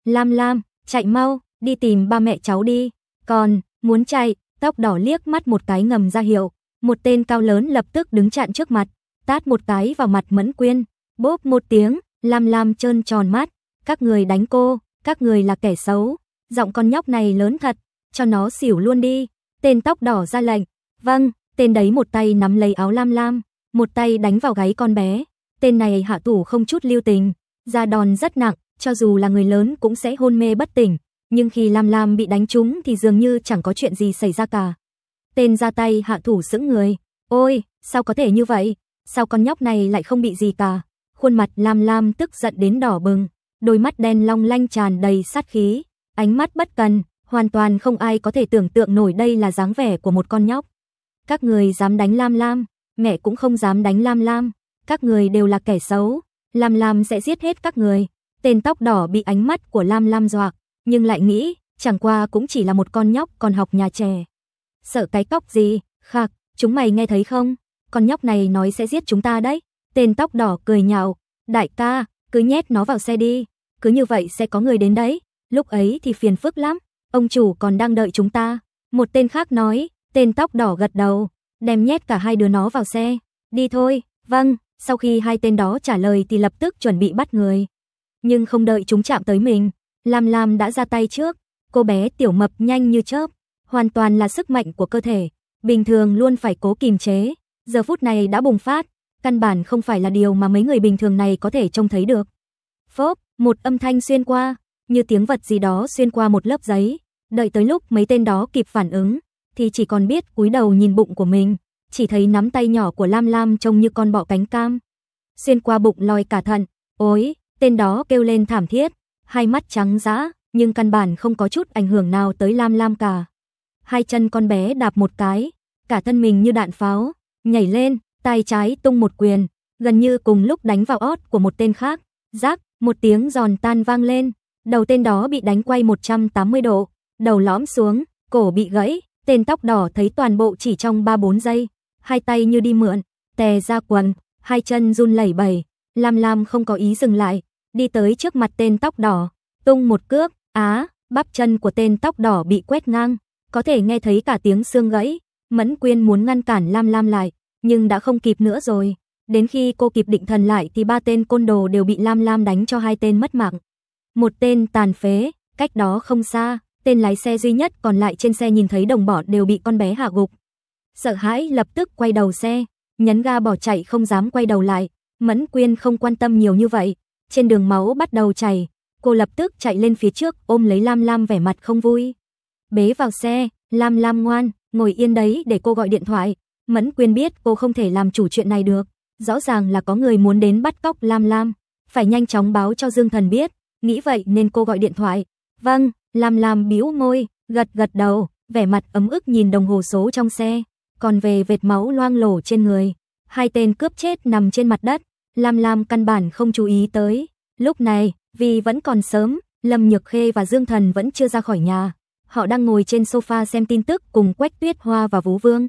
Lam Lam, chạy mau, đi tìm ba mẹ cháu đi. Còn, muốn chạy, tóc đỏ liếc mắt một cái ngầm ra hiệu. Một tên cao lớn lập tức đứng chặn trước mặt, tát một cái vào mặt Mẫn Quyên. Bốp một tiếng, Lam Lam trơn tròn mắt. Các người đánh cô, các người là kẻ xấu. Giọng con nhóc này lớn thật, cho nó xỉu luôn đi. Tên tóc đỏ ra lệnh. Vâng, tên đấy một tay nắm lấy áo Lam Lam, một tay đánh vào gáy con bé tên này hạ thủ không chút lưu tình, ra đòn rất nặng, cho dù là người lớn cũng sẽ hôn mê bất tỉnh, nhưng khi Lam Lam bị đánh trúng thì dường như chẳng có chuyện gì xảy ra cả. Tên ra tay hạ thủ sững người, ôi, sao có thể như vậy, sao con nhóc này lại không bị gì cả. Khuôn mặt Lam Lam tức giận đến đỏ bừng, đôi mắt đen long lanh tràn đầy sát khí, ánh mắt bất cần, hoàn toàn không ai có thể tưởng tượng nổi đây là dáng vẻ của một con nhóc. Các người dám đánh Lam Lam, mẹ cũng không dám đánh Lam Lam các người đều là kẻ xấu, Lam Lam sẽ giết hết các người. Tên tóc đỏ bị ánh mắt của Lam Lam dọa, nhưng lại nghĩ, chẳng qua cũng chỉ là một con nhóc còn học nhà trẻ. Sợ cái cóc gì, khạc, chúng mày nghe thấy không? Con nhóc này nói sẽ giết chúng ta đấy. Tên tóc đỏ cười nhạo, đại ca, cứ nhét nó vào xe đi, cứ như vậy sẽ có người đến đấy. Lúc ấy thì phiền phức lắm, ông chủ còn đang đợi chúng ta. Một tên khác nói, tên tóc đỏ gật đầu, đem nhét cả hai đứa nó vào xe. Đi thôi, vâng, sau khi hai tên đó trả lời thì lập tức chuẩn bị bắt người. Nhưng không đợi chúng chạm tới mình, Lam Lam đã ra tay trước. Cô bé tiểu mập nhanh như chớp, hoàn toàn là sức mạnh của cơ thể, bình thường luôn phải cố kìm chế, giờ phút này đã bùng phát, căn bản không phải là điều mà mấy người bình thường này có thể trông thấy được. Phốp, một âm thanh xuyên qua, như tiếng vật gì đó xuyên qua một lớp giấy, đợi tới lúc mấy tên đó kịp phản ứng thì chỉ còn biết cúi đầu nhìn bụng của mình chỉ thấy nắm tay nhỏ của Lam Lam trông như con bọ cánh cam. Xuyên qua bụng lòi cả thận, ối, tên đó kêu lên thảm thiết, hai mắt trắng dã, nhưng căn bản không có chút ảnh hưởng nào tới Lam Lam cả. Hai chân con bé đạp một cái, cả thân mình như đạn pháo, nhảy lên, tay trái tung một quyền, gần như cùng lúc đánh vào ót của một tên khác. Rác, một tiếng giòn tan vang lên, đầu tên đó bị đánh quay 180 độ, đầu lõm xuống, cổ bị gãy, tên tóc đỏ thấy toàn bộ chỉ trong 3-4 giây hai tay như đi mượn, tè ra quần, hai chân run lẩy bẩy, Lam Lam không có ý dừng lại, đi tới trước mặt tên tóc đỏ, tung một cước, á, bắp chân của tên tóc đỏ bị quét ngang, có thể nghe thấy cả tiếng xương gãy, Mẫn Quyên muốn ngăn cản Lam Lam lại, nhưng đã không kịp nữa rồi. Đến khi cô kịp định thần lại thì ba tên côn đồ đều bị Lam Lam đánh cho hai tên mất mạng. Một tên tàn phế, cách đó không xa, tên lái xe duy nhất còn lại trên xe nhìn thấy đồng bọn đều bị con bé hạ gục, sợ hãi lập tức quay đầu xe, nhấn ga bỏ chạy không dám quay đầu lại. Mẫn Quyên không quan tâm nhiều như vậy, trên đường máu bắt đầu chảy, cô lập tức chạy lên phía trước ôm lấy Lam Lam vẻ mặt không vui. Bế vào xe, Lam Lam ngoan, ngồi yên đấy để cô gọi điện thoại. Mẫn Quyên biết cô không thể làm chủ chuyện này được, rõ ràng là có người muốn đến bắt cóc Lam Lam, phải nhanh chóng báo cho Dương Thần biết, nghĩ vậy nên cô gọi điện thoại. Vâng, Lam Lam bĩu môi, gật gật đầu, vẻ mặt ấm ức nhìn đồng hồ số trong xe còn về vệt máu loang lổ trên người. Hai tên cướp chết nằm trên mặt đất, Lam Lam căn bản không chú ý tới. Lúc này, vì vẫn còn sớm, Lâm Nhược Khê và Dương Thần vẫn chưa ra khỏi nhà. Họ đang ngồi trên sofa xem tin tức cùng Quách Tuyết Hoa và Vũ Vương.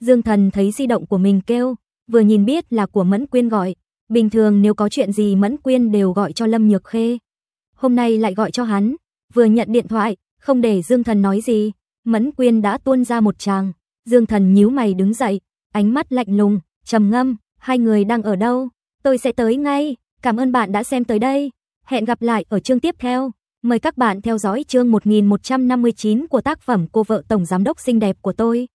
Dương Thần thấy di động của mình kêu, vừa nhìn biết là của Mẫn Quyên gọi. Bình thường nếu có chuyện gì Mẫn Quyên đều gọi cho Lâm Nhược Khê. Hôm nay lại gọi cho hắn, vừa nhận điện thoại, không để Dương Thần nói gì. Mẫn Quyên đã tuôn ra một tràng. Dương Thần nhíu mày đứng dậy, ánh mắt lạnh lùng, trầm ngâm, hai người đang ở đâu? Tôi sẽ tới ngay, cảm ơn bạn đã xem tới đây. Hẹn gặp lại ở chương tiếp theo. Mời các bạn theo dõi chương 1159 của tác phẩm Cô vợ tổng giám đốc xinh đẹp của tôi.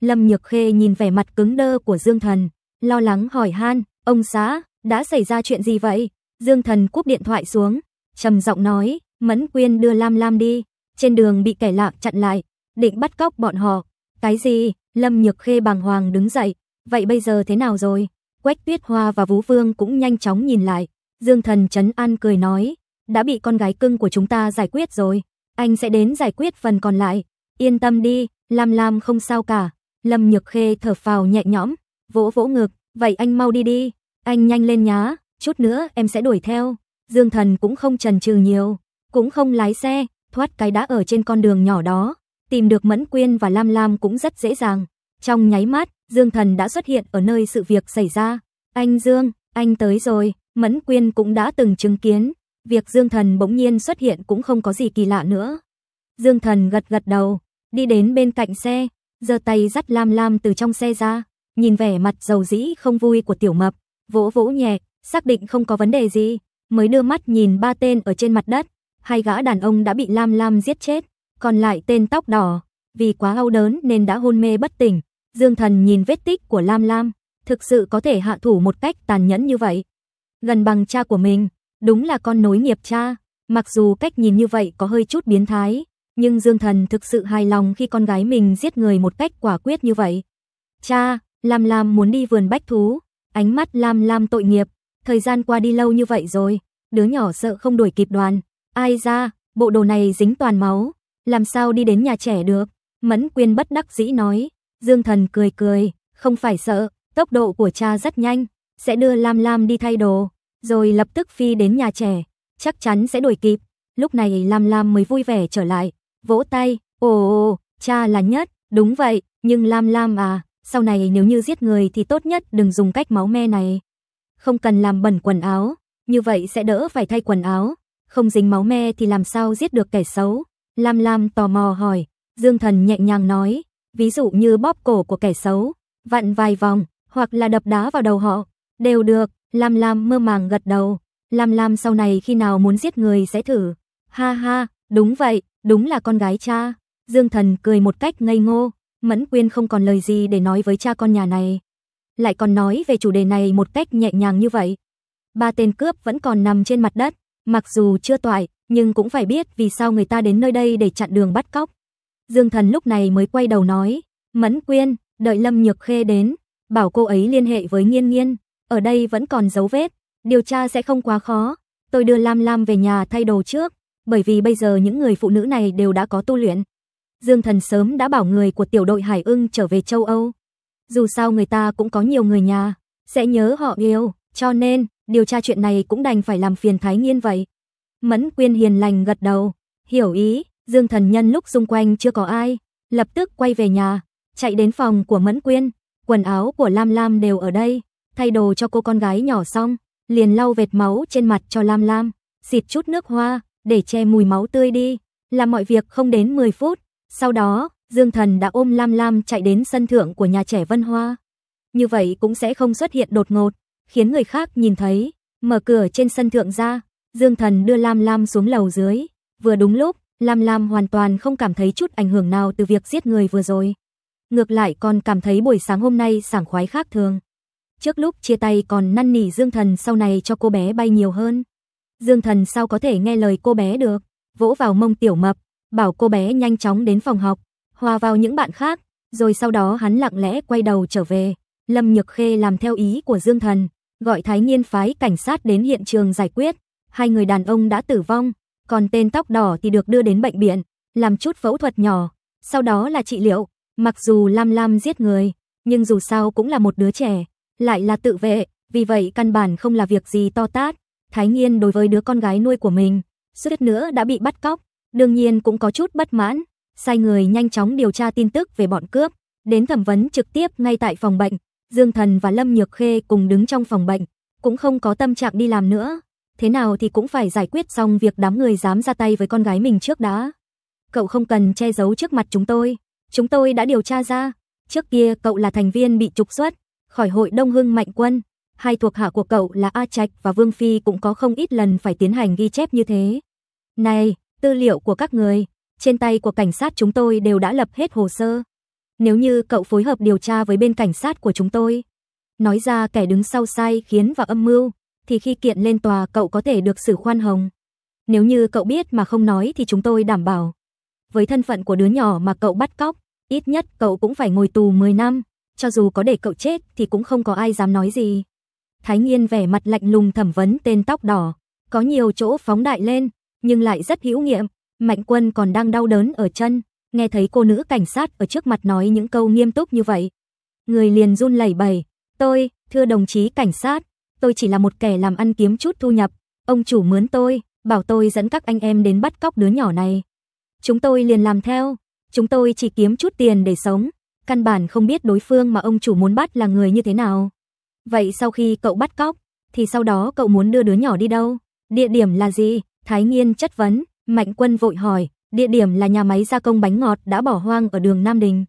Lâm Nhược Khê nhìn vẻ mặt cứng đơ của Dương Thần, lo lắng hỏi han, "Ông xã, đã xảy ra chuyện gì vậy?" Dương Thần cúp điện thoại xuống, trầm giọng nói, "Mẫn Quyên đưa Lam Lam đi, trên đường bị kẻ lạ chặn lại, định bắt cóc bọn họ, cái gì? Lâm Nhược Khê bàng hoàng đứng dậy, vậy bây giờ thế nào rồi? Quách Tuyết Hoa và Vũ Vương cũng nhanh chóng nhìn lại, Dương Thần trấn an cười nói, đã bị con gái cưng của chúng ta giải quyết rồi, anh sẽ đến giải quyết phần còn lại, yên tâm đi, Lam Lam không sao cả. Lâm Nhược Khê thở phào nhẹ nhõm, vỗ vỗ ngực, vậy anh mau đi đi, anh nhanh lên nhá, chút nữa em sẽ đuổi theo. Dương Thần cũng không chần chừ nhiều, cũng không lái xe, thoát cái đã ở trên con đường nhỏ đó, tìm được Mẫn Quyên và Lam Lam cũng rất dễ dàng. Trong nháy mắt, Dương Thần đã xuất hiện ở nơi sự việc xảy ra. Anh Dương, anh tới rồi, Mẫn Quyên cũng đã từng chứng kiến. Việc Dương Thần bỗng nhiên xuất hiện cũng không có gì kỳ lạ nữa. Dương Thần gật gật đầu, đi đến bên cạnh xe, giơ tay dắt Lam Lam từ trong xe ra, nhìn vẻ mặt dầu dĩ không vui của tiểu mập, vỗ vỗ nhẹ, xác định không có vấn đề gì, mới đưa mắt nhìn ba tên ở trên mặt đất, hai gã đàn ông đã bị Lam Lam giết chết. Còn lại tên tóc đỏ, vì quá âu đớn nên đã hôn mê bất tỉnh. Dương Thần nhìn vết tích của Lam Lam, thực sự có thể hạ thủ một cách tàn nhẫn như vậy. Gần bằng cha của mình, đúng là con nối nghiệp cha, mặc dù cách nhìn như vậy có hơi chút biến thái, nhưng Dương Thần thực sự hài lòng khi con gái mình giết người một cách quả quyết như vậy. Cha, Lam Lam muốn đi vườn bách thú, ánh mắt Lam Lam tội nghiệp, thời gian qua đi lâu như vậy rồi, đứa nhỏ sợ không đuổi kịp đoàn, ai ra, bộ đồ này dính toàn máu, làm sao đi đến nhà trẻ được? Mẫn Quyên bất đắc dĩ nói, Dương Thần cười cười, không phải sợ, tốc độ của cha rất nhanh, sẽ đưa Lam Lam đi thay đồ, rồi lập tức phi đến nhà trẻ, chắc chắn sẽ đuổi kịp. Lúc này Lam Lam mới vui vẻ trở lại, vỗ tay, ồ ồ, cha là nhất, đúng vậy, nhưng Lam Lam à, sau này nếu như giết người thì tốt nhất đừng dùng cách máu me này. Không cần làm bẩn quần áo, như vậy sẽ đỡ phải thay quần áo, không dính máu me thì làm sao giết được kẻ xấu. Lam Lam tò mò hỏi, Dương Thần nhẹ nhàng nói, ví dụ như bóp cổ của kẻ xấu, vặn vài vòng, hoặc là đập đá vào đầu họ, đều được, Lam Lam mơ màng gật đầu. Lam Lam sau này khi nào muốn giết người sẽ thử. Ha ha, đúng vậy, đúng là con gái cha. Dương Thần cười một cách ngây ngô, Mẫn Quyên không còn lời gì để nói với cha con nhà này. Lại còn nói về chủ đề này một cách nhẹ nhàng như vậy. Ba tên cướp vẫn còn nằm trên mặt đất, mặc dù chưa toại, nhưng cũng phải biết vì sao người ta đến nơi đây để chặn đường bắt cóc. Dương Thần lúc này mới quay đầu nói, Mẫn Quyên, đợi Lâm Nhược Khê đến, bảo cô ấy liên hệ với Nghiên Nghiên, ở đây vẫn còn dấu vết, điều tra sẽ không quá khó. Tôi đưa Lam Lam về nhà thay đồ trước, bởi vì bây giờ những người phụ nữ này đều đã có tu luyện. Dương Thần sớm đã bảo người của tiểu đội Hải Ưng trở về châu Âu. Dù sao người ta cũng có nhiều người nhà, sẽ nhớ họ yêu, cho nên điều tra chuyện này cũng đành phải làm phiền Thái Nghiên vậy. Mẫn Quyên hiền lành gật đầu, hiểu ý, Dương Thần Nhân lúc xung quanh chưa có ai, lập tức quay về nhà, chạy đến phòng của Mẫn Quyên, quần áo của Lam Lam đều ở đây, thay đồ cho cô con gái nhỏ xong, liền lau vệt máu trên mặt cho Lam Lam, xịt chút nước hoa để che mùi máu tươi đi, làm mọi việc không đến 10 phút, sau đó, Dương Thần đã ôm Lam Lam chạy đến sân thượng của nhà trẻ Vân Hoa. Như vậy cũng sẽ không xuất hiện đột ngột, khiến người khác nhìn thấy, mở cửa trên sân thượng ra, Dương Thần đưa Lam Lam xuống lầu dưới, vừa đúng lúc, Lam Lam hoàn toàn không cảm thấy chút ảnh hưởng nào từ việc giết người vừa rồi. Ngược lại còn cảm thấy buổi sáng hôm nay sảng khoái khác thường. Trước lúc chia tay còn năn nỉ Dương Thần sau này cho cô bé bay nhiều hơn. Dương Thần sao có thể nghe lời cô bé được, vỗ vào mông tiểu mập, bảo cô bé nhanh chóng đến phòng học, hòa vào những bạn khác, rồi sau đó hắn lặng lẽ quay đầu trở về. Lâm Nhược Khê làm theo ý của Dương Thần, gọi Thái Niên phái cảnh sát đến hiện trường giải quyết hai người đàn ông đã tử vong, còn tên tóc đỏ thì được đưa đến bệnh viện, làm chút phẫu thuật nhỏ, sau đó là trị liệu. Mặc dù Lam Lam giết người, nhưng dù sao cũng là một đứa trẻ, lại là tự vệ, vì vậy căn bản không là việc gì to tát. Thái Nghiên đối với đứa con gái nuôi của mình, suýt nữa đã bị bắt cóc, đương nhiên cũng có chút bất mãn, sai người nhanh chóng điều tra tin tức về bọn cướp, đến thẩm vấn trực tiếp ngay tại phòng bệnh. Dương Thần và Lâm Nhược Khê cùng đứng trong phòng bệnh, cũng không có tâm trạng đi làm nữa thế nào thì cũng phải giải quyết xong việc đám người dám ra tay với con gái mình trước đã. Cậu không cần che giấu trước mặt chúng tôi, chúng tôi đã điều tra ra, trước kia cậu là thành viên bị trục xuất khỏi hội Đông Hưng Mạnh Quân, hai thuộc hạ của cậu là A Trạch và Vương Phi cũng có không ít lần phải tiến hành ghi chép như thế. Này, tư liệu của các người, trên tay của cảnh sát chúng tôi đều đã lập hết hồ sơ. Nếu như cậu phối hợp điều tra với bên cảnh sát của chúng tôi, nói ra kẻ đứng sau sai khiến và âm mưu, thì khi kiện lên tòa cậu có thể được xử khoan hồng. Nếu như cậu biết mà không nói thì chúng tôi đảm bảo. Với thân phận của đứa nhỏ mà cậu bắt cóc, ít nhất cậu cũng phải ngồi tù 10 năm, cho dù có để cậu chết thì cũng không có ai dám nói gì. Thái Nhiên vẻ mặt lạnh lùng thẩm vấn tên tóc đỏ, có nhiều chỗ phóng đại lên, nhưng lại rất hữu nghiệm, Mạnh Quân còn đang đau đớn ở chân, nghe thấy cô nữ cảnh sát ở trước mặt nói những câu nghiêm túc như vậy, người liền run lẩy bẩy, "Tôi, thưa đồng chí cảnh sát, tôi chỉ là một kẻ làm ăn kiếm chút thu nhập, ông chủ mướn tôi, bảo tôi dẫn các anh em đến bắt cóc đứa nhỏ này. Chúng tôi liền làm theo, chúng tôi chỉ kiếm chút tiền để sống, căn bản không biết đối phương mà ông chủ muốn bắt là người như thế nào. Vậy sau khi cậu bắt cóc, thì sau đó cậu muốn đưa đứa nhỏ đi đâu? Địa điểm là gì? Thái Nghiên chất vấn, Mạnh Quân vội hỏi, địa điểm là nhà máy gia công bánh ngọt đã bỏ hoang ở đường Nam Đình.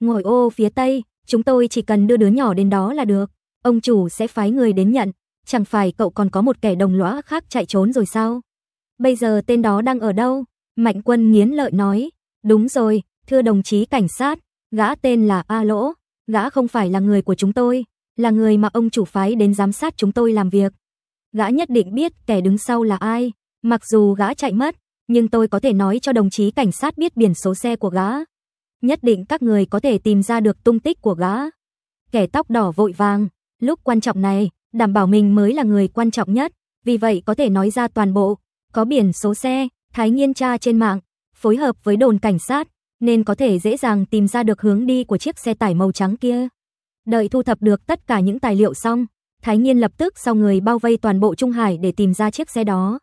Ngồi ô phía Tây, chúng tôi chỉ cần đưa đứa nhỏ đến đó là được ông chủ sẽ phái người đến nhận, chẳng phải cậu còn có một kẻ đồng lõa khác chạy trốn rồi sao? Bây giờ tên đó đang ở đâu? Mạnh quân nghiến lợi nói, đúng rồi, thưa đồng chí cảnh sát, gã tên là A Lỗ, gã không phải là người của chúng tôi, là người mà ông chủ phái đến giám sát chúng tôi làm việc. Gã nhất định biết kẻ đứng sau là ai, mặc dù gã chạy mất, nhưng tôi có thể nói cho đồng chí cảnh sát biết biển số xe của gã. Nhất định các người có thể tìm ra được tung tích của gã. Kẻ tóc đỏ vội vàng, Lúc quan trọng này, đảm bảo mình mới là người quan trọng nhất, vì vậy có thể nói ra toàn bộ, có biển số xe, Thái Nghiên tra trên mạng, phối hợp với đồn cảnh sát, nên có thể dễ dàng tìm ra được hướng đi của chiếc xe tải màu trắng kia. Đợi thu thập được tất cả những tài liệu xong, Thái nghiên lập tức sau người bao vây toàn bộ Trung Hải để tìm ra chiếc xe đó.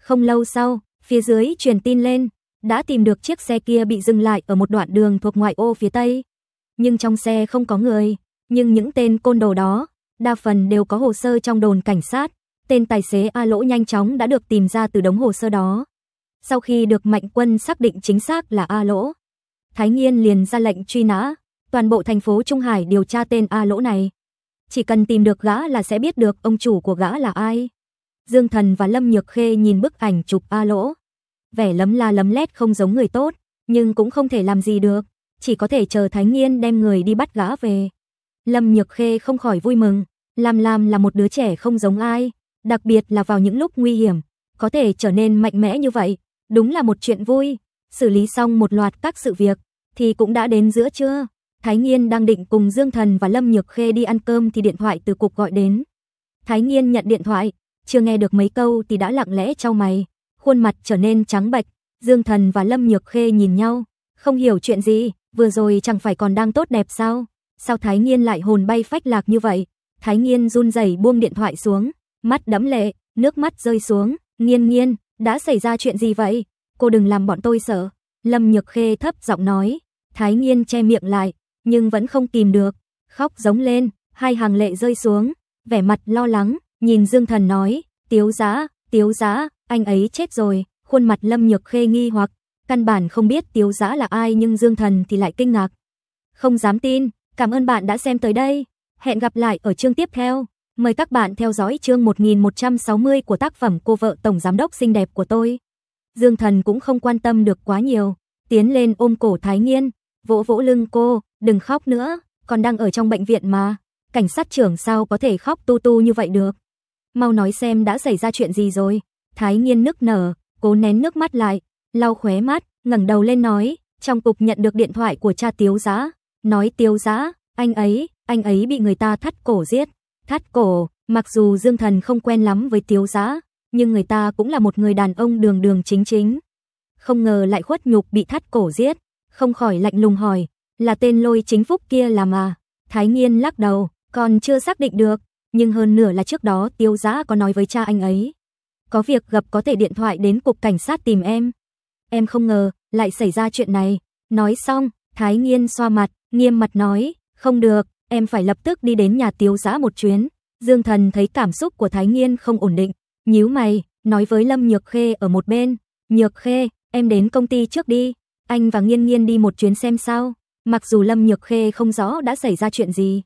Không lâu sau, phía dưới truyền tin lên, đã tìm được chiếc xe kia bị dừng lại ở một đoạn đường thuộc ngoại ô phía Tây. Nhưng trong xe không có người, nhưng những tên côn đồ đó đa phần đều có hồ sơ trong đồn cảnh sát. Tên tài xế A Lỗ nhanh chóng đã được tìm ra từ đống hồ sơ đó. Sau khi được Mạnh Quân xác định chính xác là A Lỗ, Thái Nghiên liền ra lệnh truy nã, toàn bộ thành phố Trung Hải điều tra tên A Lỗ này. Chỉ cần tìm được gã là sẽ biết được ông chủ của gã là ai. Dương Thần và Lâm Nhược Khê nhìn bức ảnh chụp A Lỗ. Vẻ lấm la lấm lét không giống người tốt, nhưng cũng không thể làm gì được, chỉ có thể chờ Thái Nghiên đem người đi bắt gã về. Lâm Nhược Khê không khỏi vui mừng, Lam Lam là một đứa trẻ không giống ai, đặc biệt là vào những lúc nguy hiểm, có thể trở nên mạnh mẽ như vậy, đúng là một chuyện vui. Xử lý xong một loạt các sự việc, thì cũng đã đến giữa trưa. Thái Nghiên đang định cùng Dương Thần và Lâm Nhược Khê đi ăn cơm thì điện thoại từ cục gọi đến. Thái Nghiên nhận điện thoại, chưa nghe được mấy câu thì đã lặng lẽ trao mày, khuôn mặt trở nên trắng bệch. Dương Thần và Lâm Nhược Khê nhìn nhau, không hiểu chuyện gì, vừa rồi chẳng phải còn đang tốt đẹp sao? Sao Thái Nghiên lại hồn bay phách lạc như vậy? Thái Nghiên run rẩy buông điện thoại xuống, mắt đẫm lệ, nước mắt rơi xuống, "Nghiên Nghiên, đã xảy ra chuyện gì vậy? Cô đừng làm bọn tôi sợ." Lâm Nhược Khê thấp giọng nói. Thái Nghiên che miệng lại, nhưng vẫn không tìm được, khóc giống lên, hai hàng lệ rơi xuống, vẻ mặt lo lắng, nhìn Dương Thần nói, "Tiếu Giá, Tiếu Giá, anh ấy chết rồi." Khuôn mặt Lâm Nhược Khê nghi hoặc, căn bản không biết Tiếu Giá là ai nhưng Dương Thần thì lại kinh ngạc. Không dám tin, cảm ơn bạn đã xem tới đây. Hẹn gặp lại ở chương tiếp theo. Mời các bạn theo dõi chương 1160 của tác phẩm Cô vợ tổng giám đốc xinh đẹp của tôi. Dương Thần cũng không quan tâm được quá nhiều, tiến lên ôm cổ Thái Nghiên, vỗ vỗ lưng cô, "Đừng khóc nữa, còn đang ở trong bệnh viện mà, cảnh sát trưởng sao có thể khóc tu tu như vậy được? Mau nói xem đã xảy ra chuyện gì rồi." Thái Nghiên nức nở, cố nén nước mắt lại, lau khóe mắt, ngẩng đầu lên nói, "Trong cục nhận được điện thoại của cha Tiếu Giá, nói Tiếu Giá, anh ấy anh ấy bị người ta thắt cổ giết. Thắt cổ, mặc dù Dương Thần không quen lắm với Tiếu Giã, nhưng người ta cũng là một người đàn ông đường đường chính chính. Không ngờ lại khuất nhục bị thắt cổ giết, không khỏi lạnh lùng hỏi, là tên lôi chính phúc kia là mà. Thái Nghiên lắc đầu, còn chưa xác định được, nhưng hơn nửa là trước đó Tiếu Giã có nói với cha anh ấy. Có việc gặp có thể điện thoại đến cục cảnh sát tìm em. Em không ngờ, lại xảy ra chuyện này. Nói xong, Thái Nghiên xoa mặt, nghiêm mặt nói, không được, em phải lập tức đi đến nhà tiếu giã một chuyến. Dương Thần thấy cảm xúc của Thái Nghiên không ổn định, nhíu mày, nói với Lâm Nhược Khê ở một bên. Nhược Khê, em đến công ty trước đi, anh và Nghiên Nghiên đi một chuyến xem sao. Mặc dù Lâm Nhược Khê không rõ đã xảy ra chuyện gì,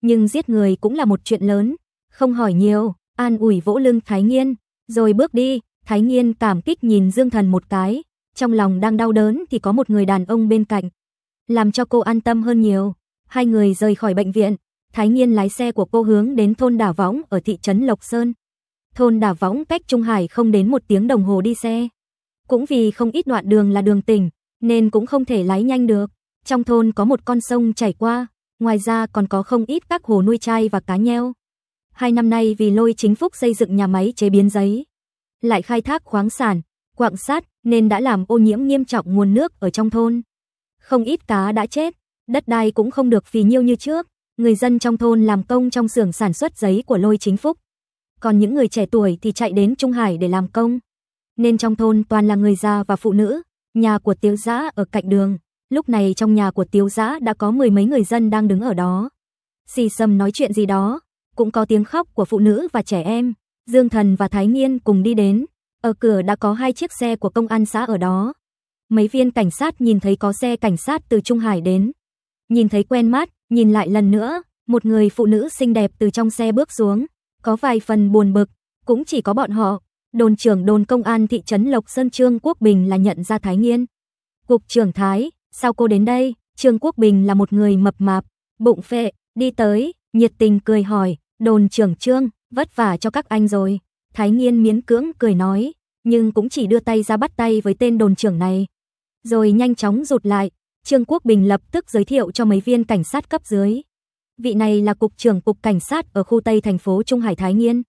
nhưng giết người cũng là một chuyện lớn. Không hỏi nhiều, an ủi vỗ lưng Thái Nghiên, rồi bước đi, Thái Nghiên cảm kích nhìn Dương Thần một cái, trong lòng đang đau đớn thì có một người đàn ông bên cạnh, làm cho cô an tâm hơn nhiều. Hai người rời khỏi bệnh viện, Thái Nghiên lái xe của cô hướng đến thôn Đả Võng ở thị trấn Lộc Sơn. Thôn Đả Võng cách Trung Hải không đến một tiếng đồng hồ đi xe. Cũng vì không ít đoạn đường là đường tỉnh, nên cũng không thể lái nhanh được. Trong thôn có một con sông chảy qua, ngoài ra còn có không ít các hồ nuôi chai và cá nheo. Hai năm nay vì lôi chính phúc xây dựng nhà máy chế biến giấy, lại khai thác khoáng sản, quạng sắt nên đã làm ô nhiễm nghiêm trọng nguồn nước ở trong thôn. Không ít cá đã chết, đất đai cũng không được vì nhiêu như trước, người dân trong thôn làm công trong xưởng sản xuất giấy của Lôi Chính Phúc. Còn những người trẻ tuổi thì chạy đến Trung Hải để làm công. Nên trong thôn toàn là người già và phụ nữ, nhà của Tiếu Giã ở cạnh đường. Lúc này trong nhà của Tiếu Giã đã có mười mấy người dân đang đứng ở đó. Xì xầm nói chuyện gì đó, cũng có tiếng khóc của phụ nữ và trẻ em. Dương Thần và Thái Nghiên cùng đi đến. Ở cửa đã có hai chiếc xe của công an xã ở đó. Mấy viên cảnh sát nhìn thấy có xe cảnh sát từ Trung Hải đến, Nhìn thấy quen mắt, nhìn lại lần nữa, một người phụ nữ xinh đẹp từ trong xe bước xuống, có vài phần buồn bực, cũng chỉ có bọn họ. Đồn trưởng đồn công an thị trấn Lộc Sơn Trương Quốc Bình là nhận ra Thái Nghiên. Cục trưởng Thái, sao cô đến đây? Trương Quốc Bình là một người mập mạp, bụng phệ, đi tới, nhiệt tình cười hỏi, đồn trưởng Trương, vất vả cho các anh rồi. Thái Nghiên miến cưỡng cười nói, nhưng cũng chỉ đưa tay ra bắt tay với tên đồn trưởng này. Rồi nhanh chóng rụt lại, Trương Quốc Bình lập tức giới thiệu cho mấy viên cảnh sát cấp dưới. Vị này là cục trưởng cục cảnh sát ở khu Tây thành phố Trung Hải Thái Nghiên.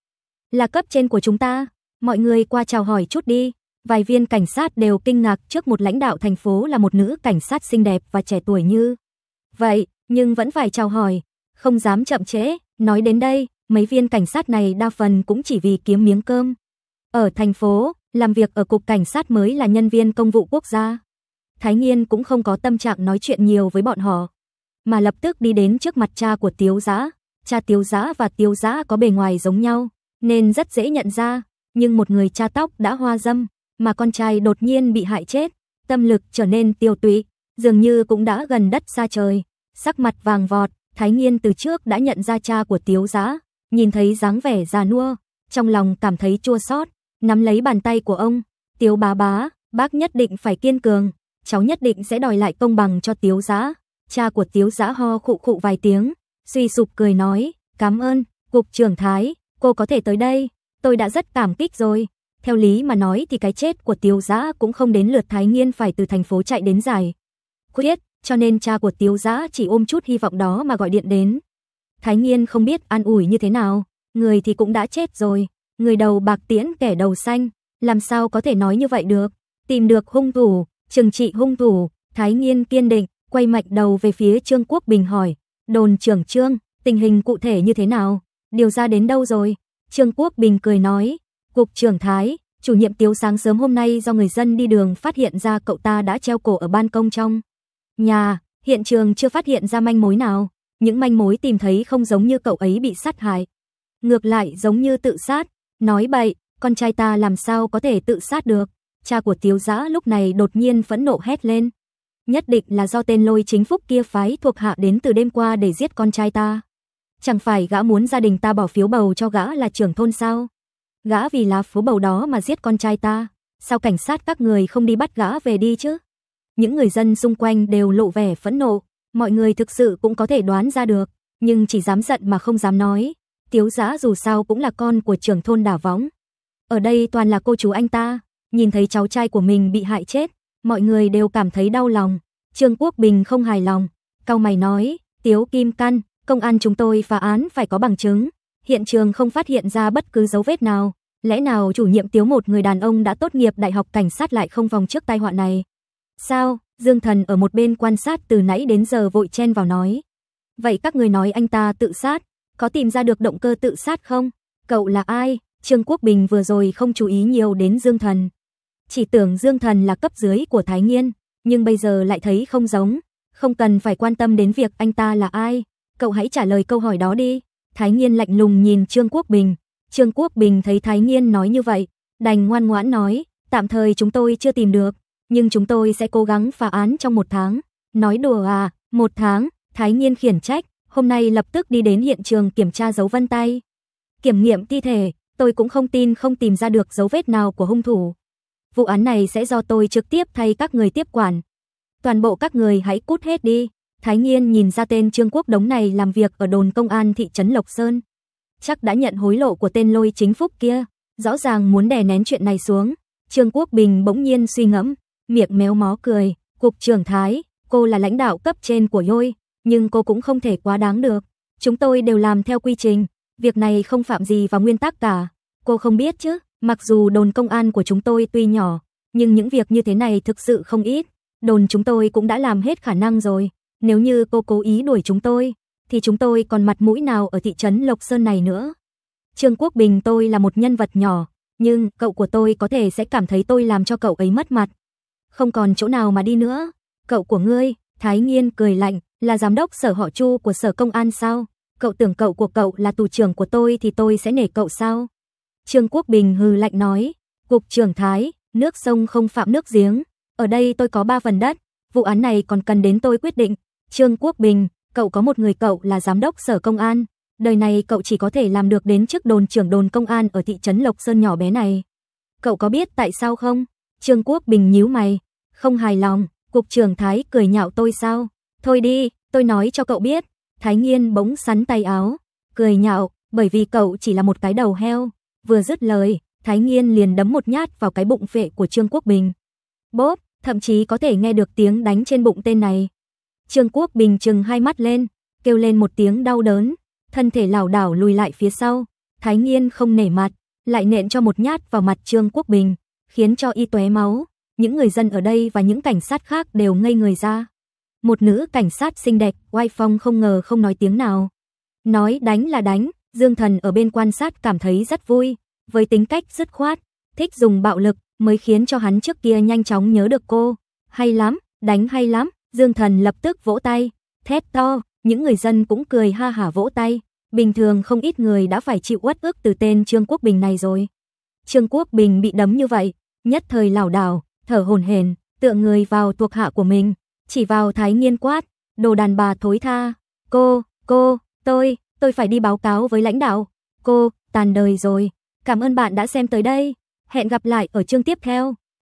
Là cấp trên của chúng ta, mọi người qua chào hỏi chút đi. Vài viên cảnh sát đều kinh ngạc trước một lãnh đạo thành phố là một nữ cảnh sát xinh đẹp và trẻ tuổi như. Vậy, nhưng vẫn phải chào hỏi, không dám chậm trễ, nói đến đây, mấy viên cảnh sát này đa phần cũng chỉ vì kiếm miếng cơm. Ở thành phố, làm việc ở cục cảnh sát mới là nhân viên công vụ quốc gia. Thái Nghiên cũng không có tâm trạng nói chuyện nhiều với bọn họ, mà lập tức đi đến trước mặt cha của Tiếu Giã. Cha Tiếu Giã và Tiếu Giã có bề ngoài giống nhau, nên rất dễ nhận ra, nhưng một người cha tóc đã hoa dâm, mà con trai đột nhiên bị hại chết, tâm lực trở nên tiêu tụy, dường như cũng đã gần đất xa trời, sắc mặt vàng vọt, Thái Nghiên từ trước đã nhận ra cha của Tiếu Giã, nhìn thấy dáng vẻ già nua, trong lòng cảm thấy chua xót, nắm lấy bàn tay của ông, "Tiếu bá bá, bác nhất định phải kiên cường, cháu nhất định sẽ đòi lại công bằng cho tiếu giã. Cha của tiếu giã ho khụ khụ vài tiếng, suy sụp cười nói, cảm ơn, cục trưởng Thái, cô có thể tới đây, tôi đã rất cảm kích rồi. Theo lý mà nói thì cái chết của tiếu giã cũng không đến lượt Thái Nghiên phải từ thành phố chạy đến giải. Khuyết, cho nên cha của tiếu giã chỉ ôm chút hy vọng đó mà gọi điện đến. Thái Nghiên không biết an ủi như thế nào, người thì cũng đã chết rồi, người đầu bạc tiễn kẻ đầu xanh, làm sao có thể nói như vậy được, tìm được hung thủ, trừng trị hung thủ, Thái Nghiên kiên định, quay mạch đầu về phía Trương Quốc Bình hỏi, đồn trưởng Trương, tình hình cụ thể như thế nào, điều ra đến đâu rồi? Trương Quốc Bình cười nói, cục trưởng Thái, chủ nhiệm tiếu sáng sớm hôm nay do người dân đi đường phát hiện ra cậu ta đã treo cổ ở ban công trong. Nhà, hiện trường chưa phát hiện ra manh mối nào, những manh mối tìm thấy không giống như cậu ấy bị sát hại. Ngược lại giống như tự sát, nói bậy, con trai ta làm sao có thể tự sát được cha của Tiếu Giã lúc này đột nhiên phẫn nộ hét lên. Nhất định là do tên lôi chính phúc kia phái thuộc hạ đến từ đêm qua để giết con trai ta. Chẳng phải gã muốn gia đình ta bỏ phiếu bầu cho gã là trưởng thôn sao? Gã vì lá phiếu bầu đó mà giết con trai ta, sao cảnh sát các người không đi bắt gã về đi chứ? Những người dân xung quanh đều lộ vẻ phẫn nộ, mọi người thực sự cũng có thể đoán ra được, nhưng chỉ dám giận mà không dám nói. Tiếu giã dù sao cũng là con của trưởng thôn đảo võng. Ở đây toàn là cô chú anh ta, Nhìn thấy cháu trai của mình bị hại chết, mọi người đều cảm thấy đau lòng. Trương Quốc Bình không hài lòng, cao mày nói, Tiếu Kim Căn, công an chúng tôi phá án phải có bằng chứng. Hiện trường không phát hiện ra bất cứ dấu vết nào. Lẽ nào chủ nhiệm Tiếu một người đàn ông đã tốt nghiệp đại học cảnh sát lại không vòng trước tai họa này? Sao? Dương Thần ở một bên quan sát từ nãy đến giờ vội chen vào nói. Vậy các người nói anh ta tự sát, có tìm ra được động cơ tự sát không? Cậu là ai? Trương Quốc Bình vừa rồi không chú ý nhiều đến Dương Thần chỉ tưởng Dương Thần là cấp dưới của Thái Nghiên, nhưng bây giờ lại thấy không giống, không cần phải quan tâm đến việc anh ta là ai, cậu hãy trả lời câu hỏi đó đi. Thái Nghiên lạnh lùng nhìn Trương Quốc Bình, Trương Quốc Bình thấy Thái Nghiên nói như vậy, đành ngoan ngoãn nói, tạm thời chúng tôi chưa tìm được, nhưng chúng tôi sẽ cố gắng phá án trong một tháng. Nói đùa à, một tháng, Thái Nghiên khiển trách, hôm nay lập tức đi đến hiện trường kiểm tra dấu vân tay. Kiểm nghiệm thi thể, tôi cũng không tin không tìm ra được dấu vết nào của hung thủ. Vụ án này sẽ do tôi trực tiếp thay các người tiếp quản. Toàn bộ các người hãy cút hết đi. Thái Nghiên nhìn ra tên Trương Quốc Đống này làm việc ở đồn công an thị trấn Lộc Sơn. Chắc đã nhận hối lộ của tên lôi chính phúc kia. Rõ ràng muốn đè nén chuyện này xuống. Trương Quốc Bình bỗng nhiên suy ngẫm, miệng méo mó cười. Cục trưởng Thái, cô là lãnh đạo cấp trên của Yôi, nhưng cô cũng không thể quá đáng được. Chúng tôi đều làm theo quy trình, việc này không phạm gì vào nguyên tắc cả. Cô không biết chứ, Mặc dù đồn công an của chúng tôi tuy nhỏ, nhưng những việc như thế này thực sự không ít. Đồn chúng tôi cũng đã làm hết khả năng rồi. Nếu như cô cố ý đuổi chúng tôi, thì chúng tôi còn mặt mũi nào ở thị trấn Lộc Sơn này nữa. Trương Quốc Bình tôi là một nhân vật nhỏ, nhưng cậu của tôi có thể sẽ cảm thấy tôi làm cho cậu ấy mất mặt. Không còn chỗ nào mà đi nữa. Cậu của ngươi, Thái Nghiên cười lạnh, là giám đốc sở họ Chu của sở công an sao? Cậu tưởng cậu của cậu là tù trưởng của tôi thì tôi sẽ nể cậu sao? Trương Quốc Bình hừ lạnh nói, "Cục trưởng Thái, nước sông không phạm nước giếng, ở đây tôi có ba phần đất, vụ án này còn cần đến tôi quyết định." Trương Quốc Bình, cậu có một người cậu là giám đốc sở công an, đời này cậu chỉ có thể làm được đến chức đồn trưởng đồn công an ở thị trấn Lộc Sơn nhỏ bé này. Cậu có biết tại sao không? Trương Quốc Bình nhíu mày, không hài lòng, cục trưởng Thái cười nhạo tôi sao? Thôi đi, tôi nói cho cậu biết. Thái Nghiên bỗng sắn tay áo, cười nhạo, bởi vì cậu chỉ là một cái đầu heo. Vừa dứt lời, Thái Nghiên liền đấm một nhát vào cái bụng vệ của Trương Quốc Bình. Bốp, thậm chí có thể nghe được tiếng đánh trên bụng tên này. Trương Quốc Bình chừng hai mắt lên, kêu lên một tiếng đau đớn, thân thể lảo đảo lùi lại phía sau. Thái Nghiên không nể mặt, lại nện cho một nhát vào mặt Trương Quốc Bình, khiến cho y tóe máu. Những người dân ở đây và những cảnh sát khác đều ngây người ra. Một nữ cảnh sát xinh đẹp, oai phong không ngờ không nói tiếng nào. Nói đánh là đánh, Dương Thần ở bên quan sát cảm thấy rất vui, với tính cách dứt khoát, thích dùng bạo lực mới khiến cho hắn trước kia nhanh chóng nhớ được cô. Hay lắm, đánh hay lắm, Dương Thần lập tức vỗ tay, thét to, những người dân cũng cười ha hả vỗ tay. Bình thường không ít người đã phải chịu uất ức từ tên Trương Quốc Bình này rồi. Trương Quốc Bình bị đấm như vậy, nhất thời lảo đảo, thở hổn hển, tựa người vào thuộc hạ của mình, chỉ vào Thái Nghiên quát, đồ đàn bà thối tha, cô, cô, tôi, tôi phải đi báo cáo với lãnh đạo. Cô, tàn đời rồi. Cảm ơn bạn đã xem tới đây. Hẹn gặp lại ở chương tiếp theo.